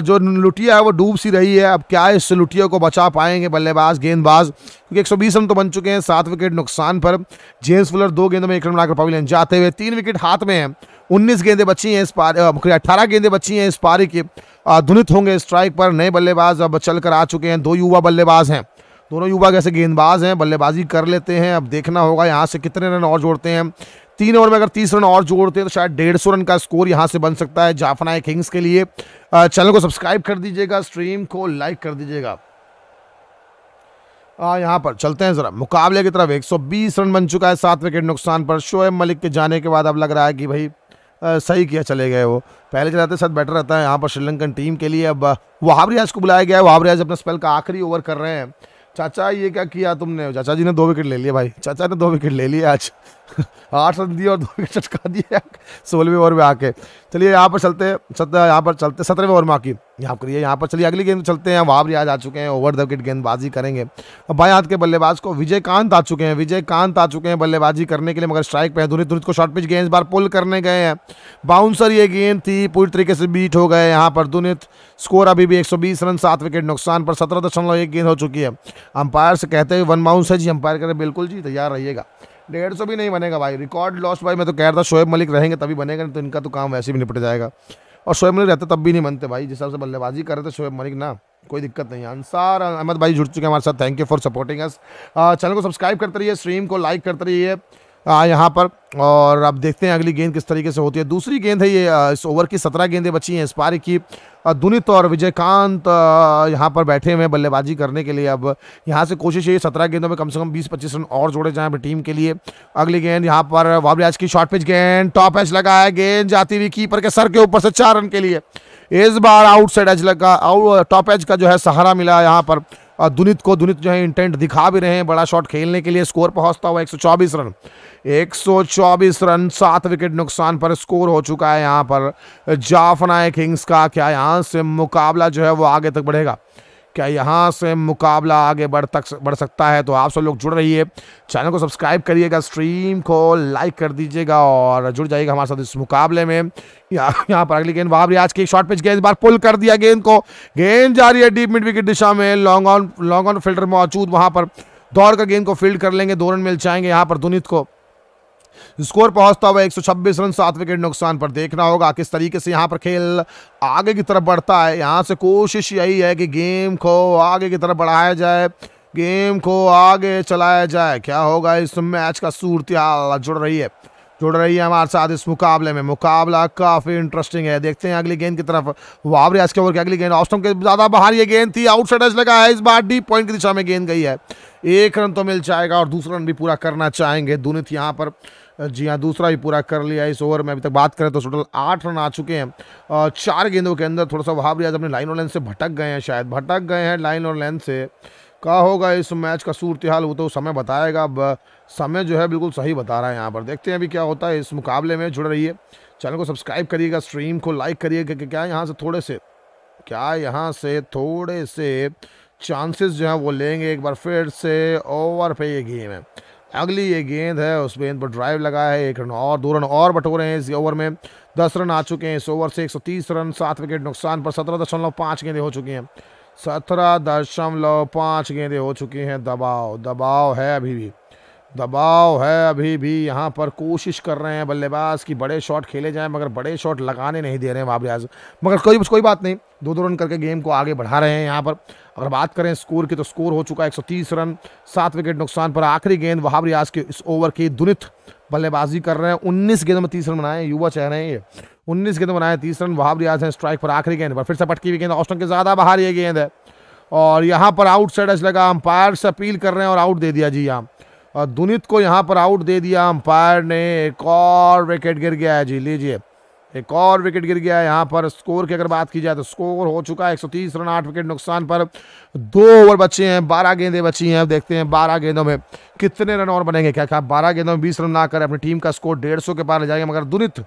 जो लुटिया है वो डूब सी रही है अब क्या इस लुटिया को बचा पाएंगे बल्लेबाज गेंदबाज क्योंकि एक सौ बीस रन तो बन चुके हैं सात विकेट नुकसान पर जेम्स फुलर दो गेंदों में एक रन बनाकर पवेलियन जाते हुए तीन विकेट हाथ में है उन्नीस गेंदें बची हैं इस पारी अट्ठारह गेंदें बची हैं इस पारी के धुनित होंगे स्ट्राइक पर नए बल्लेबाज अब चल कर आ चुके हैं दो युवा बल्लेबाज हैं दोनों युवा कैसे गेंदबाज हैं बल्लेबाजी कर लेते हैं अब देखना होगा यहाँ से कितने रन और जोड़ते हैं तीन ओवर में अगर तीस रन और जोड़ते हैं तो शायद डेढ़ सौ रन का स्कोर यहाँ से बन सकता है जाफनाए किंग्स के लिए चैनल को सब्सक्राइब कर दीजिएगा स्ट्रीम को लाइक कर दीजिएगा आ, यहाँ पर चलते हैं ज़रा मुकाबले की तरफ 120 रन बन चुका है सात विकेट नुकसान पर शोएब मलिक के जाने के बाद अब लग रहा है कि भाई आ, सही किया चले गए वो पहले चलाते साथ बेटर रहता है यहाँ पर श्रीलंकन टीम के लिए अब वहाब रियाज को बुलाया गया है वहाब रियाज अपना स्पेल का आखिरी ओवर कर रहे हैं चाचा ये क्या किया तुमने चाचा जी ने दो विकेट ले लिए भाई चाचा ने दो विकेट ले लिए आज आठ रन दिए और दो विकेट चटका दिए सोलहवें ओवर में आके चलिए यहाँ पर चलते सत्रह यहाँ पर चलते सत्रहवें ओवर में आके यहाँ करिए यहाँ पर चलिए अगली गेंद चलते हैं वहाँ भी आज आ चुके हैं ओवर द विकेट गेंदबाजी करेंगे अब बाएं हाथ के बल्लेबाज को विजय कांत आ चुके हैं विजय कांत आ चुके हैं बल्लेबाजी करने के लिए मगर स्ट्राइक पर है धुनित धुनित को शॉर्ट पिच गेंद बार पुल करने गए हैं बाउंसर ये गेंद थी पूरी तरीके से बीट हो गए यहाँ पर धुनित स्कोर अभी भी एक रन सात विकेट नुकसान पर सत्रह गेंद हो चुकी है अंपायर से कहते हुए वन बाउंस है जी अंपायर कह रहे बिल्कुल जी तैयार रहिएगा डेढ़ सौ भी नहीं बनेगा भाई रिकॉर्ड लॉस भाई मैं तो कह रहा था शोएब मलिक रहेंगे तभी बनेगा नहीं तो इनका तो काम वैसे भी निपट जाएगा और शोएब मलिक रहते तब भी नहीं बनते भाई जिस हिसाब से बल्लेबाजी कर रहे थे शोएब मलिक ना कोई दिक्कत नहीं अंसार अहमद भाई जुड़ चुके हैं हमारे साथ thank you for supporting us channel को सब्सक्राइब करते रहिए स्ट्रीम को लाइक करते रहिए हाँ, यहाँ पर और अब देखते हैं अगली गेंद किस तरीके से होती है दूसरी गेंद है ये इस ओवर की सत्रह गेंदें बची हैं इस पारी की दुनित और विजयकांत यहाँ पर बैठे हुए हैं बल्लेबाजी करने के लिए अब यहाँ से कोशिश है सत्रह गेंदों में कम से कम बीस पच्चीस रन और जोड़े जाएँ अपनी टीम के लिए अगली गेंद यहाँ पर वाबलियाज की शॉर्ट पिच गेंद टॉप एच लगा है गेंद जाती हुई कीपर के सर के ऊपर से चार रन के लिए इस बार आउट साइड एज लगा आउट टॉप एज का जो है सहारा मिला यहाँ पर दुनित को दुनित जो है इंटेंट दिखा भी रहे हैं बड़ा शॉट खेलने के लिए स्कोर पहुंचता हुआ 124 रन 124 रन सात विकेट नुकसान पर स्कोर हो चुका है यहां पर जाफनाए किंग्स का क्या यहां से मुकाबला जो है वो आगे तक बढ़ेगा क्या यहाँ से मुकाबला आगे बढ़ तक बढ़ सकता है तो आप सब लोग जुड़ रहिए चैनल को सब्सक्राइब करिएगा स्ट्रीम को लाइक कर दीजिएगा और जुड़ जाइएगा हमारे साथ इस मुकाबले में यहाँ यहाँ पर अगली गेंद वहाब आज की शॉर्ट पिच गेंद बार पुल कर दिया गेंद को गेंद जा रही है डीप मिड विकेट दिशा में long on long on fielder मौजूद वहाँ पर दौड़ कर गेंद को फील्ड कर लेंगे दो रन मिल जाएंगे यहाँ पर दुनित को स्कोर पहुंचता हुआ 126 रन सात विकेट नुकसान पर देखना होगा किस तरीके से यहाँ पर खेल आगे की तरफ बढ़ता है यहाँ से कोशिश यही है कि गेम को आगे की तरफ बढ़ाया जाए गेम को आगे चलाया जाए क्या होगा इस मैच का सूरत जुड़ रही है जुड़ रही है हमारे साथ इस मुकाबले में मुकाबला काफ़ी इंटरेस्टिंग है देखते हैं अगली गेंद की तरफ वाव आज के ओवर की अगली गेंद ऑस्टम के ज़्यादा बाहर ये गेंद थी आउटसाइड साइड लगा है इस बार डीप पॉइंट की दिशा में गेंद गई है एक रन तो मिल जाएगा और दूसरा रन भी पूरा करना चाहेंगे थी यहाँ पर जी हाँ दूसरा भी पूरा कर लिया इस ओवर में अभी तक बात करें तो टोटल आठ रन आ चुके हैं चार गेंदों के अंदर थोड़ा सा वहाब रियाज अपने लाइन और लेंथ से भटक गए हैं शायद भटक गए हैं लाइन और लेंथ से कहा होगा इस मैच का सूरत हाल वो तो समय बताएगा अब समय जो है बिल्कुल सही बता रहा है यहाँ पर देखते हैं अभी क्या होता है इस मुकाबले में जुड़ है चैनल को सब्सक्राइब करिएगा स्ट्रीम को लाइक करिएगा कि क्या यहाँ से थोड़े से क्या यहाँ से थोड़े से चांसेस जो हैं वो लेंगे एक बार फिर से ओवर पे ये गेम है अगली ये गेंद है उस गेंद पर ड्राइव लगा है एक रन और दो रन और बटोरे हैं इस ओवर में दस रन आ चुके हैं इस ओवर से एक सौ तीस रन सात विकेट नुकसान पर सत्रह दशमलव पाँच गेंदें हो चुकी हैं सत्रह दशमलव पाँच गेंदें हो चुकी हैं दबाव दबाव है अभी भी दबाव है अभी भी यहाँ पर कोशिश कर रहे हैं बल्लेबाज कि बड़े शॉट खेले जाएं मगर बड़े शॉट लगाने नहीं दे रहे हैं वाबरियाज मगर कोई कोई बात नहीं दो दो रन करके गेम को आगे बढ़ा रहे हैं यहाँ पर अगर बात करें स्कोर की तो स्कोर हो चुका है 130 रन सात विकेट नुकसान पर आखिरी गेंद वहाब रियाज के इस ओवर की दुनित बल्लेबाजी कर रहे हैं उन्नीस गेंद में तीस रन बनाए युवा चेहरे रहे हैं ये उन्नीस गेंद बनाए तीस रन वहाब रियाज हैं स्ट्राइक पर आखिरी गेंद पर फिर से पटकी हुई गेंद ऑस्टन के ज़्यादा बाहर ये गेंद है और यहाँ पर आउट साइडर्स लगा अंपायर से अपील कर रहे हैं और आउट दे दिया जी यहाँ और दुनित को यहाँ पर आउट दे दिया अंपायर ने एक और विकेट गिर गया है जी लीजिए एक और विकेट गिर गया है यहाँ पर स्कोर की अगर बात की जाए तो स्कोर हो चुका है 130 रन आठ विकेट नुकसान पर दो ओवर बचे हैं 12 गेंदें बची हैं अब देखते हैं 12 गेंदों में कितने रन और बनेंगे क्या क्या बारह गेंदों में बीस रन ना कर अपनी टीम का स्कोर डेढ़ के पार ले जाएंगे मगर दुनित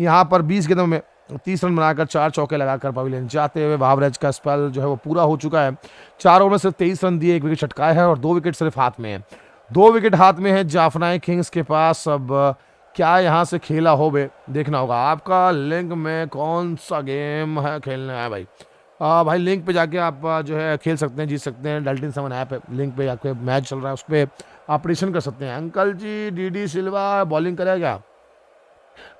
यहाँ पर बीस गेंदों में तीस रन बनाकर चार चौके लगाकर पवेलियन जाते हुए भावरेज का स्पेल जो है वो पूरा हो चुका है चार ओवर में सिर्फ तेईस रन दिए एक विकेट छटकाया है और दो विकेट सिर्फ हाथ में है दो विकेट हाथ में है जाफनाए किंग्स के पास अब क्या यहाँ से खेला हो बे देखना होगा आपका लिंक में कौन सा गेम है खेलना है भाई आ, भाई लिंक पे जाके आप जो है खेल सकते हैं जीत सकते हैं डल्टिन सेवन ऐप है लिंक पे जाके मैच चल रहा है उस पर ऑपरेशन कर सकते हैं अंकल जी डीडी सिल्वा बॉलिंग करे क्या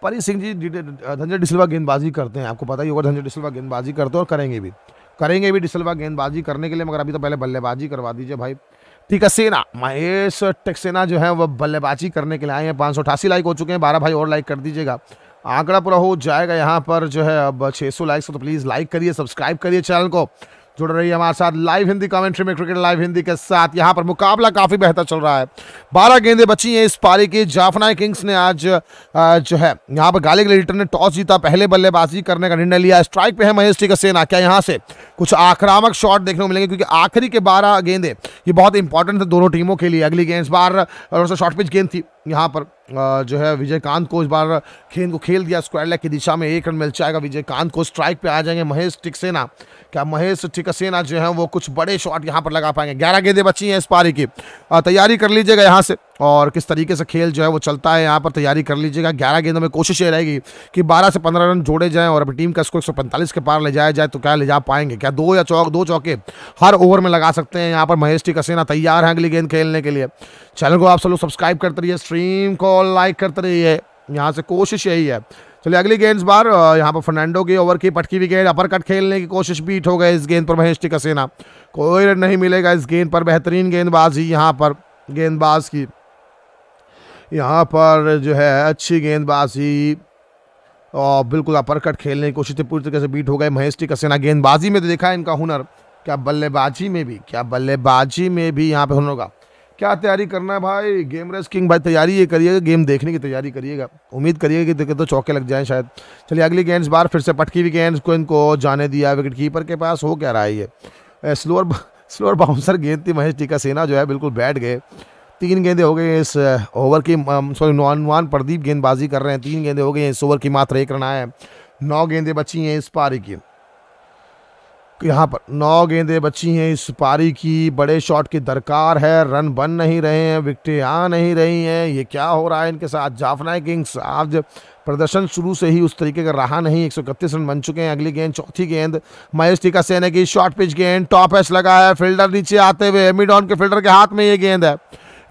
परी सिंह जी धनजय डिसल्वा गेंदबाजी करते हैं आपको पता ही होगा धनजय डिसल्वा गेंदबाजी करते हैं और करेंगे भी करेंगे भी डिसल्वा गेंदबाजी करने के लिए मगर अभी तो पहले बल्लेबाजी करवा दीजिए भाई सेना महेश टेक्सेना जो है वह बल्लेबाजी करने के लिए आए हैं पाँच लाइक हो चुके हैं बारह भाई और लाइक कर दीजिएगा आंकड़ा पूरा हो जाएगा यहाँ पर जो है अब सौ लाइक्स तो प्लीज़ लाइक करिए सब्सक्राइब करिए चैनल को जुड़ रही है हमारे साथ लाइव हिंदी कमेंट्री में क्रिकेट लाइव हिंदी के साथ यहाँ पर मुकाबला काफ़ी बेहतर चल रहा है बारह गेंदें बची हैं इस पारी की जाफनाई किंग्स ने आज जो है यहाँ पर गाली गली ने टॉस जीता पहले बल्लेबाजी करने का निर्णय लिया स्ट्राइक पे है महेश टी का सेना क्या यहाँ से कुछ आक्रामक शॉट देखने को मिलेंगे क्योंकि आखिरी के बारह गेंदे ये बहुत इंपॉर्टेंट थे दोनों टीमों के लिए अगली गेंद इस बार शॉर्ट पिच गेंद थी यहाँ पर जो है विजय कांत को इस बार खेल को खेल दिया स्क्वायर लेग की दिशा में एक रन मिल जाएगा विजय कांत को स्ट्राइक पे आ जाएंगे महेश टिकसेना क्या महेश ठिकसेना जो है वो कुछ बड़े शॉट यहाँ पर लगा पाएंगे ग्यारह गेंदे बची हैं इस पारी की तैयारी कर लीजिएगा यहाँ से और किस तरीके से खेल जो है वो चलता है यहाँ पर तैयारी कर लीजिएगा ग्यारह गेंदों में कोशिश ये रहेगी कि बारह से पंद्रह रन जोड़े जाएँ और अभी टीम का स्कोर एक के पार ले जाया जाए तो क्या ले जा पाएंगे क्या दो या चौक दो चौके हर ओवर में लगा सकते हैं यहाँ पर महेश ठिकसेना तैयार हैं अगली गेंद खेलने के लिए चैनल को आप सब लोग सब्सक्राइब करते रहिए स्ट्रीम को लाइक करते रहिए यहाँ से कोशिश यही है चलिए अगली गेंद बार यहाँ पर फर्नांडो की ओवर की पटकी गेंद अपर कट खेलने की कोशिश बीट हो गए इस गेंद पर महेश टिकसेना कोई रन नहीं मिलेगा इस गेंद पर बेहतरीन गेंदबाजी यहाँ पर गेंदबाज की यहाँ पर जो है अच्छी गेंदबाजी और बिल्कुल अपर कट खेलने की कोशिश पूरी तरीके से बीट हो गए महेश टिकसेना गेंदबाजी में तो देखा है इनका हुनर क्या बल्लेबाजी में भी क्या बल्लेबाजी में भी यहाँ पे हुनर होगा क्या तैयारी करना है भाई गेम रेस किंग भाई तैयारी ये करिएगा गेम देखने की तैयारी करिएगा उम्मीद करिएगा कि तो चौके लग जाएं शायद चलिए अगली गेंद बार फिर से पटकी हुई गेंद को इनको जाने दिया विकेट कीपर के पास हो क्या रहा है ये स्लोअर स्लोअर बाउंसर गेंद थी महेश टीका सेना जो है बिल्कुल बैठ गए तीन गेंदे हो गए इस ओवर की सॉरी नुआन प्रदीप गेंदबाजी कर रहे हैं तीन गेंदे हो गए इस ओवर की मात्र एक रन आए नौ गेंदे बची हैं इस पारी की यहाँ पर नौ गेंदें बची हैं इस पारी की बड़े शॉट की दरकार है रन बन नहीं रहे हैं विकटें आ नहीं रही हैं ये क्या हो रहा है इनके साथ जाफना किंग्स आज प्रदर्शन शुरू से ही उस तरीके का रहा नहीं एक रन बन चुके हैं अगली गेंद चौथी गेंद महेश का सेने की शॉर्ट पिच गेंद टॉप एच लगा है फील्डर नीचे आते हुए एमिडॉन के फील्डर के हाथ में ये गेंद है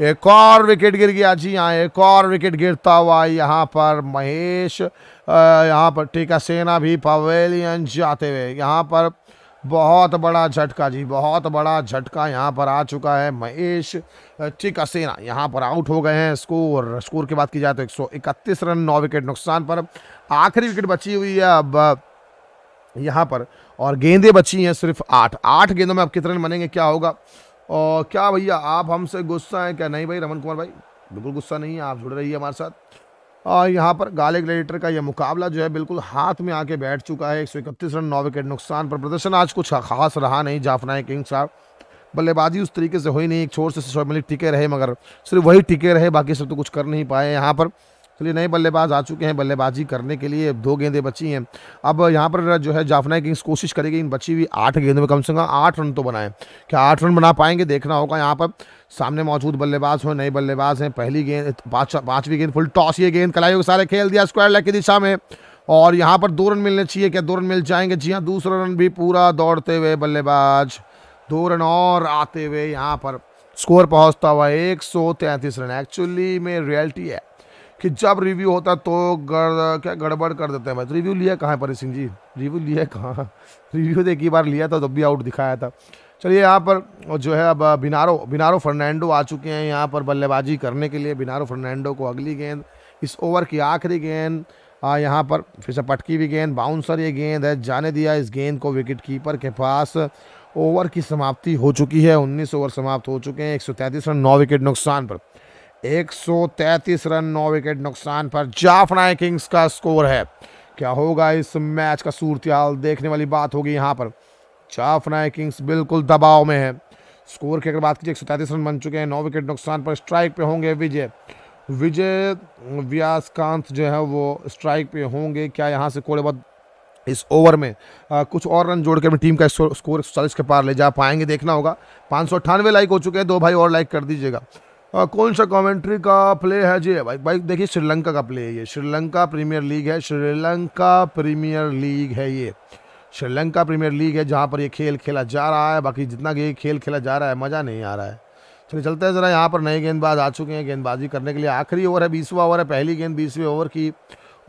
एक और विकेट गिर गया जी हाँ एक और विकेट गिरता हुआ यहाँ पर महेश यहाँ पर टीका सेना भी पवेलियन जाते हुए यहाँ पर बहुत बड़ा झटका जी बहुत बड़ा झटका यहाँ पर आ चुका है महेश चिकासेना यहाँ पर आउट हो गए हैं स्कोर स्कोर की बात की जाए तो 131 रन नौ विकेट नुकसान पर आखिरी विकेट बची हुई है अब यहाँ पर और गेंदें बची हैं सिर्फ आठ आठ गेंदों में अब कितने रन बनेंगे क्या होगा और क्या भैया आप हमसे गुस्सा हैं क्या नहीं भाई रमन कुमार भाई बिल्कुल गुस्सा नहीं है आप जुड़ रही है हमारे साथ और यहाँ पर गाले ग्लेडिएटर का यह मुकाबला जो है बिल्कुल हाथ में आके बैठ चुका है एक रन नौ विकेट नुकसान पर प्रदर्शन आज कुछ खास रहा नहीं जाफनाए किंग साहब बल्लेबाजी उस तरीके से हुई नहीं एक छोर से शोब मलिक टिके रहे मगर सिर्फ वही टिके रहे बाकी सब तो कुछ कर नहीं पाए यहाँ पर चलिए नए बल्लेबाज आ चुके हैं बल्लेबाजी करने के लिए दो गेंदें बची हैं अब यहाँ पर जो है जाफनाई किंग्स कोशिश करेगी इन बची हुई आठ गेंदों में कम से कम आठ रन तो बनाएं क्या आठ रन बना पाएंगे देखना होगा यहाँ पर सामने मौजूद बल्लेबाज हो नए बल्लेबाज हैं पहली गेंद पांचवी गेंद फुल टॉस ये गेंद कलाइयों के सारे खेल दिया स्क्वायर लेग की दिशा में और यहाँ पर दो रन मिलने चाहिए क्या दो रन मिल जाएंगे जी हाँ दूसरा रन भी पूरा दौड़ते हुए बल्लेबाज दो रन और आते हुए यहाँ पर स्कोर पहुँचता हुआ एक रन एक्चुअली में रियलिटी है कि जब रिव्यू होता तो गड़ क्या गड़बड़ कर देते हैं भाई तो रिव्यू लिया कहाँ है परी सिंह जी रिव्यू लिया कहाँ रिव्यू तो एक ही बार लिया था तब तो भी आउट दिखाया था चलिए यहाँ पर जो है अब बिनारो बिनारो फर्नांडो आ चुके हैं यहाँ पर बल्लेबाजी करने के लिए बिनारो फर्नांडो को अगली गेंद इस ओवर की आखिरी गेंद यहाँ पर फिर से पटकी हुई गेंद बाउंसर ये गेंद है जाने दिया इस गेंद को विकेट कीपर के पास ओवर की समाप्ति हो चुकी है 19 ओवर समाप्त हो चुके हैं 133 रन नौ विकेट नुकसान पर 133 रन नौ विकेट नुकसान पर जाफनाए किंग्स का स्कोर है क्या होगा इस मैच का सूरत देखने वाली बात होगी यहाँ पर चाफना किंग्स बिल्कुल दबाव में है स्कोर की अगर बात कीजिए एक रन बन चुके हैं नौ विकेट नुकसान पर स्ट्राइक पे होंगे विजय विजय व्यासकांत जो है वो स्ट्राइक पे होंगे क्या यहाँ से कोलेबद इस ओवर में आ, कुछ और रन जोड़कर अपनी टीम का स्कोर एक सौ के पार ले जा पाएंगे देखना होगा पाँच सौ अट्ठानवे लाइक हो चुके हैं दो भाई और लाइक कर दीजिएगा आ, कौन सा कमेंट्री का प्ले है जी भाई भाई देखिए श्रीलंका का प्ले है ये श्रीलंका प्रीमियर लीग है श्रीलंका प्रीमियर लीग है ये श्रीलंका प्रीमियर लीग है जहाँ पर ये खेल खेला जा रहा है बाकी जितना ये खेल खेला जा रहा है मज़ा नहीं आ रहा है चलिए चलते हैं ज़रा यहाँ पर नए गेंदबाज आ चुके हैं गेंदबाजी करने के लिए आखिरी ओवर है बीसवा ओवर है पहली गेंद बीसवें ओवर की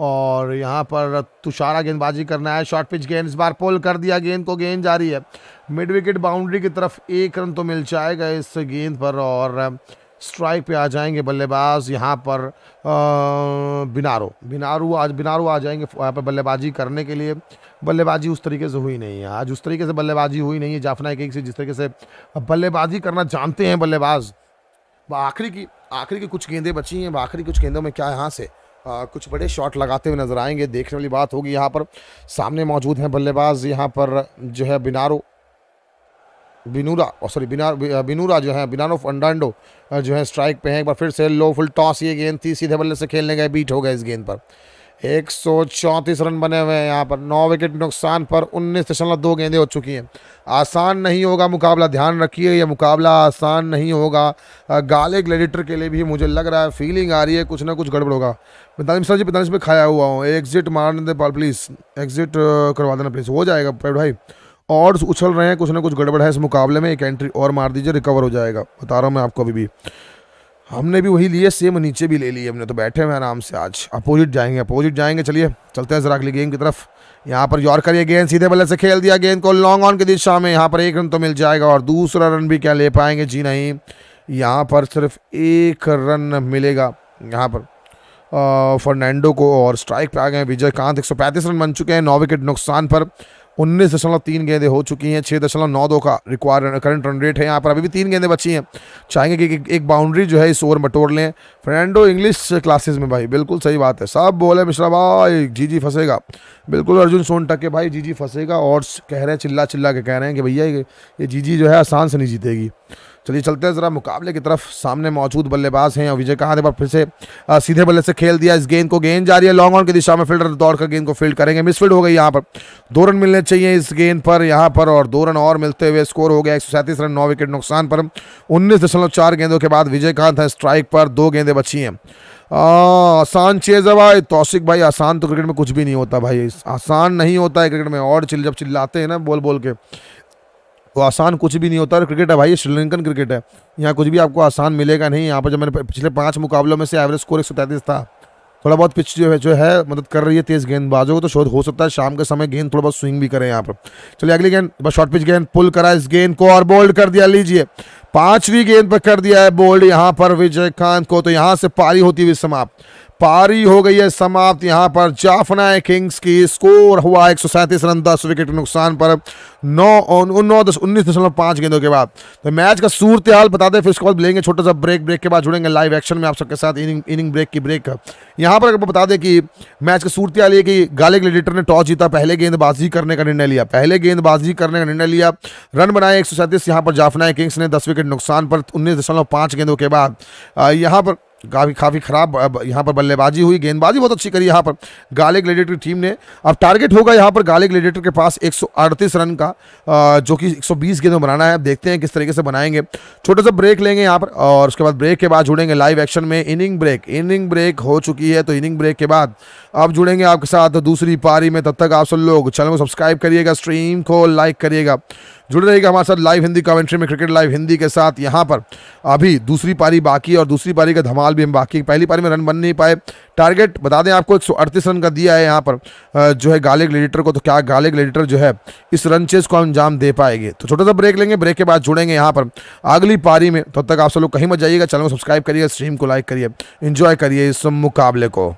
और यहाँ पर तुषारा गेंदबाजी करना है शॉर्ट पिच गेंद इस बार पोल कर दिया गेंद को गेंद जा रही है मिड विकेट बाउंड्री की तरफ एक रन तो मिल जाएगा इस गेंद पर और स्ट्राइक पे आ जाएंगे बल्लेबाज यहाँ पर बिनारो बिनारो आज बिनारू आ जाएंगे यहाँ पर बल्लेबाजी करने के लिए बल्लेबाजी उस तरीके से हुई नहीं है आज उस तरीके से बल्लेबाजी हुई नहीं है जाफना एक से जिस तरीके से बल्लेबाजी करना जानते हैं बल्लेबाज आखिरी की आखिरी की कुछ गेंदें बची हैं आखिरी कुछ गेंदों में क्या यहाँ से आ, कुछ बड़े शॉट लगाते हुए नज़र आएंगे देखने वाली बात होगी यहाँ पर सामने मौजूद हैं बल्लेबाज यहाँ पर जो है बिनारो बिनूरा और सॉरी बिना बिनूरा जो है बिनानो अंडांडो जो है स्ट्राइक पे हैं एक बार फिर से लो फुल टॉस ये गेंद थी सीधे बल्ले से खेलने गए बीट हो गए इस गेंद पर एक रन बने हुए हैं यहाँ पर नौ विकेट नुकसान पर उन्नीस दशमलव दो गेंदें हो चुकी हैं आसान नहीं होगा मुकाबला ध्यान रखिए यह मुकाबला आसान नहीं होगा गाले ग्लेडिटर के लिए भी मुझे लग रहा है फीलिंग आ रही है कुछ ना कुछ गड़बड़ होगा पैंतालीस सर जी पैंतालीस में खाया हुआ हूँ एग्जिट मार दे पाल प्लीज़ एग्जिट करवा देना प्लीज़ हो जाएगा भाई ऑर्ड्स उछल रहे हैं कुछ ना कुछ गड़बड़ है इस मुकाबले में एक एंट्री और मार दीजिए रिकवर हो जाएगा बता रहा हूँ मैं आपको अभी भी हमने भी वही लिए सेम नीचे भी ले लिए हमने तो बैठे हैं आराम से आज अपोजिट जाएंगे अपोजिट जाएंगे चलिए चलते हैं जरा अगली गेम की तरफ यहाँ पर यॉर्कर करिए गेंद सीधे बल्ले से खेल दिया गेंद को लॉन्ग ऑन की दिशा में यहाँ पर एक रन तो मिल जाएगा और दूसरा रन भी क्या ले पाएंगे जी नहीं यहाँ पर सिर्फ एक रन मिलेगा यहाँ पर फर्नांडो को और स्ट्राइक पे आ गए विजय कांत एक रन बन चुके हैं नौ विकेट नुकसान पर उन्नीस दशमलव तीन गेंदें हो चुकी हैं छः दशमलव नौ दो का रिक्वायर करंट रन रेट है यहाँ पर अभी भी तीन गेंदें बची हैं चाहेंगे कि एक, बाउंड्री जो है इस ओवर में तोड़ लें फ्रेंडो इंग्लिश क्लासेस में भाई बिल्कुल सही बात है सब बोले मिश्रा भाई जी जी फंसेगा बिल्कुल अर्जुन सोन टके भाई जी जी फंसेगा और कह रहे हैं चिल्ला चिल्ला के कह रहे हैं कि भैया ये जी जी जो है आसान से नहीं जीतेगी चलिए चलते हैं ज़रा मुकाबले की तरफ सामने मौजूद बल्लेबाज हैं और विजय कहा एक बार फिर से आ, सीधे बल्ले से खेल दिया इस गेंद को गेंद जा रही है लॉन्ग ऑन की दिशा में फील्डर दौड़ कर गेंद को फील्ड करेंगे मिसफील्ड हो गई यहाँ पर दो रन मिलने चाहिए इस गेंद पर यहाँ पर और दो रन और मिलते हुए स्कोर हो गया एक रन नौ विकेट नुकसान पर उन्नीस गेंदों के बाद विजय कांत है स्ट्राइक पर दो गेंदें बची हैं आसान चेज़ है भाई तौसिक भाई आसान तो क्रिकेट में कुछ भी नहीं होता भाई आसान नहीं होता है क्रिकेट में और चिल जब चिल्लाते हैं ना बोल बोल के तो आसान कुछ भी नहीं होता और क्रिकेट है भाई श्रीलंकन क्रिकेट है यहाँ कुछ भी आपको आसान मिलेगा नहीं यहाँ पर जब मैंने पिछले पाँच मुकाबलों में से एवरेज स्कोर एक था थोड़ा बहुत पिच जो है जो है मदद कर रही है तेज़ गेंदबाजों को तो शोध हो सकता है शाम के समय गेंद थोड़ा बहुत स्विंग भी करें यहाँ पर चलिए अगली गेंद बस शॉर्ट पिच गेंद पुल करा इस गेंद को और बोल्ड कर दिया लीजिए पांचवी गेंद पर कर दिया है बोल्ड यहाँ पर विजय कांत को तो यहाँ से पारी होती हुई समाप्त पारी हो गई है समाप्त यहां पर जाफना किंग्स की स्कोर हुआ एक रन दस विकेट नुकसान पर नौ नौ दस उन्नीस दशमलव पाँच गेंदों के बाद तो मैच का सूरत हाल बता दें फिर उसके बाद लेंगे छोटा सा ब्रेक ब्रेक के बाद जुड़ेंगे लाइव एक्शन में आप सबके साथ इनिंग इनिंग ब्रेक की ब्रेक यहाँ पर अगर बता दें कि मैच का सूरत हाल ये कि गालिक लिडिटर ने टॉस जीता पहले गेंदबाजी करने का निर्णय लिया पहले गेंदबाजी करने का निर्णय लिया रन बनाए एक सौ पर जाफना किंग्स ने दस विकेट नुकसान पर उन्नीस गेंदों के बाद यहाँ पर काफ़ी काफ़ी ख़राब यहाँ पर बल्लेबाजी हुई गेंदबाजी बहुत अच्छी करी यहाँ पर गाले ग्लेडिएटर की टीम ने अब टारगेट होगा यहाँ पर गाले ग्लेडिएटर के पास 138 रन का जो कि 120 गेंद में बनाना है अब देखते हैं किस तरीके से बनाएंगे छोटा सा ब्रेक लेंगे यहाँ पर और उसके बाद ब्रेक के बाद जुड़ेंगे लाइव एक्शन में इनिंग ब्रेक इनिंग ब्रेक हो चुकी है तो इनिंग ब्रेक के बाद अब जुड़ेंगे आपके साथ दूसरी पारी में तब तक आप सब लोग चैनल को सब्सक्राइब करिएगा स्ट्रीम को लाइक करिएगा जुड़े रहेगा हमारे साथ लाइव हिंदी कमेंट्री में क्रिकेट लाइव हिंदी के साथ यहाँ पर अभी दूसरी पारी बाकी और दूसरी पारी का धमाल भी हम बाकी पहली पारी में रन बन नहीं पाए टारगेट बता दें आपको एक रन का दिया है यहाँ पर जो है गाले ग्लेडिटर को तो क्या गाले ग्लेडिटर जो है इस रन चेस को अंजाम दे पाएंगे तो छोटा सा ब्रेक लेंगे ब्रेक के बाद जुड़ेंगे यहाँ पर अगली पारी में तब तक आप सब लोग कहीं मत जाइएगा चैनल को सब्सक्राइब करिए स्ट्रीम को लाइक करिए इन्जॉय करिए इस मुकाबले को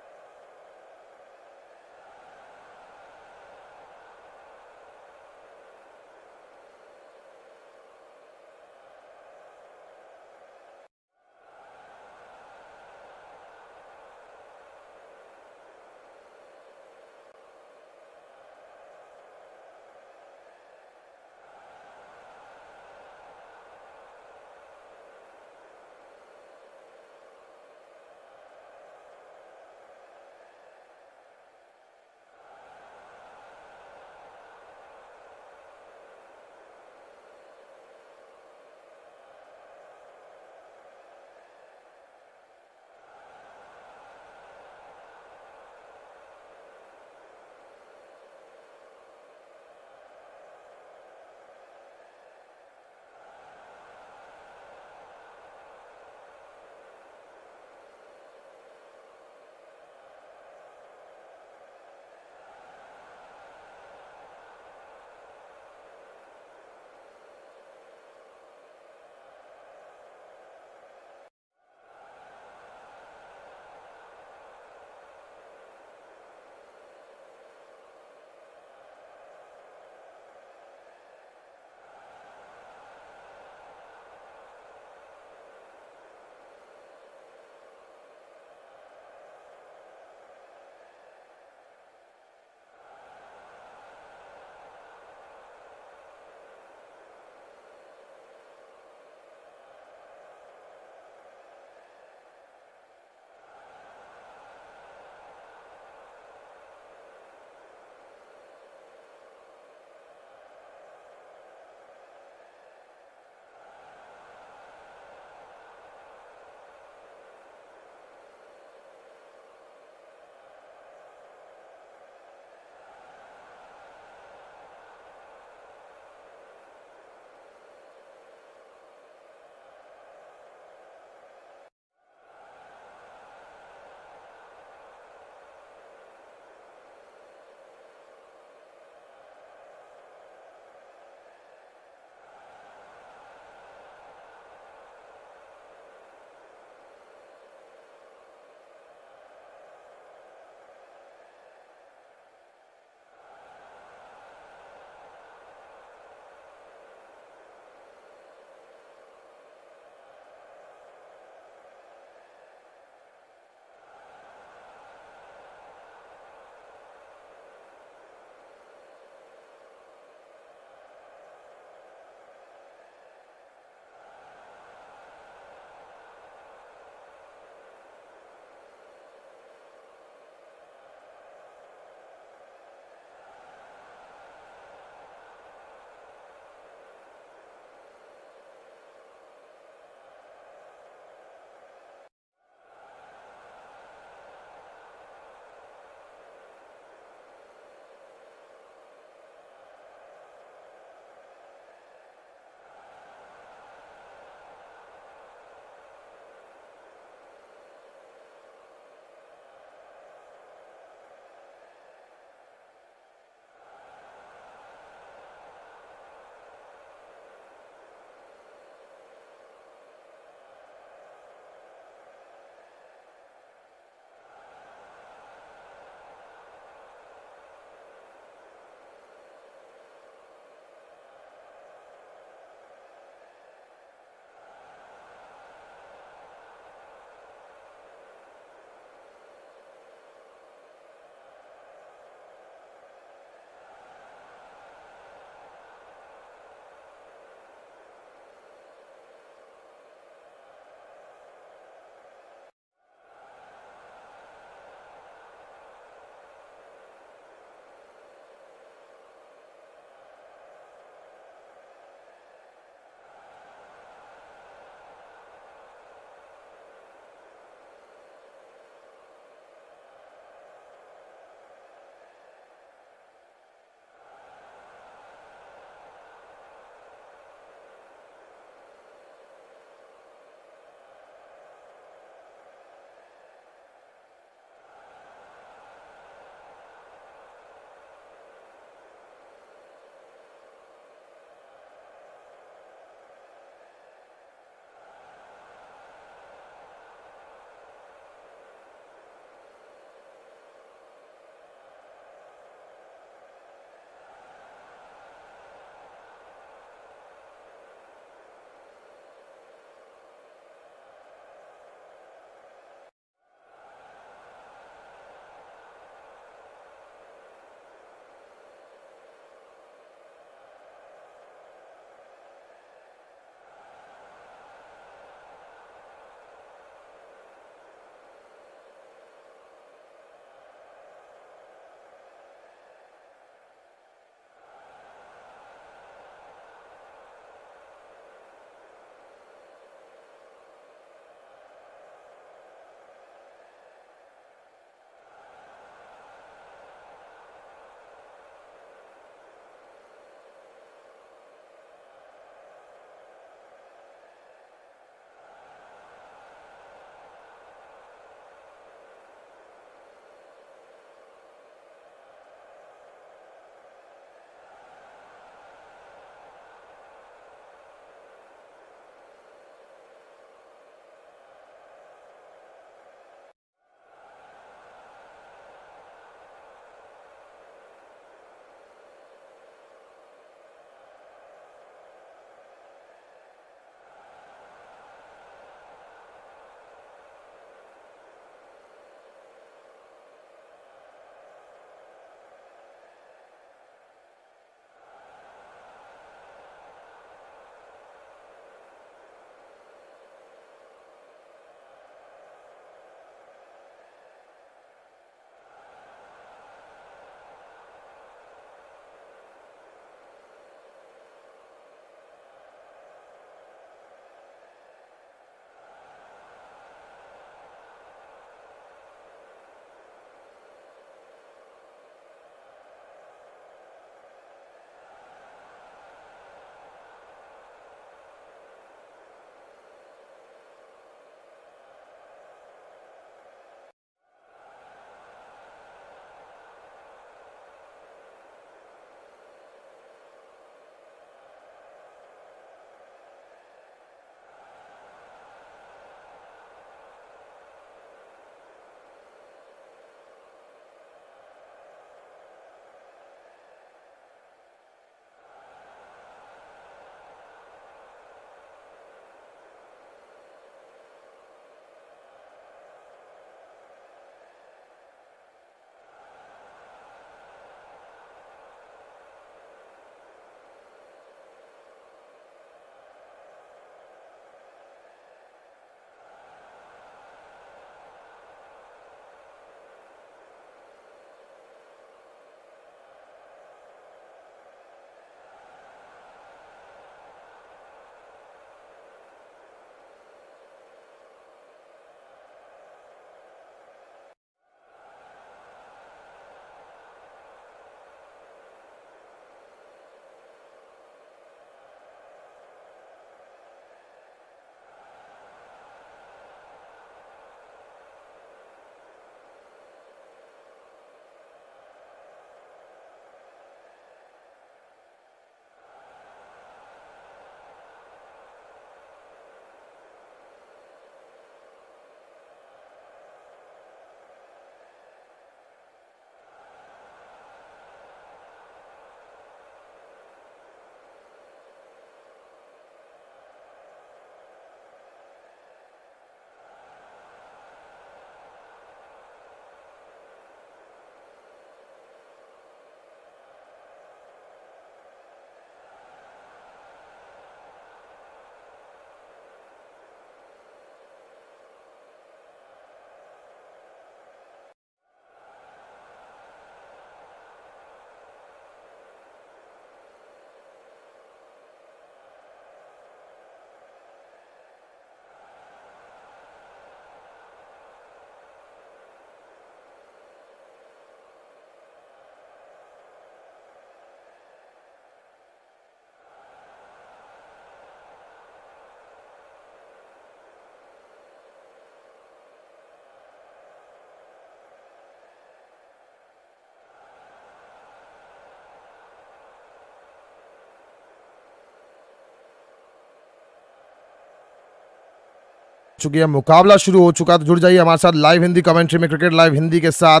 चुकी है मुकाबला शुरू हो चुका है तो जुड़ जाइए हमारे साथ लाइव हिंदी कमेंट्री में क्रिकेट लाइव हिंदी के साथ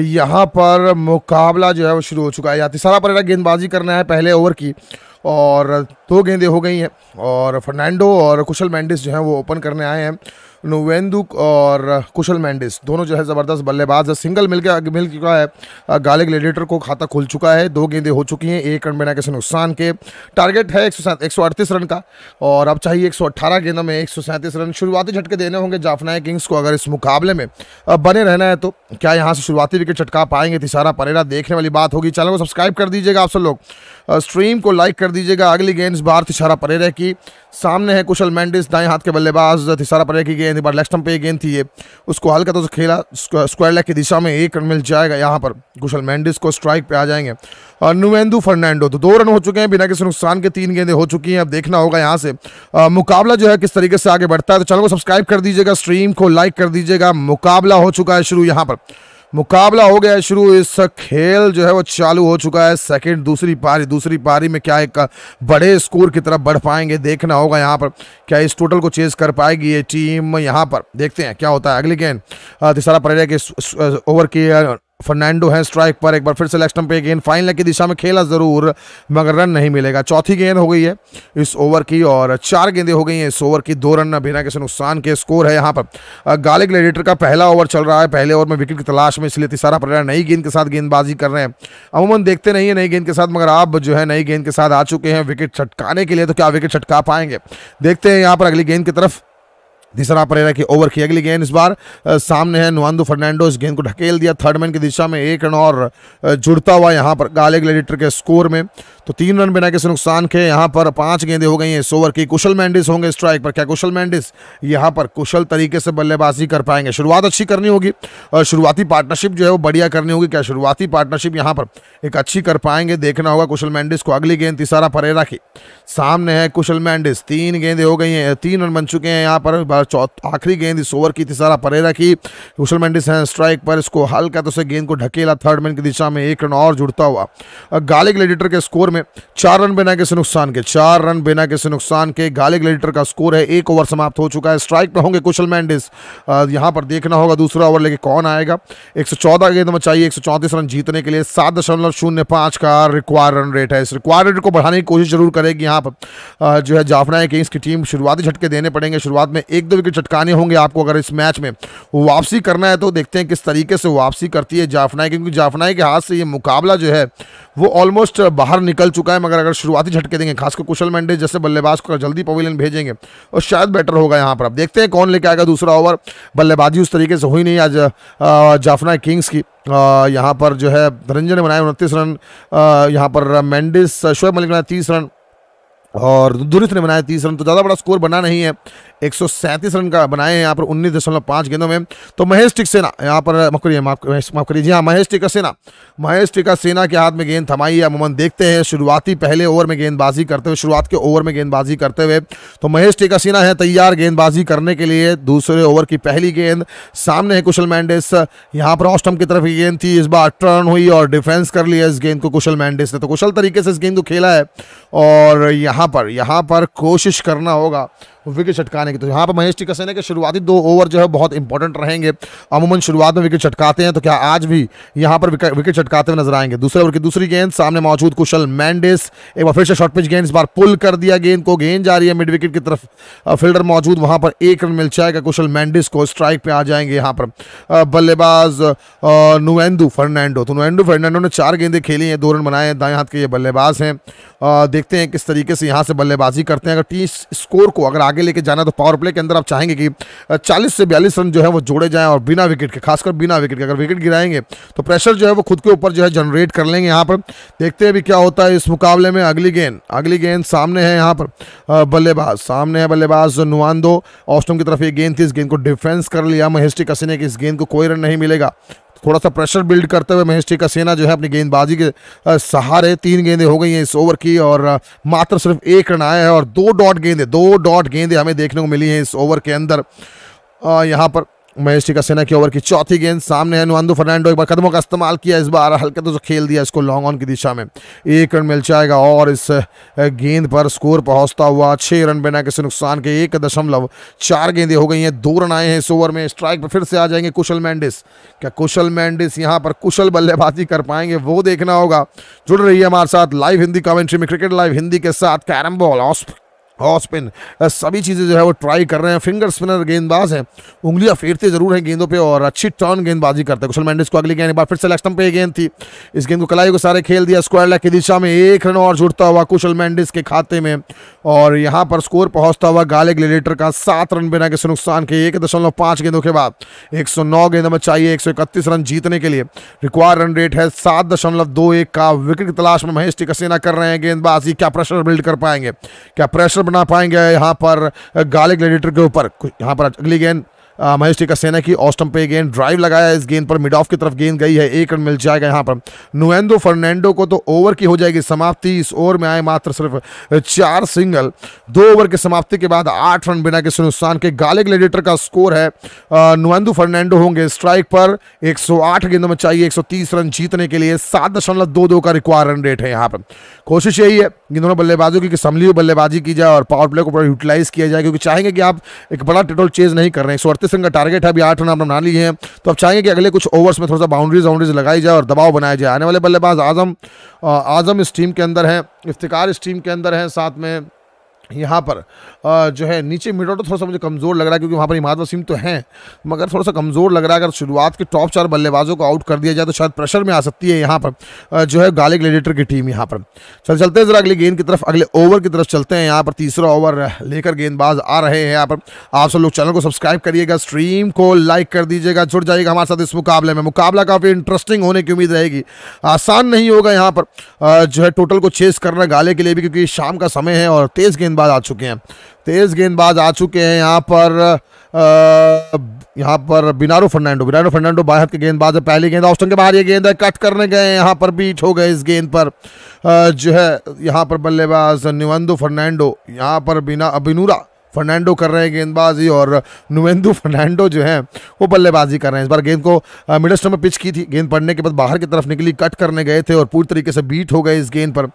यहाँ पर मुकाबला जो है वो शुरू हो चुका है यातिसारा परेरा गेंदबाजी करना है पहले ओवर की और दो गेंदें हो गई हैं और फर्नांडो और कुशल मैंडिस जो हैं वो ओपन करने आए हैं नुवेंदुक और कुशल मैंडिस दोनों जो है ज़बरदस्त बल्लेबाज है सिंगल मिल के मिल चुका है गाले ग्लेडिएटर को खाता खुल चुका है दो गेंदें हो चुकी हैं एक रन बिना किसी नुकसान के टारगेट है एक सौ रन का और अब चाहिए एक सौ गेंदों में एक रन शुरुआती झटके देने होंगे जाफनाए किंग्स को अगर इस मुकाबले में बने रहना है तो क्या यहाँ से शुरुआती विकेट चटका पाएंगे तिशारा परेरा देखने वाली बात होगी चैनल को सब्सक्राइब कर दीजिएगा आप सब लोग स्ट्रीम को लाइक कर दीजिएगा अगली गेंद बार तिशारा परेरा की सामने है कुशल मैंडिस दाएं हाथ के बल्लेबाज तिशारा परेरा की गेंद बार लेग पे गेंद थी ये उसको हल्का तो खेला स्क्वायर लेग की दिशा में एक रन मिल जाएगा यहाँ पर कुशल मैंडिस को स्ट्राइक पे आ जाएंगे और नुवेंदू फर्नांडो तो दो रन हो चुके हैं बिना किसी नुकसान के तीन गेंदें हो चुकी हैं अब देखना होगा यहाँ से मुकाबला जो है किस तरीके से आगे बढ़ता है तो चैनल को सब्सक्राइब कर दीजिएगा स्ट्रीम को लाइक कर दीजिएगा मुकाबला हो चुका है शुरू यहाँ पर मुकाबला हो गया है शुरू इस खेल जो है वो चालू हो चुका है सेकंड दूसरी पारी दूसरी पारी में क्या एक बड़े स्कोर की तरफ बढ़ पाएंगे देखना होगा यहाँ पर क्या इस टोटल को चेज कर पाएगी ये टीम यहाँ पर देखते हैं क्या होता है अगली गेंद तीसरा परेरा के ओवर की फर्नांडो है स्ट्राइक पर एक बार फिर से लेक्स्टम पे गेंद फाइन की दिशा में खेला जरूर मगर रन नहीं मिलेगा चौथी गेंद हो गई है इस ओवर की और चार गेंदें हो गई हैं इस ओवर की दो रन बिना किसी नुकसान के स्कोर है यहाँ पर गाले लेडिटर का पहला ओवर चल रहा है पहले ओवर में विकेट की तलाश में इसलिए तीसरा पर नई गेंद के साथ गेंदबाजी कर रहे हैं अमूमन देखते नहीं है नई गेंद के साथ मगर आप जो है नई गेंद के साथ आ चुके हैं विकेट छटकाने के लिए तो क्या विकेट छटका पाएंगे देखते हैं यहाँ पर अगली गेंद की तरफ तीसरा परेरा की ओवर की अगली गेंद इस बार सामने है नुआंदो फर्नांडो इस गेंद को ढकेल दिया थर्ड मैन की दिशा में एक रन और जुड़ता हुआ यहाँ पर गाले ग्लेडिटर के स्कोर में तो तीन रन बिना किसी नुकसान के यहाँ पर पांच गेंदें हो गई हैं इस ओवर की कुशल मैंडिस होंगे स्ट्राइक पर क्या कुशल मैंडिस यहाँ पर कुशल तरीके से बल्लेबाजी कर पाएंगे शुरुआत अच्छी करनी होगी और शुरुआती पार्टनरशिप जो है वो बढ़िया करनी होगी क्या शुरुआती पार्टनरशिप यहाँ पर एक अच्छी कर पाएंगे देखना होगा कुशल मैंडिस को अगली गेंद तीसारा परेरा की सामने है कुशल मैंडिस तीन गेंदें हो गई हैं तीन रन बन चुके हैं यहाँ पर आखिरी गेंद इस ओवर की तीसारा परेरा की कुशल मैंडिस हैं स्ट्राइक पर इसको हल्का तो से गेंद को ढकेला थर्ड मैन की दिशा में एक रन और जुड़ता हुआ गालिक लेडिटर के स्कोर में में चार रन बिना किसी नुकसान के चार रन बिना किसी नुकसान के गाले ग्लेडिटर का स्कोर है एक ओवर समाप्त हो चुका है स्ट्राइक पर होंगे कुशल मैंडिस यहाँ पर देखना होगा दूसरा ओवर लेके कौन आएगा एक गेंद में चाहिए एक रन जीतने के लिए सात दशमलव शून्य का रिक्वायर रन रेट है इस रिक्वायर रेट को बढ़ाने की कोशिश जरूर करेगी यहाँ पर जो है जाफना है किंग्स की टीम शुरुआती झटके देने पड़ेंगे शुरुआत में एक दो विकेट चटकाने होंगे आपको अगर इस मैच में वापसी करना है तो देखते हैं किस तरीके से वापसी करती है जाफनाई क्योंकि जाफनाई के हाथ से ये मुकाबला जो है वो ऑलमोस्ट बाहर निकल चल चुका है मगर अगर शुरुआती झटके देंगे खासकर कुशल मेंडे जैसे बल्लेबाज को जल्दी पवेलियन भेजेंगे और शायद बेटर होगा यहाँ पर अब देखते हैं कौन लेके आएगा दूसरा ओवर बल्लेबाजी उस तरीके से हुई नहीं आज जाफना किंग्स की यहाँ पर जो है धनंजय ने बनाए उनतीस रन यहाँ पर मैंडिस शोएब मलिक बनाए तीस रन और दुरित ने बनाया तीस रन तो ज़्यादा बड़ा स्कोर बना नहीं है एक रन का बनाए हैं यहाँ पर उन्नीस दशमलव पाँच गेंदों में तो महेश टिकसेना यहाँ पर माफ करिए माफ करिए जी हाँ महेश टिका सेना महेश टिका सेना के हाथ में गेंद थमाई है अमूमन देखते हैं शुरुआती पहले ओवर में गेंदबाजी करते हुए शुरुआत के ओवर में गेंदबाजी करते हुए तो महेश टिका सेना है तैयार गेंदबाजी करने के लिए दूसरे ओवर की पहली गेंद सामने है कुशल मैंडिस यहाँ पर ऑस्टम की तरफ गेंद थी इस बार टर्न हुई और डिफेंस कर लिया इस गेंद को कुशल मैंडिस ने तो कुशल तरीके से इस गेंद को खेला है और यहाँ पर यहाँ पर कोशिश करना होगा विकेट छटकाने की तो यहाँ पर महेश टिकसेना के शुरुआती दो ओवर जो है बहुत इंपॉर्टेंट रहेंगे अमूमन शुरुआत में विकेट छटकाते हैं तो क्या आज भी यहाँ पर विकेट छटकाते हुए नजर आएंगे दूसरे ओवर की दूसरी गेंद सामने मौजूद कुशल मैंडिस एक बार फिर से शॉर्ट पिच गेंद इस बार पुल कर दिया गेंद को गेंद जा रही है मिड विकेट की तरफ फील्डर मौजूद वहाँ पर एक रन मिल जाएगा कुशल मैंडिस को स्ट्राइक पे आ जाएंगे यहाँ पर बल्लेबाज नुएंदू फर्नैंडो तो नुएंडो फर्नैंडो ने चार गेंदें खेली हैं दो रन बनाए हैं दाएं हाथ के ये बल्लेबाज हैं देखते हैं किस तरीके से यहाँ से बल्लेबाजी करते हैं अगर टी स्कोर को अगर आगे लेके जाना तो पावर प्ले के अंदर आप चाहेंगे कि चालीस से बयालीस रन जो है वो जोड़े जाएँ और बिना विकेट के खासकर बिना विकेट के अगर विकेट गिराएंगे तो प्रेशर जो है वो खुद के ऊपर जो है जनरेट कर लेंगे यहाँ पर देखते हैं भी क्या होता है इस मुकाबले में अगली गेंद अगली गेंद सामने है यहाँ पर बल्लेबाज सामने है बल्लेबाज नुआंदो ऑस्टम की तरफ ये गेंद थी इस गेंद को डिफेंस कर लिया महेश कसी ने कि इस गेंद को कोई रन नहीं मिलेगा थोड़ा सा प्रेशर बिल्ड करते हुए महेश टीका सेना जो है अपनी गेंदबाजी के सहारे तीन गेंदें हो गई हैं इस ओवर की और मात्र सिर्फ एक रन आया है और दो डॉट गेंदें दो डॉट गेंदें हमें देखने को मिली हैं इस ओवर के अंदर यहाँ पर महेश का सेना की ओवर की चौथी गेंद सामने है नुआंदो फर्नांडो एक बार कदमों का इस्तेमाल किया इस बार हल्के तो खेल दिया इसको लॉन्ग ऑन की दिशा में एक रन मिल जाएगा और इस गेंद पर स्कोर पहुंचता हुआ छः रन बिना किसी नुकसान के एक दशमलव चार गेंदें हो गई हैं दो रन आए हैं इस ओवर में स्ट्राइक पर फिर से आ जाएंगे कुशल मैंडिस क्या कुशल मैंडिस यहाँ पर कुशल बल्लेबाजी कर पाएंगे वो देखना होगा जुड़ रही है हमारे साथ लाइव हिंदी कमेंट्री में क्रिकेट लाइव हिंदी के साथ कैरम बॉल हॉस्पिन स्पिन सभी चीज़ें जो है वो ट्राई कर रहे हैं फिंगर स्पिनर गेंदबाज हैं उंगलियां फेरते जरूर हैं गेंदों पे और अच्छी टर्न गेंदबाजी करते हैं कुशल मैंडिस को अगली गेंद एक बार फिर से लेग पे गेंद थी इस गेंद को कलाई को सारे खेल दिया स्क्वायर लेग की दिशा में एक रन और जुड़ता हुआ कुशल मैंडिस के खाते में और यहाँ पर स्कोर पहुँचता हुआ गाले ग्लेडेटर का सात रन बिना किसी नुकसान के एक दशमलव पाँच गेंदों के बाद एक सौ नौ गेंदों में चाहिए एक सौ इकतीस रन जीतने के लिए रिक्वायर रन रेट है सात दशमलव दो एक का विकेट की तलाश में महेश टिकसेना कर रहे हैं गेंदबाजी क्या प्रेशर बिल्ड कर पाएंगे क्या प्रेशर बना पाएंगे यहाँ पर गाली ग्लेडिएटर के ऊपर यहाँ पर अगली गेंद महेश टीका सेना की ऑस्टम पे गेंद ड्राइव लगाया इस गेंद पर मिड ऑफ की तरफ गेंद गई है एक रन मिल जाएगा यहाँ पर नुएंदो फर्नैंडो को तो ओवर की हो जाएगी समाप्ति इस ओवर में आए मात्र सिर्फ चार सिंगल दो ओवर की समाप्ति के बाद आठ रन बिना किसी नुकसान के गाले ग्लेडिटर का स्कोर है नुएंदो फर्नैंडो होंगे स्ट्राइक पर एक गेंदों में चाहिए एक रन जीतने के लिए सात दशमलव दो दो का रिक्वायर रन रेट है यहाँ पर कोशिश यही है कि दोनों बल्लेबाजों की संभली बल्लेबाजी की जाए और पावर प्ले को यूटिलाइज किया जाए क्योंकि चाहेंगे कि आप एक बड़ा टिटोल चेज नहीं कर रहे हैं सिंह का टारगेट है अभी आठ रन बना लिए हैं तो अब चाहेंगे कि अगले कुछ ओवर्स में थोड़ा सा बाउंड्रीज वाउंड्रीज लगाई जाए और दबाव बनाया जाए आने वाले बल्लेबाज आजम आजम इस टीम के अंदर हैं इफ्तार इस टीम के अंदर हैं साथ में यहाँ पर जो है नीचे मिड ऑर्डर तो थोड़ा सा मुझे कमज़ोर लग रहा है क्योंकि वहाँ पर इमाद वसीम तो हैं मगर थोड़ा सा कमज़ोर लग रहा है अगर शुरुआत के टॉप चार बल्लेबाजों को आउट कर दिया जाए तो शायद प्रेशर में आ सकती है यहाँ पर जो है गाले ग्लेडिएटर की टीम यहाँ पर चल चलते हैं ज़रा अगले गेंद की तरफ अगले ओवर की तरफ चलते हैं यहाँ पर तीसरा ओवर लेकर गेंदबाज आ रहे हैं यहाँ पर आप सब लोग चैनल को सब्सक्राइब करिएगा स्ट्रीम को लाइक कर दीजिएगा जुड़ जाइएगा हमारे साथ इस मुकाबले में मुकाबला काफ़ी इंटरेस्टिंग होने की उम्मीद रहेगी आसान नहीं होगा यहाँ पर जो है टोटल को चेस करना गाले के लिए भी क्योंकि शाम का समय है और तेज़ गेंद गेंदबाज आ चुके हैं तेज़ गेंदबाज आ चुके हैं यहाँ पर यहाँ पर बिनारो फर्नांडो बिनारो फर्नांडो बाहर के गेंदबाज है पहली गेंद ऑस्टन के बाहर ये गेंद है कट करने गए यहाँ पर बीच हो गए इस गेंद पर जो है यहाँ पर बल्लेबाज निवंदो फर्नांडो यहाँ पर बिना अबिनूरा फर्नांडो कर रहे हैं गेंदबाजी और नुवेंदु फर्नांडो जो है वो बल्लेबाजी कर रहे हैं इस बार गेंद को मिडल में पिच की थी गेंद पड़ने के बाद बाहर की तरफ निकली कट करने गए थे और पूरी तरीके से बीट हो गए इस गेंद पर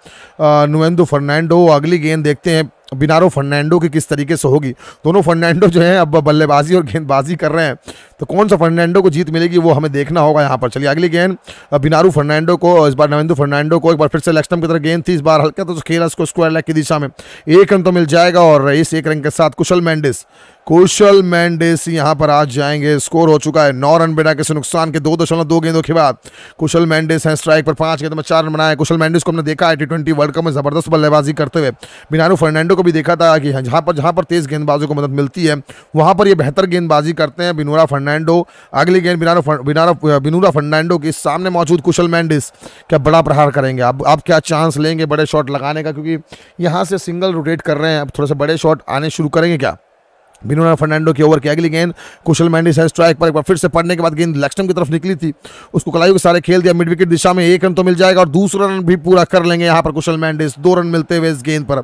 नुवेंदु फर्नांडो अगली गेंद देखते हैं बिनारो फर्नैंडो की किस तरीके से होगी दोनों फर्नैंडो जो हैं अब बल्लेबाजी और गेंदबाजी कर रहे हैं तो कौन सा फर्नैंडो को जीत मिलेगी वो हमें देखना होगा यहाँ पर चलिए अगली गेंद बिनारू फर्नैंडो को इस बार नवेंदु फर्नैंडो को एक बार फिर से लेफ्ट की तरफ गेंद थी इस बार हल्का तो खेला उसको स्क्वायर लैक की दिशा में एक रन तो मिल जाएगा और इस एक रन के साथ कुशल मैंडिस कुशल मैंडेस यहां पर आज जाएंगे स्कोर हो चुका है नौ रन बिना किसी नुकसान के दो दशमलव दो गेंदों के बाद कुशल मैंडेस हैं स्ट्राइक पर पांच गेंदों में चार रन बनाए कुशल मैंडेस को हमने देखा है टी ट्वेंटी वर्ल्ड कप में जबरदस्त बल्लेबाजी करते हुए बिनारू फर्नांडो को भी देखा था कि जहां पर जहां पर तेज गेंदबाजों को मदद मिलती है वहां पर ये बेहतर गेंदबाजी करते हैं बिनूरा फर्नांडो अगली गेंद बिनारो बिनूरा फर्नांडो के सामने मौजूद कुशल मैंडिस क्या बड़ा प्रहार करेंगे अब आप क्या चांस लेंगे बड़े शॉट लगाने का क्योंकि यहाँ से सिंगल रोटेट कर रहे हैं अब थोड़े से बड़े शॉट आने शुरू करेंगे क्या बिनोना फर्नांडो की ओवर की अगली गेंद कुशल मैंडिस है स्ट्राइक पर एक बार फिर से पड़ने के बाद गेंद लेक्सटम की तरफ निकली थी उसको कलाई के सारे खेल दिया मिड विकेट दिशा में एक रन तो मिल जाएगा और दूसरा रन भी पूरा कर लेंगे यहाँ पर कुशल मैंडिस दो रन मिलते हुए इस गेंद पर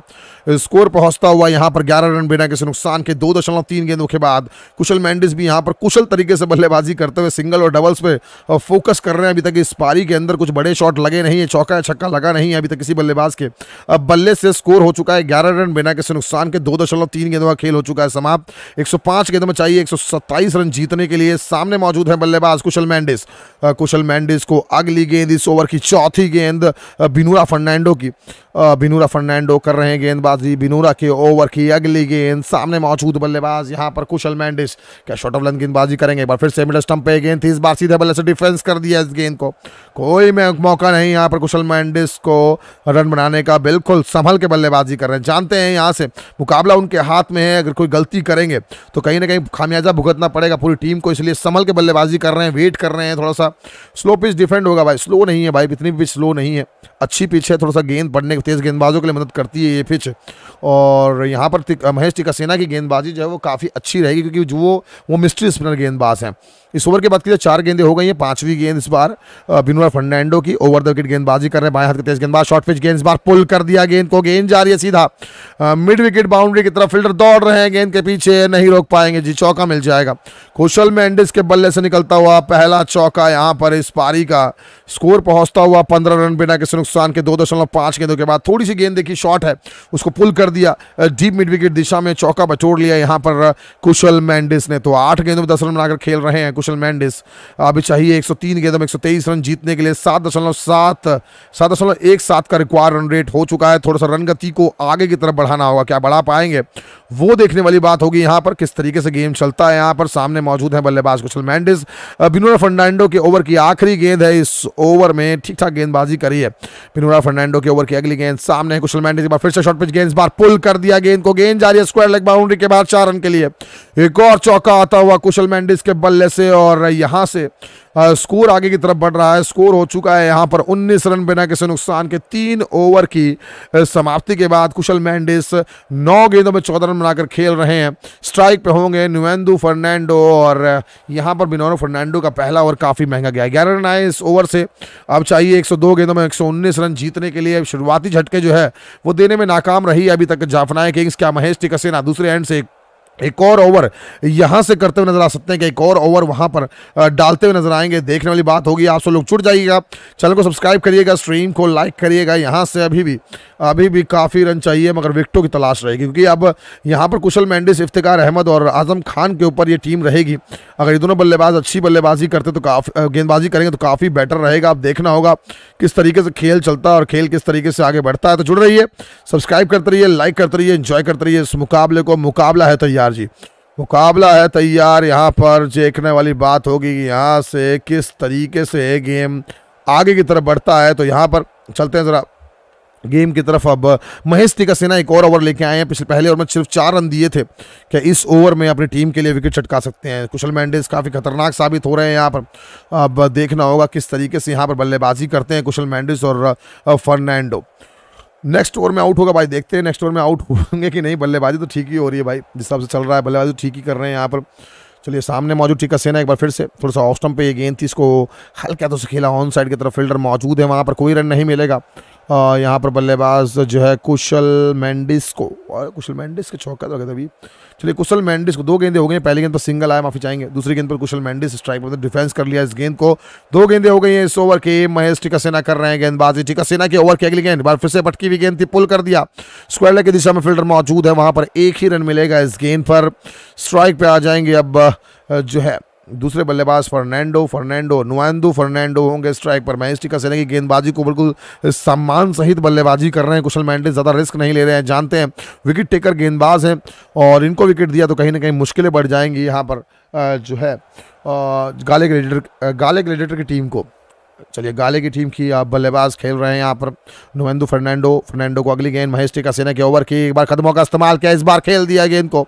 स्कोर पहुंचता हुआ यहाँ पर ग्यारह रन बिना किसी नुकसान के दो दशमलव तीन गेंदों के बाद कुशल मैंडिस भी यहाँ पर कुशल तरीके से बल्लेबाजी करते हुए सिंगल और डबल्स पे फोकस कर रहे हैं अभी तक इस पारी के अंदर कुछ बड़े शॉट लगे नहीं है चौका या छक्का लगा नहीं है अभी तक किसी बल्लेबाज के अब बल्ले से स्कोर हो चुका है ग्यारह रन बिना किसी नुकसान के दो दशमलव तीन गेंदों का खेल हो चुका है समाप्त एक सौ पांच गेंद में चाहिए एक सौ सत्ताईस रन जीतने के लिए सामने मौजूद है बल्लेबाज कुशल मैंडिस कुशल मैंडिस को अगली गेंद इस ओवर की चौथी गेंद बिनूरा फर्नैंडो की बिनूरा फर्नैंडो कर रहे हैं गेंदबाजी बिनूरा के ओवर की अगली गेंद सामने मौजूद बल्लेबाज यहाँ पर कुशल मैंडिस क्या शॉर्ट ऑफ लेंथ गेंदबाजी करेंगे एक बार फिर से मिडल स्टंप पे गेंद थी इस बार सीधे बल्ले से डिफेंस कर दिया इस गेंद को कोई मौका नहीं यहाँ पर कुशल मैंडिस को रन बनाने का बिल्कुल संभल के बल्लेबाजी कर रहे हैं जानते हैं यहाँ से मुकाबला उनके हाथ में है अगर कोई गलती करे करेंगे तो कहीं ना कहीं खामियाजा भुगतना पड़ेगा पूरी टीम को इसलिए संभल के बल्लेबाजी कर रहे हैं वेट कर रहे हैं थोड़ा सा स्लो पिच डिफेंड होगा भाई स्लो नहीं है भाई इतनी भी स्लो नहीं है अच्छी पिच है थोड़ा सा गेंद बढ़ने तेज़ गेंदबाजों के लिए मदद करती है ये पिच और यहाँ पर महेश टिकासेना की गेंदबाजी जो है वो काफ़ी अच्छी रहेगी क्योंकि जो वो वो मिस्ट्री स्पिनर गेंदबाज हैं इस ओवर के बाद की चार गेंदें हो गई हैं पांचवी गेंद इस बार बिनोरा फर्नैंडो की ओवर द विकेट गेंदबाजी कर रहे हैं बाएं हाथ के तेज गेंदबाज शॉर्ट पिच गेंद इस बार पुल कर दिया गेंद को गेंद जा रही है सीधा मिड विकेट बाउंड्री की तरफ फील्डर दौड़ रहे हैं गेंद के पीछे नहीं रोक पाएंगे जी चौका मिल जाएगा कुशल मेंडिस के बल्ले से निकलता हुआ पहला चौका यहाँ पर इस पारी का स्कोर पहुंचता हुआ पंद्रह रन बिना किसी हिंदुस्तान के दो दशमलव पाँच गेंदों के बाद थोड़ी सी गेंद देखी शॉट है उसको पुल कर दिया डीप मिड विकेट दिशा में चौका बचोड़ लिया यहाँ पर कुशल मैंडिस ने तो आठ गेंदों में दस रन बनाकर खेल रहे हैं कुशल मैंडिस अभी चाहिए एक गेंदों में एक रन जीतने के लिए सात दशमलव सात सात दशमलव एक सात का रिक्वायर रन रेट हो चुका है थोड़ा सा रन गति को आगे की तरफ बढ़ाना होगा क्या बढ़ा पाएंगे वो देखने वाली बात होगी यहाँ पर किस तरीके से गेम चलता है यहाँ पर सामने मौजूद है बल्लेबाज कुशल मैंडिस बिनोरा फर्नांडो के ओवर की आखिरी गेंद है इस ओवर में ठीक ठाक गेंदबाजी करी है पिनोरा फर्नांडो के ओवर की अगली गेंद सामने है कुशल मैंडी बार फिर से शॉर्ट पिच गेंद बार पुल कर दिया गेंद को गेंद जा रही है स्क्वायर लेग बाउंड्री के बाद चार रन के लिए एक और चौका आता हुआ कुशल मैंडिस के बल्ले से और यहाँ से स्कोर आगे की तरफ बढ़ रहा है स्कोर हो चुका है यहाँ पर 19 रन बिना किसी नुकसान के तीन ओवर की समाप्ति के बाद कुशल मैंडिस नौ गेंदों में चौदह रन बनाकर खेल रहे हैं स्ट्राइक पे होंगे नुवेंदू फर्नैंडो और यहाँ पर बिनोनो फर्नैंडो का पहला ओवर काफ़ी महंगा गया ग्यारह रन आए इस ओवर से अब चाहिए एक गेंदों में एक रन जीतने के लिए शुरुआती झटके जो है वो देने में नाकाम रही अभी तक जाफनाए किंग्स क्या महेश टिकसेना दूसरे एंड से एक एक और ओवर यहाँ से करते हुए नजर आ सकते हैं कि एक और ओवर वहाँ पर डालते हुए नजर आएंगे देखने वाली बात होगी आप सब लोग छुट जाइएगा चैनल को सब्सक्राइब करिएगा स्ट्रीम को लाइक करिएगा यहाँ से अभी भी अभी भी काफ़ी रन चाहिए मगर विकटों की तलाश रहेगी क्योंकि अब यहाँ पर कुशल मैंडिस इफ्तार अहमद और आजम खान के ऊपर ये टीम रहेगी अगर ये दोनों बल्लेबाज अच्छी बल्लेबाजी करते तो काफ़ी गेंदबाजी करेंगे तो काफ़ी बेटर रहेगा आप देखना होगा किस तरीके से खेल चलता है और खेल किस तरीके से आगे बढ़ता है तो जुड़ रही सब्सक्राइब करते रहिए लाइक करते रहिए इन्जॉय करते रहिए इस मुकाबले को मुकाबला है तैयार तैयार जी मुकाबला है तैयार यहाँ पर देखने वाली बात होगी कि यहाँ से किस तरीके से गेम आगे की तरफ बढ़ता है तो यहाँ पर चलते हैं ज़रा गेम की तरफ अब महेश तिका सिन्हा एक और ओवर लेके आए हैं पिछले पहले ओवर में सिर्फ चार रन दिए थे क्या इस ओवर में अपनी टीम के लिए विकेट चटका सकते हैं कुशल मैंडिस काफ़ी खतरनाक साबित हो रहे हैं यहाँ पर अब देखना होगा किस तरीके से यहाँ पर बल्लेबाजी करते हैं कुशल मैंडिस और फर्नैंडो नेक्स्ट ओवर में आउट होगा भाई देखते हैं नेक्स्ट ओवर में आउट होंगे कि नहीं बल्लेबाजी तो ठीक ही हो रही है भाई जिस हिसाब से चल रहा है बल्लेबाजी ठीक ही कर रहे हैं यहाँ पर चलिए सामने मौजूद टीका सेना एक बार फिर से थोड़ा सा ऑस्टम पे ये गेंद थी इसको हल्का तो से खेला ऑन साइड की तरफ फील्डर मौजूद है वहाँ पर कोई रन नहीं मिलेगा यहाँ पर बल्लेबाज जो है कुशल मैंडिस को और कुशल मैंडिस के चौका तो अभी चलिए कुशल मैंडिस को दो गेंदे हो गई पहली गेंद पर सिंगल आया माफी चाहेंगे दूसरी गेंद पर कुशल मैंडिस स्ट्राइक मतलब डिफेंस कर लिया इस गेंद को दो गेंदे हो गई हैं इस ओवर के महेश सेना कर रहे हैं गेंदबाजी सेना के ओवर की अगली गेंद बार फिर से पटकी हुई गेंद थी पुल कर दिया स्क्वायर की दिशा में फील्डर मौजूद है वहाँ पर एक ही रन मिलेगा इस गेंद पर स्ट्राइक पर आ जाएंगे अब जो है दूसरे बल्लेबाज फर्नांडो फर्नांडो नुआंदो फर्नांडो होंगे स्ट्राइक पर मैजिस्टिका सेना की गेंदबाजी को बिल्कुल सम्मान सहित बल्लेबाजी कर रहे हैं कुशल मैंडे ज़्यादा रिस्क नहीं ले रहे हैं जानते हैं विकेट टेकर गेंदबाज हैं और इनको विकेट दिया तो कहीं ना कहीं मुश्किलें बढ़ जाएंगी यहाँ पर जो है गाले ग्रेडिटर गाले ग्रेडिटर की टीम को चलिए गाले की टीम की आप बल्लेबाज खेल रहे हैं यहाँ पर नोवेंदो फर्नांडो फर्नांडो को अगली गेंद महेश का सेना के ओवर की एक बार कदमों का इस्तेमाल किया इस बार खेल दिया गेंद को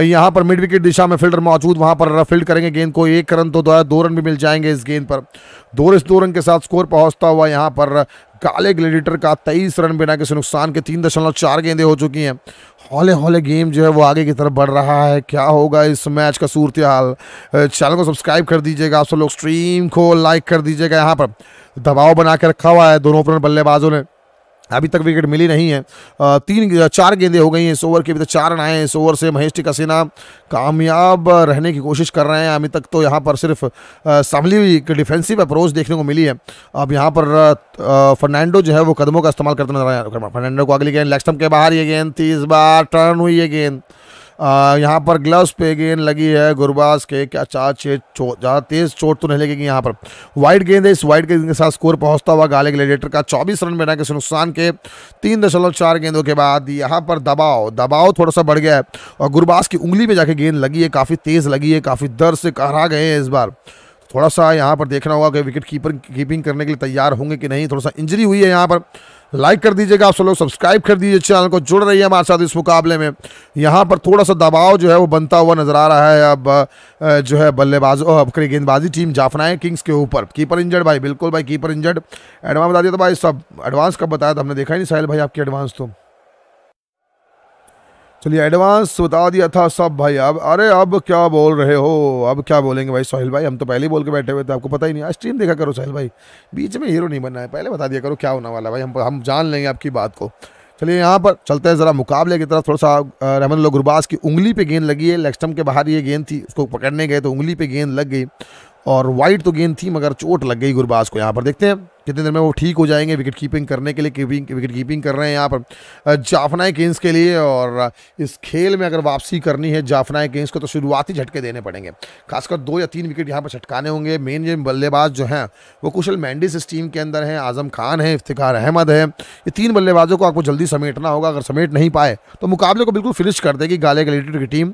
यहाँ पर मिड विकेट दिशा में फील्डर मौजूद वहाँ पर फील्ड करेंगे गेंद को एक रन तो दो रन भी मिल जाएंगे इस गेंद पर दो रन के साथ स्कोर पहुँचता हुआ यहाँ पर काले ग्लेडिटर का तेईस रन बिना किसी नुकसान के तीन दशमलव चार गेंदे हो चुकी हैं हौले हौले गेम जो है वो आगे की तरफ बढ़ रहा है क्या होगा इस मैच का सूरत हाल चैनल को सब्सक्राइब कर दीजिएगा आप सब लोग स्ट्रीम को लाइक कर दीजिएगा यहाँ पर दबाव बना के रखा हुआ है दोनों ओपनर बल्लेबाजों ने अभी तक विकेट मिली नहीं है तीन चार गेंदें हो गई हैं इस ओवर के अभी तक चार रन आए हैं इस ओवर से महेश टिकासेना कामयाब रहने की कोशिश कर रहे हैं अभी तक तो यहाँ पर सिर्फ संभली हुई डिफेंसिव अप्रोच देखने को मिली है अब यहाँ पर फर्नांडो जो है वो कदमों का इस्तेमाल करते नजर आया फर्नांडो को अगली गेंद लेक्स्टम के बाहर ये गेंद तीस बार टर्न हुई ये गेंद यहाँ पर ग्लव्स पे गेंद लगी है गुरबाज के क्या चार छः ज़्यादा तेज़ चोट तो नहीं लगेगी यहाँ पर वाइड गेंद है इस वाइड गेंद के साथ स्कोर पहुँचता हुआ गाले ग्लेडिएटर का चौबीस रन बना के नुकसान के तीन दशमलव चार गेंदों के बाद यहाँ पर दबाव दबाव थोड़ा सा बढ़ गया है और गुरबाज की उंगली में जाके गेंद लगी है काफ़ी तेज़ लगी है काफ़ी दर्द से कहरा गए हैं इस बार थोड़ा सा यहाँ पर देखना होगा कि विकेट कीपर कीपिंग करने के लिए तैयार होंगे कि नहीं थोड़ा सा इंजरी हुई है यहाँ पर लाइक कर दीजिएगा आप सब लोग सब्सक्राइब कर दीजिए चैनल को जुड़ रही है हमारे साथ इस मुकाबले में यहाँ पर थोड़ा सा दबाव जो है वो बनता हुआ नज़र आ रहा है अब जो है बल्लेबाज करी गेंदबाजी टीम जाफनाए किंग्स के ऊपर कीपर इंजर्ड भाई बिल्कुल भाई कीपर इंजर्ड एडवांस बता दिया था भाई सब एडवांस कब बताया था हमने देखा ही नहीं साहिल भाई आपकी एडवांस तो चलिए एडवांस बता दिया था सब भाई अब अरे अब क्या बोल रहे हो अब क्या बोलेंगे भाई सोहेल भाई हम तो पहले ही बोल के बैठे हुए थे आपको पता ही नहीं स्ट्रीम देखा करो सोहेल भाई बीच में हीरो नहीं बनना है पहले बता दिया करो क्या होने वाला भाई हम हम जान लेंगे आपकी बात को चलिए यहाँ पर चलते हैं ज़रा मुकाबले की तरफ थोड़ा सा रहमन लो गुरबाज की उंगली पर गेंद लगी है लेक्स्टम के बाहर ये गेंद थी उसको पकड़ने गए तो उंगली पर गेंद लग गई और वाइट तो गेंद थी मगर चोट लग गई गुरबाज को यहाँ पर देखते हैं कितनी देर में वो ठीक हो जाएंगे विकेट कीपिंग करने के लिए कीपिंग विकेट कीपिंग कर रहे हैं यहाँ पर जाफनाए किंग्स के लिए और इस खेल में अगर वापसी करनी है जाफनाए किंग्स को तो शुरुआती झटके देने पड़ेंगे खासकर दो या तीन विकेट यहाँ पर छटकाने होंगे मेन बल्लेबाज जो हैं वो कुशल मैंडिस इस टीम के अंदर हैं आजम खान हैं इफ्तार अहमद है ये तीन बल्लेबाजों को आपको जल्दी समेटना होगा अगर समेट नहीं पाए तो मुकाबले को बिल्कुल फिनिश कर देगी गाले गलेटेड की टीम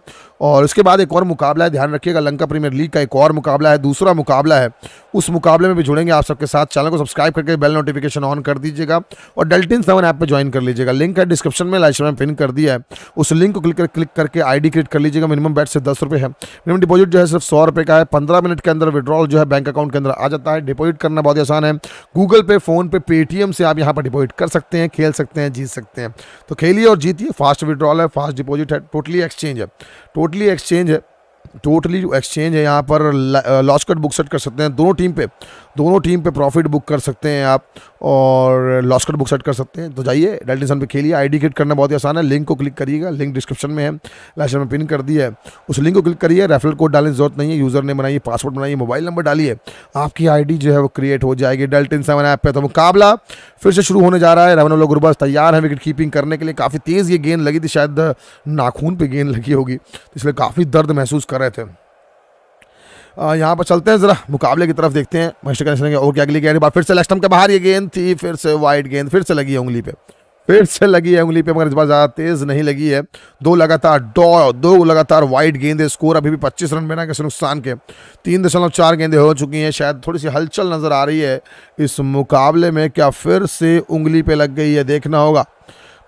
और उसके बाद एक और मुकाबला है ध्यान रखिएगा लंका प्रीमियर लीग का एक और मुकाबला है दूसरा मुकाबला है उस मुकाबले में भी जुड़ेंगे आप सबके साथ चैनल को सब्सक्राइब सब्सक्राइब करके बेल नोटिफिकेशन ऑन कर दीजिएगा और डेल्टिन सेवन ऐप पर ज्वाइन कर लीजिएगा लिंक है डिस्क्रिप्शन में लाइव में पिन कर दिया है उस लिंक को क्लिक कर क्लिक करके आईडी क्रिएट कर लीजिएगा मिनिमम बैट से दस रुपये है मिनिमम डिपोजिट जो है सिर्फ सौ रुपये का है पंद्रह मिनट के अंदर विड्रॉल जो है बैंक अकाउंट के अंदर आ जाता है डिपोजिट करना बहुत आसान है गूगल पे फोन पे पेटीएम से आप यहाँ पर डिपॉजिट कर सकते हैं खेल सकते हैं जीत सकते हैं तो खेलिए और जीतिए फास्ट विड्रॉल है फास्ट डिपोजिट है टोटली एक्सचेंज है टोटली एक्सचेंज है टोटली जो एक्सचेंज है यहाँ पर लॉस्ट कट बुक सेट कर सकते हैं दोनों टीम पे दोनों टीम पे प्रॉफिट बुक कर सकते हैं आप और लॉस कट बुक सेट कर सकते हैं तो जाइए डेल्टिसन पे खेलिए आईडी क्रिएट करना बहुत ही आसान है लिंक को क्लिक करिएगा लिंक डिस्क्रिप्शन में है लास्ट में पिन कर दिया है उस लिंक को क्लिक करिए रेफरल कोड डालने की जरूरत नहीं है यूज़र ने बनाइए पासवर्ड बनाइए मोबाइल नंबर डालिए आपकी आई जो है वो क्रिएट हो जाएगी डेल्टिन सेवन ऐप पर तो मुकाबला फिर से शुरू होने जा रहा है लोग गुरबाज तैयार है विकेट कीपिंग करने के लिए काफ़ी तेज़ ये गेंद लगी थी शायद नाखून पर गेंद लगी होगी तो इसलिए काफ़ी दर्द महसूस कर रहे थे यहाँ पर चलते हैं ज़रा मुकाबले की तरफ देखते हैं महेश कनेक्शन और क्या अगली गेंद बार फिर से लेफ्ट के बाहर ये गेंद थी फिर से वाइड गेंद फिर से लगी है उंगली पे फिर से लगी है उंगली पे मगर इस बार ज़्यादा तेज़ नहीं लगी है दो लगातार डॉ दो लगातार वाइड गेंदे स्कोर अभी भी पच्चीस रन बिना किसी नुकसान के तीन दशमलव चार गेंदे हो चुकी हैं शायद थोड़ी सी हलचल नज़र आ रही है इस मुकाबले में क्या फिर से उंगली पे लग गई है देखना होगा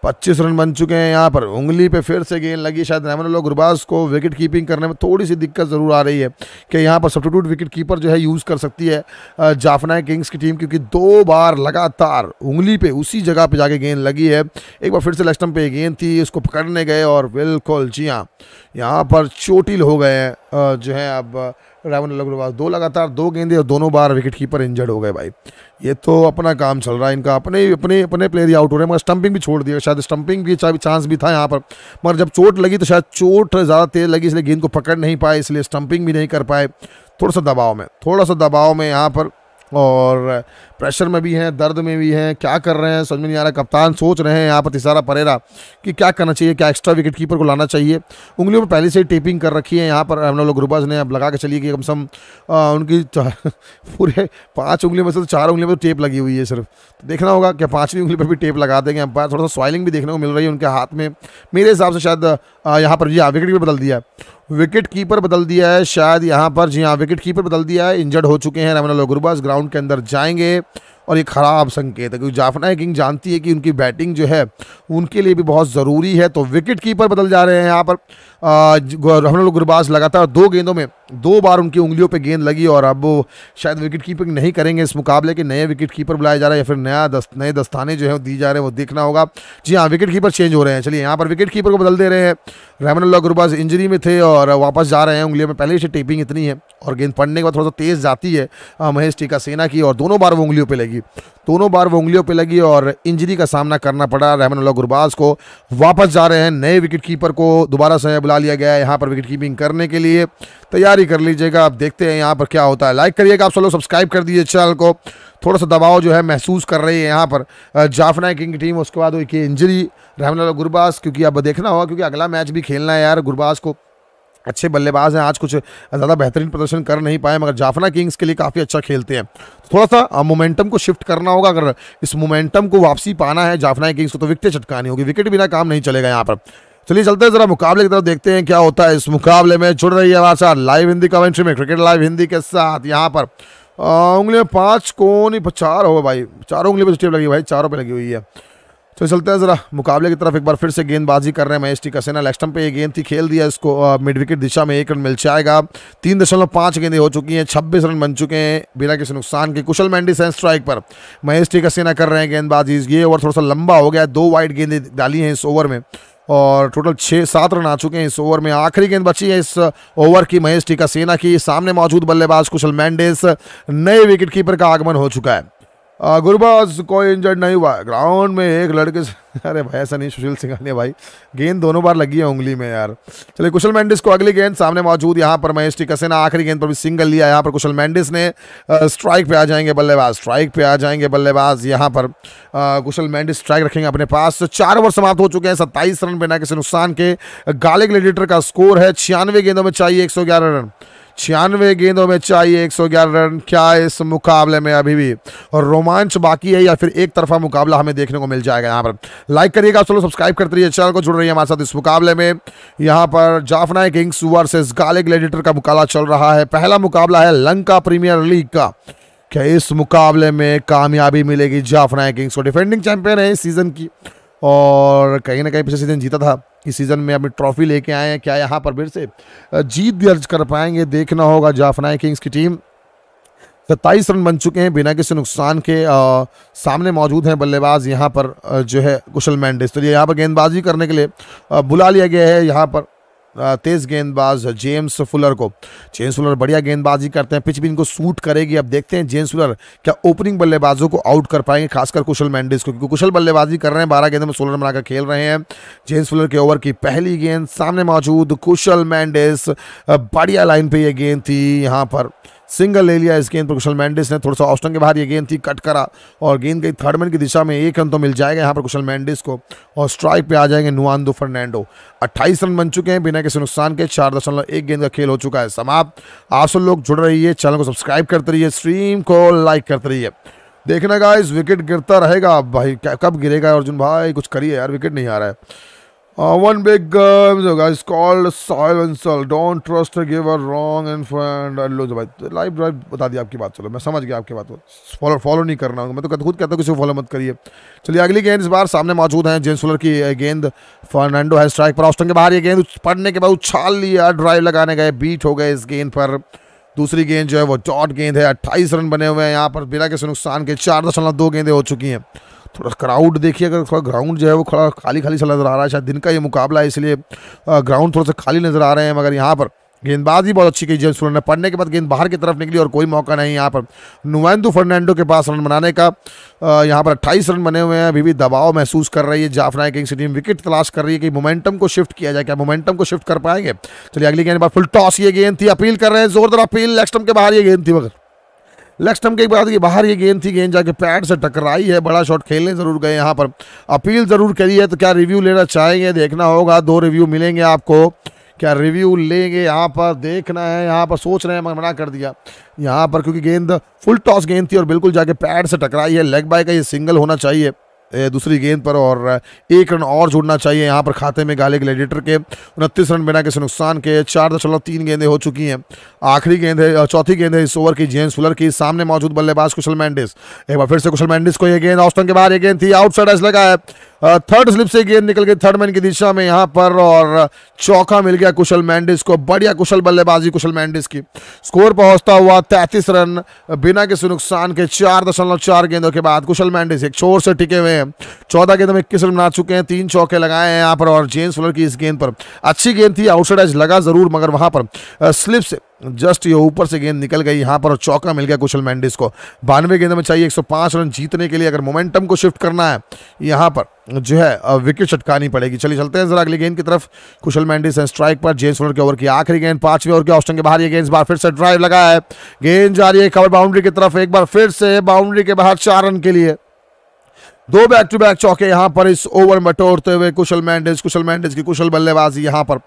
पच्चीस रन बन चुके हैं यहाँ पर उंगली पे फिर से गेंद लगी शायद रहमान गुरबाज को विकेट कीपिंग करने में थोड़ी सी दिक्कत ज़रूर आ रही है कि यहाँ पर सब्सटीट्यूट विकेट कीपर जो है यूज़ कर सकती है जाफना किंग्स की टीम क्योंकि दो बार लगातार उंगली पे उसी जगह पे जाके गेंद लगी है एक बार फिर से लक्ष्टम पे गेंद थी उसको पकड़ने गए और बिल्कुल जी हाँ यहाँ पर चोटिल हो गए हैं जो है अब रावन अग्रवाल दो लगातार दो गेंदे और दोनों बार विकेट कीपर इंजर्ड हो गए भाई ये तो अपना काम चल रहा है इनका अपने अपने अपने प्लेयर ही आउट हो रहे हैं मगर स्टंपिंग भी छोड़ दिया शायद स्टंपिंग भी चांस भी था यहाँ पर मगर जब चोट लगी तो शायद चोट ज़्यादा तेज़ लगी इसलिए गेंद को पकड़ नहीं पाए इसलिए स्टंपिंग भी नहीं कर पाए थोड़ा सा दबाव में थोड़ा सा दबाव में यहाँ पर और प्रेशर में भी हैं दर्द में भी हैं क्या कर रहे हैं समझ में नहीं आ रहा कप्तान सोच रहे हैं यहाँ पर तिसारा परेरा कि क्या करना चाहिए क्या एक्स्ट्रा विकेट कीपर को लाना चाहिए उंगलियों पर पहले से ही टेपिंग कर रखी है यहाँ पर हम लोग गुरुबाज ने अब लगा के चलिए कि कम से कम उनकी पूरे पाँच उंगलियों में से तो चार उंगलियों पर टेप तो लगी हुई है सिर्फ तो देखना होगा क्या पाँचवीं उंगली पर भी टेप लगा देंगे अंपायर थोड़ा सा स्वाइलिंग भी देखने को मिल रही है उनके हाथ में मेरे हिसाब से शायद यहाँ पर जी हाँ विकेट कीपर बदल दिया है विकेट कीपर बदल दिया है शायद यहाँ पर जी हाँ विकेट कीपर बदल दिया है इंजर्ड हो चुके हैं रमना लोगुरबाज ग्राउंड के अंदर जाएंगे और ये ख़राब संकेत है क्योंकि जाफना किंग जानती है कि उनकी बैटिंग जो है उनके लिए भी बहुत ज़रूरी है तो विकेट कीपर बदल जा रहे हैं यहाँ पर रमन गुरबाज लगातार दो गेंदों में दो बार उनकी उंगलियों पे गेंद लगी और अब वो शायद विकेट कीपिंग नहीं करेंगे इस मुकाबले के नए विकेट कीपर बुलाया जा रहा है या फिर नया दस नए दस्ताने जो है दी जा रहे हैं वो देखना होगा जी हाँ विकेट कीपर चेंज हो रहे हैं चलिए यहाँ पर विकेट कीपर को बदल दे रहे हैं रहमानुल्ला गुरबाज इंजरी में थे और वापस जा रहे हैं उंगलियों में पहले से टेपिंग इतनी है और गेंद पड़ने के बाद थोड़ा सा तेज़ जाती है महेश टीका सेना की और दोनों बार वो उंगलियों पर लगी दोनों बार वो उंगलियों पर लगी और इंजरी का सामना करना पड़ा रहमानुल्ला गुरबाज को वापस जा रहे हैं नए विकेट कीपर को दोबारा से बुला लिया गया है यहाँ पर विकेट कीपिंग करने के लिए तैयारी तैयारी कर लीजिएगा आप देखते हैं यहाँ पर क्या होता है लाइक करिएगा आप सब लोग सब्सक्राइब कर दीजिए चैनल को थोड़ा सा दबाव जो है महसूस कर रही है यहाँ पर जाफना किंग की टीम उसके बाद एक इंजरी रहमान गुरबाज क्योंकि अब देखना होगा क्योंकि अगला मैच भी खेलना है यार गुरबाज को अच्छे बल्लेबाज हैं आज कुछ ज़्यादा बेहतरीन प्रदर्शन कर नहीं पाए मगर जाफना किंग्स के लिए काफ़ी अच्छा खेलते हैं थोड़ा सा मोमेंटम को शिफ्ट करना होगा अगर इस मोमेंटम को वापसी पाना है जाफना किंग्स को तो विकटें चटकानी होगी विकेट बिना काम नहीं चलेगा यहाँ पर चलिए चलते हैं जरा मुकाबले की तरफ देखते हैं क्या होता है इस मुकाबले में जुड़ रही है हमारे साथ लाइव हिंदी कमेंट्री में क्रिकेट लाइव हिंदी के साथ यहाँ पर उंगली पांच को नहीं चार हो भाई चारों उंगली पर स्टेप लगी भाई चारों पे लगी हुई है तो चलते हैं ज़रा मुकाबले की तरफ एक बार फिर से गेंदबाजी कर रहे हैं महेश टी कसेना लेक्स्टम पे ये गेंद थी खेल दिया इसको मिड विकेट दिशा में एक रन मिल जाएगा तीन दशमलव पाँच गेंदें हो चुकी हैं छब्बीस रन बन चुके हैं बिना किसी नुकसान के कुशल मैंडिस हैं स्ट्राइक पर महेश टी कसेना कर रहे हैं गेंदबाजी ये ओवर थोड़ा सा लंबा हो गया दो वाइड गेंदें डाली हैं इस ओवर में और टोटल छः सात रन आ चुके हैं इस ओवर में आखिरी गेंद बची है इस ओवर की महेश टीका सेना की सामने मौजूद बल्लेबाज कुशल मैंडेस नए विकेट कीपर का आगमन हो चुका है गुरबाज कोई इंजर्ड नहीं हुआ ग्राउंड में एक लड़के से अरे भाई ऐसा नहीं सुशील सिंघानिया भाई गेंद दोनों बार लगी है उंगली में यार चलिए कुशल मैंडिस को अगली गेंद सामने मौजूद यहाँ पर महेश कसेना आखिरी गेंद पर भी सिंगल लिया यहाँ पर कुशल मैंडिस ने स्ट्राइक पे आ जाएंगे बल्लेबाज स्ट्राइक पे आ जाएंगे बल्लेबाज यहाँ पर कुशल मैंडिस स्ट्राइक रखेंगे अपने पास तो चार ओवर समाप्त हो चुके हैं सत्ताईस रन बिना किसी नुकसान के गालिक लेडिटर का स्कोर है छियानवे गेंदों में चाहिए एक रन छियानवे गेंदों में चाहिए 111 रन क्या इस मुकाबले में अभी भी और रोमांच बाकी है या फिर एक तरफा मुकाबला हमें देखने को मिल जाएगा यहाँ पर लाइक करिएगा चलो सब्सक्राइब करते रहिए चैनल को जुड़ रही है हमारे साथ इस मुकाबले में यहाँ पर जाफना किंग्स वर्सेस गालिक लेडिटर का मुकाबला चल रहा है पहला मुकाबला है लंका प्रीमियर लीग का क्या इस मुकाबले में कामयाबी मिलेगी जाफना किंग्स को डिफेंडिंग चैंपियन है इस सीजन की और कहीं ना कहीं पिछले सीज़न जीता था इस सीज़न में अपनी ट्रॉफी लेके आए हैं क्या यहाँ पर फिर से जीत दर्ज कर पाएंगे देखना होगा जाफनाए किंग्स की टीम सत्ताईस रन बन चुके हैं बिना किसी नुकसान के आ, सामने मौजूद हैं बल्लेबाज यहाँ पर जो है कुशल मैंडेज तो यहाँ पर गेंदबाजी करने के लिए बुला लिया गया है यहाँ पर तेज़ गेंदबाज जेम्स फुलर को जेम्स फुलर बढ़िया गेंदबाजी करते हैं पिच भी इनको सूट करेगी अब देखते हैं जेम्स फुलर क्या ओपनिंग बल्लेबाजों को आउट कर पाएंगे खासकर कुशल मैंडिस को क्योंकि कुशल बल्लेबाजी कर रहे हैं बारह गेंदों में सोलर बनाकर खेल रहे हैं जेम्स फुलर के ओवर की पहली गेंद सामने मौजूद कुशल मैंडिस बढ़िया लाइन पर यह गेंद थी यहाँ पर सिंगल ले लिया इस गेंद पर कुशल मैंडिस ने थोड़ा सा ऑस्टन के बाहर ये गेंद थी कट करा और गेंद गई थर्ड मैन की दिशा में एक रन तो मिल जाएगा यहाँ पर कुशल मैंडिस को और स्ट्राइक पे आ जाएंगे नुआंदो फर्नैंडो अट्ठाईस रन बन चुके हैं बिना किसी नुकसान के चार दशमलव एक गेंद का खेल हो चुका है समाप्त आप सब लोग जुड़ है चैनल को सब्सक्राइब करते रहिए स्ट्रीम को लाइक करते रहिए देखना गाइस विकेट गिरता रहेगा भाई कब गिरेगा अर्जुन भाई कुछ करिए यार विकेट नहीं आ रहा है Uh, one big uh, guy is called soil insult. Don't trust a giver wrong and friend. लो जो भाई लाइव ड्राइव बता दिया आपकी बात चलो मैं समझ गया आपकी बात को फॉलो नहीं करना मैं तो खुद कहता हूँ किसी को फॉलो मत करिए चलिए अगली गेंद इस बार सामने मौजूद हैं जेन सोलर की uh, गेंद फर्नांडो है स्ट्राइक पर ऑस्टन के बाहर ये गेंद पढ़ने के बाद उछाल लिया ड्राइव लगाने गए बीट हो गए इस गेंद पर दूसरी गेंद जो है वो डॉट गेंद है अट्ठाईस रन बने हुए हैं यहाँ पर बिना किसी नुकसान के चार दशमलव दो गेंदें हो चुकी हैं थोड़ा क्राउड देखिए अगर थोड़ा ग्राउंड जो है वो थोड़ा खाली खाली सा नज़र आ रहा है शायद दिन का ये मुकाबला है इसलिए ग्राउंड थोड़ा सा खाली नज़र आ रहे हैं मगर यहाँ पर गेंदबाजी बहुत अच्छी की जेम्स फुलर ने पढ़ने के बाद गेंद बाहर की तरफ निकली और कोई मौका नहीं यहाँ पर नुवेंदु फर्नांडो के पास रन बनाने का यहाँ पर 28 रन बने हुए हैं अभी भी दबाव महसूस कर रही है जाफना किंग्स टीम विकेट तलाश कर रही है कि मोमेंटम को शिफ्ट किया जाए क्या मोमेंटम को शिफ्ट कर पाएंगे चलिए अगली गेंद फुल टॉस ये गेंद थी अपील कर रहे हैं जोरदार अपील लेग के बाहर ये गेंद थी मगर लेग स्टम्प के बाद की बाहर ये गेंद थी गेंद जाके पैड से टकराई है बड़ा शॉट खेलने ज़रूर गए यहाँ पर अपील ज़रूर करी है तो क्या रिव्यू लेना चाहेंगे देखना होगा दो रिव्यू मिलेंगे आपको क्या रिव्यू लेंगे यहाँ पर देखना है यहाँ पर सोच रहे हैं मना कर दिया यहाँ पर क्योंकि गेंद फुल टॉस गेंद थी और बिल्कुल जाके पैड से टकराई है लेग बाय का ये सिंगल होना चाहिए दूसरी गेंद पर और एक रन और जोड़ना चाहिए यहाँ पर खाते में गाले ग्लेडिएटर के उनतीस रन बिना किसी नुकसान के चार दशमलव तीन गेंदें हो चुकी हैं आखिरी गेंद है चौथी गेंद है इस ओवर की जेम्स फुलर की सामने मौजूद बल्लेबाज कुशल मैंडिस एक बार फिर से कुशल मैंडिस को यह गेंद औस्तन के बाहर यह गेंद थी आउटसाइड लगा है थर्ड स्लिप से गेंद निकल गई थर्ड मैन की दिशा में यहाँ पर और चौका मिल गया कुशल मैंडिस को बढ़िया कुशल बल्लेबाजी कुशल मैंडिस की स्कोर पहुंचता हुआ तैंतीस रन बिना किसी नुकसान के चार दशमलव चार गेंदों के बाद कुशल मैंडिस एक छोर से टिके हुए हैं चौदह गेंदों में इक्कीस रन बना चुके हैं तीन चौके लगाए हैं यहाँ पर और जेम्स फुलर की इस गेंद पर अच्छी गेंद थी आउटसाइड एज लगा जरूर मगर वहाँ पर स्लिप से जस्ट ये ऊपर से गेंद निकल गई यहाँ पर और चौका मिल गया कुशल मैंडिस को बानवे गेंद में चाहिए 105 रन जीतने के लिए अगर मोमेंटम को शिफ्ट करना है यहाँ पर जो है विकेट छटकानी पड़ेगी चलिए चलते हैं जरा अगली गेंद की तरफ कुशल मैंडिस है स्ट्राइक पर जेम्स के ओवर की आखिरी गेंद पांचवें ओवर के ऑप्शन के बाहर ये गेंद बार फिर से ड्राइव लगा है गेंद जा रही है कवर बाउंड्री की तरफ एक बार फिर से बाउंड्री के बाहर चार रन के लिए दो बैक टू बैक चौके यहाँ पर इस ओवर में टोड़ते हुए कुशल मैंडिस कुशल मैंडिस की कुशल बल्लेबाजी यहां पर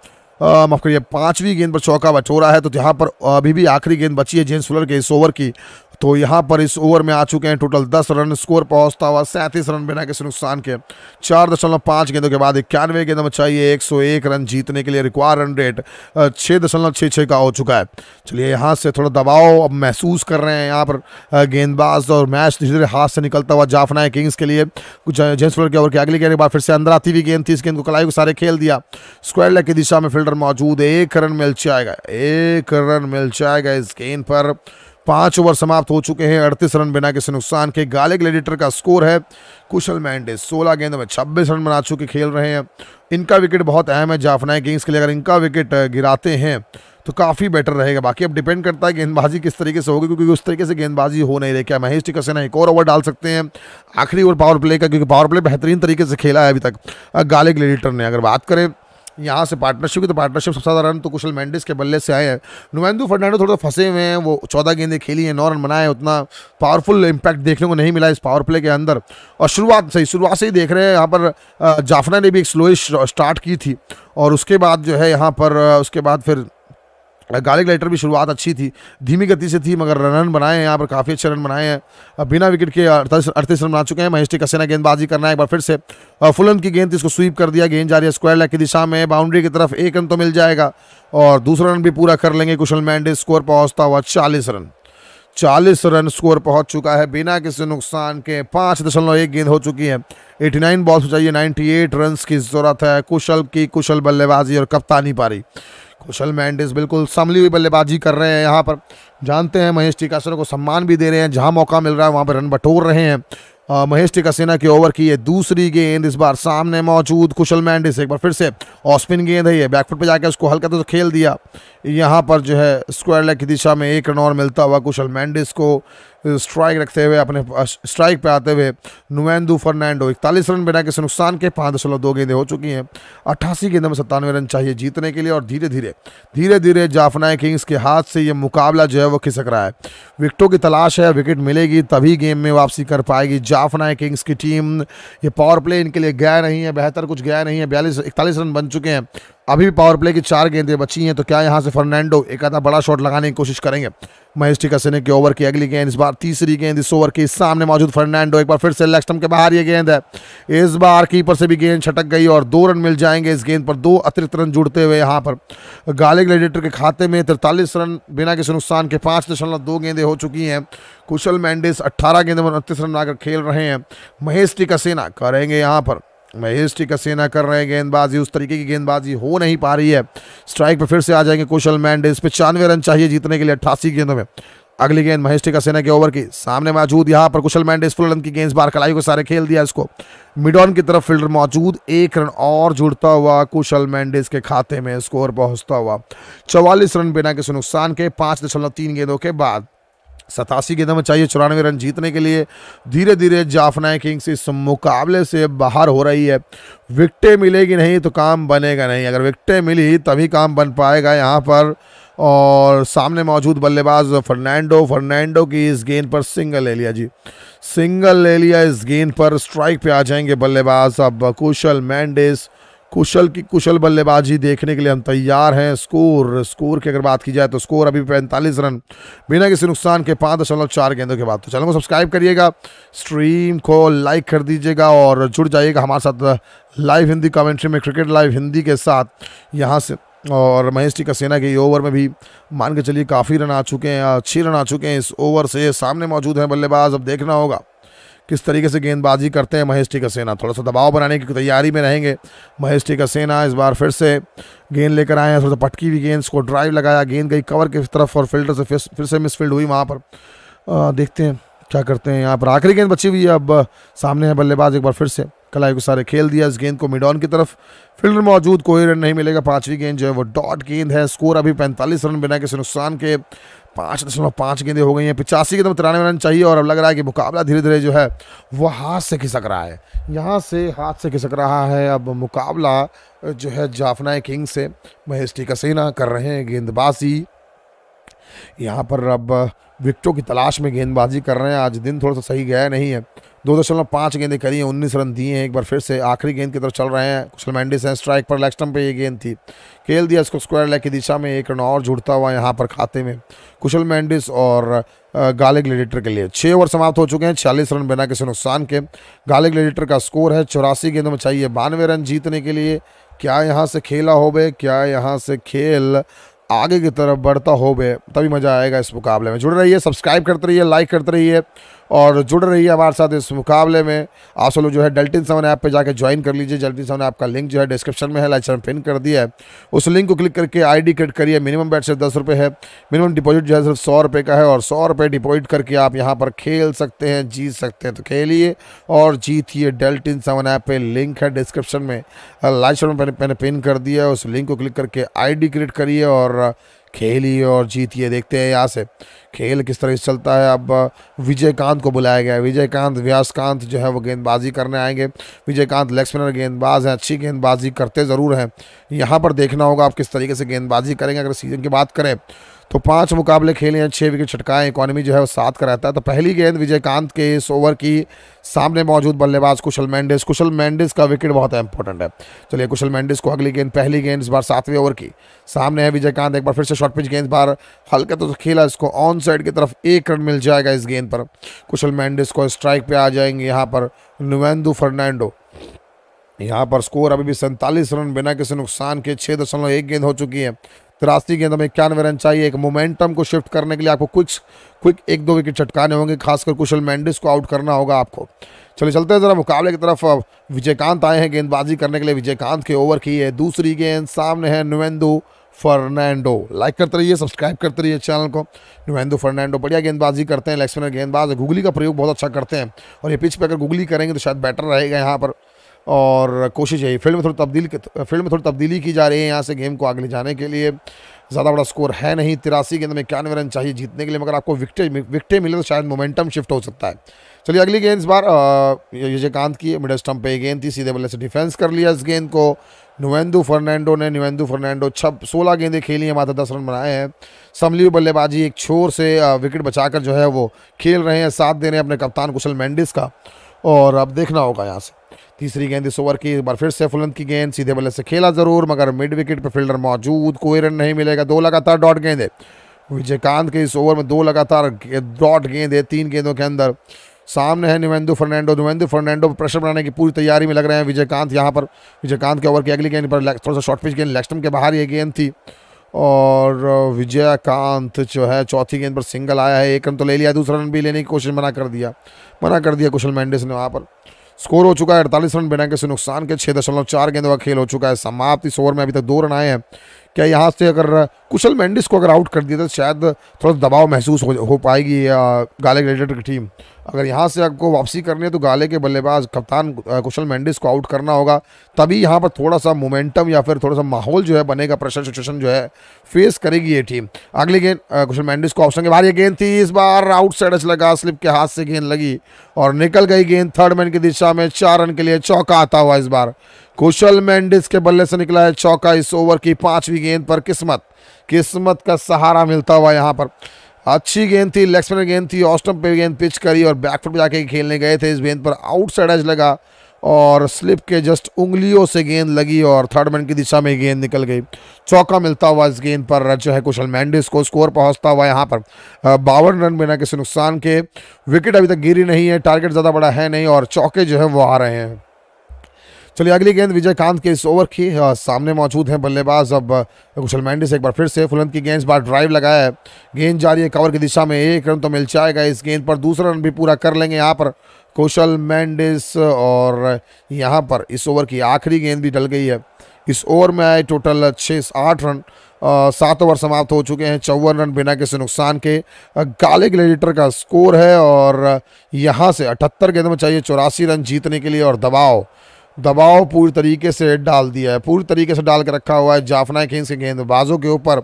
माफ करिए पांचवी गेंद पर चौका बटोरा है तो यहाँ पर अभी भी आखिरी गेंद बची है जेन फुलर के इस ओवर की तो यहाँ पर इस ओवर में आ चुके हैं टोटल दस रन स्कोर पहुँचता हुआ सैंतीस रन बिना किसी नुकसान के चार दशमलव पाँच गेंदों के बाद इक्यानवे गेंदों में चाहिए एक सौ एक रन जीतने के लिए रिक्वायर रन रेट छः दशमलव छः छः का हो चुका है चलिए यहाँ से थोड़ा दबाव अब महसूस कर रहे हैं यहाँ पर गेंदबाज और मैच धीरे धीरे हाथ से निकलता हुआ जाफना किंग्स के लिए जेम्स फ्लोर के ओवर की अगली गेंद बाद फिर से अंदर आती हुई गेंद थी इस गेंद को कलाई को सारे खेल दिया स्क्वायर लेग की दिशा में फील्डर मौजूद एक रन मिल जाएगा एक रन मिल जाएगा इस गेंद पर पांच ओवर समाप्त हो चुके हैं अड़तीस रन बिना किसी नुकसान के गाले ग्लेडिटर का स्कोर है कुशल मैंडे 16 गेंद में 26 रन बना चुके खेल रहे हैं इनका विकेट बहुत अहम है जाफना किंग्स के लिए अगर इनका विकेट गिराते हैं तो काफ़ी बेटर रहेगा बाकी अब डिपेंड करता है गेंदबाजी किस तरीके से होगी क्योंकि उस तरीके से गेंदबाजी हो नहीं रही क्या महेश सेना एक और ओवर डाल सकते हैं आखिरी ओवर पावर प्ले का क्योंकि पावर प्ले बेहतरीन तरीके से खेला है अभी तक गाले ग्लेडिटर ने अगर बात करें यहाँ से पार्टनरशिप की तो पार्टनरशिप सबसे ज़्यादा रन तो कुशल मैंडिस के बल्ले से आए हैं नुमैंदू फर्नांडो थोड़ा तो फंसे हुए हैं वो चौदह गेंदें खेली हैं नौ रन बनाए उतना पावरफुल इम्पैक्ट देखने को नहीं मिला इस पावर प्ले के अंदर और शुरुआत से ही शुरुआत से ही देख रहे हैं यहाँ पर जाफना ने भी एक स्लोइ स्टार्ट की थी और उसके बाद जो है यहाँ पर उसके बाद फिर गार्लिक लाइटर भी शुरुआत अच्छी थी धीमी गति से थी मगर रन बनाए हैं यहाँ पर काफ़ी अच्छे रन बनाए हैं बिना विकेट के अड़तीस अड़तीस रन बना चुके हैं महेश कसेना गेंदबाजी करना है एक बार फिर से फुलन की गेंद इसको स्वीप कर दिया गेंद जा रही है स्क्वायर लेग की दिशा में बाउंड्री की तरफ एक रन तो मिल जाएगा और दूसरा रन भी पूरा कर लेंगे कुशल मैंडे स्कोर पहुँचता हुआ चालीस रन चालीस रन स्कोर पहुंच चुका है बिना किसी नुकसान के पाँच दशमलव एक गेंद हो चुकी है 89 बॉल्स चाहिए 98 रन्स की जरूरत है कुशल की कुशल बल्लेबाजी और कप्तानी पारी कुशल मैंडिस बिल्कुल समली हुई बल्लेबाजी कर रहे हैं यहाँ पर जानते हैं महेश टीकासेना को सम्मान भी दे रहे हैं जहाँ मौका मिल रहा है वहाँ पर रन बटोर रहे हैं आ, महेश टीकासेना की ओवर की ये दूसरी गेंद इस बार सामने मौजूद कुशल मैंडिस एक बार फिर से ऑस्पिन गेंद है ये बैकफुट पे जाकर उसको हल्का तो खेल दिया यहाँ पर जो है स्क्वायर लेग की दिशा में एक रन और मिलता हुआ कुशल मैंडिस को स्ट्राइक रखते हुए अपने स्ट्राइक पे आते हुए नुवेंदू फर्नैंडो इकतालीस रन बिना किसी नुकसान के पाँच दशमलव दो गेंदें हो चुकी हैं अट्ठासी गेंदों में सत्तानवे रन चाहिए जीतने के लिए और धीरे धीरे धीरे धीरे जाफनाए किंग्स के हाथ से ये मुकाबला जो है वो खिसक रहा है विकटों की तलाश है विकेट मिलेगी तभी गेम में वापसी कर पाएगी जाफनाए किंग्स की टीम ये पावर प्ले इनके लिए गया नहीं है बेहतर कुछ गया नहीं है बयालीस इकतालीस रन बन चुके हैं अभी भी पावर प्ले की चार गेंदें बची हैं तो क्या यहाँ से फर्नांडो एक आधा बड़ा शॉट लगाने की कोशिश करेंगे महेश टिकसिने के ओवर की अगली गेंद इस बार तीसरी गेंद इस ओवर के सामने मौजूद फर्नांडो एक बार फिर से लेग के बाहर ये गेंद है इस बार कीपर से भी गेंद छटक गई और दो रन मिल जाएंगे इस गेंद पर दो अतिरिक्त रन जुड़ते हुए यहाँ पर गाले ग्लेडिएटर के खाते में तिरतालीस रन बिना किसी नुकसान के पाँच दशमलव दो गेंदें हो चुकी हैं कुशल मैंडिस अट्ठारह गेंदों में उनतीस रन बनाकर खेल रहे हैं महेश टिकसेना करेंगे यहाँ पर महेश सेना कर रहे हैं गेंदबाजी उस तरीके की गेंदबाजी हो नहीं पा रही है स्ट्राइक पर फिर से आ जाएंगे कुशल मैंडिस पचानवे रन चाहिए जीतने के लिए अट्ठासी गेंदों में अगली गेंद महेश सेना के ओवर की सामने मौजूद यहाँ पर कुशल मैंडिस फुल रन की गेंद बार कलाई को सारे खेल दिया इसको मिडॉन की तरफ फील्डर मौजूद एक रन और जुड़ता हुआ कुशल मैंडिस के खाते में स्कोर पहुंचता हुआ चौवालीस रन बिना किसी नुकसान के पाँच दशमलव तीन गेंदों के बाद सतासी गेंदों में चाहिए चौरानवे रन जीतने के लिए धीरे धीरे जाफना किंग्स इस मुकाबले से बाहर हो रही है विकटें मिलेगी नहीं तो काम बनेगा नहीं अगर विकटें मिली तभी काम बन पाएगा यहाँ पर और सामने मौजूद बल्लेबाज फर्नांडो फर्नांडो की इस गेंद पर सिंगल ले लिया जी सिंगल ले लिया इस गेंद पर स्ट्राइक पे आ जाएंगे बल्लेबाज अब कुशल मैंडिस कुशल की कुशल बल्लेबाजी देखने के लिए हम तैयार हैं स्कोर स्कोर की अगर बात की जाए तो स्कोर अभी पैंतालीस रन बिना किसी नुकसान के पाँच दशमलव चार गेंदों के बाद तो चैनल को सब्सक्राइब करिएगा स्ट्रीम को लाइक कर दीजिएगा और जुड़ जाइएगा हमारे साथ लाइव हिंदी कमेंट्री में क्रिकेट लाइव हिंदी के साथ यहाँ से और महेश टी सेना के ओवर में भी मान के चलिए काफ़ी रन आ चुके हैं छः रन आ चुके हैं इस ओवर से सामने मौजूद हैं बल्लेबाज अब देखना होगा किस तरीके से गेंदबाजी करते हैं महेश टीका सेना थोड़ा सा दबाव बनाने की तैयारी में रहेंगे महेश टीका सेना इस बार फिर से गेंद लेकर आए हैं थोड़ा सा पटकी हुई गेंद को ड्राइव लगाया गेंद गई कवर की तरफ और फील्डर से फिर से मिसफील्ड हुई वहाँ पर देखते हैं क्या करते हैं यहाँ पर आखिरी गेंद बची हुई है अब सामने है बल्लेबाज एक बार फिर से कलाई को सारे खेल दिया इस गेंद को मिडॉन की तरफ फील्डर मौजूद कोई रन नहीं मिलेगा पांचवी गेंद जो है वो डॉट गेंद है स्कोर अभी 45 रन बिना किसी नुकसान के पाँच दशमलव पाँच गेंदें हो गई हैं पिचासी के तो तिरानवे रन चाहिए और अब लग रहा है कि मुकाबला धीरे धीरे जो है वह हाथ से खिसक रहा है यहाँ से हाथ से खिसक रहा है अब मुकाबला जो है जाफना किंग से महेश टीकासेना कर रहे हैं गेंदबाजी यहाँ पर अब विकटों की तलाश में गेंदबाजी कर रहे हैं आज दिन थोड़ा सा सही गया नहीं है दो दशमलव पाँच गेंदें करी हैं उन्नीस रन दिए हैं एक बार फिर से आखिरी गेंद की तरफ चल रहे हैं कुशल मैंडिस हैं स्ट्राइक पर लेग पर पे ये गेंद थी खेल दिया इसको स्क्वायर लेग की दिशा में एक रन और जुड़ता हुआ यहाँ पर खाते में कुशल मैंडिस और गाले लेडिटर के लिए छः ओवर समाप्त हो चुके हैं छियालीस रन बिना किसी नुकसान के गाले लेडिटर का स्कोर है चौरासी गेंदों में चाहिए बानवे रन जीतने के लिए क्या यहाँ से खेला हो क्या यहाँ से खेल आगे की तरफ बढ़ता हो तभी मज़ा आएगा इस मुकाबले में जुड़ रहिए सब्सक्राइब करते रहिए लाइक करते रहिए और जुड़ रही है हमारे साथ इस मुकाबले में आप सब लोग जो है डल्टिन सेवन ऐप पे जाके ज्वाइन कर लीजिए डल्टिन सेवन ऐप का लिंक जो है डिस्क्रिप्शन में है लाइक चैनल पिन कर दिया है उस लिंक को क्लिक करके आई डी क्रिएट करिए मिनिमम बैट सिर्फ दस रुपये है मिनिमम डिपॉजिट जो है सिर्फ सौ रुपये का है और सौ रुपये डिपॉजिट करके आप यहाँ पर खेल सकते हैं जीत सकते हैं तो खेलिए और जीतिए डल्टिन सेवन ऐप पर लिंक है डिस्क्रिप्शन में लाइक में मैंने पिन कर दिया है उस लिंक को क्लिक करके आई क्रिएट करिए और खेलिए और जीतिए देखते हैं यहाँ से खेल किस तरह से चलता है अब विजयकांत को बुलाया गया है विजयकांत व्यासकांत जो है वो गेंदबाजी करने आएंगे विजयकांत लेग स्पिनर गेंदबाज हैं अच्छी गेंदबाजी करते ज़रूर हैं यहाँ पर देखना होगा आप किस तरीके से गेंदबाजी करेंगे अगर सीजन की बात करें तो पांच मुकाबले खेले हैं छः विकेट छटकाए इकोनॉमी जो है वो सात का रहता है तो पहली गेंद विजयकांत के इस ओवर की सामने मौजूद बल्लेबाज कुशल मैंडिस कुशल मैंडिस का विकेट बहुत इंपॉर्टेंट है चलिए कुशल मैंडिस को अगली गेंद पहली गेंद इस बार सातवें ओवर की सामने है विजयकांत एक बार फिर से शॉर्ट पिच गेंद बार हल्का तो खेला इसको ऑन साइड की तरफ एक रन मिल जाएगा इस गेंद पर कुशल मैंडिस को स्ट्राइक पर आ जाएंगे यहाँ पर नुवेंदु फर्नांडो यहाँ पर स्कोर अभी भी सैंतालीस रन बिना किसी नुकसान के छः दशमलव एक गेंद हो चुकी है तिरासी गेंदों में इक्यानवे रन चाहिए एक मोमेंटम को शिफ्ट करने के लिए आपको क्विक क्विक एक दो विकेट चटकाने होंगे खासकर कुशल मैंडिस को आउट करना होगा आपको चलिए चलते हैं ज़रा मुकाबले की तरफ विजयकांत आए हैं गेंदबाजी करने के लिए विजयकांत के ओवर की है दूसरी गेंद सामने है नुवेंदो फर्नैंडो लाइक करते रहिए सब्सक्राइब करते रहिए चैनल को नुवेंदो फर्नैंडो बढ़िया गेंदबाजी करते हैं लेग स्पिनर गेंदबाज गुगली का प्रयोग बहुत अच्छा करते हैं और ये पिच पर अगर गुगली करेंगे तो शायद बेटर रहेगा यहाँ पर और कोशिश यही फील्ड में थोड़ी तब्दील फील्ड में थोड़ी तब्दीली की जा रही है यहाँ से गेम को आगे ले जाने के लिए ज़्यादा बड़ा स्कोर है नहीं तिरासी गेंद में इक्यानवे रन चाहिए जीतने के लिए मगर आपको विकटे विकटे मिले तो शायद मोमेंटम शिफ्ट हो सकता है चलिए अगली गेंद इस बार विजयकांत की मिडल स्टम्प पे गेंद थी सीधे बल्ले से डिफेंस कर लिया इस गेंद को नुवेंदु फर्नैंडो ने नुवेंदू फर्नैंडो छब सोलह गेंदें खेली हैं मात्र दस रन बनाए हैं समली बल्लेबाजी एक छोर से विकेट बचाकर जो है वो खेल रहे हैं साथ दे रहे हैं अपने कप्तान कुशल मैंडिस का और अब देखना होगा यहाँ से तीसरी गेंद इस ओवर की एक बार फिर सैफुलंद की गेंद सीधे बल्ले से खेला जरूर मगर मिड विकेट पर फील्डर मौजूद कोई रन नहीं मिलेगा दो लगातार डॉट गेंद है विजयकांत के इस ओवर में दो लगातार डॉट गेंद है तीन गेंदों के अंदर सामने है निवेंदु फर्नांडो निवेंदु फर्नांडो पर प्रेशर बनाने की पूरी तैयारी में लग रहे हैं विजयकांत यहाँ पर विजयकांत के ओवर की अगली गेंद पर थोड़ा सा शॉर्ट पिच गेंद लेक्स्टम के बाहर ये गेंद थी और विजयकांत जो है चौथी गेंद पर सिंगल आया है एक रन तो ले लिया दूसरा रन भी लेने की कोशिश मना कर दिया मना कर दिया कुशल मैंडिस ने वहाँ पर स्कोर हो चुका है अड़तालीस रन बिना किसी नुकसान के छः दशमलव चार गेंदों का खेल हो चुका है समाप्त इस ओवर में अभी तक दो रन आए हैं क्या यहाँ से अगर कुशल मैंडिस को अगर आउट कर दिया तो शायद थोड़ा दबाव महसूस हो हो पाएगी गाले के रिलेटेड की टीम अगर यहाँ से आपको वापसी करनी है तो गाले के बल्लेबाज कप्तान कुशल मैंडिस को आउट करना होगा तभी यहाँ पर थोड़ा सा मोमेंटम या फिर थोड़ा सा माहौल जो है बनेगा प्रेशर सिचुएशन जो है फेस करेगी ये टीम अगली गेंद कुशल मैंडिस को ऑप्शन के बाहर ये गेंद थी इस बार आउट साइड लगा स्लिप के हाथ से गेंद लगी और निकल गई गेंद थर्ड मैन की दिशा में चार रन के लिए चौका आता हुआ इस बार कुशल मेंडिस के बल्ले से निकला है चौका इस ओवर की पांचवी गेंद पर किस्मत किस्मत का सहारा मिलता हुआ यहाँ पर अच्छी गेंद थी लेग गेंद थी ऑस्टम पे गेंद पिच करी और बैकफुट पर जाके खेलने गए थे इस गेंद पर आउटसाइड एज लगा और स्लिप के जस्ट उंगलियों से गेंद लगी और थर्ड मैन की दिशा में गेंद निकल गई चौका मिलता हुआ इस गेंद पर जो है कुशल मैंडिस को स्कोर पहुंचता हुआ यहाँ पर बावन रन बिना किसी नुकसान के विकेट अभी तक गिरी नहीं है टारगेट ज़्यादा बड़ा है नहीं और चौके जो है वो आ रहे हैं चलिए अगली गेंद विजय कांत के इस ओवर की सामने मौजूद हैं बल्लेबाज अब कुशल मैंडिस एक बार फिर से फुलंद की गेंद इस बार ड्राइव लगाया है गेंद जा रही है कवर की दिशा में एक रन तो मिल जाएगा इस गेंद पर दूसरा रन भी पूरा कर लेंगे यहाँ पर कौशल मैंडिस और यहाँ पर इस ओवर की आखिरी गेंद भी डल गई है इस ओवर में आए टोटल छः आठ रन सात ओवर समाप्त हो चुके हैं चौवन रन बिना किसी नुकसान के काले ग्लेडिटर का स्कोर है और यहाँ से अठहत्तर गेंद में चाहिए चौरासी रन जीतने के लिए और दबाव दबाव पूरी तरीके से डाल दिया है पूरी तरीके से डाल के रखा हुआ है जाफना खेन से गेंदबाजों के ऊपर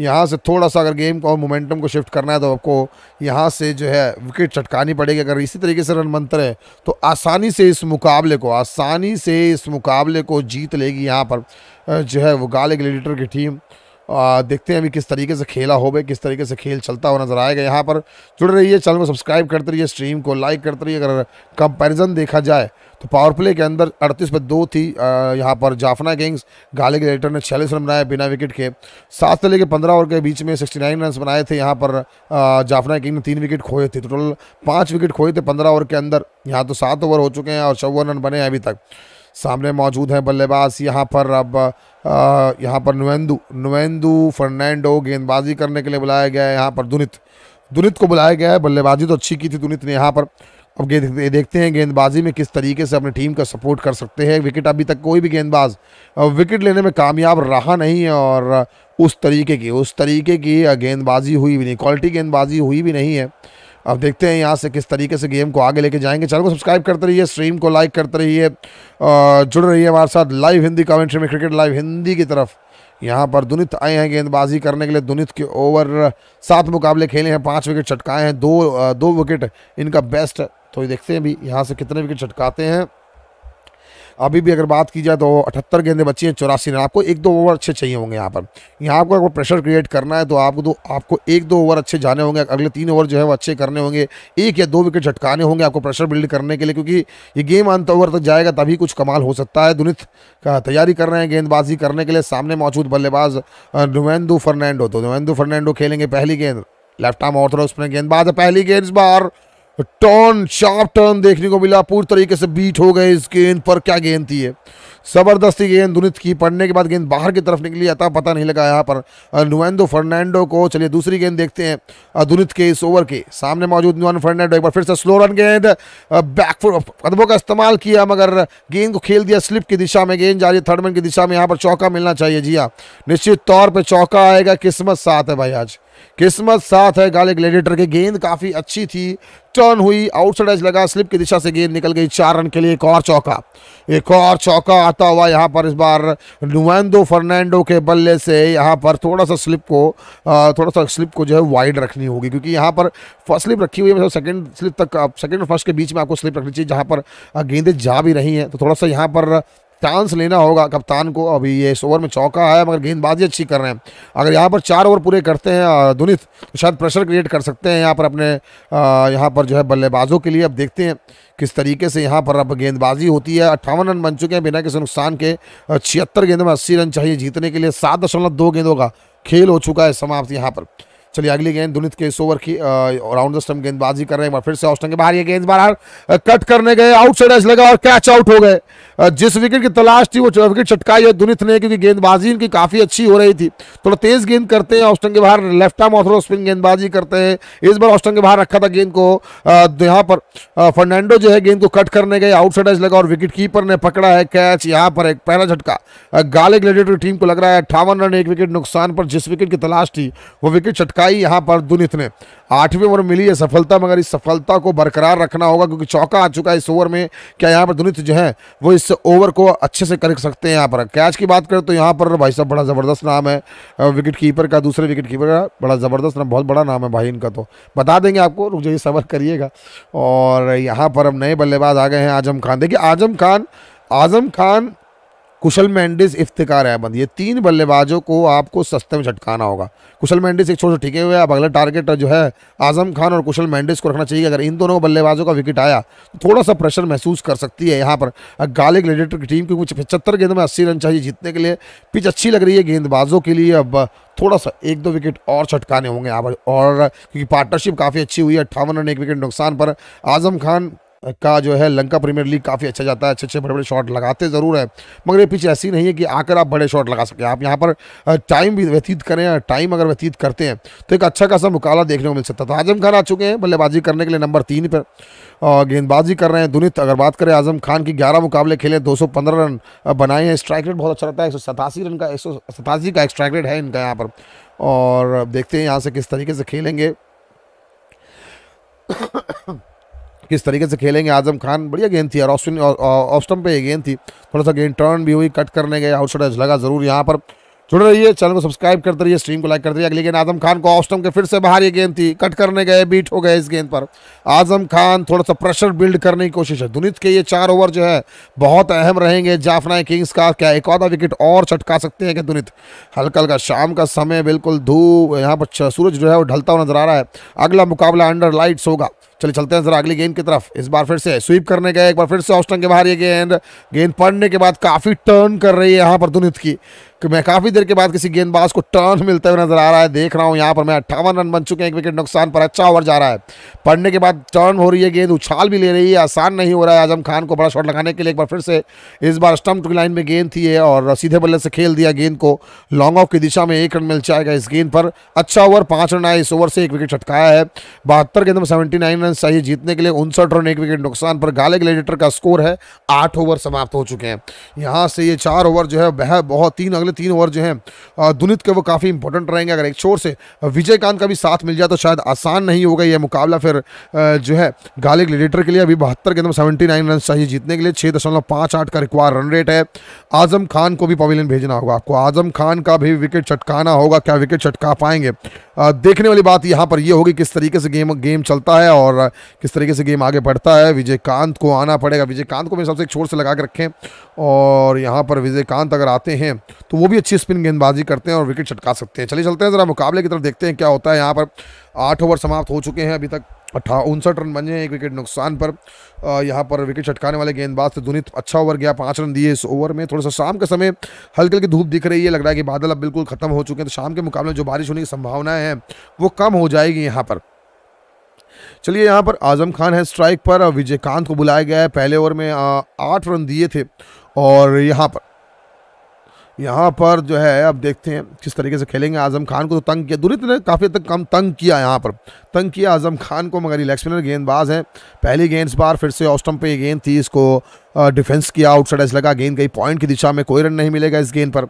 यहाँ से थोड़ा सा अगर गेम को मोमेंटम को शिफ्ट करना है तो आपको यहाँ से जो है विकेट चटकानी पड़ेगी अगर इसी तरीके से रन मंत्र है तो आसानी से इस मुकाबले को आसानी से इस मुकाबले को जीत लेगी यहाँ पर जो है वो गाले ग्लेडिटर की टीम आ, देखते हैं अभी किस तरीके से खेला हो किस तरीके से खेल चलता हुआ नजर आएगा यहाँ पर जुड़ रही है चैनल को सब्सक्राइब करते रहिए स्ट्रीम को लाइक करते रहिए अगर कंपेरिज़न देखा जाए तो पावर प्ले के अंदर अड़तीस पर दो थी यहाँ पर जाफना किंग्स गाले के रेटर ने छियालीस रन बनाए बिना विकेट के सात से लेकर पंद्रह ओवर के बीच में सिक्सटी नाइन रन बनाए थे यहाँ पर जाफना किंग ने तीन विकेट खोए थे तो टोटल पाँच विकेट खोए थे पंद्रह ओवर के अंदर यहाँ तो सात ओवर हो चुके हैं और चौवन रन बने हैं अभी तक सामने मौजूद हैं बल्लेबाज यहाँ पर अब यहाँ पर नुवेंदू नुवेंदू फर्नैंडो गेंदबाजी करने के लिए बुलाया गया है यहाँ पर दुनित दुनित को बुलाया गया है बल्लेबाजी तो अच्छी की थी दुनित ने यहाँ पर अब देखते हैं गेंदबाजी में किस तरीके से अपनी टीम का सपोर्ट कर सकते हैं विकेट अभी तक कोई भी गेंदबाज विकेट लेने में कामयाब रहा नहीं है और उस तरीके की उस तरीके की गेंदबाजी हुई भी नहीं क्वालिटी गेंदबाजी हुई भी नहीं है अब देखते हैं यहाँ से किस तरीके से गेम को आगे लेके जाएंगे चैनल को सब्सक्राइब करते रहिए स्ट्रीम को लाइक करते रहिए जुड़ रही है हमारे साथ लाइव हिंदी कमेंट्री में क्रिकेट लाइव हिंदी की तरफ यहाँ पर दुनित आए हैं गेंदबाजी करने के लिए दुनित के ओवर सात मुकाबले खेले हैं पाँच विकेट चटकाए हैं दो दो विकेट इनका बेस्ट तो ये देखते हैं अभी यहाँ से कितने विकेट झटकाते हैं अभी भी अगर बात की जाए तो अठहत्तर गेंदे बची हैं चौरासी रन आपको एक दो ओवर अच्छे चाहिए होंगे यहाँ पर यहाँ आपको अगर प्रेशर क्रिएट करना है तो आपको दो आपको एक दो ओवर अच्छे जाने होंगे अगले तीन ओवर जो है वो अच्छे करने होंगे एक या दो विकेट झटकाने होंगे आपको प्रेशर बिल्ड करने के लिए क्योंकि ये गेम अंत ओवर तक जाएगा तभी कुछ कमाल हो सकता है दुनित का तैयारी कर रहे हैं गेंदबाजी करने के लिए सामने मौजूद बल्लेबाज नुवेंदू फर्नैंडो तो नुवेंदू फर्नैंडो खेलेंगे पहली गेंद लेफ्ट आर्म थोड़ा उसमें गेंदबाज है पहली गेंद इस बार टर्न शार्प टर्न देखने को मिला पूरी तरीके से बीट हो गए इस गेंद पर क्या गेंद थी है ज़बरदस्ती गेंद दुनित की पढ़ने के बाद गेंद बाहर की तरफ निकली अतः पता नहीं लगा यहाँ पर नुएंदो फर्नांडो को चलिए दूसरी गेंद देखते हैं दुनित के इस ओवर के सामने मौजूद नुआन फर्नांडो एक बार फिर से स्लो रन गेंद बैक कदमों का इस्तेमाल किया मगर गेंद को खेल दिया स्लिप की दिशा में गेंद जा रही है थर्डमैन की दिशा में यहाँ पर चौका मिलना चाहिए जी हाँ निश्चित तौर पर चौका आएगा किस्मत साथ है भाई आज किस्मत साथ है गाले ग्लेडिएटर की गेंद काफ़ी अच्छी थी टर्न हुई आउटसाइड एज लगा स्लिप की दिशा से गेंद निकल गई चार रन के लिए एक और चौका एक और चौका आता हुआ यहाँ पर इस बार नुवैंदो फर्नांडो के बल्ले से यहाँ पर थोड़ा सा स्लिप को थोड़ा सा स्लिप को जो है वाइड रखनी होगी क्योंकि यहाँ पर फर्स्ट स्लिप रखी हुई है सेकेंड मतलब स्लिप तक सेकेंड और फर्स्ट के बीच में आपको स्लिप रखनी चाहिए जहाँ पर गेंदें जा भी रही हैं तो थोड़ा सा यहाँ पर चांस लेना होगा कप्तान को अभी ये इस ओवर में चौका है मगर गेंदबाजी अच्छी कर रहे हैं अगर यहाँ पर चार ओवर पूरे करते हैं धुनित तो शायद प्रेशर क्रिएट कर सकते हैं यहाँ पर अपने यहाँ पर जो है बल्लेबाजों के लिए अब देखते हैं किस तरीके से यहाँ पर अब गेंदबाजी होती है अट्ठावन रन बन चुके हैं बिना किसी नुकसान के छिहत्तर गेंदों में अस्सी रन चाहिए जीतने के लिए सात दशमलव दो गेंदों का खेल हो चुका है समाप्त यहाँ पर चलिए अगली गेंद दुनित के इस ओवर की राउंड द स्टम्प गेंदबाजी कर रहे हैं फिर से ऑस्टन के बाहर ये गेंद बाहर कट करने गए आउट साइड एज लगा और कैच आउट हो गए जिस विकेट की तलाश थी वो विकेट चटकाई है दुनित ने क्योंकि गेंदबाजी इनकी काफ़ी अच्छी हो रही थी थोड़ा तेज़ गेंद करते हैं ऑस्टन के बाहर लेफ्ट आर्म ऑथरो स्पिन गेंदबाजी करते हैं इस बार ऑस्टन के बाहर रखा था गेंद को तो यहाँ पर फर्नैंडो जो है गेंद को कट करने गए आउट साइड एज लगा और विकेट कीपर ने पकड़ा है कैच यहाँ पर एक पहला झटका गाले ग्लेडेटरी टीम को लग रहा है अट्ठावन रन एक विकेट नुकसान पर जिस विकेट की तलाश थी वो विकेट चटका चौकाई यहाँ पर दुनित ने आठवें ओवर मिली है सफलता मगर इस सफलता को बरकरार रखना होगा क्योंकि चौका आ चुका है इस ओवर में क्या यहाँ पर दुनित जो है वो इस ओवर को अच्छे से कर सकते हैं यहाँ पर कैच की बात करें तो यहाँ पर भाई साहब बड़ा ज़बरदस्त नाम है विकेट कीपर का दूसरे विकेट कीपर का बड़ा ज़बरदस्त नाम बहुत बड़ा नाम है भाई इनका तो बता देंगे आपको रुक जाइए सबर करिएगा और यहाँ पर अब नए बल्लेबाज आ गए हैं आजम खान देखिए आजम खान आजम खान कुशल मैंडिस इफ्तिकार अहमद ये तीन बल्लेबाजों को आपको सस्ते में झटकाना होगा कुशल मैंडिस एक छोटे ठिके हुए अब अगला टारगेट जो है आजम खान और कुशल मैंडिस को रखना चाहिए अगर इन दोनों बल्लेबाजों का विकेट आया तो थोड़ा सा प्रेशर महसूस कर सकती है यहाँ पर गालिक लेडेटर की टीम क्योंकि पचहत्तर गेंदों में अस्सी रन चाहिए जीतने के लिए पिच अच्छी लग रही है गेंदबाजों के लिए अब थोड़ा सा एक दो विकेट और छटकाने होंगे यहाँ पर और क्योंकि पार्टनरशिप काफ़ी अच्छी हुई है अट्ठावन रन एक विकेट नुकसान पर आजम खान का जो है लंका प्रीमियर लीग काफ़ी अच्छा जाता है अच्छे अच्छे बड़े बड़े शॉट लगाते ज़रूर है मगर ये पिच ऐसी नहीं है कि आकर आप बड़े शॉट लगा सकें आप यहाँ पर टाइम भी व्यतीत करें टाइम अगर व्यतीत करते हैं तो एक अच्छा खासा मुकाबला देखने को मिल सकता था तो आजम खान आ चुके हैं बल्लेबाजी करने के लिए नंबर तीन पर गेंदबाजी कर रहे हैं दुनित अगर बात करें आजम खान की ग्यारह मुकाबले खेले दो रन बनाए हैं स्ट्राइक रेट बहुत अच्छा रहता है एक रन का एक का स्ट्राइक रेट है इनका यहाँ पर और देखते हैं यहाँ से किस तरीके से खेलेंगे किस तरीके से खेलेंगे आजम खान बढ़िया गेंद थी और ऑस्टिन ऑस्टम पे ये गेंद थी थोड़ा सा गेंद टर्न भी हुई कट करने गए आउटसाइड लगा ज़रूर यहाँ पर जुड़े रहिए चैनल को सब्सक्राइब करते रहिए स्ट्रीम को लाइक करते रहिए अगले गेंद आजम खान को ऑस्टम के फिर से बाहर ये गेंद थी कट करने गए बीट हो गए इस गेंद पर आजम खान थोड़ा सा प्रेशर बिल्ड करने की कोशिश है दुनित के ये चार ओवर जो है बहुत अहम रहेंगे जाफना किंग्स का क्या एक आधा विकेट और चटका सकते हैं क्या दुनित हल्का हल्का शाम का समय बिल्कुल धूप यहाँ पर सूरज जो है वो ढलता हुआ नजर आ रहा है अगला मुकाबला अंडर लाइट्स होगा चलिए चलते हैं जरा अगली गेंद की तरफ इस बार फिर से स्वीप करने गए एक बार फिर से ऑस्टन के बाहर ये गेंद गेंद पड़ने के बाद काफ़ी टर्न कर रही है यहाँ पर दुनित की कि मैं काफ़ी देर के बाद किसी गेंदबाज को टर्न मिलते हुए नजर आ रहा है देख रहा हूँ यहाँ पर मैं अट्ठावन रन बन चुके हैं एक विकेट नुकसान पर अच्छा ओवर जा रहा है पढ़ने के बाद टर्न हो रही है गेंद उछाल भी ले रही है आसान नहीं हो रहा है आजम खान को बड़ा शॉट लगाने के लिए एक बार फिर से इस बार स्टम्प टू लाइन में गेंद थी है और सीधे बल्ले से खेल दिया गेंद को लॉन्ग ऑफ की दिशा में एक रन मिल जाएगा इस गेंद पर अच्छा ओवर पाँच रन आए इस ओवर से एक विकेट छटकाया है बहत्तर गेंद में सेवेंटी रन रन चाहिए जीतने के लिए उनसठ रन एक विकेट नुकसान पर गाले ग्लेडिएटर का स्कोर है आठ ओवर समाप्त हो चुके हैं यहाँ से ये चार ओवर जो है वह बहुत तीन अगले तीन ओवर जो है दुनित के वो काफ़ी इंपॉर्टेंट रहेंगे अगर एक छोर से विजयकांत का भी साथ मिल जाए तो शायद आसान नहीं होगा यह मुकाबला फिर जो है गाले ग्लेडिएटर के लिए अभी बहत्तर के अंदर सेवेंटी नाइन रन चाहिए जीतने के लिए छः दशमलव पाँच आठ का रिक्वायर रन रेट है आजम खान को भी पवेलियन भेजना होगा आपको आजम खान का भी विकेट चटकाना होगा क्या विकेट चटका पाएंगे देखने वाली बात यहाँ पर यह होगी किस तरीके से गेम गेम चलता है और है किस तरीके से गेम आगे बढ़ता है विजयकांत को आना पड़ेगा विजयकांत को मेरे सबसे एक छोर से लगा के रखें और यहाँ पर विजयकांत अगर आते हैं तो वो भी अच्छी स्पिन गेंदबाजी करते हैं और विकेट छटका सकते हैं चले चलते हैं ज़रा मुकाबले की तरफ देखते हैं क्या होता है यहाँ पर आठ ओवर समाप्त हो चुके हैं अभी तक अट्ठा उनसठ रन बने हैं एक विकेट नुकसान पर यहाँ पर विकेट छटकाने वाले गेंदबाज से धुनित अच्छा ओवर गया पाँच रन दिए इस ओवर में थोड़ा सा शाम के समय हल्की हल्की धूप दिख रही है लग रहा है कि बादल अब बिल्कुल खत्म हो चुके हैं तो शाम के मुकाबले जो बारिश होने की संभावनाएं हैं वो कम हो जाएगी यहाँ पर चलिए यहाँ पर आजम खान है स्ट्राइक पर विजयकांत को बुलाया गया है पहले ओवर में आठ रन दिए थे और यहाँ पर यहाँ पर जो है अब देखते हैं किस तरीके से खेलेंगे आजम खान को तो तंग किया दुरित ने काफ़ी तक कम तंग किया यहाँ पर तंग किया आजम खान को मगर इलेक्शनर गेंदबाज हैं पहली गेंद बार फिर से ऑस्टम पे ये गेंद थी इसको डिफेंस किया आउटसाइड ऐसा लगा गेंद गई पॉइंट की दिशा में कोई रन नहीं मिलेगा इस गेंद पर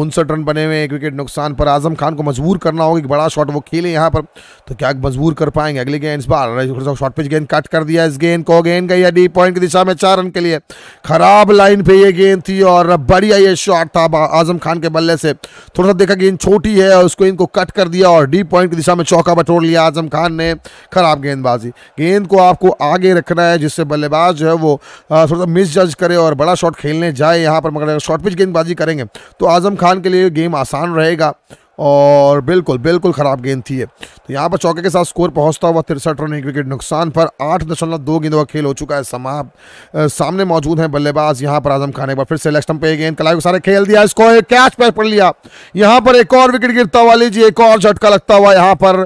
उनसठ रन बने हुए एक विकेट नुकसान पर आजम खान को मजबूर करना होगा कि बड़ा शॉट वो खेले यहाँ पर तो क्या मजबूर कर पाएंगे अगले गेंद इस बार शॉर्ट पिच गेंद कट कर दिया इस गेंद को गेंद गई है डी पॉइंट की दिशा में चार रन के लिए खराब लाइन पर यह गेंद थी और बढ़िया ये शॉट था आजम खान के बल्ले से थोड़ा सा देखा गेंद छोटी है और उसको इनको कट कर दिया और डीप पॉइंट की दिशा में चौका बटोर लिया आजम खान ने खराब गेंदबाजी गेंद को आपको आगे रखना है जिससे बल्लेबाज जो है वो थोड़ा सा मिसजज करे और बड़ा शॉट खेलने जाए यहाँ पर मगर शॉर्ट पिच गेंदबाजी करेंगे तो आजम खान के लिए गेम आसान रहेगा और बिल्कुल बिल्कुल ख़राब गेंद थी ये तो यहाँ पर चौके के साथ स्कोर पहुँचता हुआ तिरसठ रन एक विकेट नुकसान पर आठ दशमलव दो गेंदों का खेल हो चुका है समाप्त सामने मौजूद हैं बल्लेबाज यहाँ पर आजम खान एक बार फिर से लेफ्ट पे गेंद कलाई को सारे खेल दिया इसको एक कैच पर पड़ लिया यहाँ पर एक और विकेट गिरता हुआ लीजिए एक और झटका लगता हुआ यहाँ पर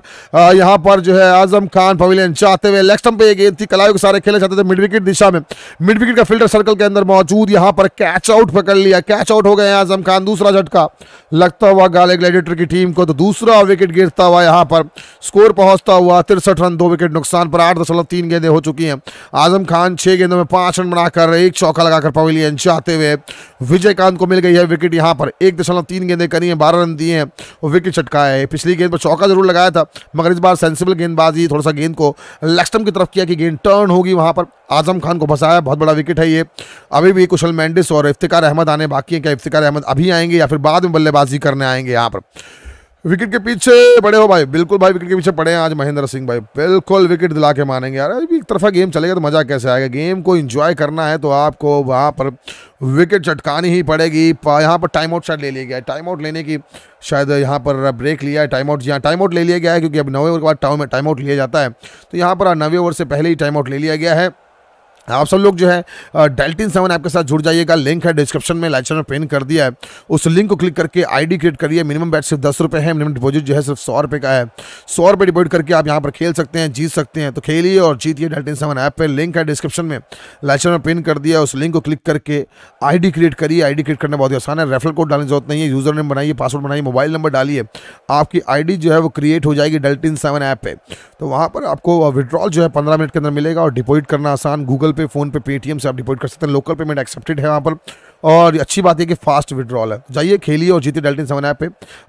यहाँ पर जो है आजम खान पवेलियन चाहते हुए लेक्स्टम पे गेंद थी कलाई को सारे खेले जाते थे मिड विकेट दिशा में मिड विकेट का फिल्टर सर्कल के अंदर मौजूद यहाँ पर कैच आउट पकड़ लिया कैच आउट हो गए आजम खान दूसरा झटका लगता हुआ गाले ग्लेडिटर की टीम को तो दूसरा विकेट गिरता हुआ यहाँ पर स्कोर पहुँचता हुआ तिरसठ रन दो विकेट नुकसान पर आठ दशमलव तीन गेंदें हो चुकी हैं आजम खान छः गेंदों में पाँच रन बनाकर एक चौका लगाकर पवेलियन चाहते हुए विजयकांत को मिल गई है विकेट यहाँ पर एक दशमलव तीन गेंदें करी हैं बारह रन दिए हैं और विकेट चटकाया हैं पिछली गेंद पर चौका जरूर लगाया था मगर इस बार सेंसिबल गेंदबाजी थोड़ा सा गेंद को लेक्स्टम की तरफ किया कि गेंद टर्न होगी वहाँ पर आजम खान को फंसाया बहुत बड़ा विकेट है ये अभी भी कुशल मैंडिस और इफ्तिकार अहमद आने बाकी हैं क्या इफ्तिकार अहमद अभी आएंगे या फिर बाद में बल्लेबाजी करने आएंगे यहाँ पर विकेट के पीछे पड़े हो भाई बिल्कुल भाई विकेट के पीछे पड़े हैं आज महेंद्र सिंह भाई बिल्कुल विकेट दिला के मानेंगे यार अभी एक तरफा गेम चलेगा तो मज़ा कैसे आएगा गेम को इन्जॉय करना है तो आपको वहाँ पर विकेट चटकानी ही पड़ेगी यहाँ पर टाइम आउट शायद ले लिया गया है टाइम आउट लेने की शायद यहाँ पर ब्रेक लिया है टाइम आउट यहाँ टाइम आउट ले लिया गया है क्योंकि अब नवे ओवर के बाद टाइम आउट लिया जाता है तो यहाँ पर नवे ओवर से पहले ही टाइम आउट ले लिया गया है आप सब लोग जो है डेल्टिन सेवन ऐप के साथ जुड़ जाइएगा लिंक है डिस्क्रिप्शन में लाइचर में पेन कर दिया है उस लिंक को क्लिक करके आईडी क्रिएट करिए मिनिमम बैट सिर्फ दस रुपये है मिनिमम डिपॉजिट जो है सिर्फ सौ रुपये का है सौ रुपये डिपॉजिट करके आप यहाँ पर खेल सकते हैं जीत सकते हैं तो खेलिए और जीतिए डेल्टिन सेवन ऐप पर लिंक है डिस्क्रिप्शन में लाइचर में पिन कर दिया उस लिंक को क्लिक करके आई क्रिएट करिए आई क्रिएट करना बहुत आसान है रेफरल कोड डालने की जरूरत नहीं है यूजर नेम बनाइए पासवर्ड बनाइए मोबाइल नंबर डालिए आपकी आई जो है वो क्रिएट हो जाएगी डेल्टिन सेवन ऐप पर तो वहाँ पर आपको विड्रॉल जो है पंद्रह मिनट के अंदर मिलेगा और डिपॉजिट करना आसान गूगल पे फ़ोन पे पेटीएम से आप डिपॉजिट कर सकते हैं लोकल पेमेंट एक्सेप्टेड है वहाँ पर और अच्छी बात है कि फास्ट विड्रॉल है जाइए खेलिए और जीते डेल्टिन सेवन ऐप पे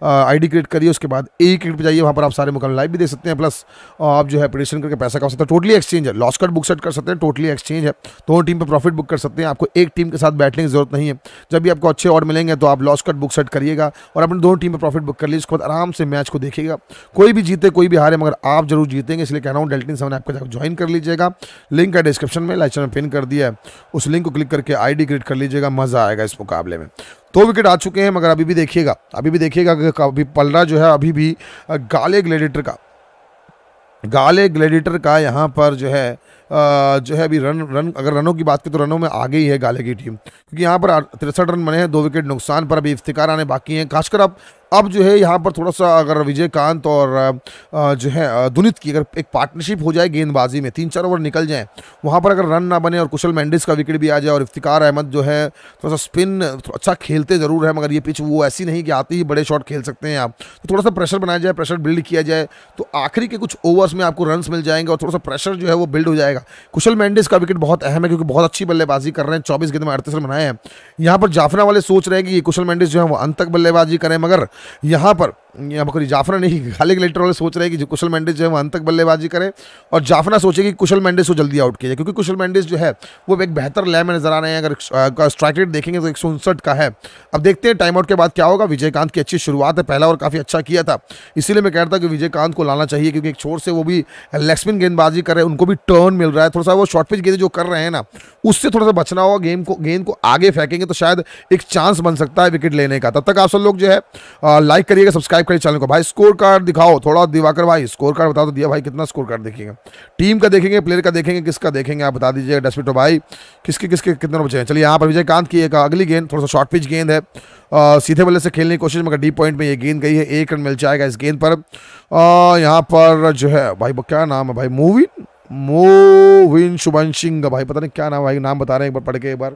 आईडी क्रिएट करिए उसके बाद ए क्रिएट पे जाइए वहाँ पर आप सारे मुकाम लाइव भी दे सकते हैं प्लस आप जो है पिटिशन करके पैसा कमा सकते हैं टोटली एक्सचेंज है लॉस कट बुक सेट कर सकते हैं टोटली एक्सचेंज है दोनों टीम पर प्रॉफिट बुक कर सकते हैं आपको एक टीम के साथ बैठने की जरूरत नहीं है जब भी आपको अच्छे ऑर्ड मिलेंगे तो आप लॉस कट बुक सेट करिएगा और अपने दोनों टीम पर प्रॉफिट बुक कर लीजिए उसके बाद आराम से मैच को देखिएगा कोई भी जीते कोई भी हारे मगर आप जरूर जीतेंगे इसलिए कह रहा हूँ डेल्टिन सेवन ऐप को ज्वाइन कर लीजिएगा लिंक है डिस्क्रिप्शन में लाइचर में पिन कर दिया है उस लिंक को क्लिक करके आई क्रिएट कर लीजिएगा मजा मज़ा आएगा इस मुकाबले में दो विकेट आ चुके हैं मगर अभी भी देखिएगा अभी भी देखिएगा अभी पलरा जो है अभी भी गाले ग्लेडिटर का गाले ग्लेडिटर का यहाँ पर जो है जो है अभी रन रन अगर रनों की बात की तो रनों में आ गई है गाले की टीम क्योंकि यहाँ पर तिरसठ रन बने हैं दो विकेट नुकसान पर अभी इफ्तिकार आने बाकी हैं खासकर आप अब जो है यहाँ पर थोड़ा सा अगर विजयकांत और जो है दुनित की अगर एक पार्टनरशिप हो जाए गेंदबाजी में तीन चार ओवर निकल जाए वहाँ पर अगर रन ना बने और कुशल मैंडिस का विकेट भी आ जाए और इफ्तिकार अहमद जो है थोड़ा सा स्पिन अच्छा खेलते ज़रूर है मगर ये पिच वो ऐसी नहीं कि आते ही बड़े शॉट खेल सकते हैं आप तो थोड़ा सा प्रेशर बनाया जाए प्रेशर बिल्ड किया जाए तो आखिरी के कुछ ओवर्स में आपको रन मिल जाएंगे और थोड़ा सा प्रेशर जो है वो बिल्ड हो जाएगा कुशल मैंडिस का विकेट बहुत अहम है क्योंकि बहुत अच्छी बल्लेबाजी कर रहे हैं चौबीस गेंद में अड़तीस रन बनाए हैं यहाँ पर जाफना वाले सोच रहे हैं कि कुशल मैंडिस जो है वो अंत तक बल्लेबाजी करें मगर यहाँ पर यहाँ जाफरा नहीं खाली लेटर वाले सोच रहे हैं कि कुशल मेंडिस जो है वो अंत तक बल्लेबाजी करें और जाफरा सोचे कि कुशल मैंडिस को जल्दी आउट किया जाए क्योंकि कुशल मैंडिस जो है वो एक बेहतर लय में नजर आ रहे हैं अगर स्ट्राइक रेट देखेंगे तो एक का है अब देखते हैं टाइम आउट के बाद क्या होगा विजयकांत की अच्छी शुरुआत है पहला और काफ़ी अच्छा किया था इसीलिए मैं कह रहा था कि विजयकांत को लाना चाहिए क्योंकि एक छोर से वो भी लेक्समिन गेंदबाजी कर रहे हैं उनको भी टर्न मिल रहा है थोड़ा सा वो शॉर्ट पिच गेंद जो कर रहे हैं ना उससे थोड़ा सा बचना होगा गेम को गेंद को आगे फेंकेंगे तो शायद एक चांस बन सकता है विकेट लेने का तब तक आप सब लोग जो है लाइक करिएगा सब्सक्राइब करिए चैनल को भाई स्कोर कार्ड दिखाओ थोड़ा दिवाकर भाई स्कोर कार्ड बता तो दिया भाई कितना स्कोर कार्ड देखेंगे टीम का देखेंगे प्लेयर का देखेंगे किसका देखेंगे आप बता दीजिए डस्टबिटो तो भाई किसके किसके कितने बचे हैं चलिए यहाँ पर विजयकांत की एक अगली गेंद थोड़ा सा शॉर्ट पिच गेंद है आ, सीधे बल्ले से खेलने की कोशिश मगर डी पॉइंट में ये गेंद गई है एक रन मिल जाएगा इस गेंद पर यहाँ पर जो है भाई क्या नाम है भाई मूविन मोविन शुभन सिंह भाई पता नहीं क्या नाम भाई नाम बता रहे हैं एक बार पढ़ के एक बार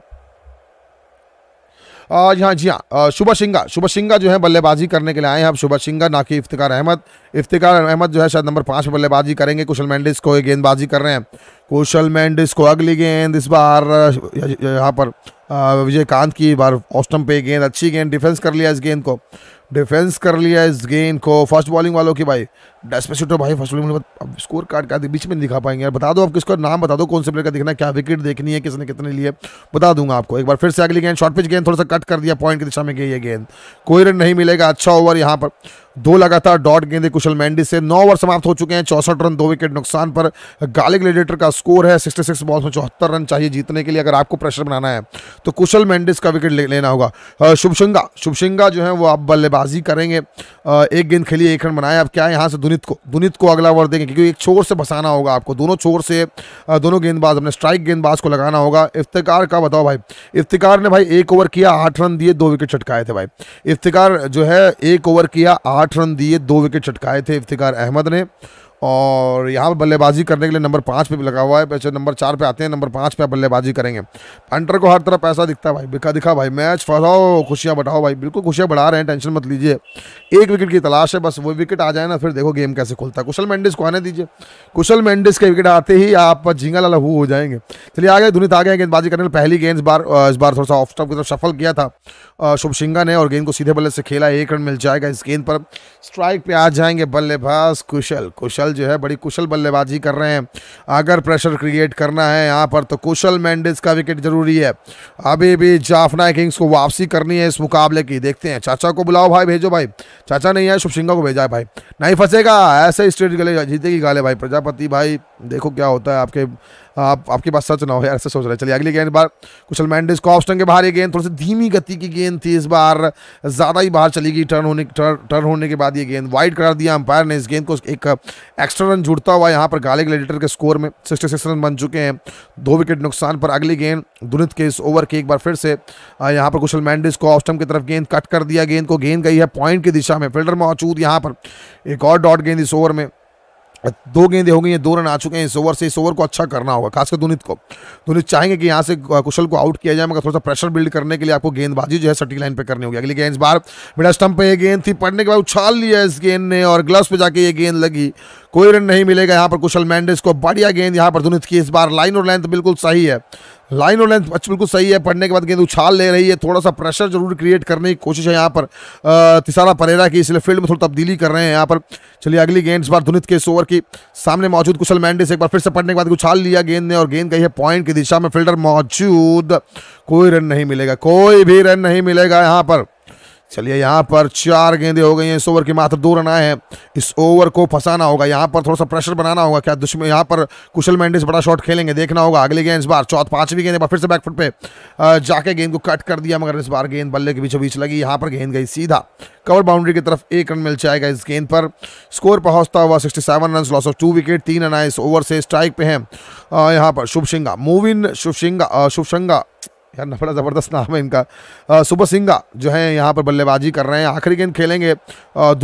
यहाँ जी हाँ, हाँ। शुभ सिंगा शुभ सिंगा जो है बल्लेबाजी करने के लिए आए हैं अब शुभ सिंगा ना कि इफ्तिकार अहमद इफ्तिकार अहमद जो है शायद नंबर पाँच बल्लेबाजी करेंगे कुशल मैंडिस को गेंदबाजी कर रहे हैं कुशल मैंडिस को अगली गेंद इस बार यहाँ पर विजयकांत की बार ऑस्टम पे गेंद अच्छी गेंद डिफेंस कर लिया इस गेंद को डिफेंस कर लिया इस गेंद को फर्स्ट बॉलिंग वालों की भाई डेस्पेसिटो भाई फर्स्ट बॉलिंग अब स्कोर कार्ड का बीच में नहीं दिखा पाएंगे यार बता दो आप किसका नाम बता दो कौन से प्लेयर का दिखना क्या विकेट देखनी है किसने कितने लिए बता दूंगा आपको एक बार फिर से अगली गेंद शॉर्ट पिच गेंद थोड़ा सा कट कर दिया पॉइंट की दिशा में गई ये गेंद कोई रन नहीं मिलेगा अच्छा ओवर यहाँ पर दो लगातार डॉट गेंदे कुशल मैंडी से नौ ओवर समाप्त हो चुके हैं चौसठ रन दो विकेट नुकसान पर गाली लेडेटर का स्कोर है 66 बॉल्स में चौहत्तर रन चाहिए जीतने के लिए अगर आपको प्रेशर बनाना है तो कुशल मैंडिस का विकेट ले, लेना होगा शुभशिंगा शुभशिंगा जो है वो आप बल्लेबाजी करेंगे एक गेंद खेलिए एक रन बनाए आप क्या यहाँ से दुनित को दुनित को अगला ओवर देंगे क्योंकि एक छोर से बसाना होगा आपको दोनों छोर से दोनों गेंदबाज अपने स्ट्राइक गेंदबाज को लगाना होगा इफ्तिकार का बताओ भाई इफ्तिकार ने भाई एक ओवर किया आठ रन दिए दो विकेट चटकाए थे भाई इफ्तिकार जो है एक ओवर किया आठ आठ रन दिए दो विकेट चटकाए थे इफ्तिकार अहमद ने और यहाँ पर बल्लेबाजी करने के लिए नंबर पाँच पे भी लगा हुआ है वैसे नंबर चार पे आते हैं नंबर पाँच पे बल्लेबाजी करेंगे अंटर को हर तरफ पैसा दिखता है भाई बिका दिखा भाई मैच फंसाओ खुशियाँ बढ़ाओ भाई बिल्कुल खुशियाँ बढ़ा रहे हैं टेंशन मत लीजिए एक विकेट की तलाश है बस वो विकेट आ जाए ना फिर देखो गेम कैसे खुलता है कुशल मैंडिस को आने दीजिए कुशल मैंडिस के विकेट आते ही आप झींगा लाला हु हो जाएंगे चलिए आगे धुनित आ गए गेंदबाजी करने पहली गेंद इस बार इस बार थोड़ा सा ऑफ स्टॉप की तरफ सफल किया था शुभ सिंगा ने और गेंद को सीधे बल्ले से खेला एक रन मिल जाएगा इस गेंद पर स्ट्राइक पर आ जाएंगे बल्लेबाज कुशल कुशल दल जो है बड़ी कुशल बल्लेबाजी कर रहे हैं अगर प्रेशर क्रिएट करना है यहाँ पर तो कुशल मैंडिस का विकेट जरूरी है अभी भी जाफना किंग्स को वापसी करनी है इस मुकाबले की देखते हैं चाचा को बुलाओ भाई भेजो भाई चाचा नहीं है शुभ सिंगा को भेजा भाई नहीं फंसेगा ऐसे स्टेट गले जीतेगी गाले भाई प्रजापति भाई देखो क्या होता है आपके आप आपकी बात सच ना हो यार ऐसे सोच रहे चलिए अगली गेंद बार कुशल मैंडिस को ऑफ के बाहर ये गेंद थोड़ी सी धीमी गति की गेंद थी इस बार ज़्यादा ही बाहर चली गई टर्न होने टर, टर्न होने के बाद ये गेंद वाइड करार दिया अंपायर ने इस गेंद को एक एक्स्ट्रा रन जुड़ता हुआ यहाँ पर गाले ग्लेडिटर के स्कोर में सिक्सटी सिक्स रन बन चुके हैं दो विकेट नुकसान पर अगली गेंद दुनित के इस ओवर की एक बार फिर से यहाँ पर कुशल मैंडिस को ऑफ की तरफ गेंद कट कर दिया गेंद को गेंद गई है पॉइंट की दिशा में फील्डर मौजूद यहाँ पर एक और डॉट गेंद इस ओवर में दो गेंदें हो गई हैं दो रन आ चुके हैं इस ओवर से इस ओवर को अच्छा करना होगा खासकर दुनित को दुनित चाहेंगे कि यहाँ से कुशल को आउट किया जाए मगर थोड़ा सा प्रेशर बिल्ड करने के लिए आपको गेंदबाजी जो है सटी लाइन पे करनी होगी अगली गेंद इस बार बिना स्टंप पे ये गेंद थी पड़ने के बाद उछाल लिया इस गेंद ने और ग्लव्स पे जाके ये गेंद लगी कोई रन नहीं मिलेगा यहाँ पर कुशल मैंडिस को बढ़िया गेंद यहाँ पर धुनित की इस बार लाइन और लेंथ बिल्कुल सही है लाइन और लेंथ बिल्कुल सही है पढ़ने के बाद गेंद उछाल ले रही है थोड़ा सा प्रेशर जरूर क्रिएट करने की कोशिश है यहाँ पर तिसारा परेरा की इसलिए फील्ड में थोड़ी तब्दीली कर रहे हैं यहाँ पर चलिए अगली गेंद इस बार धुनित के इस ओवर की सामने मौजूद कुशल मैंडिस एक बार फिर से पढ़ने के बाद उछाल लिया गेंद ने और गेंद कही है पॉइंट की दिशा में फील्डर मौजूद कोई रन नहीं मिलेगा कोई भी रन नहीं मिलेगा यहाँ पर चलिए यहाँ पर चार गेंदे हो गई हैं इस ओवर की मात्र दो रन आए हैं इस ओवर को फंसाना होगा यहाँ पर थोड़ा सा प्रेशर बनाना होगा क्या दुश्मन यहाँ पर कुशल मैंडिस बड़ा शॉट खेलेंगे देखना होगा अगले गेंद इस बार चौथ पांचवी गेंद फिर से बैकफुट पे जाके गेंद को कट कर दिया मगर इस बार गेंद बल्ले के बीचों बीच लगी यहाँ पर गेंद गई सीधा कवर बाउंड्री की तरफ एक रन मिल जाएगा इस गेंद पर स्कोर पहुँचता हुआ sixty run loss of two wicket तीन रन आए इस ओवर से स्ट्राइक पे हैं यहाँ पर सिंगा मूविन शुभशिंगा शुभशंगा यार बड़ा ज़बरदस्त नाम है इनका सुबह सिंगा जो है यहाँ पर बल्लेबाजी कर रहे हैं आखिरी गेंद खेलेंगे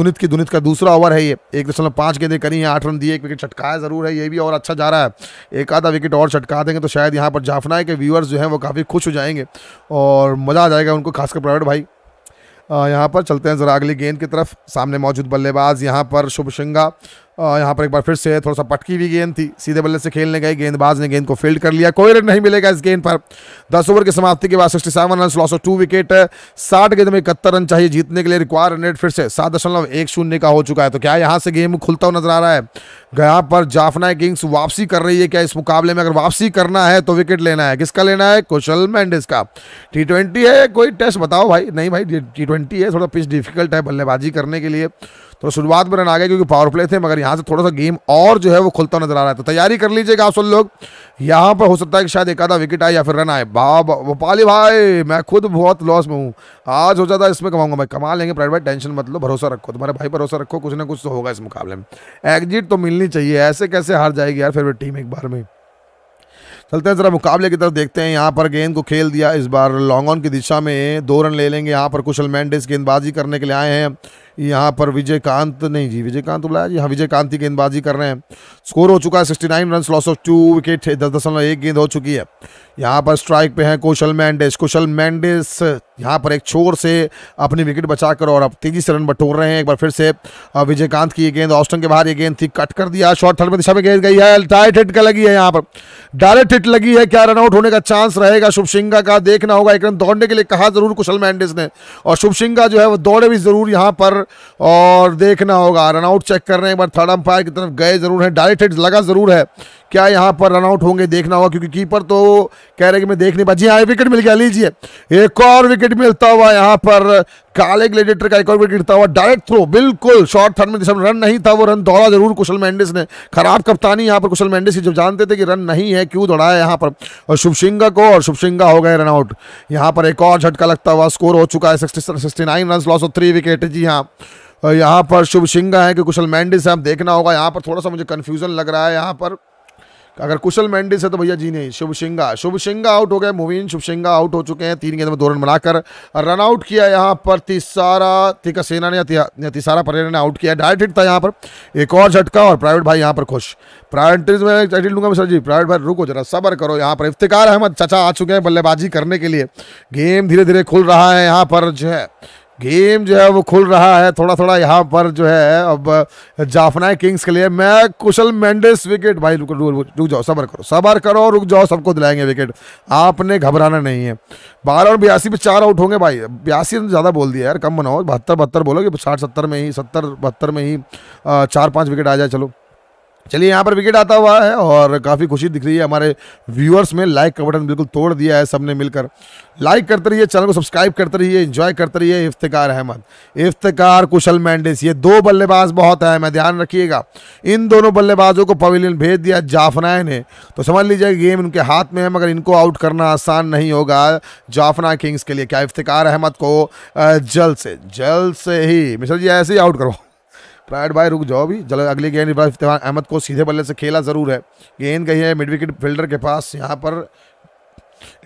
दुनित की दुनित का दूसरा ओवर है ये एक दशमलव पाँच गेंदें करी हैं आठ रन दिए एक विकेट छटकाया ज़रूर है ये भी और अच्छा जा रहा है एक आधा विकेट और छटका देंगे तो शायद यहाँ पर जाफना के व्यूअर्स जो हैं वो काफ़ी खुश हो जाएंगे और मज़ा आ जाएगा उनको खासकर प्राइवेट भाई यहाँ पर चलते हैं ज़रा अगली गेंद की तरफ सामने मौजूद बल्लेबाज यहाँ पर शुभ सिंगा यहाँ पर एक बार फिर से थोड़ा सा पटकी हुई गेंद थी सीधे बल्ले से खेलने गए गेंदबाज ने गेंद को फील्ड कर लिया कोई रन नहीं मिलेगा इस गेंद पर दस ओवर की समाप्ति के बाद sixty seven run loss two wicket साठ गेंद में इकहत्तर रन चाहिए जीतने के लिए रिक्वायर रन रेट फिर से सात दशमलव एक शून्य का हो चुका है तो क्या यहाँ से गेम खुलता हुआ नजर आ रहा है गया पर जाफना किंग्स वापसी कर रही है क्या इस मुकाबले में अगर वापसी करना है तो विकेट लेना है किसका लेना है कुशल मैंडिस का टी है कोई टेस्ट बताओ भाई नहीं भाई टी है थोड़ा पिच डिफिकल्ट है बल्लेबाजी करने के लिए तो शुरुआत में रन आ गए क्योंकि पावर प्ले थे मगर यहाँ से थोड़ा सा गेम और जो है वो खुलता नजर आ रहा है तो तैयारी कर लीजिएगा आप सब लोग यहाँ पर हो सकता है कि शायद एक आधा विकेट आए या फिर रन आए बाबा भोपाली भाई मैं खुद बहुत लॉस में हूँ आज हो जाता है इसमें कमाऊंगा मैं कमा लेंगे प्राइवेट भाई टेंशन मतलब भरोसा रखो तुम्हारे भाई भरोसा रखो कुछ ना कुछ तो होगा इस मुकाबले में एग्जिट तो मिलनी चाहिए ऐसे कैसे हार जाएगी यार फेवरेट टीम एक बार में चलते हैं ज़रा मुकाबले की तरफ देखते हैं यहाँ पर गेंद को खेल दिया इस बार लॉन्ग ऑन की दिशा में दो रन ले लेंगे यहाँ पर कुशल मैंडिस गेंदबाजी करने के लिए आए हैं यहाँ पर विजयकांत नहीं जी विजयकांत बुलाया जी हाँ विजयकांत ही गेंदबाजी कर रहे हैं स्कोर हो चुका है sixty nine run loss of two wicket दस दशमलव एक गेंद हो चुकी है यहाँ पर स्ट्राइक पे हैं कौशल मैंडेस कौशल मैंडेस यहाँ पर एक छोर से अपनी विकेट बचाकर और अब तेजी से रन बटोर रहे हैं एक बार फिर से विजयकांत की ये गेंद ऑस्टन के बाहर ये गेंद थी कट कर दिया शॉर्ट थर्ड में दिशा में गेंद गई है डायरेक्ट हिट का लगी है यहाँ पर डायरेक्ट हिट लगी है क्या रनआउट होने का चांस रहेगा शुभ सिंगा का देखना होगा एक रन दौड़ने के लिए कहा जरूर कुशल मैंडेस ने और शुभ सिंगा जो है वो दौड़े भी जरूर यहाँ पर और देखना होगा रनआउट चेक कर रहे हैं एक बार थर्ड अंपायर की तरफ गए जरूर हैं डायरेक्ट हिट लगा जरूर है क्या यहाँ पर रनआउट होंगे देखना होगा क्योंकि कीपर तो कह रहे कि मैं देख नहीं पा जी हाँ विकेट मिल गया लीजिए एक और विकेट मिलता हुआ यहाँ पर काले ग्लेडिएटर का एक और विकेट गिरता हुआ डायरेक्ट थ्रो बिल्कुल शॉर्ट थर्न में रन नहीं था वो रन दौड़ा जरूर कुशल मैंडिस ने खराब कप्तानी यहाँ पर कुशल मैंडिस की जब जानते थे कि रन नहीं है क्यों दौड़ाया यहाँ पर और शुभसिंगा को और शुभसिंगा हो गए रनआउट यहाँ पर एक और झटका लगता हुआ स्कोर हो चुका है sixty sixty nine run loss of three wicket जी हाँ यहाँ पर शुभ सिंगा है कि कुशल मैंडिस है अब देखना होगा यहाँ पर थोड़ा सा मुझे कन्फ्यूजन लग रहा है यहाँ पर अगर कुशल मैंडिस है तो भैया जी नहीं शुभ सिंगा शुभ सिंगा आउट हो गए मोविन शुभ सिंगा आउट हो चुके हैं तीन गेंद में दो रन बनाकर रन आउट किया यहाँ पर तिसारा सेना ने तिसारा परेरा ने आउट किया डायरेक्ट हिट था यहाँ पर एक और झटका और प्राइवेट भाई यहाँ पर खुश प्राइवेट में टाइटल लूंगा सर जी प्राइवेट भाई रुको जरा सबर करो यहाँ पर इफ्तार अहमद चचा आ चुके हैं बल्लेबाजी करने के लिए गेम धीरे धीरे खुल रहा है यहाँ पर जो है गेम जो है वो खुल रहा है थोड़ा थोड़ा यहाँ पर जो है अब जाफना किंग्स के लिए मैं कुशल मेंडिस विकेट भाई रुक रुक जाओ सबर करो सबर करो रुक जाओ सबको दिलाएंगे विकेट आपने घबराना नहीं है बारह और बयासी पे चार आउट होंगे भाई बयासी तो ज़्यादा बोल दिया यार कम बनाओ बहत्तर बहत्तर बोलो कि साठ सत्तर में ही सत्तर बहत्तर में ही चार पाँच विकेट आ जाए चलो चलिए यहाँ पर विकेट आता हुआ है और काफ़ी खुशी दिख रही है हमारे व्यूअर्स में लाइक का बटन बिल्कुल तोड़ दिया है सबने मिलकर लाइक करते रहिए चैनल को सब्सक्राइब करते रहिए इंजॉय करते रहिए इफ्तिकार अहमद इफ्तिकार कुशल मैंडिस ये दो बल्लेबाज बहुत है मैं ध्यान रखिएगा इन दोनों बल्लेबाजों को पवेलियन भेज दिया जाफनाए ने तो समझ लीजिए गेम उनके हाथ में है मगर इनको आउट करना आसान नहीं होगा जाफना किंग्स के लिए क्या इफ्तिकार अहमद को जल्द से जल्द से ही मिश्र जी ऐसे ही आउट करवाओ प्रायड भाई रुक जाओ भी जल अगली गेंद इफ्तार अहमद को सीधे बल्ले से खेला ज़रूर है गेंद गई है मिड विकेट फील्डर के पास यहाँ पर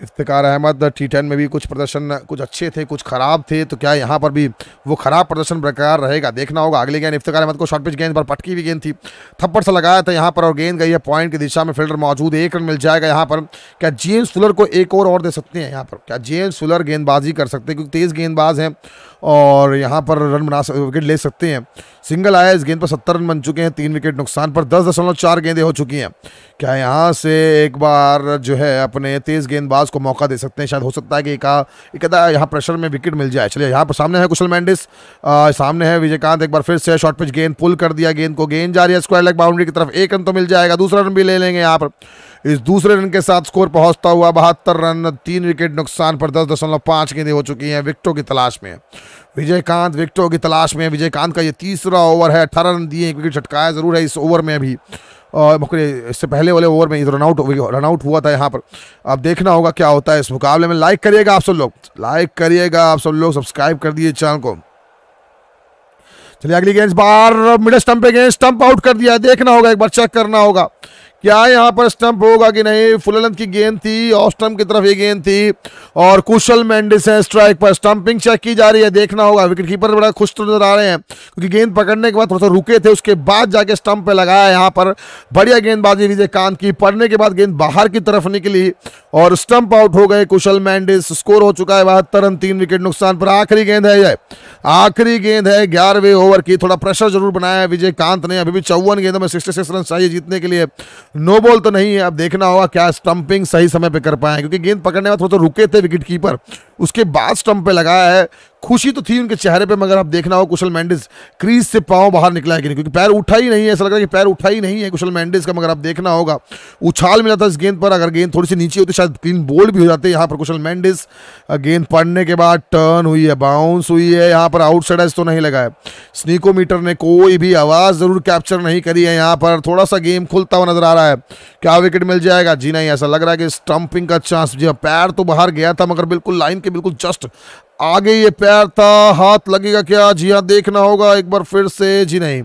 इफ्तार अहमद टी टेन में भी कुछ प्रदर्शन कुछ अच्छे थे कुछ ख़राब थे तो क्या यहाँ पर भी वो ख़राब प्रदर्शन बरकरार रहेगा देखना होगा अगले गेंद इफ्तार अहमद को शॉर्ट पिच गेंद पर पटकी हुई गेंद थी थप्पड़ सा लगाया था यहाँ पर और गेंद गई है पॉइंट की दिशा में फील्डर मौजूद एक रन मिल जाएगा यहाँ पर क्या जेम्स फुलर को एक और और दे सकते हैं यहाँ पर क्या जेम्स फुलर गेंदबाजी कर सकते हैं क्योंकि तेज़ गेंदबाज हैं और यहाँ पर रन बना विकेट ले सकते हैं सिंगल आया इस गेंद पर सत्तर रन बन चुके हैं तीन विकेट नुकसान पर दस दशमलव चार गेंदें हो चुकी हैं क्या यहाँ से एक बार जो है अपने तेज़ गेंदबाज उसको मौका दे सकते हैं शायद हो सकता है कि एक एकदा यहाँ प्रेशर में विकेट मिल जाए चलिए यहाँ पर सामने है कुशल मैंडिस सामने है विजयकांत एक बार फिर से शॉर्ट पिच गेंद पुल कर दिया गेंद को गेंद जा रही है स्क्वायर लेग बाउंड्री की तरफ एक रन तो मिल जाएगा दूसरा रन भी ले लेंगे यहाँ पर इस दूसरे रन के साथ स्कोर पहुंचता हुआ बहत्तर रन तीन विकेट नुकसान पर दस दशमलव पाँच गेंदें हो चुकी हैं विकटों की तलाश में विजयकांत विकटों की तलाश में विजयकांत का ये तीसरा ओवर है अठारह रन दिए एक विकेट छटकाया जरूर है इस ओवर में भी इससे पहले वाले ओवर में रनआउट आउट हुआ था यहाँ पर अब देखना होगा क्या होता है इस मुकाबले में लाइक करिएगा आप सब लोग लाइक करिएगा आप सब लोग सब्सक्राइब कर दिए चैनल को चलिए अगली गेंद बार मिडल स्टंप पे गेंद स्टंप आउट कर दिया देखना होगा एक बार चेक करना होगा क्या यहाँ पर स्टंप होगा कि नहीं फुलंद की गेंद थी ऑफ की तरफ ये गेंद थी और कुशल मैंडिस है स्ट्राइक पर स्टंपिंग चेक की जा रही है देखना होगा विकेट कीपर बड़ा खुश तो नजर आ रहे हैं क्योंकि गेंद पकड़ने के बाद थोड़ा सा रुके थे उसके बाद जाके स्टंप पे लगाया यहाँ पर बढ़िया गेंदबाजी विजय कांत की पड़ने के बाद गेंद बाहर की तरफ निकली और स्टंप आउट हो गए कुशल मैंडिस स्कोर हो चुका है बहत्तर रन तीन विकेट नुकसान पर आखिरी गेंद है यह आखिरी गेंद है ग्यारहवें ओवर की थोड़ा प्रेशर जरूर बनाया है कांत ने अभी भी चौवन गेंदों में सिक्सटी सिक्स रन चाहिए जीतने के लिए नो बॉल तो नहीं है अब देखना होगा क्या स्टंपिंग सही समय पे कर पाए क्योंकि गेंद पकड़ने में थोड़ा सा रुके थे विकेट कीपर उसके बाद स्टंप पे लगाया है खुशी तो थी उनके चेहरे पे मगर आप देखना हो कुशल मैंडिस क्रीज से पाँव बाहर निकला है कि नहीं क्योंकि पैर उठा ही नहीं है ऐसा लग रहा है कि पैर उठा ही नहीं है कुशल मैंडिस का मगर आप देखना होगा उछाल मिला था इस गेंद पर अगर गेंद थोड़ी सी नीचे होती शायद क्लीन बोल्ड भी हो जाते यहाँ पर कुशल मैंडिस गेंद पड़ने के बाद टर्न हुई है बाउंस हुई है यहाँ पर आउटसाइड तो नहीं लगा है स्नीकोमीटर ने कोई भी आवाज़ ज़रूर कैप्चर नहीं करी है यहाँ पर थोड़ा सा गेम खुलता हुआ नजर आ रहा है क्या विकेट मिल जाएगा जी नहीं ऐसा लग रहा है कि स्टंपिंग का चांस जी हाँ, पैर तो बाहर गया था मगर बिल्कुल लाइन के बिल्कुल जस्ट आगे ये पैर था हाथ लगेगा क्या जी हाँ देखना होगा एक बार फिर से जी नहीं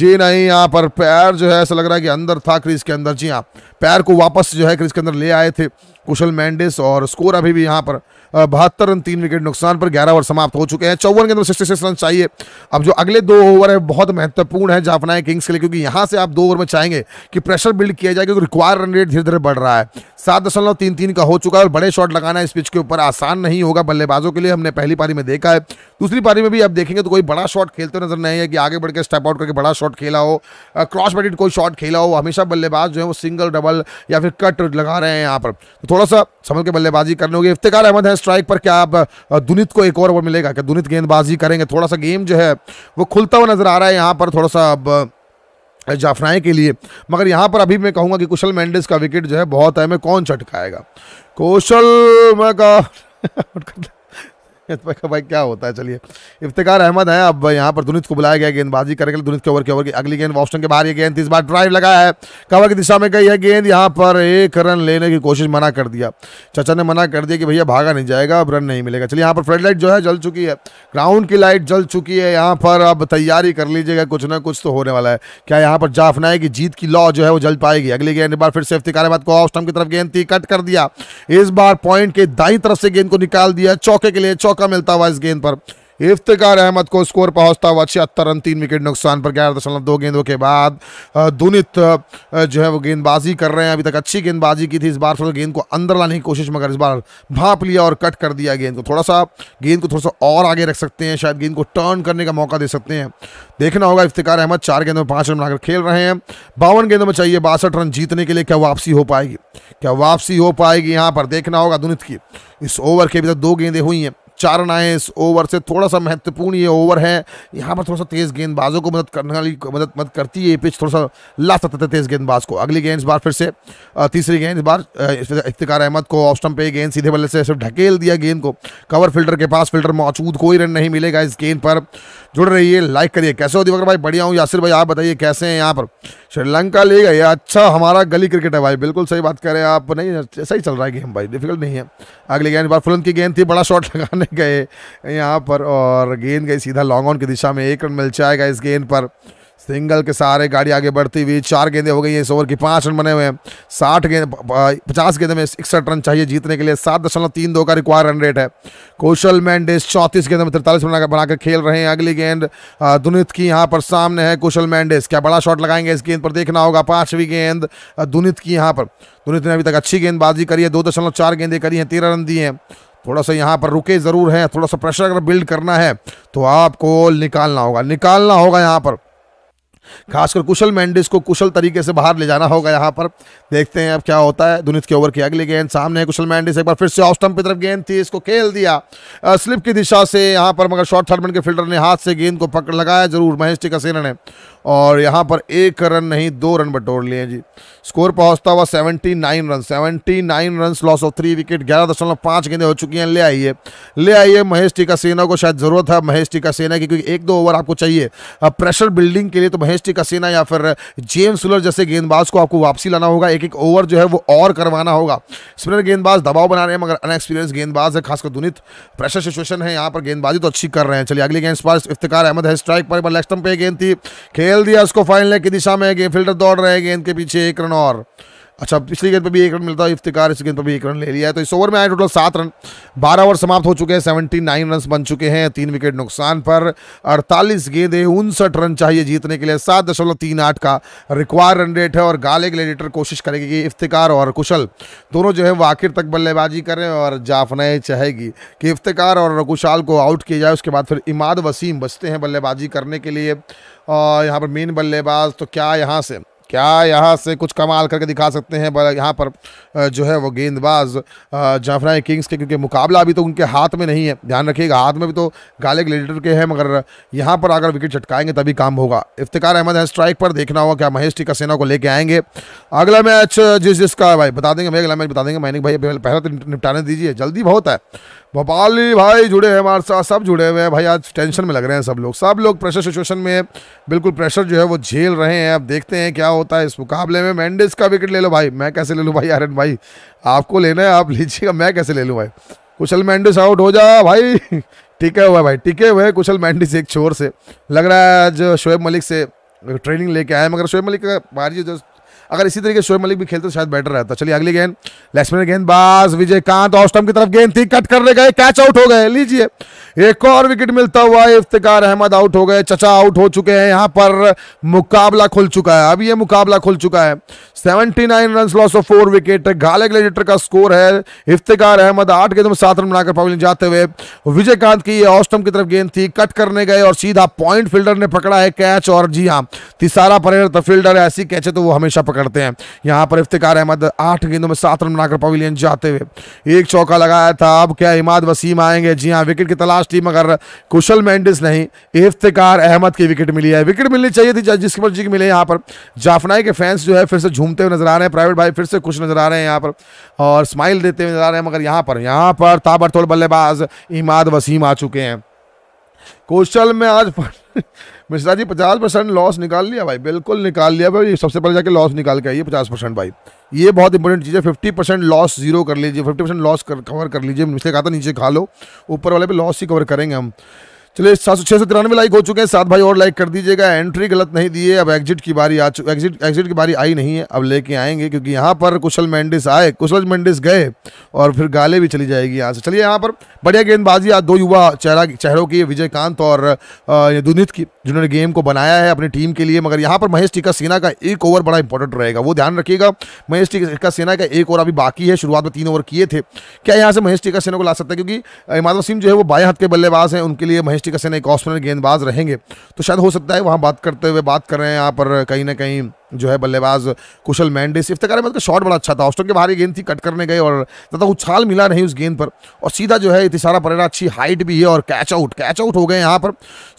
जी नहीं यहाँ पर पैर जो है ऐसा लग रहा है कि अंदर था क्रीज के अंदर जी हाँ पैर को वापस जो है क्रीज के अंदर ले आए थे कुशल मैंडिस और स्कोर अभी भी यहाँ पर बहत्तर रन तीन विकेट नुकसान पर ग्यारह ओवर समाप्त हो चुके हैं चौवन के अंदर सिक्सटी सिक्स रन चाहिए अब जो अगले दो ओवर है बहुत महत्वपूर्ण है जाफनाए किंग्स के लिए क्योंकि यहाँ से आप दो ओवर में चाहेंगे कि प्रेशर बिल्ड किया जाए क्योंकि रिक्वायर रन रेट धीरे धीरे बढ़ रहा है सात दशमलव तीन तीन का हो चुका है और बड़े शॉट लगाना इस पिच के ऊपर आसान नहीं होगा बल्लेबाजों के लिए हमने पहली पारी में देखा है दूसरी पारी में भी आप देखेंगे तो कोई बड़ा शॉट खेलते नजर नहीं है कि आगे बढ़ के स्टेप आउट करके बड़ा शॉट खेला हो क्रॉस बैटेड कोई शॉट खेला हो हमेशा बल्लेबाज जो है वो सिंगल डबल या फिर कट लगा रहे हैं यहाँ पर तो थोड़ा सा समझ के बल्लेबाजी करने होगी इफ्तार अहमद है स्ट्राइक पर क्या अब दुनित को एक और ओवर मिलेगा क्या दुनित गेंदबाजी करेंगे थोड़ा सा गेम जो है वो खुलता हुआ नजर आ रहा है यहाँ पर थोड़ा सा अब जाफराएं के लिए मगर यहाँ पर अभी मैं कहूँगा कि कुशल मैंडिस का विकेट जो है बहुत है मैं कौन चटकाएगा कौशल मैं का तो भाई क्या होता है चलिए इफ्तार अहमद है अब यहाँ पर दुनित को बुलाया गया गेंदबाजी करने के लिए दुनित के ओवर के ओवर की अगली गेंद वॉस्टन के बाहर ये गेंद तीस बार ड्राइव लगाया है कवर की दिशा में गई है गेंद यहाँ पर एक रन लेने की कोशिश मना कर दिया चचा ने मना कर दिया कि भैया भागा नहीं जाएगा अब रन नहीं मिलेगा चलिए यहाँ पर फ्रेड लाइट जो है जल चुकी है ग्राउंड की लाइट जल चुकी है यहाँ पर अब तैयारी कर लीजिएगा कुछ ना कुछ तो होने वाला है क्या यहाँ पर जाफनाए की जीत की लॉ जो है वो जल पाएगी अगली गेंद बार फिर से इफ्तार अहमद को ऑफ स्टम्प की तरफ गेंद थी कट कर दिया इस बार पॉइंट के दाई तरफ से गेंद को निकाल दिया चौके के लिए चौके मौका मिलता हुआ इस गेंद पर इफ्तार अहमद को स्कोर पहुंचता हुआ छिहत्तर रन तीन विकेट नुकसान पर ग्यारह दशमलव दो गेंदों के बाद दुनित जो है वो गेंदबाजी कर रहे हैं अभी तक अच्छी गेंदबाजी की थी इस बार थोड़ा गेंद को अंदर लाने की कोशिश मगर इस बार भाप लिया और कट कर दिया गेंद को थोड़ा सा गेंद को थोड़ा सा और आगे रख सकते हैं शायद गेंद को टर्न करने का मौका दे सकते हैं देखना होगा इफ्तिकार अहमद चार गेंदों में पाँच रन बनाकर खेल रहे हैं बावन गेंदों में चाहिए बासठ रन जीतने के लिए क्या वापसी हो पाएगी क्या वापसी हो पाएगी यहाँ पर देखना होगा दुनित की इस ओवर के अभी तक दो गेंदें हुई हैं चार चारनाएं इस ओवर से थोड़ा सा महत्वपूर्ण ये ओवर है यहाँ पर थोड़ा सा तेज़ गेंदबाजों को मदद करने वाली मदद मदद करती है ये पिच थोड़ा सा ला सकता था तेज़ गेंदबाज को अगली गेंद इस बार फिर से तीसरी गेंद इस बार इफ्तार अहमद को ऑफ स्टम्प पे गेंद सीधे बल्ले से सिर्फ ढकेल दिया गेंद को कवर फिल्टर के पास फिल्टर मौजूद कोई रन नहीं मिलेगा इस गेंद पर जुड़ रही है लाइक करिए कैसे हो दिवकर भाई बढ़िया हूँ यासिर भाई आप बताइए कैसे हैं यहाँ पर श्रीलंका ले गए अच्छा हमारा गली क्रिकेट है भाई बिल्कुल सही बात करें आप नहीं सही चल रहा है गेम भाई डिफिकल्ट नहीं है अगली गेंद बार फुलंद की गेंद थी बड़ा शॉट लगाने गए यहाँ पर और गेंद गई सीधा लॉन्ग ऑन की दिशा में एक रन मिल जाएगा इस गेंद पर सिंगल के सारे गाड़ी आगे बढ़ती हुई चार गेंदें हो गई हैं इस ओवर की पाँच रन बने हुए हैं साठ गेंद पचास गेंदे में इकसठ रन चाहिए जीतने के लिए सात दशमलव तीन दो का रिक्वायर रन रेट है कौशल मैंडेस चौंतीस गेंदों में तिरतालीस रन बनाकर खेल रहे हैं अगली गेंद दुनित की यहाँ पर सामने है कौशल मैंडेस क्या बड़ा शॉट लगाएंगे इस गेंद पर देखना होगा पाँचवीं गेंद दुनित की यहाँ पर दुनित ने अभी तक अच्छी गेंदबाजी करी है दो दशमलव चार गेंदें करी हैं तेरह रन दिए हैं थोड़ा सा यहाँ पर रुके ज़रूर हैं थोड़ा सा प्रेशर अगर बिल्ड करना है तो आपको निकालना होगा निकालना होगा यहाँ पर खासकर कुशल मैंडिस को कुशल तरीके से बाहर ले जाना होगा यहाँ पर देखते हैं अब क्या होता है दुनित के ओवर की अगली गेंद सामने कुशल मैंडिस एक बार फिर से ऑफ स्टंप की तरफ गेंद थी इसको खेल दिया स्लिप की दिशा से यहाँ पर मगर शॉर्ट थर्डमैन के फील्डर ने हाथ से गेंद को पकड़ लगाया जरूर महेश कसेना ने और यहाँ पर एक रन नहीं दो रन बटोर लिए जी स्कोर पहुँचता हुआ seventy nine run seventy nine run loss of three wicket ग्यारह दशमलव पाँच गेंदें हो चुकी हैं ले आइए ले आइए महेश टिकासेना को शायद ज़रूरत है महेश टिकासेना की क्योंकि एक दो ओवर आपको चाहिए प्रेशर बिल्डिंग के लिए तो महेश टिकासेना या फिर जेम्स सुलर जैसे गेंदबाज को आपको वापसी लाना होगा एक एक ओवर जो है वो और करवाना होगा स्पिनर गेंदबाज दबाव बना रहे हैं मगर अनएक्सपीरियंस गेंदबाज है खासकर दुनित प्रेशर सिचुएशन है यहाँ पर गेंदबाजी तो अच्छी कर रहे हैं चलिए अगली गेंद पास इफ्तार अहमद है स्ट्राइक पर लेग पे गेंद थी खेल दिया उसको फाइनल की दिशा में गेंद फिल्टर दौड़ रहे हैं गेंद के पीछे एक रन और अच्छा पिछली गेंद पर भी एक रन मिलता है इफ्तिकार इस गेंद पर भी एक रन ले लिया है तो इस ओवर में आए टोटल सात रन बारह ओवर समाप्त हो चुके हैं सेवेंटी नाइन रन बन चुके हैं तीन विकेट नुकसान पर अड़तालीस गेंदें उनसठ रन चाहिए जीतने के लिए सात दशमलव तीन आठ का रिक्वायर रन रेट है और गाले ग्लेडिएटर कोशिश करेगी कि इफ्तिकार और कुशल दोनों जो है वो आखिर तक बल्लेबाजी करें और जाफनाए चाहेगी कि इफ्तिकार और कुशाल को आउट किया जाए उसके बाद फिर इमाद वसीम बचते हैं बल्लेबाजी करने के लिए और यहाँ पर मेन बल्लेबाज तो क्या यहाँ से क्या यहाँ से कुछ कमाल करके दिखा सकते हैं यहाँ पर जो है वो गेंदबाज जाफराई किंग्स के क्योंकि मुकाबला अभी तो उनके हाथ में नहीं है ध्यान रखिएगा हाथ में भी तो गाले ग्लेडर के हैं मगर यहाँ पर अगर विकेट चटकाएंगे तभी काम होगा इफ्तार अहमद है स्ट्राइक पर देखना होगा क्या महेश टीका सेना को लेके आएंगे अगला मैच जिस जिसका भाई बता देंगे भाई अगला मैच बता देंगे मैनिक भाई पहले तो निपटाने दीजिए जल्दी बहुत है भोपाली भाई जुड़े हैं हमारे साथ सब जुड़े हुए हैं भाई आज टेंशन में लग रहे हैं सब लोग सब लोग प्रेशर सिचुएशन में बिल्कुल प्रेशर जो है वो झेल रहे हैं अब देखते हैं क्या होता है इस मुकाबले में मैंडिस का विकेट ले लो भाई मैं कैसे ले लूँ भाई आर भाई आपको लेना है आप लीजिएगा मैं कैसे ले लूँ भाई कुशल मैंडिस आउट हो जा भाई टिके हुआ भाई टिके हुए कुशल मैंडिस एक छोर से लग रहा है आज शोएब मलिक से ट्रेनिंग लेके आए मगर शोएब मलिक का मारिए जो अगर इसी तरीके शोएब मलिक भी खेलते तो शायद बेटर रहता चलिए अगली गेंद लक्ष्मण गेंदबाज कांत ऑस्टम की तरफ गेंद थी कट करने गए कैच आउट हो गए लीजिए एक और विकेट मिलता हुआ इफ्तिकार अहमद आउट हो गए चचा आउट हो चुके हैं यहां पर मुकाबला खुल चुका है अब ये मुकाबला खुल चुका है 79 run loss of four wicket Galle Gladiator का स्कोर है इफ्तिकार अहमद आठ गेंदों में सात रन बनाकर पवेलियन जाते हुए विजयकांत की ऑस्टम की तरफ गेंद थी कट करने गए और सीधा पॉइंट फील्डर ने पकड़ा है कैच और जी हाँ तिसारा परेर फील्डर ऐसी कैच है तो वो हमेशा पकड़ करते हैं यहाँ पर इफ्तिकार अहमद आठ गेंदों में सात रन बनाकर पवेलियन जाते हुए एक चौका लगाया था अब क्या इमाद वसीम आएंगे जी हाँ विकेट की तलाश थी मगर कुशल मैंडिस नहीं इफ्तिकार अहमद की विकेट मिली है विकेट मिलनी चाहिए थी जिसकी मर्जी की मिले यहाँ पर जाफनाई के फैंस जो है फिर से झूमते हुए नजर आ रहे हैं प्राइवेट भाई फिर से खुश नजर आ रहे हैं यहाँ पर और स्माइल देते हुए नजर आ रहे हैं मगर यहाँ पर यहाँ पर ताबड़तोड़ बल्लेबाज इमाद वसीम आ चुके हैं कौशल में आज मिश्रा जी पचास परसेंट लॉस निकाल लिया भाई बिल्कुल निकाल लिया भाई सबसे पहले जाके लॉस निकाल के आइए पचास परसेंट भाई ये बहुत इंपॉर्टेंट चीज़ है फिफ्टी परसेंट लॉस जीरो कर लीजिए फिफ्टी परसेंट लॉस कवर कर लीजिए मिश्रा कहा था नीचे खा लो ऊपर वाले पे लॉस ही कवर करेंगे हम चलिए सात सौ छः सौ तिरानवे लाइक हो चुके हैं सात भाई और लाइक कर दीजिएगा एंट्री गलत नहीं दी है अब एग्जिट की बारी आ चुकी एग्जिट एग्जिट की बारी आई नहीं है अब लेके आएंगे क्योंकि यहाँ पर कुशल मेंडिस आए कुशल मेंडिस गए और फिर गाले भी चली जाएगी यहाँ से चलिए यहाँ पर बढ़िया गेंदबाजी आज दो युवा चेहरा चेहरों की विजयकांत और दुनित की जिन्होंने गेम को बनाया है अपनी टीम के लिए मगर यहाँ पर महेश टीका सेना का एक ओवर बड़ा इंपॉर्टेंट रहेगा वो ध्यान रखिएगा महेश टीका सेना का एक ओवर अभी बाकी है शुरुआत में तीन ओवर किए थे क्या यहाँ से महेश टीका सेना को ला सकता है क्योंकि इमाद वसीम जो है वो बाएँ हाथ के बल्लेबाज हैं उनके लिए महेश एच टी एक ऑफ स्पिनर गेंदबाज रहेंगे तो शायद हो सकता है वहाँ बात करते हुए बात कर रहे हैं यहाँ पर कहीं ना कहीं जो है बल्लेबाज कुशल मैंडिस इफ्तार अहमद का शॉट बड़ा अच्छा था ऑस्टन के बाहर ही गेंद थी कट करने गए और ज़्यादा उछाल तो मिला नहीं उस गेंद पर और सीधा जो है इतिशारा परेरा अच्छी हाइट भी है और कैच आउट कैच आउट हो गए यहाँ पर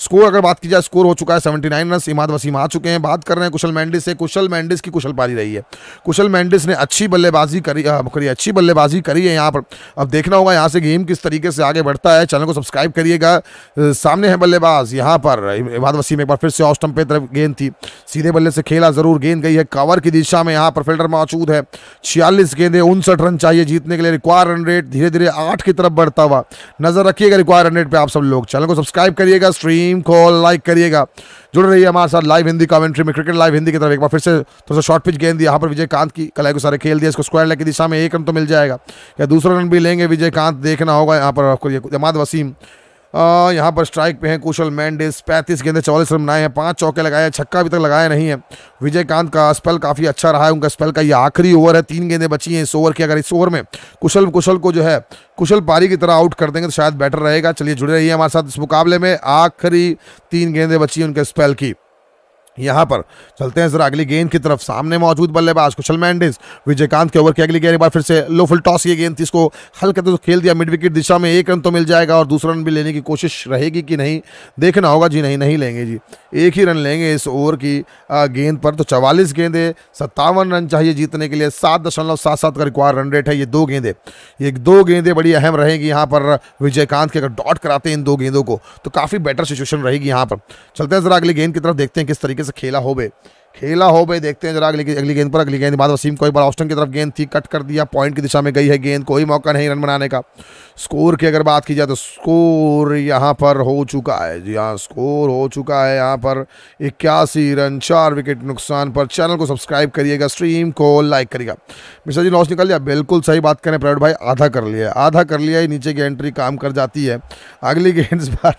स्कोर अगर बात की जाए स्कोर हो चुका है seventy nine run Imad Wasim आ चुके हैं बात कर रहे हैं कुशल मैंडिस से कुशल मैंडिस की कुशल पारी रही है कुशल मैंडिस ने अच्छी बल्लेबाजी करी करी अच्छी बल्लेबाजी करी है यहाँ पर अब देखना होगा यहाँ से गेम किस तरीके से आगे बढ़ता है चैनल को सब्सक्राइब करिएगा सामने है बल्लेबाज यहाँ पर इमाद वसीम एक बार फिर से ऑस्टम पे तरफ गेंद थी सीधे बल्ले से खेला ज़रूर गेंद गई है कवर की दिशा में यहाँ पर फील्डर मौजूद है छियालीस गेंदें उनसठ रन चाहिए जीतने के लिए रिक्वायर रन रेट धीरे धीरे आठ की तरफ बढ़ता हुआ नजर रखिएगा रिक्वायर रन रेट पर आप सब लोग चैनल को सब्सक्राइब करिएगा स्ट्रीम को लाइक करिएगा जुड़ रही है हमारे साथ लाइव हिंदी कमेंट्री में क्रिकेट लाइव हिंदी की तरफ एक बार फिर से थोड़ा सा शॉर्ट पिच गेंद यहाँ पर विजय कांत की कलाई को सारे खेल दिया इसको स्क्वायर लेग की दिशा में एक रन तो मिल जाएगा या दूसरा रन भी लेंगे विजय कांत देखना होगा यहाँ पर आपको जमात वसीम यहाँ पर स्ट्राइक पे हैं कुशल मैंडिस पैंतीस गेंदे चौवालीस रन बनाए हैं पांच चौके लगाए हैं छक्का अभी तक लगाया नहीं है विजयकांत का स्पेल काफ़ी अच्छा रहा है उनका स्पेल का ये आखिरी ओवर है तीन गेंदे बची हैं इस ओवर की अगर इस ओवर में कुशल कुशल को जो है कुशल पारी की तरह आउट कर देंगे तो शायद बेटर रहेगा चलिए जुड़े रहिए हमारे साथ इस मुकाबले में आखिरी तीन गेंदे बची हैं उनके स्पेल की यहाँ पर चलते हैं जरा अगली गेंद की तरफ सामने मौजूद बल्लेबाज कुशल मैंडिस विजयकांत के ओवर की अगली गेंद एक बार फिर से लो फुल टॉस की गेंद थी इसको हल्के तो खेल दिया मिड विकेट दिशा में एक रन तो मिल जाएगा और दूसरा रन भी लेने की कोशिश रहेगी कि नहीं देखना होगा जी नहीं नहीं लेंगे जी एक ही रन लेंगे इस ओवर की गेंद पर तो चवालीस गेंदे सत्तावन रन चाहिए जीतने के लिए सात दशमलव सात सात का रिक्वायर रन रेट है ये दो गेंदे ये दो गेंदें बड़ी अहम रहेगी यहाँ पर विजयकांत के अगर डॉट कराते हैं इन दो गेंदों को तो काफ़ी बेटर सिचुएशन रहेगी यहाँ पर चलते हैं जरा अगली गेंद की तरफ देखते हैं किस तरीके से से खेला होबे खेला हो देखते हैं जरा अगली अगली गेंद पर अगली गेंद बाद वसीम कोई बार ऑस्टन की तरफ गेंद थी कट कर दिया पॉइंट की दिशा में गई है गेंद कोई मौका नहीं रन बनाने का स्कोर की अगर बात की जाए तो स्कोर यहां पर हो चुका है जी हाँ स्कोर हो चुका है यहां पर इक्यासी रन चार विकेट नुकसान पर चैनल को सब्सक्राइब करिएगा स्ट्रीम को लाइक करिएगा मिश्रा जी लॉस निकल लिया बिल्कुल सही बात करें प्रवीण भाई आधा कर लिया आधा कर लिया ही नीचे की एंट्री काम कर जाती है अगली गेंद इस बार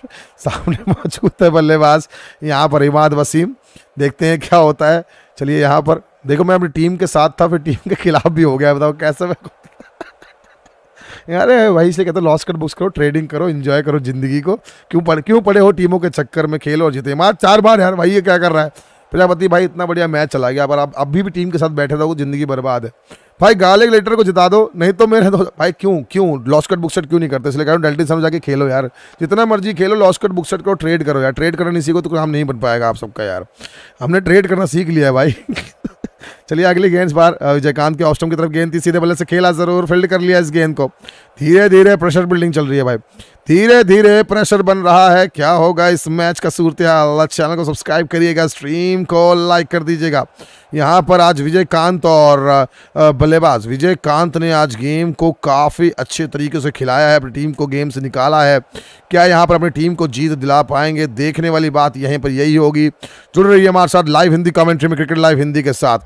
सामने मौजूद है बल्लेबाज यहाँ पर इमाद वसीम देखते हैं क्या होता है चलिए यहाँ पर देखो मैं अपनी टीम के साथ था फिर टीम के खिलाफ भी हो गया बताओ कैसे मैं अरे वही से कहते लॉस कट बुक्स करो ट्रेडिंग करो इन्जॉय करो जिंदगी को क्यों पड़े क्यों पढ़े हो टीमों के चक्कर में खेलो और जीते मार चार बार यार भाई ये क्या कर रहा है प्रजापति भाई इतना बढ़िया मैच चला गया पर आप अभी भी टीम के साथ बैठे रहो जिंदगी बर्बाद है भाई गाले लेटर को जिता दो नहीं तो मेरे तो भाई क्यों क्यों लॉस्कट बुकसेट क्यों नहीं करते इसलिए कह रहा हूँ डेल्टी समझ जाके खेलो यार जितना मर्जी खेलो लॉस्कट बुकसेट को ट्रेड करो यार ट्रेड करना नहीं सीखो तो काम नहीं बन पाएगा आप सबका यार हमने ट्रेड करना सीख लिया है भाई चलिए अगली गेंद बार विजयकांत के ऑस्टम की तरफ गेंद थी सीधे बल्ले से खेला जरूर फील्ड कर लिया इस गेंद को धीरे धीरे प्रेशर बिल्डिंग चल रही है भाई धीरे धीरे प्रेशर बन रहा है क्या होगा इस मैच का सूरत अल्लाह चैनल को सब्सक्राइब करिएगा स्ट्रीम को लाइक कर दीजिएगा यहाँ पर आज विजय कांत और बल्लेबाज विजय कांत ने आज गेम को काफ़ी अच्छे तरीके से खिलाया है अपनी टीम को गेम से निकाला है क्या यहाँ पर अपनी टीम को जीत दिला पाएंगे देखने वाली बात यहीं पर यही होगी जुड़ रही है हमारे साथ लाइव हिंदी कमेंट्री में क्रिकेट लाइव हिंदी के साथ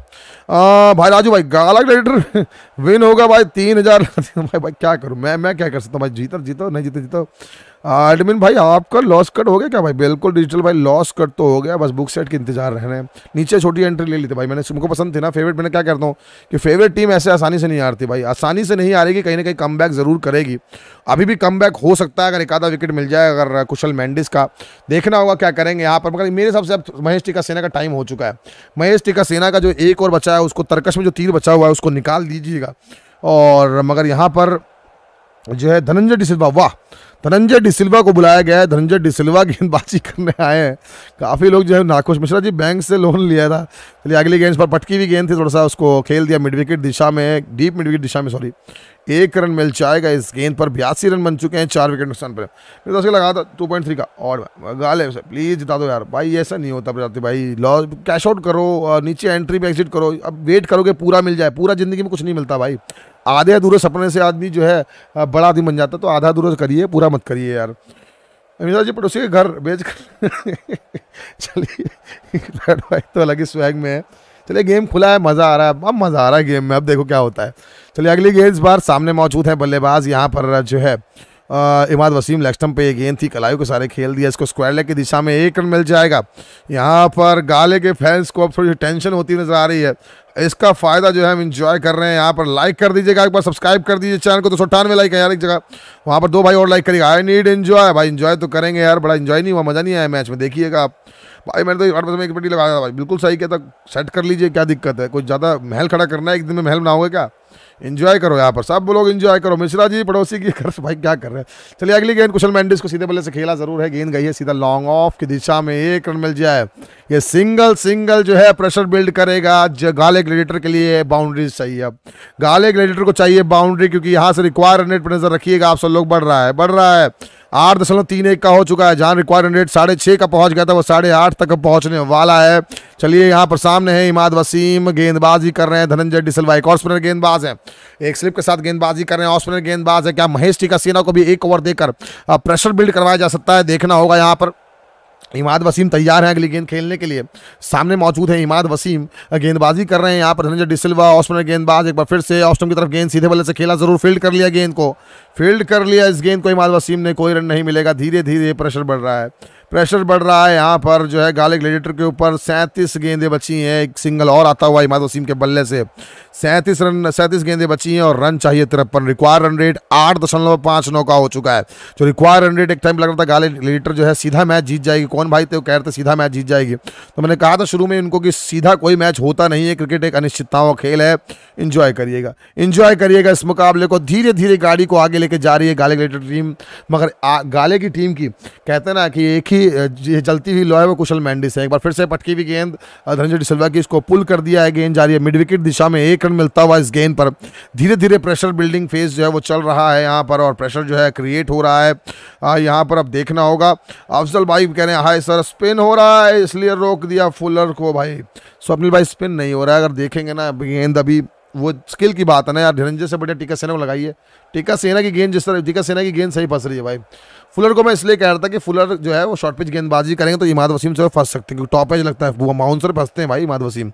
आ, भाई राजू भाई गाला ग्रेडिटर विन होगा भाई तीन हज़ार भाई भाई क्या करूँ मैं मैं क्या कर सकता हूँ भाई जीता जीतो नहीं जीते जीतो हाँ, एडमिन भाई आपका लॉस कट हो गया क्या भाई बिल्कुल डिजिटल भाई लॉस कट तो हो गया बस बुक सेट के इंतजार रह रहे हैं नीचे छोटी एंट्री ले ली थी भाई मैंने तुमको पसंद थी ना फेवरेट मैंने क्या करता हूँ कि फेवरेट टीम ऐसे आसानी से नहीं आ रही भाई आसानी से नहीं आ रही कहीं ना कहीं कम ज़रूर करेगी अभी भी कम हो सकता है अगर एक आधा विकेट मिल जाए अगर कुशल मैंडिस का देखना होगा क्या करेंगे यहाँ पर मगर मेरे हिसाब से अब महेश टीका सेना का टाइम हो चुका है महेश टीका सेना का जो एक और बचा है उसको तर्कश में जो तीर बचा हुआ है उसको निकाल दीजिएगा और मगर यहाँ पर जो है धनंजय डिसवा वाह धनंजय डिसिल्वा को बुलाया गया है धनंजय डिसिल्वा गेंदबाजी करने आए हैं काफ़ी लोग जो है नाखुश मिश्रा जी बैंक से लोन लिया था चलिए अगली गेंद पर पटकी हुई गेंद थी थोड़ा सा उसको खेल दिया मिड विकेट दिशा में डीप मिड विकेट दिशा में सॉरी एक रन मिल जाएगा इस गेंद पर बयासी रन बन चुके हैं चार विकेट नुकसान पर मेरे दोस्त लगा था टू पॉइंट थ्री का और गाल है प्लीज़ जिता दो यार भाई ऐसा नहीं होता प्रजाति भाई लॉस कैश आउट करो नीचे एंट्री पे एग्जिट करो अब वेट करोगे पूरा मिल जाए पूरा ज़िंदगी में कुछ नहीं मिलता भाई आधे अधूरे सपने से आदमी जो है बड़ा आदमी बन जाता तो आधा अधूरे करिए पूरा मत करिए यार अमिताभ जी पड़ोसी के घर बेच कर चलिए तो अलग ही स्वैग में है चलिए गेम खुला है मज़ा आ रहा है अब मज़ा आ रहा है गेम में अब देखो क्या होता है चलिए अगली गेंद इस बार सामने मौजूद है बल्लेबाज यहाँ पर जो है इमाद वसीम लेग पे ये गेंद थी कलायू को सारे खेल दिया इसको स्क्वायर लेग की दिशा में एक रन मिल जाएगा यहाँ पर गाले के फैंस को अब थोड़ी टेंशन होती नज़र आ रही है इसका फ़ायदा जो है हम इंजॉय कर रहे हैं यहाँ पर लाइक कर दीजिएगा एक बार सब्सक्राइब कर दीजिए चैनल को तो सौ लाइक है यार एक जगह वहाँ पर दो भाई और लाइक करिएगा आई नीड इन्जॉय भाई इन्जॉय तो करेंगे यार बड़ा इन्जॉय नहीं हुआ मज़ा नहीं आया मैच में देखिएगा आप भाई मैंने तो आठ बजे में एक पट्टी लगाया भाई बिल्कुल सही कहता सेट कर लीजिए क्या दिक्कत है कुछ ज़्यादा महल खड़ा करना है एक दिन में महल ना होगा क्या इंजॉय करो यहाँ पर सब लोग इंजॉय करो मिश्रा जी पड़ोसी की कर भाई क्या कर रहे हैं चलिए अगली गेंद कुशल मैंडिस को सीधे बल्ले से खेला जरूर है गेंद गई है सीधा लॉन्ग ऑफ की दिशा में एक रन मिल जाए ये सिंगल सिंगल जो है प्रेशर बिल्ड करेगा गाले ग्लेडिएटर के लिए बाउंड्री चाहिए अब गाले ग्लेडिएटर को चाहिए बाउंड्री क्योंकि यहाँ से रिक्वायर रन पर नजर रखिएगा आप सब लोग बढ़ रहा है बढ़ रहा है आठ दशमलव तीन एक का हो चुका है जहाँ रिक्वायरमेंट रेट साढ़े छः का पहुंच गया था वो साढ़े आठ तक पहुंचने वाला है चलिए यहाँ पर सामने है इमाद वसीम गेंदबाजी कर रहे हैं धनंजय डिसलवा एक और स्पिनर गेंदबाज है एक स्लिप के साथ गेंदबाजी कर रहे हैं और स्पिनर गेंदबाज है क्या महेश टीका सेना को भी एक ओवर देकर प्रेशर बिल्ड करवाया जा सकता है देखना होगा यहाँ पर इमाद वसीम तैयार हैं अगली गेंद खेलने के लिए सामने मौजूद है इमाद वसीम गेंदबाजी कर रहे हैं यहाँ पर धनंजय डिसिल्वा ऑस्टमर गेंदबाज एक बार फिर से ऑस्टम की तरफ गेंद सीधे बल्ले से खेला जरूर फील्ड कर लिया गेंद को फील्ड कर लिया इस गेंद को इमाद वसीम ने कोई रन नहीं मिलेगा धीरे धीरे प्रेशर बढ़ रहा है प्रेशर बढ़ रहा है यहाँ पर जो है गाले ग्लेडिएटर के ऊपर सैंतीस गेंदें बची हैं एक सिंगल और आता हुआ इमाद वसीम के बल्ले से सैंतीस रन सैंतीस गेंदें बची हैं और रन चाहिए तिरपन रिक्वायर रन रेट आठ दशमलव पाँच नौ का हो चुका है जो रिक्वायर रन रेट एक टाइम लग रहा था गाले ग्लेडिएटर जो है सीधा मैच जीत जाएगी कौन भाई थे वो तो कह रहे थे सीधा मैच जीत जाएगी तो मैंने कहा था शुरू में इनको कि सीधा कोई मैच होता नहीं है क्रिकेट एक अनिश्चितताओं का खेल है इन्जॉय करिएगा इन्जॉय करिएगा इस मुकाबले को धीरे धीरे गाड़ी को आगे लेके जा रही है गाले ग्लेडिएटर टीम मगर गाले की टीम की कहते ना कि एक ही हुई जलती हुई लॉय वो कुशल मैंडिस है एक बार फिर से पटकी हुई गेंद धनंजय डिसल्वा की इसको पुल कर दिया है गेंद जा रही है मिड विकेट दिशा में एक रन मिलता हुआ इस गेंद पर धीरे धीरे प्रेशर बिल्डिंग फेज जो है वो चल रहा है यहाँ पर और प्रेशर जो है क्रिएट हो रहा है यहाँ पर अब देखना होगा अफजल भाई कह रहे हैं हाई सर स्पिन हो रहा है इसलिए रोक दिया फुलर को भाई स्वप्निल भाई स्पिन नहीं हो रहा है अगर देखेंगे ना गेंद अभी वो स्किल की बात है ना यार धनंजय से बढ़िया टीका सेना को लगाइए टीका सेना की गेंद जिस तरह टीका सेना की गेंद सही फंस रही है भाई फुलर को मैं इसलिए कह रहा था कि फुलर जो है वो शॉर्ट पिच गेंदबाजी करेंगे तो इमाद वसीम से फंस सकते हैं क्योंकि टॉप एज लगता है वो बाउंसर फंसते हैं भाई इमाद वसीम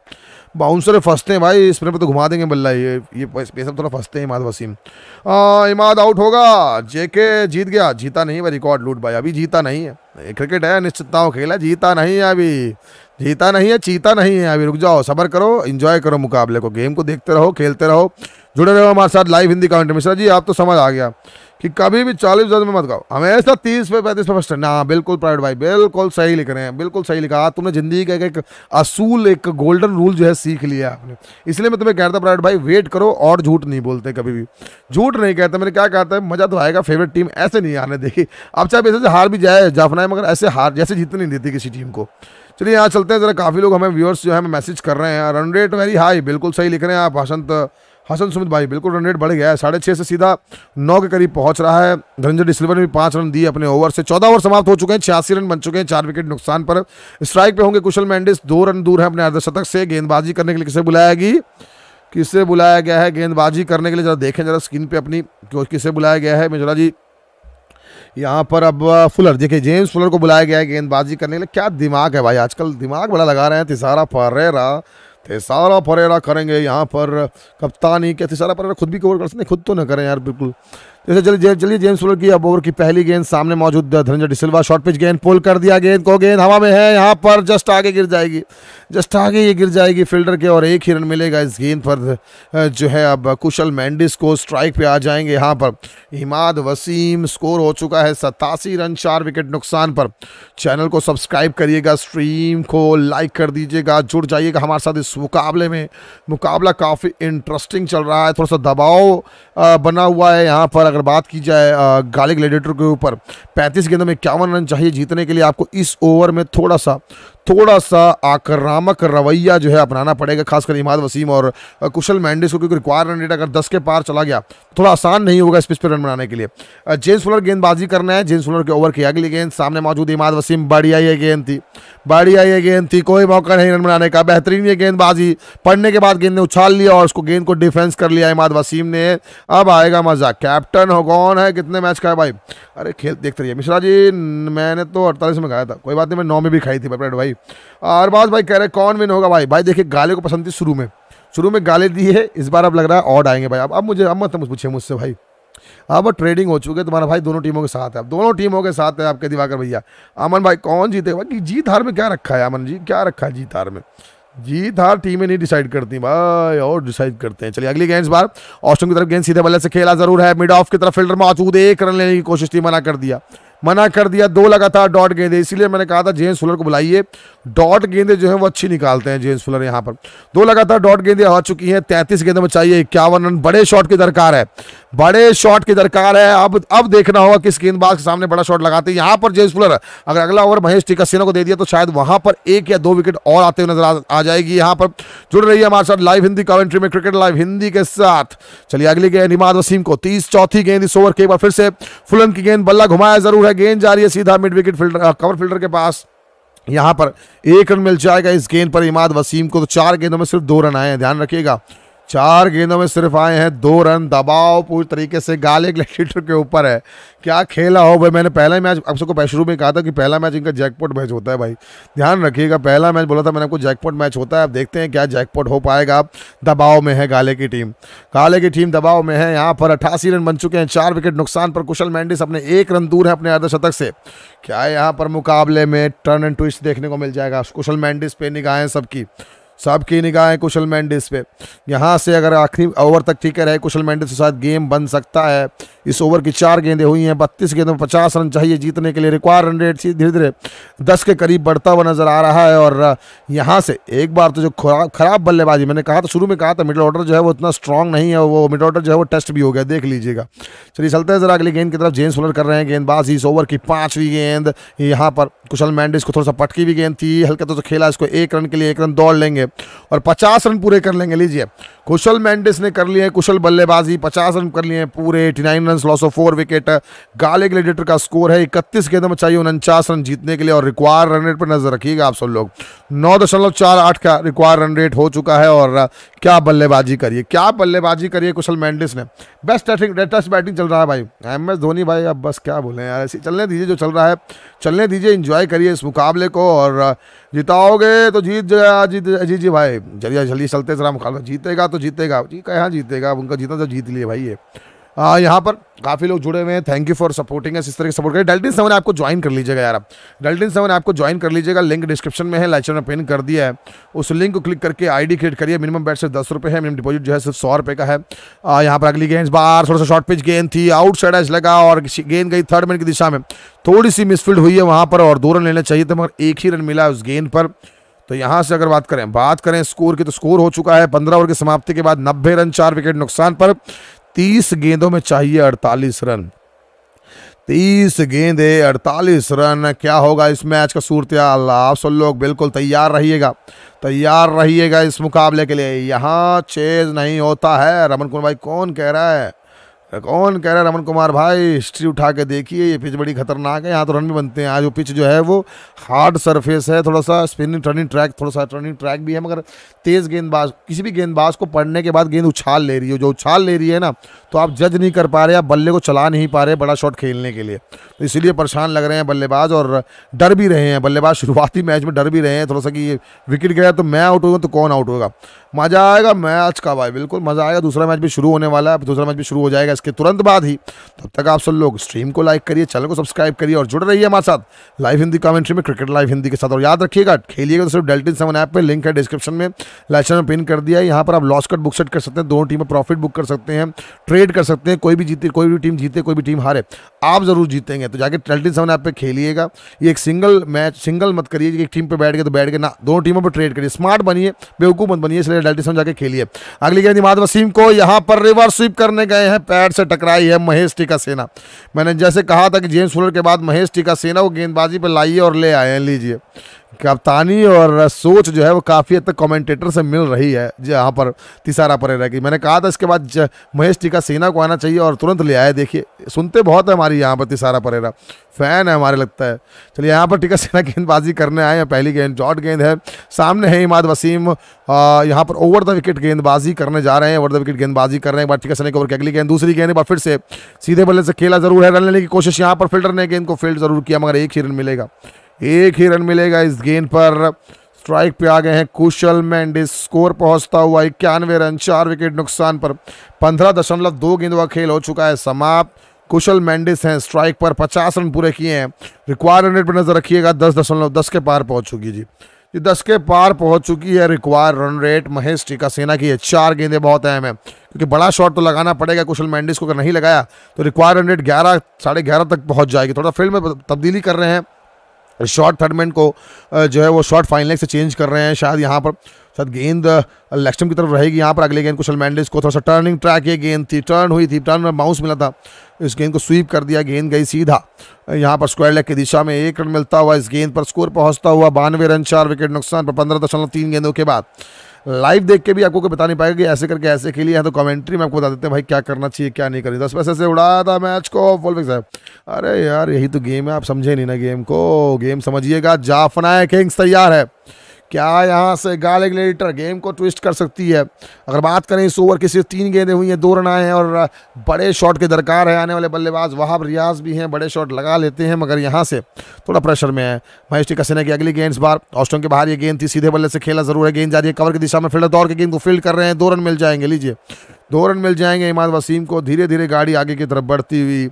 बाउंसर फंसते हैं भाई स्प्रे पर तो घुमा देंगे बल्ला ये ये पेसर थोड़ा फंसते हैं इमाद वसीम इमाद आउट होगा जेके जीत गया जीता नहीं भाई रिकॉर्ड लूट भाई अभी जीता नहीं है क्रिकेट है निश्चितताओं खेला जीता नहीं है अभी जीता नहीं है चीता नहीं है अभी रुक जाओ सबर करो एंजॉय करो मुकाबले को गेम को देखते रहो खेलते रहो जुड़े रहो हमारे साथ लाइव हिंदी कमेंट मिश्रा जी आप तो समझ आ गया कि कभी भी चालीस हजार में मत गाओ हमेशा तीस पे पैंतीस पे फर्स्ट ना बिल्कुल प्राइवेट भाई बिल्कुल सही लिख रहे हैं बिल्कुल सही लिखा तुमने जिंदगी का एक असूल एक गोल्डन रूल जो है सीख लिया आपने इसलिए मैं तुम्हें कहता हूँ प्राइवेट भाई वेट करो और झूठ नहीं बोलते कभी भी झूठ नहीं कहते मैंने क्या कहता है मजा तो आएगा फेवरेट टीम ऐसे नहीं आने देखी अब चाहे वैसे हार भी जाए जाफना है मगर ऐसे हार जैसे जीतने नहीं देती किसी टीम को चलिए यहाँ चलते हैं जरा काफ़ी लोग हमें व्यूअर्स जो है मैसेज कर रहे हैं रन रेट वेरी हाई बिल्कुल सही लिख रहे हैं आप भाषण हसन सुमित भाई बिल्कुल रन रेट बढ़ गया है साढ़े छः से सीधा नौ के करीब पहुंच रहा है धनंजय डिसल्वर ने भी पाँच रन दिए अपने ओवर से चौदह ओवर समाप्त हो चुके हैं छियासी रन बन चुके हैं चार विकेट नुकसान पर स्ट्राइक पर होंगे कुशल मैंडिस दो रन दूर है अपने अर्धशतक से गेंदबाजी करने के लिए किसे बुलाएगी किसे बुलाया गया है गेंदबाजी करने के लिए जरा देखें जरा स्क्रीन पे अपनी किसे बुलाया गया है मिजरा जी यहाँ पर अब फुलर देखिए जेम्स फुलर को बुलाया गया है गेंदबाजी करने के लिए क्या दिमाग है भाई आजकल दिमाग बड़ा लगा रहे हैं तिसारा फर्रेरा तेसारा परेरा करेंगे यहाँ पर कप्तानी क्या तेसारा परेरा खुद भी कवर कर सकते खुद तो ना करें यार बिल्कुल जैसे चलिए चलिए जेम्स फुलर की अब ओवर की पहली गेंद सामने मौजूद धनंजय डिसिल्वा शॉर्ट पिच गेंद पोल कर दिया गेंद को गेंद हवा में है यहाँ पर जस्ट आगे गिर जाएगी जस्ट आगे ये गिर जाएगी फील्डर के और एक ही रन मिलेगा इस गेंद पर जो है अब कुशल मैंडिस को स्ट्राइक पे आ जाएंगे यहाँ पर इमाद वसीम स्कोर हो चुका है सतासी रन चार विकेट नुकसान पर चैनल को सब्सक्राइब करिएगा स्ट्रीम को लाइक कर दीजिएगा जुड़ जाइएगा हमारे साथ इस मुकाबले में मुकाबला काफ़ी इंटरेस्टिंग चल रहा है थोड़ा सा दबाव बना हुआ है यहाँ पर अगर बात की जाए गाली ग्लेडिएटर के ऊपर पैंतीस गेंदों में इक्यावन रन चाहिए जीतने के लिए आपको इस ओवर में थोड़ा सा थोड़ा सा आक्रामक रवैया जो है अपनाना पड़ेगा खासकर इमाद वसीम और कुशल मैंडिस को क्योंकि रिक्वायर रन रेट अगर दस के पार चला गया थोड़ा आसान नहीं होगा इस पिच पर रन बनाने के लिए जेम्स फुलर गेंदबाजी करना है जेम्स फुलर के ओवर की अगली गेंद सामने मौजूद इमाद वसीम बढ़िया ये गेंद थी बढ़िया ये गेंद थी कोई मौका नहीं रन बनाने का बेहतरीन ये गेंदबाजी पढ़ने के बाद गेंद ने उछाल लिया और उसको गेंद को डिफेंस कर लिया इमाद वसीम ने अब आएगा मजा कैप्टन हो कौन है कितने मैच का है भाई अरे खेल देखते तो रहिए मिश्रा जी मैंने तो अड़तालीस में खाया था कोई बात नहीं मैं नौ में भी खाई थी भाई भाई अरबाज भाई कह रहे हैं कौन विन होगा भाई भाई देखिए गाले को पसंद थी शुरू में शुरू में गाले दिए है इस बार अब लग रहा है ऑड आएंगे भाई अब अब मुझे अब मत पूछे मुझसे भाई अब ट्रेडिंग हो चुके है तुम्हारा भाई दोनों टीमों के साथ है अब दोनों टीमों के साथ है आपके दिवाकर भैया अमन भाई कौन जीतेगा बाकी जीत हार में क्या रखा है अमन जी क्या रखा है जीत हार में जीत हार टीमें नहीं डिसाइड करती भाई और डिसाइड करते हैं चलिए अगली गेंद इस बार ऑस्ट्रेलिया की तरफ गेंद सीधे बल्ले से खेला जरूर है मिड ऑफ की तरफ फील्डर मौजूद एक रन लेने की कोशिश थी मना कर दिया मना कर दिया दो लगातार डॉट गेंदे इसीलिए मैंने कहा था जेम्स फुलर को बुलाइए डॉट गेंदे जो है वो अच्छी निकालते हैं जेम्स फुलर यहाँ पर दो लगातार डॉट गेंदे आ चुकी हैं तैंतीस गेंदों में चाहिए इक्यावन रन बड़े शॉट की दरकार है बड़े शॉट की दरकार है अब अब देखना होगा किस गेंदबाज के सामने बड़ा शॉट लगाते हैं यहाँ पर जेम्स फुलर अगर अगला ओवर महेश सेना को दे दिया तो शायद वहाँ पर एक या दो विकेट और आते हुए नजर आ जाएगी यहाँ पर जुड़ रही है हमारे साथ लाइव हिंदी कॉमेंट्री में क्रिकेट लाइव हिंदी के साथ चलिए अगली गेंद निमाद वसीम को तीस चौथी गेंद इस ओवर के एक बार फिर से फुलन की गेंद बल्ला घुमाया जरूर है है गेंद जा रही है सीधा mid wicket fielder cover fielder के पास यहाँ पर एक रन मिल जाएगा इस गेंद पर इमाद वसीम को तो चार गेंदों में सिर्फ दो रन आए हैं ध्यान रखिएगा चार गेंदों में सिर्फ आए हैं दो रन दबाव पूरी तरीके से गाले ग्लैक्सीटर के ऊपर है क्या खेला हो भाई मैंने पहला मैच आप सबको शुरू में कहा था कि पहला मैच इनका जैकपॉट मैच होता है भाई ध्यान रखिएगा पहला मैच बोला था मैंने आपको जैकपॉट मैच होता है आप देखते हैं क्या जैकपॉट हो पाएगा दबाव में है गाले की टीम गाले की टीम दबाव में है यहाँ पर अट्ठासी रन बन चुके हैं चार विकेट नुकसान पर कुशल मैंडिस अपने एक रन दूर है अपने अर्धशतक से क्या यहाँ पर मुकाबले में टर्न एंड ट्विस्ट देखने को मिल जाएगा कुशल मैंडिस पे निगाहें सबकी सबकी निगाहें कुशल मैंडिस पे यहाँ से अगर आखिरी ओवर तक ठीक रहे कुशल मैंडिस के साथ गेम बन सकता है इस ओवर की चार गेंदें हुई हैं बत्तीस गेंदों में पचास रन चाहिए जीतने के लिए रिक्वायर रन रेट धीरे धीरे दस के करीब बढ़ता हुआ नज़र आ रहा है और यहाँ से एक बार तो जो खराब बल्लेबाजी मैंने कहा तो शुरू में कहा था मिडल ऑर्डर जो है वो इतना स्ट्रॉन्ग नहीं है वो मिडल ऑर्डर जो है वो टेस्ट भी हो गया देख लीजिएगा चलिए चलते हैं ज़रा अगली गेंद की तरफ जेंस बोलर कर रहे हैं गेंदबाज इस ओवर की पाँचवीं गेंद यहाँ पर कुशल मैंडिस को थोड़ा सा पटकी भी गेंद थी हल्का तो, तो खेला इसको एक रन के लिए एक रन दौड़ लेंगे और पचास रन पूरे कर लेंगे लीजिए कुशल मैंडिस ने कर लिए कुशल बल्लेबाजी पचास रन कर लिए पूरे eighty nine run loss of four wicket Galle Gladiator का स्कोर है इकतीस गेंदों में चाहिए उनचास रन जीतने के लिए और रिक्वायर रन रेट पर नजर रखिएगा आप सब लोग नौ दशमलव चार आठ का रिक्वायर रन रेट हो चुका है और क्या बल्लेबाजी करिए क्या बल्लेबाजी करिए कुशल मैंडिस ने बेस्ट टेस्टिंग टेस्ट बैटिंग चल रहा है भाई एम एस धोनी भाई अब बस क्या बोले यार ऐसे चलने दीजिए जो चल रहा है चलने दीजिए इंजॉय करिए इस मुकाबले को और जिताओगे तो जीत जीत जी जी भाई जल्दी जल्दी चलते जरा मुकाबला जीतेगा तो जीतेगा जी कहाँ जीतेगा उनका जीतना तो जीत लिए भाई ये यहाँ पर काफ़ी लोग जुड़े हुए हैं थैंक यू फॉर सपोर्टिंग इस तरह के सपोर्ट करें डेल्टिन सेवन आपको ज्वाइन कर लीजिएगा यार डल्टिन डेल्टिन सेवन आपको ज्वाइन कर लीजिएगा लिंक डिस्क्रिप्शन में है लाइचर में पिन कर दिया है उस लिंक को क्लिक करके आईडी क्रिएट करिए मिनिमम बैट सिर्फ दस रुपये है मिनिमम डिपॉजिट जो है सिर्फ सौ रुपये का है यहाँ पर अगली गेंद बार थोड़ा सा शॉर्ट पिच गेंद थी आउटसाइड एज लगा और गेंद गई थर्ड मैन की दिशा में थोड़ी सी मिसफील्ड हुई है वहाँ पर और दो रन लेना चाहिए था मगर एक ही रन मिला उस गेंद पर तो यहाँ से अगर बात करें बात करें स्कोर की तो स्कोर हो चुका है पंद्रह ओवर की समाप्ति के बाद नब्बे रन चार विकेट नुकसान पर तीस गेंदों में चाहिए अड़तालीस रन तीस गेंदे अड़तालीस रन क्या होगा इस मैच का सूरत आप सब लोग बिल्कुल तैयार रहिएगा तैयार रहिएगा इस मुकाबले के लिए यहाँ चेज नहीं होता है रमन कुमार भाई कौन कह रहा है कौन कह रहा है रमन कुमार भाई हिस्ट्री उठा के देखिए ये पिच बड़ी खतरनाक है यहाँ तो रन भी बनते हैं आज वो पिच जो है वो हार्ड सरफेस है थोड़ा सा स्पिनिंग टर्निंग ट्रैक थोड़ा सा टर्निंग ट्रैक भी है मगर तेज़ गेंदबाज किसी भी गेंदबाज को पढ़ने के बाद गेंद उछाल ले रही है जो उछाल ले रही है ना तो आप जज नहीं कर पा रहे आप बल्ले को चला नहीं पा रहे बड़ा शॉट खेलने के लिए तो इसीलिए परेशान लग रहे हैं बल्लेबाज और डर भी रहे हैं बल्लेबाज शुरुआती मैच में डर भी रहे हैं थोड़ा सा कि विकेट तो गया तो मैं आउट होगा तो कौन आउट होगा मज़ा आएगा मैच का भाई बिल्कुल मज़ा आएगा दूसरा मैच भी शुरू होने वाला है दूसरा मैच भी शुरू हो जाएगा इसके तुरंत बाद ही तब तक आप सब लोग स्ट्रीम को लाइक करिए चैनल को सब्सक्राइब करिए और जुड़ रही है हमारे साथ लाइव हिंदी कमेंट्री में क्रिकेट लाइव हिंदी के साथ और याद रखिएगा खेलिएगा तो सिर्फ डेल्टिन सेवन ऐप पर लिंक है डिस्क्रिप्शन में लाइसेंस में पिन कर दिया है यहाँ पर आप लॉस कट बुक सेट कर सकते हैं दोनों टीमें प्रॉफिट बुक कर सकते हैं ट्रेड कर सकते हैं कोई भी जीते कोई भी टीम जीते कोई भी टीम हारे आप ज़रूर जीतेंगे तो जाकर डेल्टिन सेवन ऐप पर खेलिएगा ये एक सिंगल मैच सिंगल मत करिए एक टीम पर बैठ गए तो बैठ गए ना दोनों टीमों पर ट्रेड करिए स्मार्ट बनिए बेवकूफ़ मत बनिए इसलिए ने डेल्टिसन जाके खेली है अगली गेंद इमाद वसीम को यहाँ पर रिवर्स स्वीप करने गए हैं पैर से टकराई है महेश टीका सेना मैंने जैसे कहा था कि जेम्स फुलर के बाद महेश टीका सेना वो गेंदबाजी पर लाइए और ले आए हैं लीजिए कप्तानी और सोच जो है वो काफ़ी हद तक कमेंटेटर से मिल रही है जहाँ पर तिसारा परेरा की मैंने कहा था इसके बाद महेश टीका सेना को आना चाहिए और तुरंत ले आए देखिए सुनते बहुत है हमारी यहाँ पर तिसारा परेरा फैन है हमारे लगता है चलिए यहाँ पर टीका सेना गेंदबाजी करने आए हैं पहली गेंद जॉट गेंद है सामने है इमाद वसीम यहाँ पर ओवर द विकेट गेंदबाजी करने जा रहे हैं ओवर द विकेट गेंदबाजी कर रहे हैं एक बार टीका सेना के ओवर की अगली गेंद दूसरी गेंद एक बार फिर से सीधे बल्ले से खेला जरूर है रन लेने की कोशिश यहाँ पर फील्डर ने गेंद को फील्ड जरूर किया मगर एक ही रन मिलेगा एक ही रन मिलेगा इस गेंद पर स्ट्राइक पे आ गए हैं कुशल मैंडिस स्कोर पहुंचता हुआ इक्यानवे रन चार विकेट नुकसान पर पंद्रह दशमलव दो गेंद का खेल हो चुका है समाप्त कुशल मैंडिस हैं स्ट्राइक पर पचास रन पूरे किए हैं रिक्वायर रन रेट पर नजर रखिएगा दस दशमलव दस के पार पहुंच चुकी जी ये दस के पार पहुंच चुकी है रिक्वायर रन रेट महेश टीका सेना की है चार गेंदें बहुत अहम है क्योंकि बड़ा शॉट तो लगाना पड़ेगा कुशल मैंडिस को अगर नहीं लगाया तो रिक्वायर रन रेट ग्यारह साढ़े ग्यारह तक पहुंच जाएगी थोड़ा फील्ड में तब्दीली कर रहे हैं शॉर्ट थर्ड मैन को जो है वो शॉर्ट फाइन लेग से चेंज कर रहे हैं शायद यहाँ पर शायद गेंद लेक्स्टम की तरफ रहेगी यहाँ पर अगले गेंद कुशल मैंडिस को थोड़ा सा टर्निंग ट्रैक ये गेंद थी टर्न हुई थी टर्न में बाउंस मिला था इस गेंद को स्वीप कर दिया गेंद गई सीधा यहाँ पर स्क्वायर लेग की दिशा में एक रन मिलता हुआ इस गेंद पर स्कोर पहुँचता हुआ बानवे रन चार विकेट नुकसान पर पंद्रह दशमलव तीन गेंदों के बाद लाइव देख के भी आपको कोई बता नहीं पाएगा कि ऐसे करके ऐसे खेलिए तो कमेंट्री में आपको बता देते हैं भाई क्या करना चाहिए क्या नहीं करना दस पैसे से उड़ाया था मैच को वोल्विक साहब अरे यार यही तो गेम है आप समझे नहीं ना गेम को गेम समझिएगा जाफना किंग्स तैयार है क्या यहाँ से गाले ग्लेडिटर गेम को ट्विस्ट कर सकती है अगर बात करें इस ओवर की सिर्फ तीन गेंदें हुई हैं दो रन आए हैं और बड़े शॉट के दरकार है आने वाले बल्लेबाज वहाब रियाज भी हैं बड़े शॉट लगा लेते हैं मगर यहाँ से थोड़ा प्रेशर में है महेश टिकसेना की अगली गेंद इस बार ऑस्टों के बाहर ये गेंद थी सीधे बल्ले से खेला जरूर है गेंद जा रही है कवर की दिशा में फील्डर दौड़ के गेंद को फील्ड कर रहे हैं दो रन मिल जाएंगे लीजिए दो रन मिल जाएंगे इमाद वसीम को धीरे धीरे गाड़ी आगे की तरफ बढ़ती हुई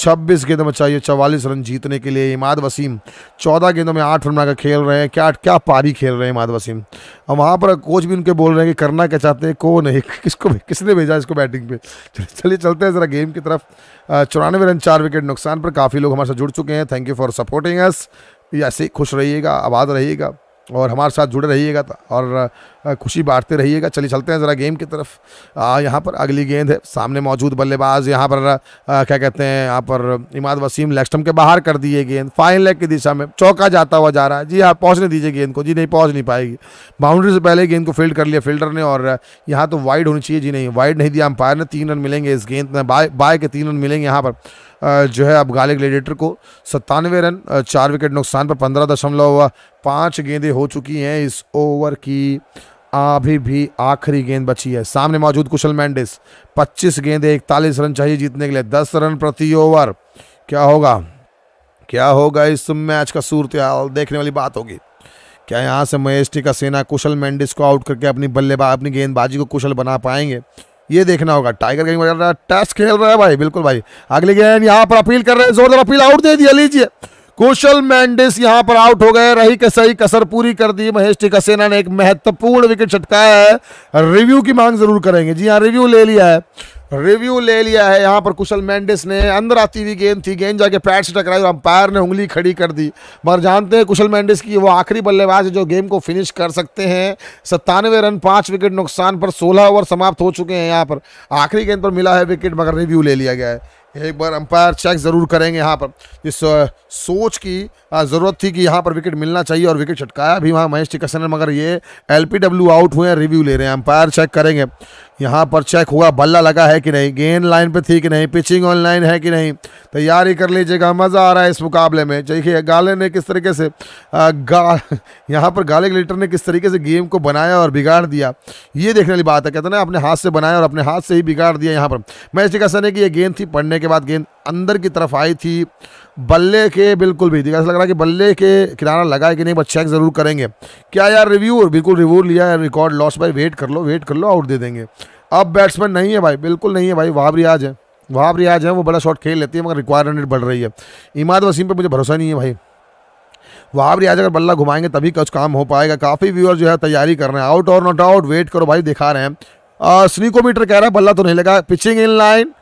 26 गेंदों में चाहिए 44 रन जीतने के लिए इमाद वसीम 14 गेंदों में आठ रन बनाकर खेल रहे हैं क्या क्या पारी खेल रहे हैं इमाद वसीम और वहाँ पर कोच भी उनके बोल रहे हैं कि करना क्या चाहते हैं कौन है किसको किसने भेजा इसको बैटिंग पे चलिए चलते हैं ज़रा गेम की तरफ चौरानवे रन चार विकेट नुकसान पर काफ़ी लोग हमारे साथ जुड़ चुके हैं thank you for supporting us ऐसे खुश रहिएगा आबाद रहिएगा और हमारे साथ जुड़े रहिएगा तो, और खुशी बांटते रहिएगा चलिए चलते हैं ज़रा गेम की तरफ यहाँ पर अगली गेंद है सामने मौजूद बल्लेबाज यहाँ पर आ, क्या कहते हैं यहाँ पर इमाद वसीम लेक्स्टम के बाहर कर दिए गेंद फाइन लेग की दिशा में चौका जाता हुआ जा रहा है जी हाँ पहुँचने दीजिए गेंद को जी नहीं पहुँच नहीं पाएगी बाउंड्री से पहले गेंद को फील्ड कर लिया फील्डर ने और यहाँ तो वाइड होनी चाहिए जी नहीं वाइड नहीं दिया अंपायर ने तीन रन मिलेंगे इस गेंद में बाय बाय के तीन रन मिलेंगे यहाँ पर जो है गाले ग्लेडिएटर को सत्तानवे रन चार विकेट नुकसान पर पंद्रह दशमलव पाँच गेंदें हो चुकी हैं इस ओवर की अभी भी आखिरी गेंद बची है सामने मौजूद कुशल मैंडिस 25 गेंद इकतालीस रन चाहिए जीतने के लिए 10 रन प्रति ओवर क्या होगा क्या होगा इस मैच का सूरत देखने वाली बात होगी क्या यहाँ से महेश का सेना कुशल मैंडिस को आउट करके अपनी बल्लेबाज अपनी गेंदबाजी को कुशल बना पाएंगे ये देखना होगा टाइगर कहीं खेल रहा है टेस्ट खेल रहा है भाई बिल्कुल भाई अगली गेंद यहाँ पर अपील कर रहे हैं जोरदार अपील आउट दे दिया लीजिए कुशल मैंडिस यहां पर आउट हो गए रही के सही कसर पूरी कर दी महेश सेना ने एक महत्वपूर्ण विकेट छटकाया है रिव्यू की मांग जरूर करेंगे जी हाँ रिव्यू ले लिया है रिव्यू ले लिया है यहाँ पर कुशल मेंडिस ने अंदर आती हुई गेंद थी गेंद जाके पैर से टकराई और अंपायर ने उंगली खड़ी कर दी मगर जानते हैं कुशल मेंडिस की वो आखिरी बल्लेबाज है जो गेम को फिनिश कर सकते हैं सत्तानवे रन पाँच विकेट नुकसान पर सोलह ओवर समाप्त हो चुके हैं यहाँ पर आखिरी गेंद पर मिला है विकेट मगर रिव्यू ले लिया गया है एक बार अंपायर चेक ज़रूर करेंगे यहाँ पर इस सोच की ज़रूरत थी कि यहाँ पर विकेट मिलना चाहिए और विकेट छटकाया भी वहाँ महेश टिकसन ने मगर ये एल आउट हुए हैं रिव्यू ले रहे हैं अंपायर चेक करेंगे यहाँ पर चेक हुआ बल्ला लगा है कि नहीं गेंद लाइन पे थी कि नहीं पिचिंग ऑन लाइन है कि नहीं तैयारी कर लीजिएगा मज़ा आ रहा है इस मुकाबले में देखिए गाले ने किस तरीके से गा यहाँ पर गाले लीटर ने किस तरीके से गेम को बनाया और बिगाड़ दिया ये देखने वाली बात है कहते ना अपने हाथ से बनाया और अपने हाथ से ही बिगाड़ दिया यहाँ पर मैं का सर कि यह गेंद थी पढ़ने के बाद गेंद अंदर की तरफ आई थी बल्ले के बिल्कुल भी ऐसा लग रहा है कि बल्ले के किनारा लगा है कि नहीं बस चेक ज़रूर करेंगे क्या यार रिव्यू बिल्कुल रिव्यू लिया है रिकॉर्ड लॉस भाई वेट कर लो वेट कर लो आउट दे देंगे अब बैट्समैन नहीं है भाई बिल्कुल नहीं है भाई वहाब रियाज है वहाब रियाज है वो बड़ा शॉट खेल लेती है मगर रिक्वायरमेंट बढ़ रही है इमाद वसीम पर मुझे भरोसा नहीं है भाई वहाँ भी आज अगर बल्ला घुमाएंगे तभी कुछ काम हो पाएगा काफ़ी व्यूअर जो है तैयारी कर रहे हैं आउट और नॉट आउट वेट करो भाई दिखा रहे हैं स्नीकोमीटर कह रहा है बल्ला तो नहीं लगा pitching in line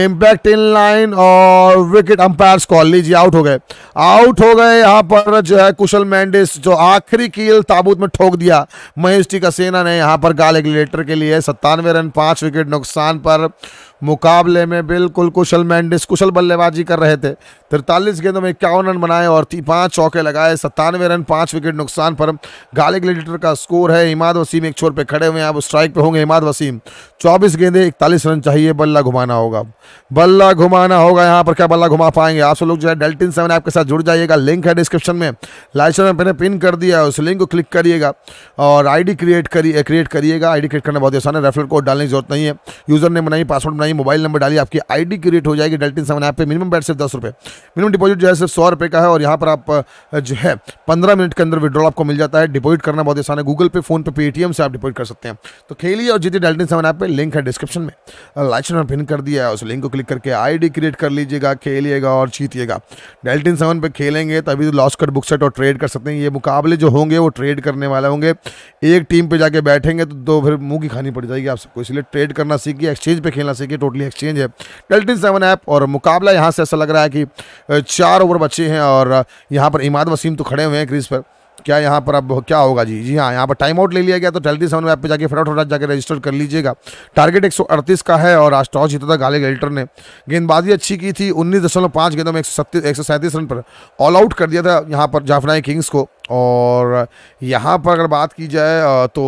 impact in line और विकेट अंपायर कॉल लीजिए आउट हो गए आउट हो गए यहाँ पर जो है कुशल मैंडिस जो आखिरी कील ताबूत में ठोक दिया महेश जी का सेना ने यहाँ पर गाल एग्लेटर के लिए सत्तानवे रन पांच विकेट नुकसान पर मुकाबले में बिल्कुल कुशल मैंडिस कुशल बल्लेबाजी कर रहे थे तिरतालीस गेंदों में इक्यावन रन बनाए और पाँच चौके लगाए सत्तानवे रन पाँच विकेट नुकसान पर गालिक लीडर का स्कोर है इमाद वसीम एक छोर पे खड़े हुए हैं अब स्ट्राइक पे होंगे इमाद वसीम चौबीस गेंदे इकतालीस रन चाहिए बल्ला घुमाना होगा बल्ला घुमाना होगा यहाँ पर क्या बल्ला घुमा पाएंगे आप लोग जो है डेल्टिन सेवन आपके साथ जुड़ जाइएगा लिंक है डिस्क्रिप्शन में लाइसेंस में मैंने पिन कर दिया है उस लिंक को क्लिक करिएगा और आई क्रिएट करिए क्रिएट करिएगा आई क्रिएट करना बहुत आसान है रेफर कोड डालने की जरूरत नहीं है यूजर ने बनाई पासवर्ड बनाई बताइए मोबाइल नंबर डाली आपकी आईडी क्रिएट हो जाएगी डेल्टिन सेवन ऐप पे मिनिमम बैठ सिर्फ दस रुपये मिनिमम डिपॉजिट जो है सिर्फ सौ रुपये का है और यहाँ पर आप जो है पंद्रह मिनट के अंदर विड्रॉल आपको मिल जाता है डिपॉजिट करना बहुत आसान है गूगल पे फोन पे पेटीएम से आप डिपॉजिट कर सकते हैं तो खेलिए और जितनी डेल्टिन सेवन ऐप पर लिंक है डिस्क्रिप्शन में लाइचन में पिन कर दिया है उस लिंक को क्लिक करके आई क्रिएट कर लीजिएगा खेलिएगा और जीतिएगा डेल्टिन सेवन पर खेलेंगे तभी लॉस कट बुक सेट और ट्रेड कर सकते हैं ये मुकाबले जो होंगे वो ट्रेड करने वाले होंगे एक टीम पर जाके बैठेंगे तो दो फिर मुँह की खानी पड़ जाएगी आप सबको तो इसलिए ट्रेड करना सीखिए एक्सचेंज पर खेलना सीखिए टोटली एक्सचेंज है टल्टिन सेवन ऐप और मुकाबला यहाँ से ऐसा लग रहा है कि चार ओवर बचे हैं और यहाँ पर इमाद वसीम तो खड़े हुए हैं क्रीज पर क्या यहाँ पर अब क्या होगा जी जी हाँ यहाँ पर टाइम आउट ले लिया गया तो टेल्टी सेवन ऐप पर जाके फटाफट फटाफट जाकर रजिस्टर कर लीजिएगा टारगेट 138 का है और आज टॉस जीता था गाले गल्टर ने गेंदबाजी अच्छी की थी उन्नीस दशमलव पाँच गेंदों में एक सौ रन पर ऑल आउट कर दिया था यहाँ पर जाफनाई किंग्स को और यहाँ पर अगर बात की जाए तो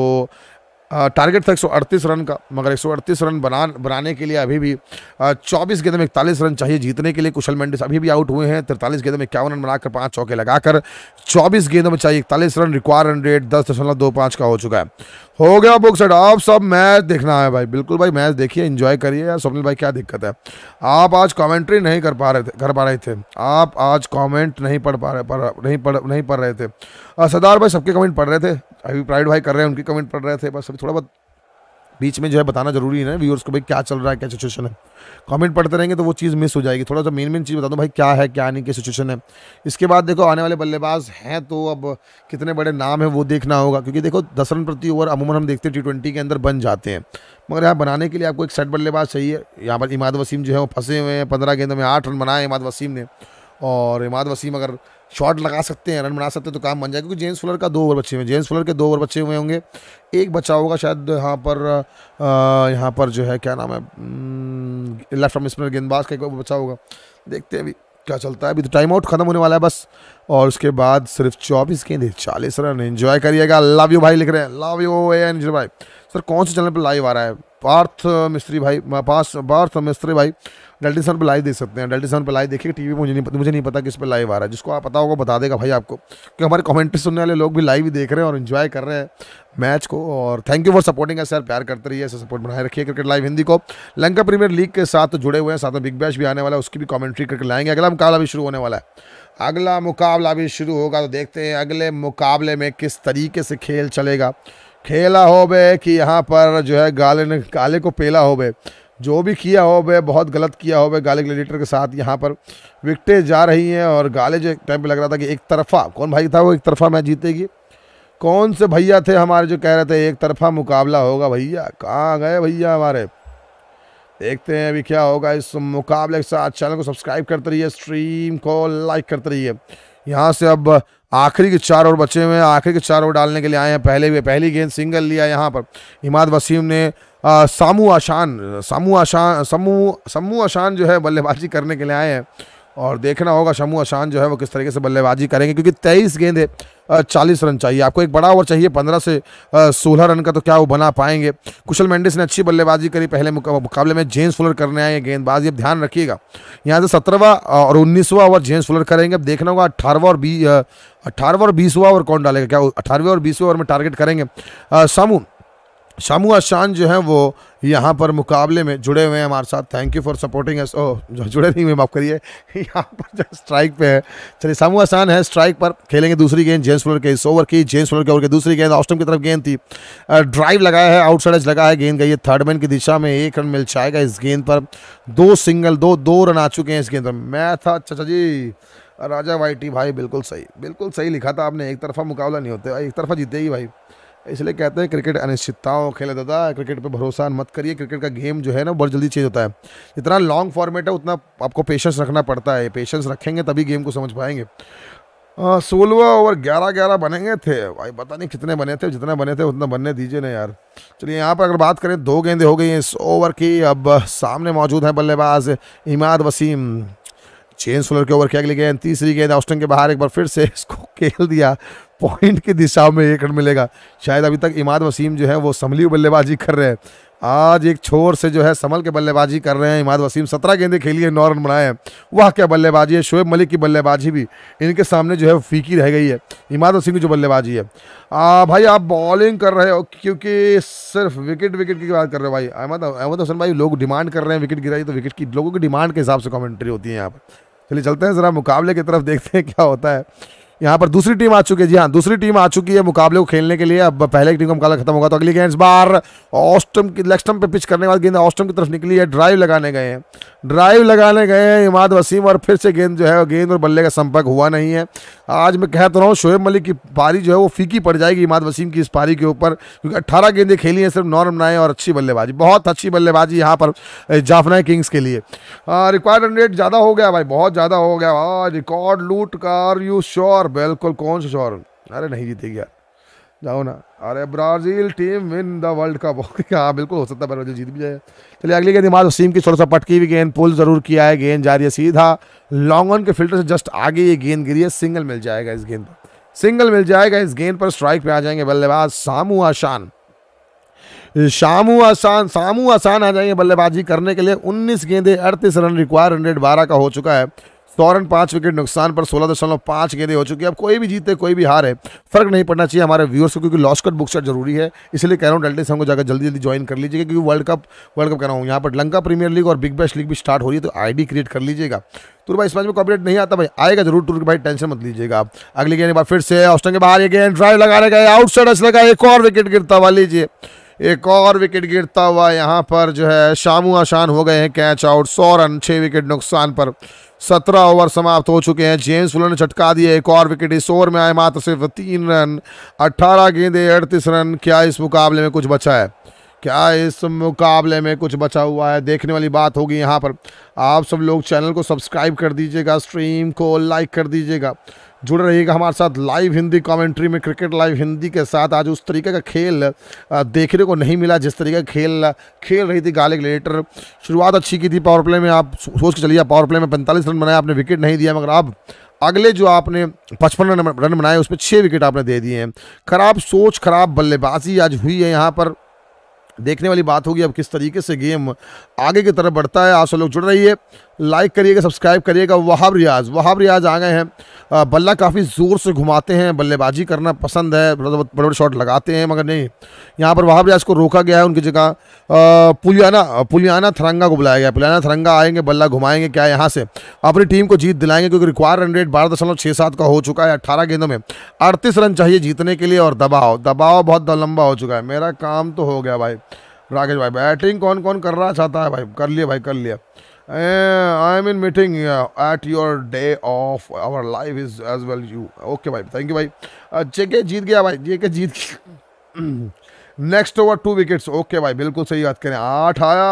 टारगेट था एक रन का मगर एक रन बना बनाने के लिए अभी भी चौबीस गेंद में इकतालीस रन चाहिए जीतने के लिए कुशल मेंडिस अभी भी आउट हुए हैं तिरतालीस गेंद में इक्यावन रन बनाकर पाँच चौके लगाकर चौबीस गेंदों में चाहिए इकतालीस रन रिक्वायर रन रेट दस दशमलव दो पाँच का हो चुका है हो गया बुक सेट आप सब मैच देखना है भाई बिल्कुल भाई मैच देखिए इन्जॉय करिए यार स्वप्निल भाई क्या दिक्कत है आप आज कॉमेंट्री नहीं कर पा रहे थे कर पा रहे थे आप आज कॉमेंट नहीं पढ़ पा रहे नहीं पढ़ नहीं पढ़ रहे थे सरदार भाई सबके कमेंट पढ़ रहे थे अभी प्राइड भाई कर रहे हैं उनके कमेंट पढ़ रहे थे बस अभी थोड़ा बहुत बीच में जो है बताना जरूरी है ना व्यूअर्स को भाई क्या चल रहा है क्या सिचुएशन है कमेंट पढ़ते रहेंगे तो वो चीज़ मिस हो जाएगी थोड़ा सा मेन मेन चीज़ बता दो भाई क्या है क्या नहीं क्या सिचुएशन है इसके बाद देखो आने वाले बल्लेबाज हैं तो अब कितने बड़े नाम हैं वो देखना होगा क्योंकि देखो दस रन प्रति ओवर अमूमन हम देखते हैं टी के अंदर बन जाते हैं मगर यहाँ बनाने के लिए आपको एक सेट बल्लेबाज चाहिए यहाँ पर इमाद वसीम जो है वो फंसे हुए हैं पंद्रह गेंदों में आठ रन बनाए इमाद वसीम ने और इमाद वसीम अगर शॉट लगा सकते हैं रन बना सकते हैं तो काम बन जाएगा क्योंकि जेम्स फुलर का दो ओवर बच्चे हुए जेम्स फुलर के दो ओवर बच्चे हुए होंगे एक बचा होगा शायद यहाँ पर यहाँ पर जो है क्या नाम है लेफ्ट आर्म स्पिनर गेंदबाज का एक ओवर बचा होगा देखते हैं अभी क्या चलता है अभी तो टाइम आउट खत्म होने वाला है बस और उसके बाद सिर्फ चौबीस गेंदे चालीस रन एंजॉय करिएगा लव यू भाई लिख रहे हैं लव यू एंजल भाई सर कौन से चैनल पर लाइव आ रहा है पार्थ मिस्त्री भाई पार्थ मिस्त्री भाई डेल्टिसन पर लाइव देख सकते हैं डेल्टिसन पर लाइव देखिए टी वी मुझे नहीं मुझे नहीं पता किस पर लाइव आ रहा है जिसको आप पता होगा बता देगा भाई आपको क्योंकि हमारे कमेंट्री सुनने वाले लोग भी लाइव ही देख रहे हैं और इन्जॉय कर रहे हैं मैच को और थैंक यू फॉर सपोर्टिंग है सर प्यार करते रहिए ऐसे सपोर्ट बनाए रखिए क्रिकेट लाइव हिंदी को लंका प्रीमियर लीग के साथ जुड़े हुए हैं साथ में बिग बैश भी आने वाला है उसकी भी कॉमेंट्री करके लाएंगे अगला मुकाबला भी शुरू होने वाला है अगला मुकाबला भी शुरू होगा तो देखते हैं अगले मुकाबले में किस तरीके से खेल चलेगा खेला हो बे कि यहाँ पर जो है गाले ने गाले को पेला हो बे जो भी किया हो वह बहुत गलत किया हो वह गाले ग्लेडिएटर के साथ यहाँ पर विकटें जा रही हैं और गाले जो एक टाइम पर लग रहा था कि एक तरफा कौन भाई था वो एक तरफा मैच जीतेगी कौन से भैया थे हमारे जो कह रहे थे एक तरफा मुकाबला होगा भैया कहाँ गए भैया हमारे देखते हैं अभी क्या होगा इस मुकाबले के साथ चैनल को सब्सक्राइब करते रहिए स्ट्रीम को लाइक करते रहिए यहाँ से अब आखिरी के चार ओवर बचे हुए हैं आखिरी के चार ओवर डालने के लिए आए हैं पहले भी पहली गेंद सिंगल लिया यहाँ पर इमाद वसीम ने सामू आशान सामू आशान समू समू आशान जो है बल्लेबाजी करने के लिए आए हैं और देखना होगा शमू आशान जो है वो किस तरीके से बल्लेबाजी करेंगे क्योंकि तेईस गेंदे चालीस रन चाहिए आपको एक बड़ा ओवर चाहिए पंद्रह से सोलह रन का तो क्या वो बना पाएंगे कुशल मेंडिस ने अच्छी बल्लेबाजी करी पहले मुकाबले में जेम्स फुलर करने आए गेंदबाजी अब ध्यान रखिएगा यहाँ से सत्रहवा और उन्नीसवा ओवर जेम्स फुलर करेंगे अब देखना होगा अट्ठारहवा और बी अट्ठारहवा और बीसवा ओवर कौन डालेगा क्या अठारहवें और बीसवें ओवर में टारगेट करेंगे सामू शामुआ शान जो है वो यहाँ पर मुकाबले में जुड़े हुए हैं हमारे साथ thank you for supporting us ओ जो जुड़े नहीं हुए माफ़ करिए यहाँ पर जो स्ट्राइक पे है चलिए शामुआ शान है स्ट्राइक पर खेलेंगे दूसरी गेंद जेम्स फ्लोर के इस ओवर की जेम्स फ्लोर के ओवर की दूसरी गेंद ऑस्टम की तरफ गेंद थी ड्राइव लगाया है आउटसाइड एज लगा है गेंद गई है थर्ड मैन की दिशा में एक रन मिल जाएगा इस गेंद पर दो सिंगल दो दो रन आ चुके हैं इस गेंद पर मैं था चाचा जी राजा वाई टी भाई बिल्कुल सही बिल्कुल सही लिखा था आपने एक तरफा मुकाबला नहीं होते एक तरफा जीते ही भाई इसलिए कहते हैं क्रिकेट अनिश्चितताओं खेला दादा क्रिकेट पे भरोसा मत करिए क्रिकेट का गेम जो है ना बहुत जल्दी चेंज होता है जितना लॉन्ग फॉर्मेट है उतना आपको पेशेंस रखना पड़ता है पेशेंस रखेंगे तभी गेम को समझ पाएंगे सोलवा ओवर ग्यारह ग्यारह बनेंगे थे भाई पता नहीं कितने बने थे जितने बने थे उतना बनने दीजिए ना यार चलिए यहाँ पर अगर बात करें दो गेंदे हो गई हैं इस ओवर की अब सामने मौजूद हैं बल्लेबाज इमाद वसीम चेन सोलर के ओवर के अगली गेंद तीसरी गेंद ऑस्टन के बाहर एक बार फिर से इसको खेल दिया पॉइंट की दिशा में एक रन मिलेगा शायद अभी तक इमाद वसीम जो है वो संभली बल्लेबाजी कर रहे हैं आज एक छोर से जो है संभल के बल्लेबाजी कर रहे हैं इमाद वसीम सत्रह गेंदे खेली है नौ रन बनाए हैं वह क्या बल्लेबाजी है शोएब मलिक की बल्लेबाजी भी इनके सामने जो है फीकी रह गई है इमाद वसीम की जो बल्लेबाजी है आ, भाई आप बॉलिंग कर रहे हो क्योंकि सिर्फ विकेट विकेट की बात कर रहे हो भाई अहमद अहमद हसन भाई लोग डिमांड कर रहे हैं विकेट गिराई तो विकेट की लोगों की डिमांड के हिसाब से कॉमेंट्री होती है यहाँ पर चलिए चलते हैं ज़रा मुकाबले की तरफ देखते हैं क्या होता है यहाँ पर दूसरी टीम आ चुकी है जी हाँ दूसरी टीम आ चुकी है मुकाबले को खेलने के लिए अब पहले की टीम का मुकाबला खत्म होगा तो अगली गेंद बार ऑस्टम की लेक्स्टम पे पिच करने के बाद गेंद ऑस्टम की तरफ निकली है ड्राइव लगाने गए हैं ड्राइव लगाने गए हैं इमाद वसीम और फिर से गेंद जो है गेंद और बल्ले का संपर्क हुआ नहीं है आज मैं कहता तो रहा हूँ शोएब मलिक की पारी जो है वो फीकी पड़ जाएगी इमाद वसीम की इस पारी के ऊपर क्योंकि अट्ठारह गेंदें खेली हैं सिर्फ नौ रन बनाए और अच्छी बल्लेबाजी बहुत अच्छी बल्लेबाजी यहाँ पर जाफना किंग्स के लिए रिक्वायर्ड रन रेट ज़्यादा हो गया भाई बहुत ज़्यादा हो गया रिकॉर्ड लूट कर यू श्योर बिल्कुल कौन सा श्योर अरे नहीं जीतेगी यार जाओ ना अरे Brazil team win the world cup हाँ बिल्कुल हो सकता है ब्राज़ील जीत भी जाए चलिए अगली गेंद इमाद वसीम की थोड़ा सा पटकी भी गेंद पुल ज़रूर किया है गेंद जा रही है सीधा लॉन्ग ऑन के फिल्टर से जस्ट आगे ये गेंद गिरी है सिंगल मिल जाएगा इस गेंद पर सिंगल मिल जाएगा इस गेंद पर स्ट्राइक पे आ जाएंगे बल्लेबाज सामू आशान शामू आसान सामू आसान आ जाएंगे बल्लेबाजी करने के लिए 19 गेंदे 38 रन रिक्वायर हंड्रेड बारह का हो चुका है फौरन पाँच विकेट नुकसान पर सोलह दशमलव पाँच गेंदे हो चुकी है अब कोई भी जीते कोई भी हार है फर्क नहीं पड़ना चाहिए हमारे व्यूअर्स को क्योंकि लॉस कट बुक शर्ट जरूरी है इसलिए कह रहा हूँ डल्टे से को जाकर जल्दी जल्दी ज्वाइन कर लीजिएगा क्योंकि वर्ल्ड कप वर्ल्ड कप कह रहा हूँ यहाँ पर लंका प्रीमियर लीग और बिग बैश लीग भी स्टार्ट हो रही है तो आई क्रिएट कर लीजिएगा तो भाई इस मैच में कॉपरेट नहीं आता भाई आएगा जरूर टूर भाई टेंशन मत लीजिएगा आप अगली गेंद बार फिर से ऑस्टन के बाहर एक गेंद ड्राइव रहे गए आउटसाइडर्स लगा एक और विकेट गिरता हुआ लीजिए एक और विकेट गिरता हुआ यहाँ पर जो है शामू आशान हो गए हैं कैच आउट सौ रन छः विकेट नुकसान पर सत्रह ओवर समाप्त हो चुके हैं जेम्स फुलर ने झटका दिया एक और विकेट इस ओवर में आए मात्र सिर्फ तीन रन अट्ठारह गेंदे अड़तीस रन क्या इस मुकाबले में कुछ बचा है क्या इस मुकाबले में कुछ बचा हुआ है देखने वाली बात होगी यहाँ पर आप सब लोग चैनल को सब्सक्राइब कर दीजिएगा स्ट्रीम को लाइक कर दीजिएगा जुड़े रहिएगा हमारे साथ लाइव हिंदी कमेंट्री में क्रिकेट लाइव हिंदी के साथ आज उस तरीके का खेल देखने को नहीं मिला जिस तरीके का खेल खेल रही थी गाले ग्लेटर शुरुआत अच्छी की थी पावर प्ले में आप सोच के चलिए पावर प्ले में पैंतालीस रन बनाए आपने विकेट नहीं दिया मगर आप अगले जो आपने पचपन रन रन बनाए उसमें छः विकेट आपने दे दिए हैं खराब सोच खराब बल्लेबाजी आज हुई है यहाँ पर देखने वाली बात होगी अब किस तरीके से गेम आगे की तरफ बढ़ता है आप सब लोग जुड़ रही है लाइक करिएगा सब्सक्राइब करिएगा वहाब रियाज वहाब रियाज आ गए हैं बल्ला काफ़ी ज़ोर से घुमाते हैं बल्लेबाजी करना पसंद है बड़े बड़े शॉट लगाते हैं मगर नहीं यहाँ पर वहाब रियाज को रोका गया है उनकी जगह पुलियाना पुलियाना थरंगा को बुलाया गया पुलियाना थरंगा आएंगे बल्ला घुमाएंगे क्या यहाँ से अपनी टीम को जीत दिलाएंगे क्योंकि रिक्वायर रन रेट बारह दशमलव छः सात का हो चुका है अट्ठारह गेंदों में अड़तीस रन चाहिए जीतने के लिए और दबाव दबाव बहुत लंबा हो चुका है मेरा काम तो हो गया भाई राकेश भाई बैटिंग कौन कौन कर रहा चाहता है भाई कर लिया भाई कर लिया I am in meeting at your day of our life is as well you okay भाई थैंक यू भाई जे के जीत गया भाई जे के जीत गया next over two wickets okay भाई बिल्कुल सही बात करें आठ आया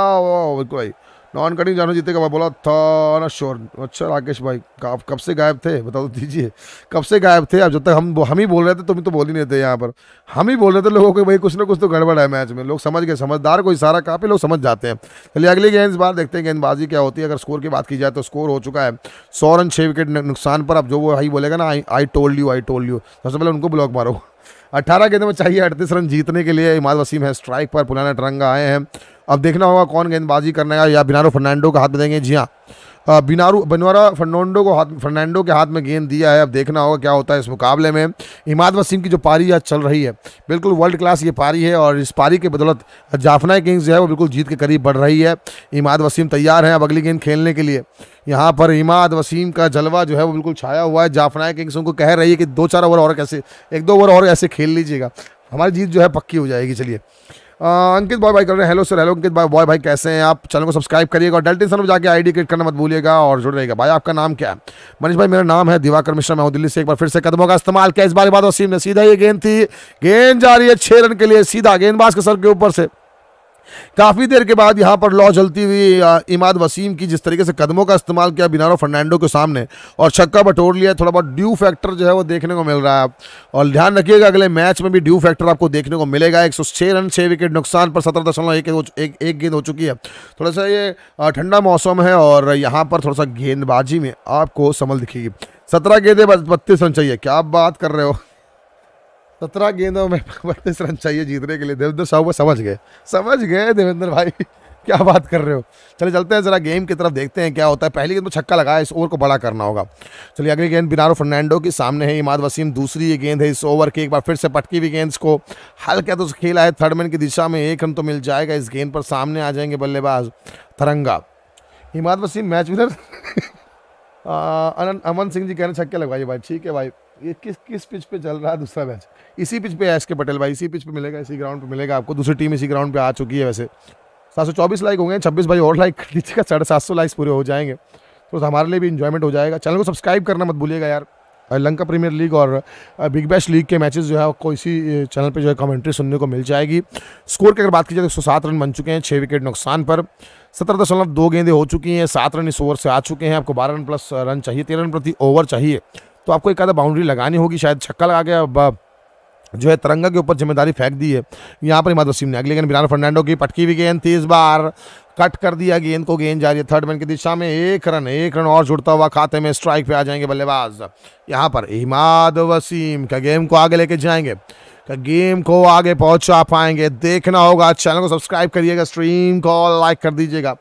बिल्कुल भाई नॉन कटिंग जानो जीते का बोला था ना श्योर अच्छा राकेश भाई आप कब से गायब थे बता दो तो दीजिए कब से गायब थे आप जब तक हम हम ही बोल रहे थे तुम तो बोल ही नहीं थे यहाँ पर हम ही बोल रहे थे लोगों को भाई कुछ ना कुछ तो गड़बड़ है मैच में लोग समझ गए समझदार को इशारा काफ़ी लोग समझ जाते हैं चलिए अगली गेंद इस बार देखते हैं गेंदबाजी क्या होती है अगर स्कोर की बात की जाए तो स्कोर हो चुका है सौ रन छः विकेट नुकसान पर अब जो वो भाई बोलेगा ना I I told you I told you सबसे पहले उनको ब्लॉक मारो अट्ठारह गेंदों में चाहिए अड़तीस रन जीतने के लिए इमाद वसीम है स्ट्राइक पर पुराना ट्रंग आए हैं अब देखना होगा कौन गेंदबाजी करने का या बिनारो फर्नांडो के हाथ में देंगे जी हाँ बिनारू बनवारा फर्नांडो को हाथ फर्नांडो के हाथ में गेंद दिया है अब देखना होगा क्या होता है इस मुकाबले में इमाद वसीम की जो पारी आज चल रही है बिल्कुल वर्ल्ड क्लास ये पारी है और इस पारी के बदौलत जाफना किंग्स जो है वो बिल्कुल जीत के करीब बढ़ रही है इमाद वसीम तैयार हैं अब अगली गेंद खेलने के लिए यहाँ पर इमाद वसीम का जलवा जो है वो बिल्कुल छाया हुआ है जाफना किंग्स उनको कह रही है कि दो चार ओवर और कैसे एक दो ओवर और ऐसे खेल लीजिएगा हमारी जीत जो है पक्की हो जाएगी चलिए अंकित बॉय भाई कर रहे हैं hello sir hello Ankit bye bye भाई कैसे हैं आप चैनल को सब्सक्राइब करिएगा और डेल्टी सर में जाकर आईडी क्रिएट करना मत भूलिएगा और जुड़ रहेगा भाई आपका नाम क्या है मनीष भाई मेरा नाम है दिवाकर मिश्रा मैं हूँ दिल्ली से एक बार फिर से कदमों का इस्तेमाल किया इस बार बाद वसीम ने सीधा ये गेंद थी गेंद जा रही है छः रन के लिए सीधा गेंदबाज के सर के ऊपर से काफ़ी देर के बाद यहाँ पर लॉ जलती हुई इमाद वसीम की जिस तरीके से कदमों का इस्तेमाल किया बिनारो फर्नांडो के सामने और छक्का बटोर लिया थोड़ा बहुत ड्यू फैक्टर जो है वो देखने को मिल रहा है और ध्यान रखिएगा अगले मैच में भी ड्यू फैक्टर आपको देखने को मिलेगा एक रन छः विकेट नुकसान पर सत्रह दशमलव एक, एक, गेंद हो चुकी है थोड़ा सा ये ठंडा मौसम है और यहाँ पर थोड़ा सा गेंदबाजी में आपको समल दिखेगी सत्रह गेंदे बत्तीस रन चाहिए क्या बात कर रहे हो सत्रह गेंदों में बत्तीस रन चाहिए जीतने के लिए देवेंद्र साहू को समझ गए समझ गए देवेंद्र भाई क्या बात कर रहे हो चले चलते हैं जरा गेम की तरफ देखते हैं क्या होता है पहली गेंद तो छक्का लगाया इस ओवर को बड़ा करना होगा चलिए अगली गेंद बिनारो फर्नांडो के सामने है इमाद वसीम दूसरी ये गेंद है इस ओवर की एक बार फिर से पटकी हुई गेंद को हल्का तो खेला है मैन की दिशा में एक रन तो मिल जाएगा इस गेंद पर सामने आ जाएंगे बल्लेबाज थरंगा इमाद वसीम मैच विनर अमन सिंह जी कह रहे छक्के लगवाइए भाई ठीक है भाई ये किस किस पिच पे चल रहा है दूसरा मैच इसी पिच पे है एस के पटेल भाई इसी पिच पे मिलेगा इसी ग्राउंड पे मिलेगा आपको दूसरी टीम इसी ग्राउंड पे आ चुकी है वैसे सात सौ चौबीस लाइक होंगे छब्बीस भाई और लाइक का साढ़े सात सौ लाइक्स पूरे हो जाएंगे तो हमारे लिए भी इन्जॉयमेंट हो जाएगा चैनल को सब्सक्राइब करना मत भूलिएगा यार लंका प्रीमियर लीग और बिग बैश लीग के मैचेस जो है आपको इसी चैनल पे जो है कमेंट्री सुनने को मिल जाएगी स्कोर की अगर बात की जाए तो एक रन बन चुके हैं छः विकेट नुकसान पर सत्रह दशमलव दो गेंदें हो चुकी हैं सात रन इस ओवर से आ चुके हैं आपको बारह रन प्लस रन चाहिए तेरह रन प्रति ओवर चाहिए तो आपको एक आधा बाउंड्री लगानी होगी शायद छक्का लगा गया जो है तरंगा के ऊपर जिम्मेदारी फेंक दी है यहाँ पर इमाद वसीम ने अगले गेंद बिरान फर्नांडो की पटकी हुई गेंद थी इस बार कट कर दिया गेंद को गेंद जा रही है थर्ड मैन की दिशा में एक रन एक रन और जुड़ता हुआ खाते में स्ट्राइक पे आ जाएंगे बल्लेबाज यहाँ पर इमाद वसीम का गेम को आगे लेके जाएंगे का गेम को आगे पहुंचा पाएंगे देखना होगा चैनल को सब्सक्राइब करिएगा स्ट्रीम को लाइक कर दीजिएगा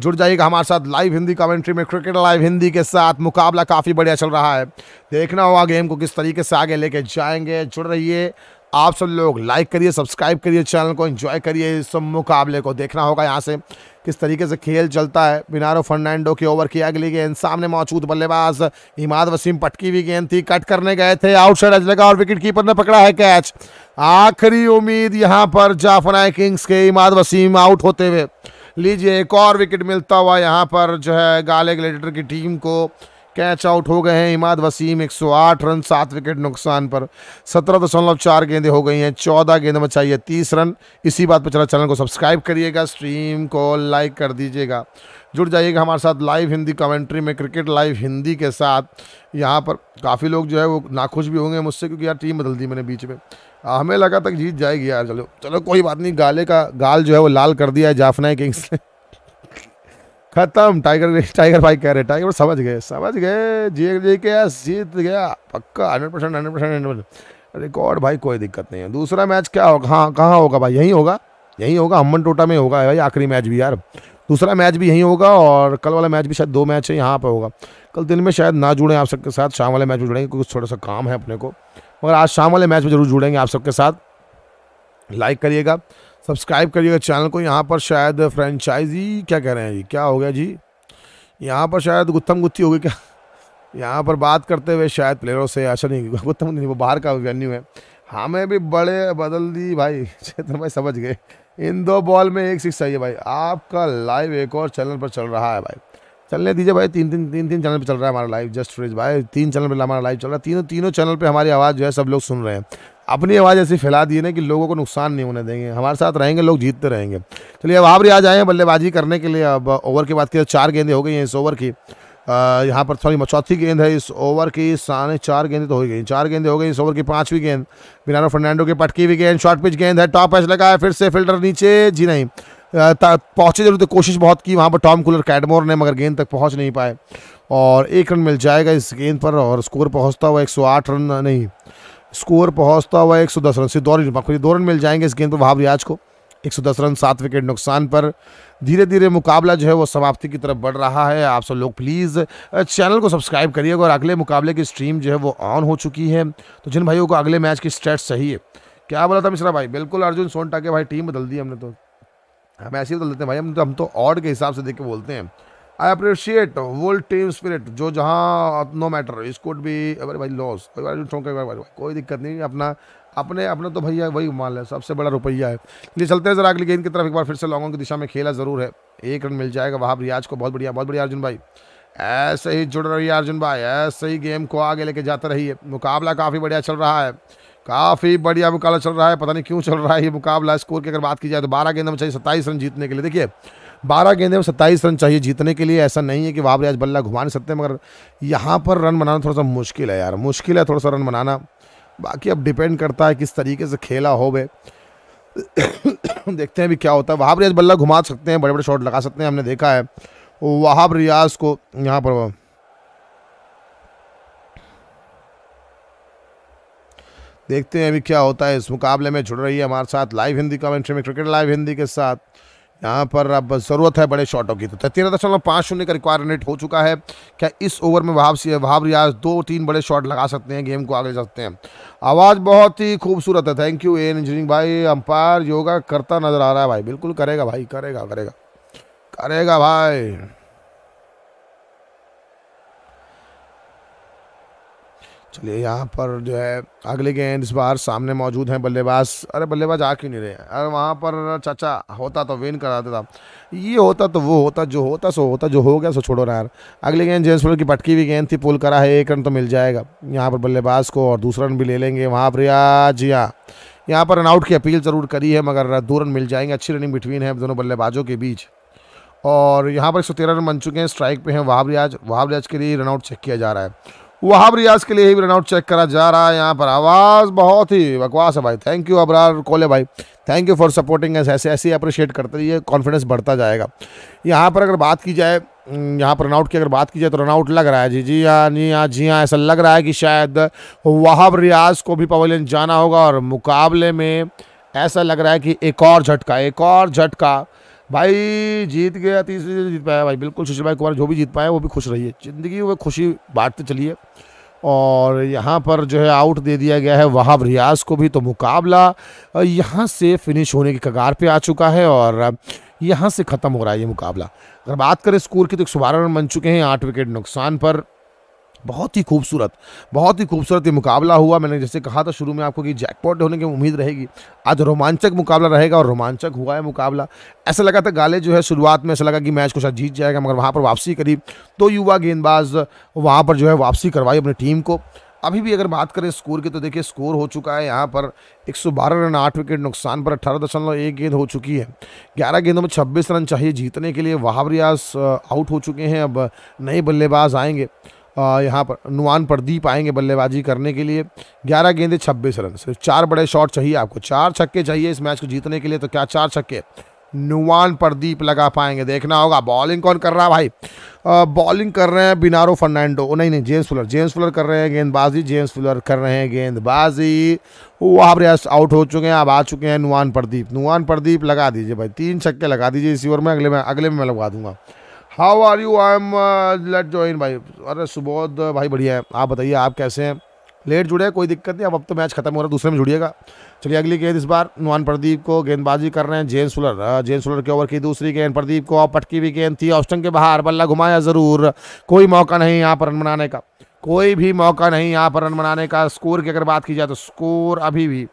जुड़ जाइएगा हमारे साथ लाइव हिंदी कमेंट्री में क्रिकेट लाइव हिंदी के साथ मुकाबला काफ़ी बढ़िया चल रहा है देखना होगा गेम को किस तरीके से आगे लेके जाएंगे जुड़ रहिए आप सब लोग लाइक करिए सब्सक्राइब करिए चैनल को एंजॉय करिए इस सब मुकाबले को देखना होगा यहाँ से किस तरीके से खेल चलता है बिनारो फर्नांडो के ओवर की अगली गेंद सामने मौजूद बल्लेबाज इमाद वसीम पटकी हुई गेंद थी कट करने गए थे आउटसाइड अज लगा और विकेट कीपर ने पकड़ा है कैच आखिरी उम्मीद यहाँ पर जाफनाए किंग्स के इमाद वसीम आउट होते हुए लीजिए एक और विकेट मिलता हुआ यहाँ पर जो है गाले ग्लेडेटर की टीम को कैच आउट हो गए हैं इमाद वसीम 108 रन सात विकेट नुकसान पर सत्रह दशमलव चार गेंदें हो गई हैं चौदह गेंद में चाहिए तीस रन इसी बात पर चला चैनल को सब्सक्राइब करिएगा स्ट्रीम को लाइक कर दीजिएगा जुड़ जाइएगा हमारे साथ लाइव हिंदी कमेंट्री में क्रिकेट लाइव हिंदी के साथ यहाँ पर काफ़ी लोग जो है वो नाखुश भी होंगे मुझसे क्योंकि यार टीम बदल दी मैंने बीच में हमें लगा तक जीत जाएगी यार चलो चलो कोई बात नहीं गाले का गाल जो है वो लाल कर दिया है जाफना किंग्स ने खत्म टाइगर टाइगर भाई कह रहे टाइगर समझ गए समझ गए जी जे के जीत गया पक्का hundred percent hundred percent hundred percent record भाई कोई दिक्कत नहीं है दूसरा मैच क्या होगा हाँ कहाँ होगा भाई यहीं होगा यहीं होगा हमन टोटा में होगा भाई आखिरी मैच भी यार दूसरा मैच भी यहीं होगा और कल वाला मैच भी शायद दो मैच है यहाँ पर होगा कल दिन में शायद ना जुड़ें आप सबके साथ शाम वाले मैच में जुड़ेंगे क्योंकि थोड़ा सा काम है अपने को मगर आज शाम वाले मैच में जरूर जुड़ेंगे आप सबके साथ लाइक करिएगा सब्सक्राइब करिएगा चैनल को यहाँ पर शायद फ्रेंचाइजी क्या कह रहे हैं जी क्या हो गया जी यहाँ पर शायद गुत्थम गुत्थी होगी क्या यहाँ पर बात करते हुए शायद प्लेयरों से अच्छा नहीं गुत्थम नहीं वो बाहर का वेन्यू है हमें भी बड़े बदल दी भाई चेतन भाई समझ गए इन दो बॉल में एक सिक्स चाहिए भाई आपका लाइव एक और चैनल पर चल रहा है भाई चलने दीजिए भाई तीन तीन तीन तीन चैनल पर चल रहा है हमारा लाइव जस्ट फ्रिज भाई तीन चैनल पर हमारा लाइव चल रहा है तीनों तीनों चैनल पर हमारी आवाज़ जो है सब लोग सुन रहे हैं अपनी आवाज़ ऐसी फैला दी है ना कि लोगों को नुकसान नहीं होने देंगे हमारे साथ रहेंगे लोग जीतते रहेंगे चलिए अब आप भी आ हैं बल्लेबाजी करने के लिए अब ओवर की बात की चार गेंदें हो गई हैं इस ओवर की यहाँ पर थोड़ी चौथी गेंद है इस ओवर की साढ़े चार गेंदें तो हो गई चार गेंदें हो गई इस ओवर की पाँचवीं गेंद बिनारो फर्नांडो की पटकी हुई गेंद शॉर्ट पिच गेंद है टॉप एच लगा है फिर से फिल्टर नीचे जी नहीं पहुँचे जरूर तो कोशिश बहुत की वहाँ पर टॉम कुलर कैडमोर ने मगर गेंद तक पहुँच नहीं पाए और एक रन मिल जाएगा इस गेंद पर और स्कोर पहुँचता हुआ एक रन नहीं स्कोर पहुंचता हुआ एक रन से दो रन खुद दो रन मिल जाएंगे इस गेंद पर वहाब रियाज को 110 रन सात विकेट नुकसान पर धीरे धीरे मुकाबला जो है वो समाप्ति की तरफ बढ़ रहा है आप सब लोग प्लीज़ चैनल को सब्सक्राइब करिएगा और अगले मुकाबले की स्ट्रीम जो है वो ऑन हो चुकी है तो जिन भाइयों को अगले मैच की स्टेट्स चाहिए क्या बोला था मिश्रा भाई बिल्कुल अर्जुन सोनटा के भाई टीम बदल दी हमने तो हम ऐसे ही बदल देते हैं भाई हम तो हम तो ऑड के हिसाब से देख के बोलते हैं I appreciate whole team spirit जो जहाँ नो मैटर इस कुड भी अरे भाई लॉस कोई दिक्कत नहीं अपना अपने अपने तो भैया वही मान है सबसे बड़ा रुपया है ये चलते हैं जरा अगली गेंद की तरफ एक बार फिर से लॉन्गों की दिशा में खेला ज़रूर है एक रन मिल जाएगा वहाँ रियाज को बहुत बढ़िया बहुत बढ़िया अर्जुन भाई ऐसे ही जुड़ रही है अर्जुन भाई ऐसे ही गेम को आगे लेके जाते रहिए मुकाबला काफ़ी बढ़िया चल रहा है काफ़ी बढ़िया मुकाबला चल रहा है पता नहीं क्यों चल रहा है ये मुकाबला स्कोर की अगर बात की जाए तो बारह गेंद में चाहिए सत्ताईस रन जीतने के लिए देखिए बारह गेंदे में सत्ताईस रन चाहिए जीतने के लिए ऐसा नहीं है कि बाबरे आज बल्ला घुमा नहीं सकते मगर यहाँ पर रन बनाना थोड़ा सा मुश्किल है यार मुश्किल है थोड़ा सा रन बनाना बाकी अब डिपेंड करता है किस तरीके से खेला हो वे देखते हैं अभी क्या होता है वहाब रियाज बल्ला घुमा सकते हैं बड़े बड़े शॉट लगा सकते हैं हमने देखा है वहाब रियाज को यहाँ पर देखते हैं अभी क्या होता है इस मुकाबले में जुड़ रही है हमारे साथ लाइव हिंदी कमेंट्री में क्रिकेट लाइव हिंदी के साथ यहाँ पर अब ज़रूरत है बड़े शॉटों की तो तेरह दशमलव पाँच शून्य का रिक्वायर रेट हो चुका है क्या इस ओवर में वहाब वहाब रियाज दो तीन बड़े शॉट लगा सकते हैं गेम को आगे सकते हैं आवाज़ बहुत ही खूबसूरत है थैंक यू एन इंजीनियरिंग भाई अंपायर योगा करता नज़र आ रहा है भाई बिल्कुल करेगा भाई करेगा करेगा करेगा भाई चलिए यहाँ पर जो है अगले गेंद इस बार सामने मौजूद हैं बल्लेबाज अरे बल्लेबाज आ क्यों नहीं रहे अरे वहाँ पर चाचा होता तो विन करा देता ये होता तो वो होता जो होता सो होता जो हो गया सो छोड़ो ना यार अगले गेंद जेम्स फुलर की पटकी हुई गेंद थी पुल करा है एक रन तो मिल जाएगा यहाँ पर बल्लेबाज को और दूसरा रन भी ले लेंगे वहाँ पर यार जी यहाँ पर रनआउट की अपील ज़रूर करी है मगर दो रन मिल जाएंगे अच्छी रनिंग बिटवीन है दोनों बल्लेबाजों के बीच और यहाँ पर एक रन बन चुके हैं स्ट्राइक पे हैं वहाब रियाज वहाब रियाज के लिए रनआउट चेक किया जा रहा है वहाब रियाज के लिए ही रन आउट चेक करा जा रहा है यहाँ पर आवाज़ बहुत ही बकवास है भाई थैंक यू अबरार कोले भाई thank you for supporting us ऐसे ऐसे ही अप्रिशिएट करते रहिए कॉन्फिडेंस बढ़ता जाएगा यहाँ पर अगर बात की जाए हम्म, यहाँ पर रनआउट की अगर बात की जाए तो रनआउट लग रहा है जी जी हाँ जी हाँ जी हाँ ऐसा लग रहा है कि शायद वहाब रियाज को भी पवेलियन जाना होगा और मुकाबले में ऐसा लग रहा है कि एक और झटका एक और झटका भाई जीत गया तीसरी जीत पाया भाई बिल्कुल सुशील भाई कुमार जो भी जीत पाया वो भी खुश रहिए ज़िंदगी में खुशी बांटते तो चलिए और यहाँ पर जो है आउट दे दिया गया है वहाब रियाज को भी तो मुकाबला यहाँ से फिनिश होने की कगार पे आ चुका है और यहाँ से ख़त्म हो रहा है ये मुकाबला अगर बात करें स्कोर की तो एक रन बन चुके हैं आठ विकेट नुकसान पर बहुत ही खूबसूरत बहुत ही खूबसूरत ये मुकाबला हुआ मैंने जैसे कहा था शुरू में आपको कि जैकपॉट होने की उम्मीद रहेगी आज रोमांचक मुकाबला रहेगा और रोमांचक हुआ है मुकाबला ऐसा लगा था गाले जो है शुरुआत में ऐसा लगा कि मैच को शायद जीत जाएगा मगर वहाँ पर वापसी करी तो युवा गेंदबाज वहाँ पर जो है वापसी करवाई अपनी टीम को अभी भी अगर बात करें स्कोर की तो देखिए स्कोर हो चुका है यहाँ पर 112 रन आठ विकेट नुकसान पर अट्ठारह दशमलव एक गेंद हो चुकी है 11 गेंदों में 26 रन चाहिए जीतने के लिए वहाब रियाज आउट हो चुके हैं अब नए बल्लेबाज आएंगे यहाँ पर नुमान प्रदीप आएंगे बल्लेबाजी करने के लिए ग्यारह गेंदे छब्बीस रन सिर्फ चार बड़े शॉट चाहिए आपको चार छक्के चाहिए इस मैच को जीतने के लिए तो क्या चार छक्के नुआन प्रदीप लगा पाएंगे देखना होगा बॉलिंग कौन कर रहा है भाई बॉलिंग कर रहे हैं बिनारो फर्नांडो नहीं नहीं जेम्स फुलर जेम्स फुलर कर रहे हैं गेंदबाजी जेम्स फुलर कर रहे हैं गेंदबाजी वहाँ पर आउट हो चुके हैं अब आ चुके हैं नुमान प्रदीप नुआन प्रदीप लगा दीजिए भाई तीन छक्के लगा दीजिए इसी ओवर में अगले में अगले में मैं लगवा दूंगा how are you I am late join भाई अरे सुबोध भाई बढ़िया है आप बताइए आप कैसे हैं लेट जुड़े कोई दिक्कत नहीं अब अब तो मैच खत्म हो रहा है दूसरे में जुड़िएगा चलिए अगली गेंद इस बार नुहान प्रदीप को गेंदबाजी कर रहे हैं जेन सुलर जैन सुलर के ओवर की दूसरी गेंद प्रदीप को पटकी हुई गेंद थी ऑस्टन के बाहर बल्ला घुमाया ज़रूर कोई मौका नहीं यहाँ पर रन बनाने का कोई भी मौका नहीं यहाँ पर रन बनाने का स्कोर की अगर बात की जाए तो स्कोर अभी भी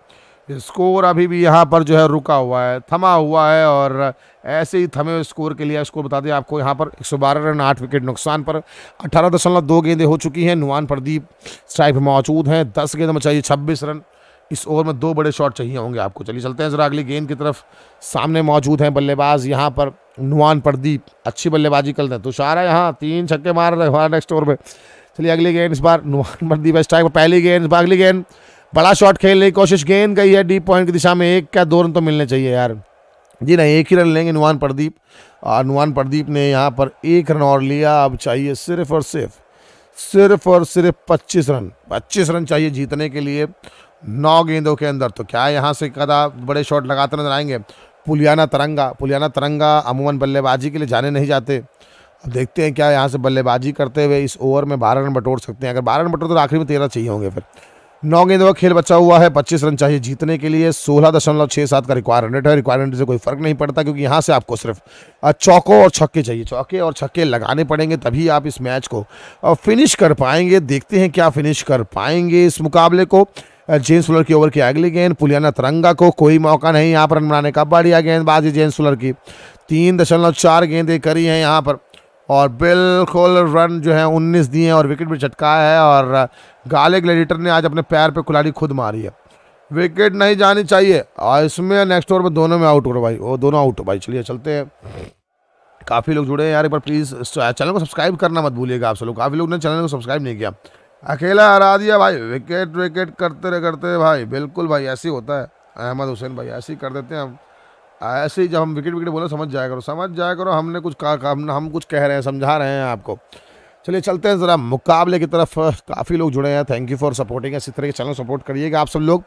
स्कोर अभी भी यहाँ पर जो है रुका हुआ है थमा हुआ है और ऐसे ही थमे हुए स्कोर के लिए स्कोर बता दें आपको यहाँ पर 112 रन आठ विकेट नुकसान पर अठारह दशमलव दो गेंदें हो चुकी हैं नुआन प्रदीप स्ट्राइक में मौजूद हैं दस गेंद में चाहिए छब्बीस रन इस ओवर में दो बड़े शॉट चाहिए होंगे आपको चलिए चलते हैं ज़रा अगली गेंद की तरफ सामने मौजूद हैं बल्लेबाज यहाँ पर नुआन प्रदीप अच्छी बल्लेबाजी कर हैं तुषार है यहाँ तीन छक्के मार रहे हैं नेक्स्ट ओवर में चलिए अगली गेंद इस बार नुहान प्रदीप स्ट्राइक पर पहली गेंद इस बार अगली गेंद बड़ा शॉट खेलने की कोशिश गेंद गई है डीप पॉइंट की दिशा में एक क्या दो रन तो मिलने चाहिए यार जी नहीं एक ही रन लेंगे नुवान प्रदीप और नुमान प्रदीप ने यहाँ पर एक रन और लिया अब चाहिए सिर्फ और सिर्फ सिर्फ और सिर्फ पच्चीस रन पच्चीस रन चाहिए जीतने के लिए नौ गेंदों के अंदर तो क्या यहाँ से कदा बड़े शॉट लगाते नजर आएंगे पुलियाना तरंगा पुलियाना तरंगा अमूमन बल्लेबाजी के लिए जाने नहीं जाते अब देखते हैं क्या यहाँ से बल्लेबाजी करते हुए इस ओवर में बारह रन बटोर सकते हैं अगर बारह रन बटोर तो आखिरी में तेरह चाहिए होंगे फिर नौ गेंदों का खेल बचा हुआ है पच्चीस रन चाहिए जीतने के लिए सोलह दशमलव छः सात का रिक्वायरमेंट है रिक्वायरमेंट तो से कोई फर्क नहीं पड़ता क्योंकि यहाँ से आपको सिर्फ चौकों और छक्के चाहिए चौके और छक्के लगाने पड़ेंगे तभी आप इस मैच को फिनिश कर पाएंगे देखते हैं क्या फिनिश कर पाएंगे इस मुकाबले को जेम्स फुलर की ओवर की अगली गेंद पुलियाना तरंगा को कोई मौका नहीं यहाँ पर रन बनाने का बढ़िया गेंदबाजी जेम्स फुलर की तीन दशमलव चार गेंदें करी हैं यहाँ पर और बिल्कुल रन जो है 19 दिए हैं और विकेट भी चटकाया है और गाले ग्लेडिटर ने आज अपने पैर पे कुलाड़ी खुद मारी है विकेट नहीं जानी चाहिए और इसमें नेक्स्ट ओवर में दोनों में आउट हो रहा भाई वो दोनों आउट हो भाई चलिए चलते हैं काफ़ी लोग जुड़े हैं यार एक बार प्लीज़ चैनल को सब्सक्राइब करना मत भूलिएगा आप सब लोग काफ़ी लोग ने चैनल को सब्सक्राइब नहीं किया अकेला हरा दिया भाई विकेट विकेट करते रहे करते रहे भाई बिल्कुल भाई ऐसे ही होता है अहमद हुसैन भाई ऐसे ही कर देते हैं हम ऐसे ही जब हम विकेट विकेट बोले समझ जाया करो समझ जाया करो हमने कुछ कहा हम कुछ कह रहे हैं समझा रहे हैं आपको चलिए चलते हैं ज़रा मुकाबले की तरफ काफ़ी लोग जुड़े हैं थैंक यू फॉर सपोर्टिंग इसी तरह के चैनल सपोर्ट करिएगा आप सब लोग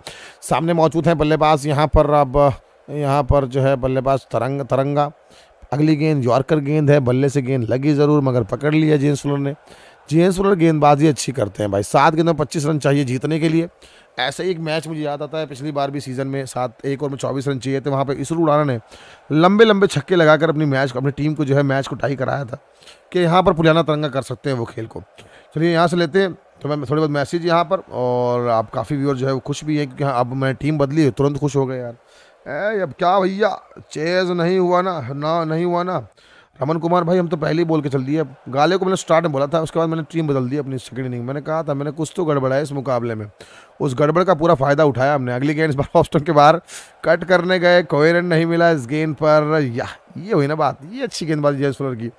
सामने मौजूद हैं बल्लेबाज यहाँ पर अब यहाँ पर जो है बल्लेबाज तरंग तरंगा अगली गेंद यॉर्कर गेंद है बल्ले से गेंद लगी ज़रूर मगर पकड़ लिया जेम्स वोलर ने जेन्स वोलर गेंदबाजी अच्छी करते हैं भाई सात गेंदों में पच्चीस रन चाहिए जीतने के लिए ऐसे ही एक मैच मुझे याद आता है पिछली बार भी सीज़न में सात एक ओवर में चौबीस रन चाहिए थे वहाँ पर इसरो उड़ाना ने लंबे लंबे छक्के लगाकर अपनी मैच को अपनी टीम को जो है मैच को टाई कराया था कि यहाँ पर पुलियाना तरंगा कर सकते हैं वो खेल को चलिए यहाँ से लेते हैं तो मैं थोड़ी बहुत मैसेज यहाँ पर और आप काफ़ी व्यूअर जो है वो खुश भी हैं क्योंकि अब मैं टीम बदली तुरंत खुश हो गए यार ऐ अब क्या भैया चेज नहीं हुआ ना ना नहीं हुआ ना रमन कुमार भाई हम तो पहले ही बोल के चल दिए गाले को मैंने स्टार्ट में बोला था उसके बाद मैंने टीम बदल दी अपनी सेकंड इनिंग मैंने कहा था मैंने कुछ तो गड़बड़ा है इस मुकाबले में उस गड़बड़ का पूरा फायदा उठाया हमने अगली गेंद इस बार के बाहर कट करने गए कोई रन नहीं मिला इस गेंद पर या ये हुई ना बात ये अच्छी गेंदबाजी जयसुलर की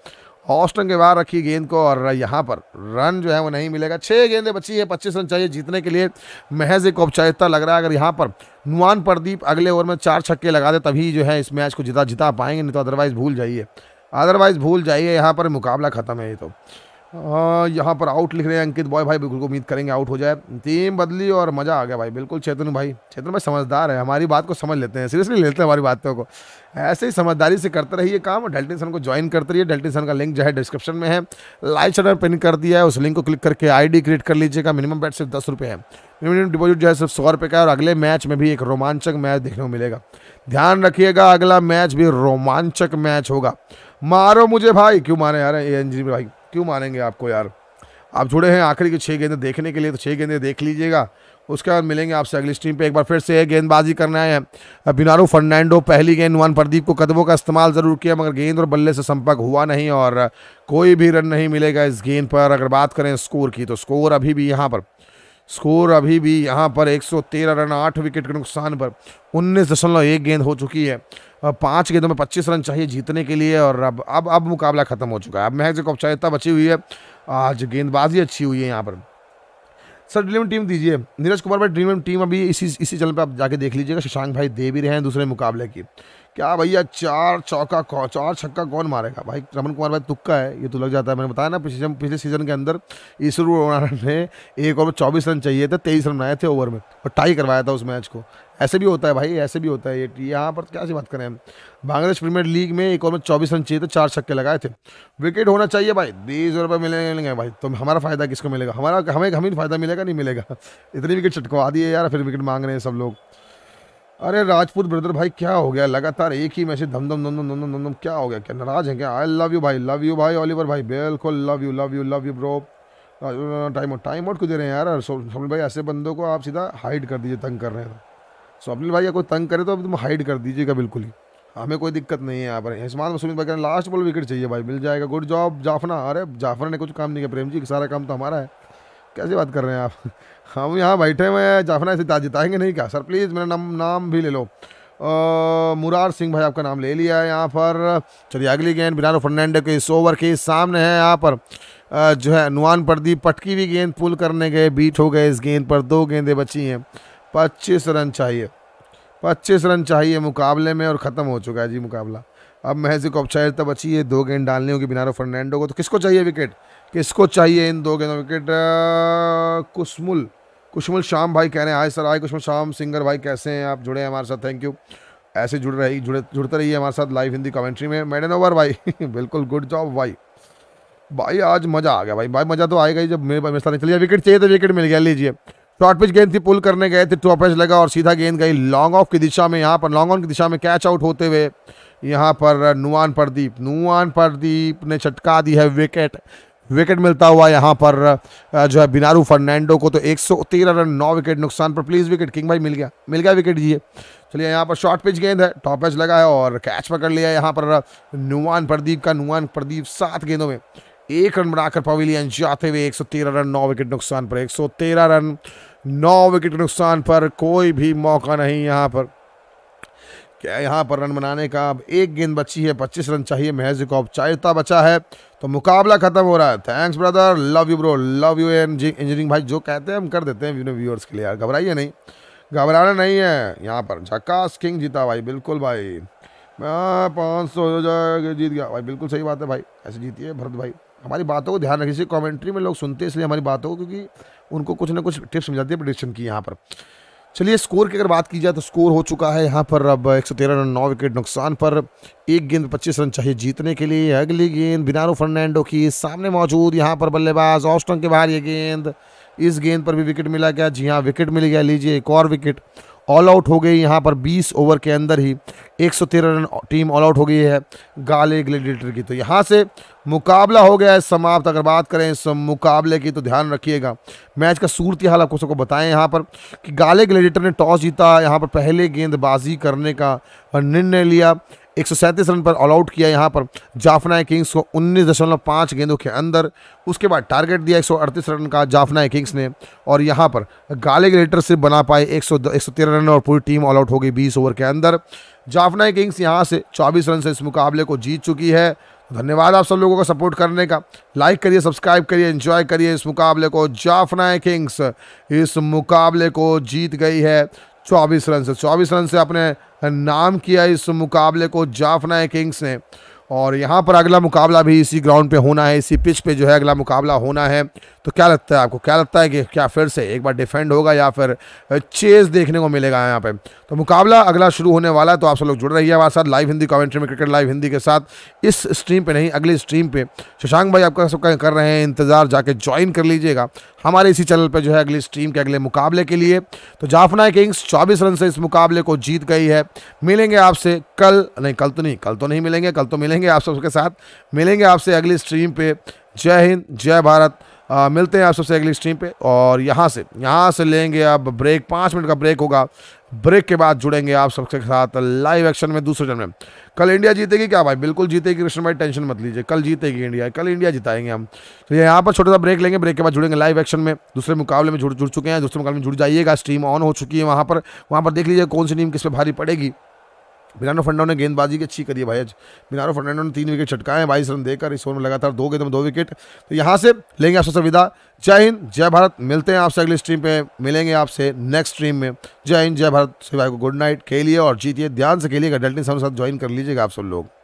ऑस्टन के बाहर रखी गेंद को और यहाँ पर रन जो है वो नहीं मिलेगा छः गेंदें बची है पच्चीस रन चाहिए जीतने के लिए महज एक औपचारिकता लग रहा है अगर यहाँ पर नुआन प्रदीप अगले ओवर में चार छक्के लगा दे तभी जो है इस मैच को जिता जिता पाएंगे नहीं तो अदरवाइज़ भूल जाइए अदरवाइज़ भूल जाइए यहाँ पर मुकाबला ख़त्म है ये तो हाँ, यहाँ पर आउट लिख रहे हैं अंकित बॉय भाई बिल्कुल उम्मीद करेंगे आउट हो जाए टीम बदली और मज़ा आ गया भाई बिल्कुल चेतन भाई चेतन भाई समझदार है हमारी बात को समझ लेते हैं सीरियसली लेते हैं हमारी बातों को ऐसे ही समझदारी से करते रहिए काम डेल्टिन सन को ज्वाइन करते रहिए डेल्टिन सन का लिंक जो है डिस्क्रिप्शन में है लाइव चैनल पिन कर दिया है उस लिंक को क्लिक करके आई क्रिएट कर लीजिएगा मिनिमम बैट सिर्फ दस रुपये है मिनिमम डिपोजिट जो है सिर्फ सौ रुपये का है और अगले मैच में भी एक रोमांचक मैच देखने को मिलेगा ध्यान रखिएगा अगला मैच भी रोमांचक मैच होगा मारो मुझे भाई क्यों मारे यार एन जी भाई क्यों मानेंगे आपको यार आप जुड़े हैं आखिरी के छः गेंदें देखने के लिए तो छः गेंदें देख लीजिएगा उसके बाद मिलेंगे आपसे अगली स्ट्रीम पे एक बार फिर से गेंदबाजी करना है बिनारो फर्नांडो पहली गेंद वन प्रदीप को कदमों का इस्तेमाल ज़रूर किया मगर गेंद और बल्ले से संपर्क हुआ नहीं और कोई भी रन नहीं मिलेगा इस गेंद पर अगर बात करें स्कोर की तो स्कोर अभी भी यहाँ पर स्कोर अभी भी यहाँ पर 113 रन आठ विकेट के नुकसान पर उन्नीस दशमलव एक गेंद हो चुकी है पाँच गेंदों में पच्चीस रन चाहिए जीतने के लिए और अब अब अब मुकाबला खत्म हो चुका है अब महज एक औपचारिकता बची हुई है आज गेंदबाजी अच्छी हुई है यहाँ पर सर ड्रीम टीम दीजिए नीरज कुमार भाई ड्रीम टीम अभी इसी इसी चैनल पर आप जाके देख लीजिएगा शशांक भाई दे भी रहे हैं दूसरे मुकाबले की क्या भैया चार चौका कौन चार छक्का कौन मारेगा भाई रमन कुमार भाई तुक्का है ये तो लग जाता है मैंने बताया ना पिछले पिछले सीजन के अंदर ईश्वर नारायण ने एक ओवर में चौबीस रन चाहिए थे तेईस रन बनाए थे ओवर में और टाई करवाया था उस मैच को ऐसे भी होता है भाई ऐसे भी होता है ये यहाँ पर क्या सी बात करें हम बांग्लादेश प्रीमियर लीग में एक ओवर में चौबीस रन चाहिए थे चार छक्के लगाए थे विकेट होना चाहिए भाई बीस रुपये मिलेंगे भाई तो हमारा फ़ायदा किसको मिलेगा हमारा हमें हमें फ़ायदा मिलेगा नहीं मिलेगा इतनी विकेट चटकवा दिए यार फिर विकेट मांग रहे हैं सब लोग अरे राजपूत ब्रदर भाई क्या हो गया लगातार एक ही मैसेज धम धम धम धम धम धम धम क्या हो गया क्या नाराज है क्या आई लव यू भाई लव यू भाई ओलिवर भाई बिल्कुल love you love you love you bro time out time out क्यों दे रहे हैं यार स्वप्निल भाई ऐसे बंदों को आप सीधा हाइड कर दीजिए तंग कर रहे हैं तो। स्वप्निल अपने भाई कोई तंग करे तो तुम हाइड कर दीजिएगा बिल्कुल ही हमें कोई दिक्कत नहीं है यहाँ पर हसमान सुमित भाई लास्ट बॉल विकेट चाहिए भाई मिल जाएगा गुड जॉब जाफना अरे जाफना ने कुछ काम नहीं किया प्रेम जी सारा काम तो हमारा है कैसे बात कर रहे हैं आप हम हाँ, यहाँ बैठे हुए हैं जाफना से जिताएंगे नहीं क्या सर प्लीज़ मेरा नाम नाम भी ले लो मुरार सिंह भाई आपका नाम ले लिया है यहाँ पर चलिए अगली गेंद बिनारो फर्नैंडो के इस ओवर के सामने है यहाँ पर जो है नुआन प्रदीप पटकी भी गेंद पुल करने गए बीट हो गए इस गेंद पर दो गेंदें बची हैं पच्चीस रन चाहिए पच्चीस रन चाहिए मुकाबले में और ख़त्म हो चुका है जी मुकाबला अब महज एक औपचारिकता तो बची है दो गेंद डालने होगी बिनारो फर्नैंडो को तो किसको चाहिए विकेट किसको चाहिए इन दो गेंदों विकेट कुसमुल कुशमल शाम भाई कह रहे हैं हाय सर हाय कुशमल शाम सिंगर भाई कैसे हैं आप जुड़े हैं हमारे साथ थैंक यू ऐसे जुड़ रही जुड़े जुड़ते रहिए हमारे साथ लाइव हिंदी कमेंट्री में मैडन ओवर भाई बिल्कुल गुड जॉब भाई भाई आज मज़ा आ गया भाई भाई मज़ा तो आएगा ही जब मेरे मेरे साथ चलिए विकेट चाहिए तो विकेट मिल गया लीजिए शॉर्ट पिच गेंद थी पुल करने गए थे टॉप एच लगा और सीधा गेंद गई लॉन्ग ऑफ की दिशा में यहाँ पर लॉन्ग ऑन की दिशा में कैच आउट होते हुए यहाँ पर नुआन प्रदीप नुआन प्रदीप ने छटका दी है विकेट विकेट मिलता हुआ यहाँ पर जो है बिनारू फर्नांडो को तो 113 रन नौ विकेट नुकसान पर प्लीज़ विकेट किंग भाई मिल गया मिल गया विकेट जी चलिए यहाँ पर शॉर्ट पिच गेंद है टॉप एच लगा है और कैच पकड़ लिया यहाँ पर नुमान प्रदीप का नुमान प्रदीप सात गेंदों में एक रन बनाकर पवेलियन जाते हुए 113 रन नौ विकेट नुकसान पर 113 रन नौ विकेट नुकसान पर कोई भी मौका नहीं यहाँ पर क्या यहाँ पर रन बनाने का अब एक गेंद बची है 25 रन चाहिए महज को अब बचा है तो मुकाबला खत्म हो रहा है thanks brother love you bro love you engineering भाई जो कहते हैं हम कर देते हैं व्यूअर्स के लिए यार घबराइए नहीं घबराना नहीं है यहाँ पर झकास किंग जीता भाई बिल्कुल भाई मैं पाँच सौ हो जीत गया भाई बिल्कुल सही बात है भाई ऐसे जीती है भरत भाई हमारी बातों को ध्यान रखिए इसी कमेंट्री में लोग सुनते हैं इसलिए हमारी बातों को क्योंकि उनको कुछ ना कुछ टिप्स मिल जाती है प्रडिक्शन की यहाँ पर चलिए स्कोर की अगर बात की जाए तो स्कोर हो चुका है यहाँ पर अब एक रन नौ विकेट नुकसान पर एक गेंद पच्चीस रन चाहिए जीतने के लिए अगली गेंद बिनारो फर्नांडो की सामने मौजूद यहाँ पर बल्लेबाज ऑस्टन के बाहर ये गेंद इस गेंद पर भी विकेट मिला गया जी हाँ विकेट मिल गया लीजिए एक और विकेट ऑल आउट हो गई यहाँ पर 20 ओवर के अंदर ही 113 रन टीम ऑल आउट हो गई है गाले ग्लेडिएटर की तो यहाँ से मुकाबला हो गया है समाप्त अगर बात करें इस मुकाबले की तो ध्यान रखिएगा मैच का सूरत हाल आपको सबको बताएं यहाँ पर कि गाले ग्लेडिटर ने टॉस जीता यहाँ पर पहले गेंदबाजी करने का निर्णय लिया एक रन पर ऑल आउट किया यहाँ पर जाफनाए किंग्स को 19.5 गेंदों के अंदर उसके बाद टारगेट दिया एक रन का जाफनाए किंग्स ने और यहाँ पर गाले ग्लेडिटर से बना पाए एक सौ रन और पूरी टीम ऑल आउट हो गई बीस ओवर के अंदर जाफनाए किंग्स यहाँ से चौबीस रन से इस मुकाबले को जीत चुकी है धन्यवाद आप सब लोगों का सपोर्ट करने का लाइक करिए सब्सक्राइब करिए एंजॉय करिए इस मुकाबले को जाफना किंग्स इस मुकाबले को जीत गई है 24 रन से 24 रन से अपने नाम किया इस मुकाबले को जाफना किंग्स ने और यहाँ पर अगला मुकाबला भी इसी ग्राउंड पे होना है इसी पिच पे जो है अगला मुकाबला होना है तो क्या लगता है आपको क्या लगता है कि क्या फिर से एक बार डिफेंड होगा या फिर चेज देखने को मिलेगा यहाँ पे तो मुकाबला अगला शुरू होने वाला है तो आप सब लोग जुड़ रही है हमारे साथ लाइव हिंदी कमेंट्री में क्रिकेट लाइव हिंदी के साथ इस स्ट्रीम पर नहीं अगली स्ट्रीम पर शशांक भाई आपका सबका कर रहे हैं इंतज़ार जाके ज्वाइन कर लीजिएगा हमारे इसी चैनल पर जो है अगली स्ट्रीम के अगले मुकाबले के लिए तो जाफना किंग्स चौबीस रन से इस मुकाबले को जीत गई है मिलेंगे आपसे कल नहीं कल तो नहीं कल तो नहीं मिलेंगे कल तो मिलेंगे आप सबके साथ मिलेंगे आपसे अगली स्ट्रीम पे जय हिंद जय भारत आ, मिलते हैं आप सबसे अगली स्ट्रीम पे और यहाँ से यहाँ से लेंगे अब ब्रेक पाँच मिनट का ब्रेक होगा ब्रेक के बाद जुड़ेंगे आप सबके साथ लाइव एक्शन में दूसरे जन में कल इंडिया जीतेगी क्या भाई बिल्कुल जीतेगी कृष्ण भाई टेंशन मत लीजिए कल जीतेगी इंडिया कल इंडिया जिताएंगे हम तो यहाँ पर छोटा सा ब्रेक लेंगे ब्रेक के बाद जुड़ेंगे लाइव एक्शन में दूसरे मुकाबले में जुड़ जुड़ चुके हैं दूसरे मुकाबले में जुड़ जाइएगा स्ट्रीम ऑन हो चुकी है वहाँ पर वहाँ पर देख लीजिए कौन सी टीम किस पर भारी पड़ेगी मिनानो फर्नाडो ने गेंदबाजी की अच्छी करी है भाई आज मिलानो फर्नाडो ने तीन विकेट छटकाए हैं बाईस रन देकर इस ओवर में लगातार दो गेंद में दो विकेट तो यहाँ से लेंगे आपसे विदा जय हिंद जय भारत मिलते हैं आपसे अगली स्ट्रीम पे मिलेंगे आपसे नेक्स्ट स्ट्रीम में जय हिंद जय भारत सिवाय को गुड नाइट खेलिए और जीतिए ध्यान से खेलिएगा डल्टिन साहब साथ ज्वाइन कर लीजिएगा आप सब लोग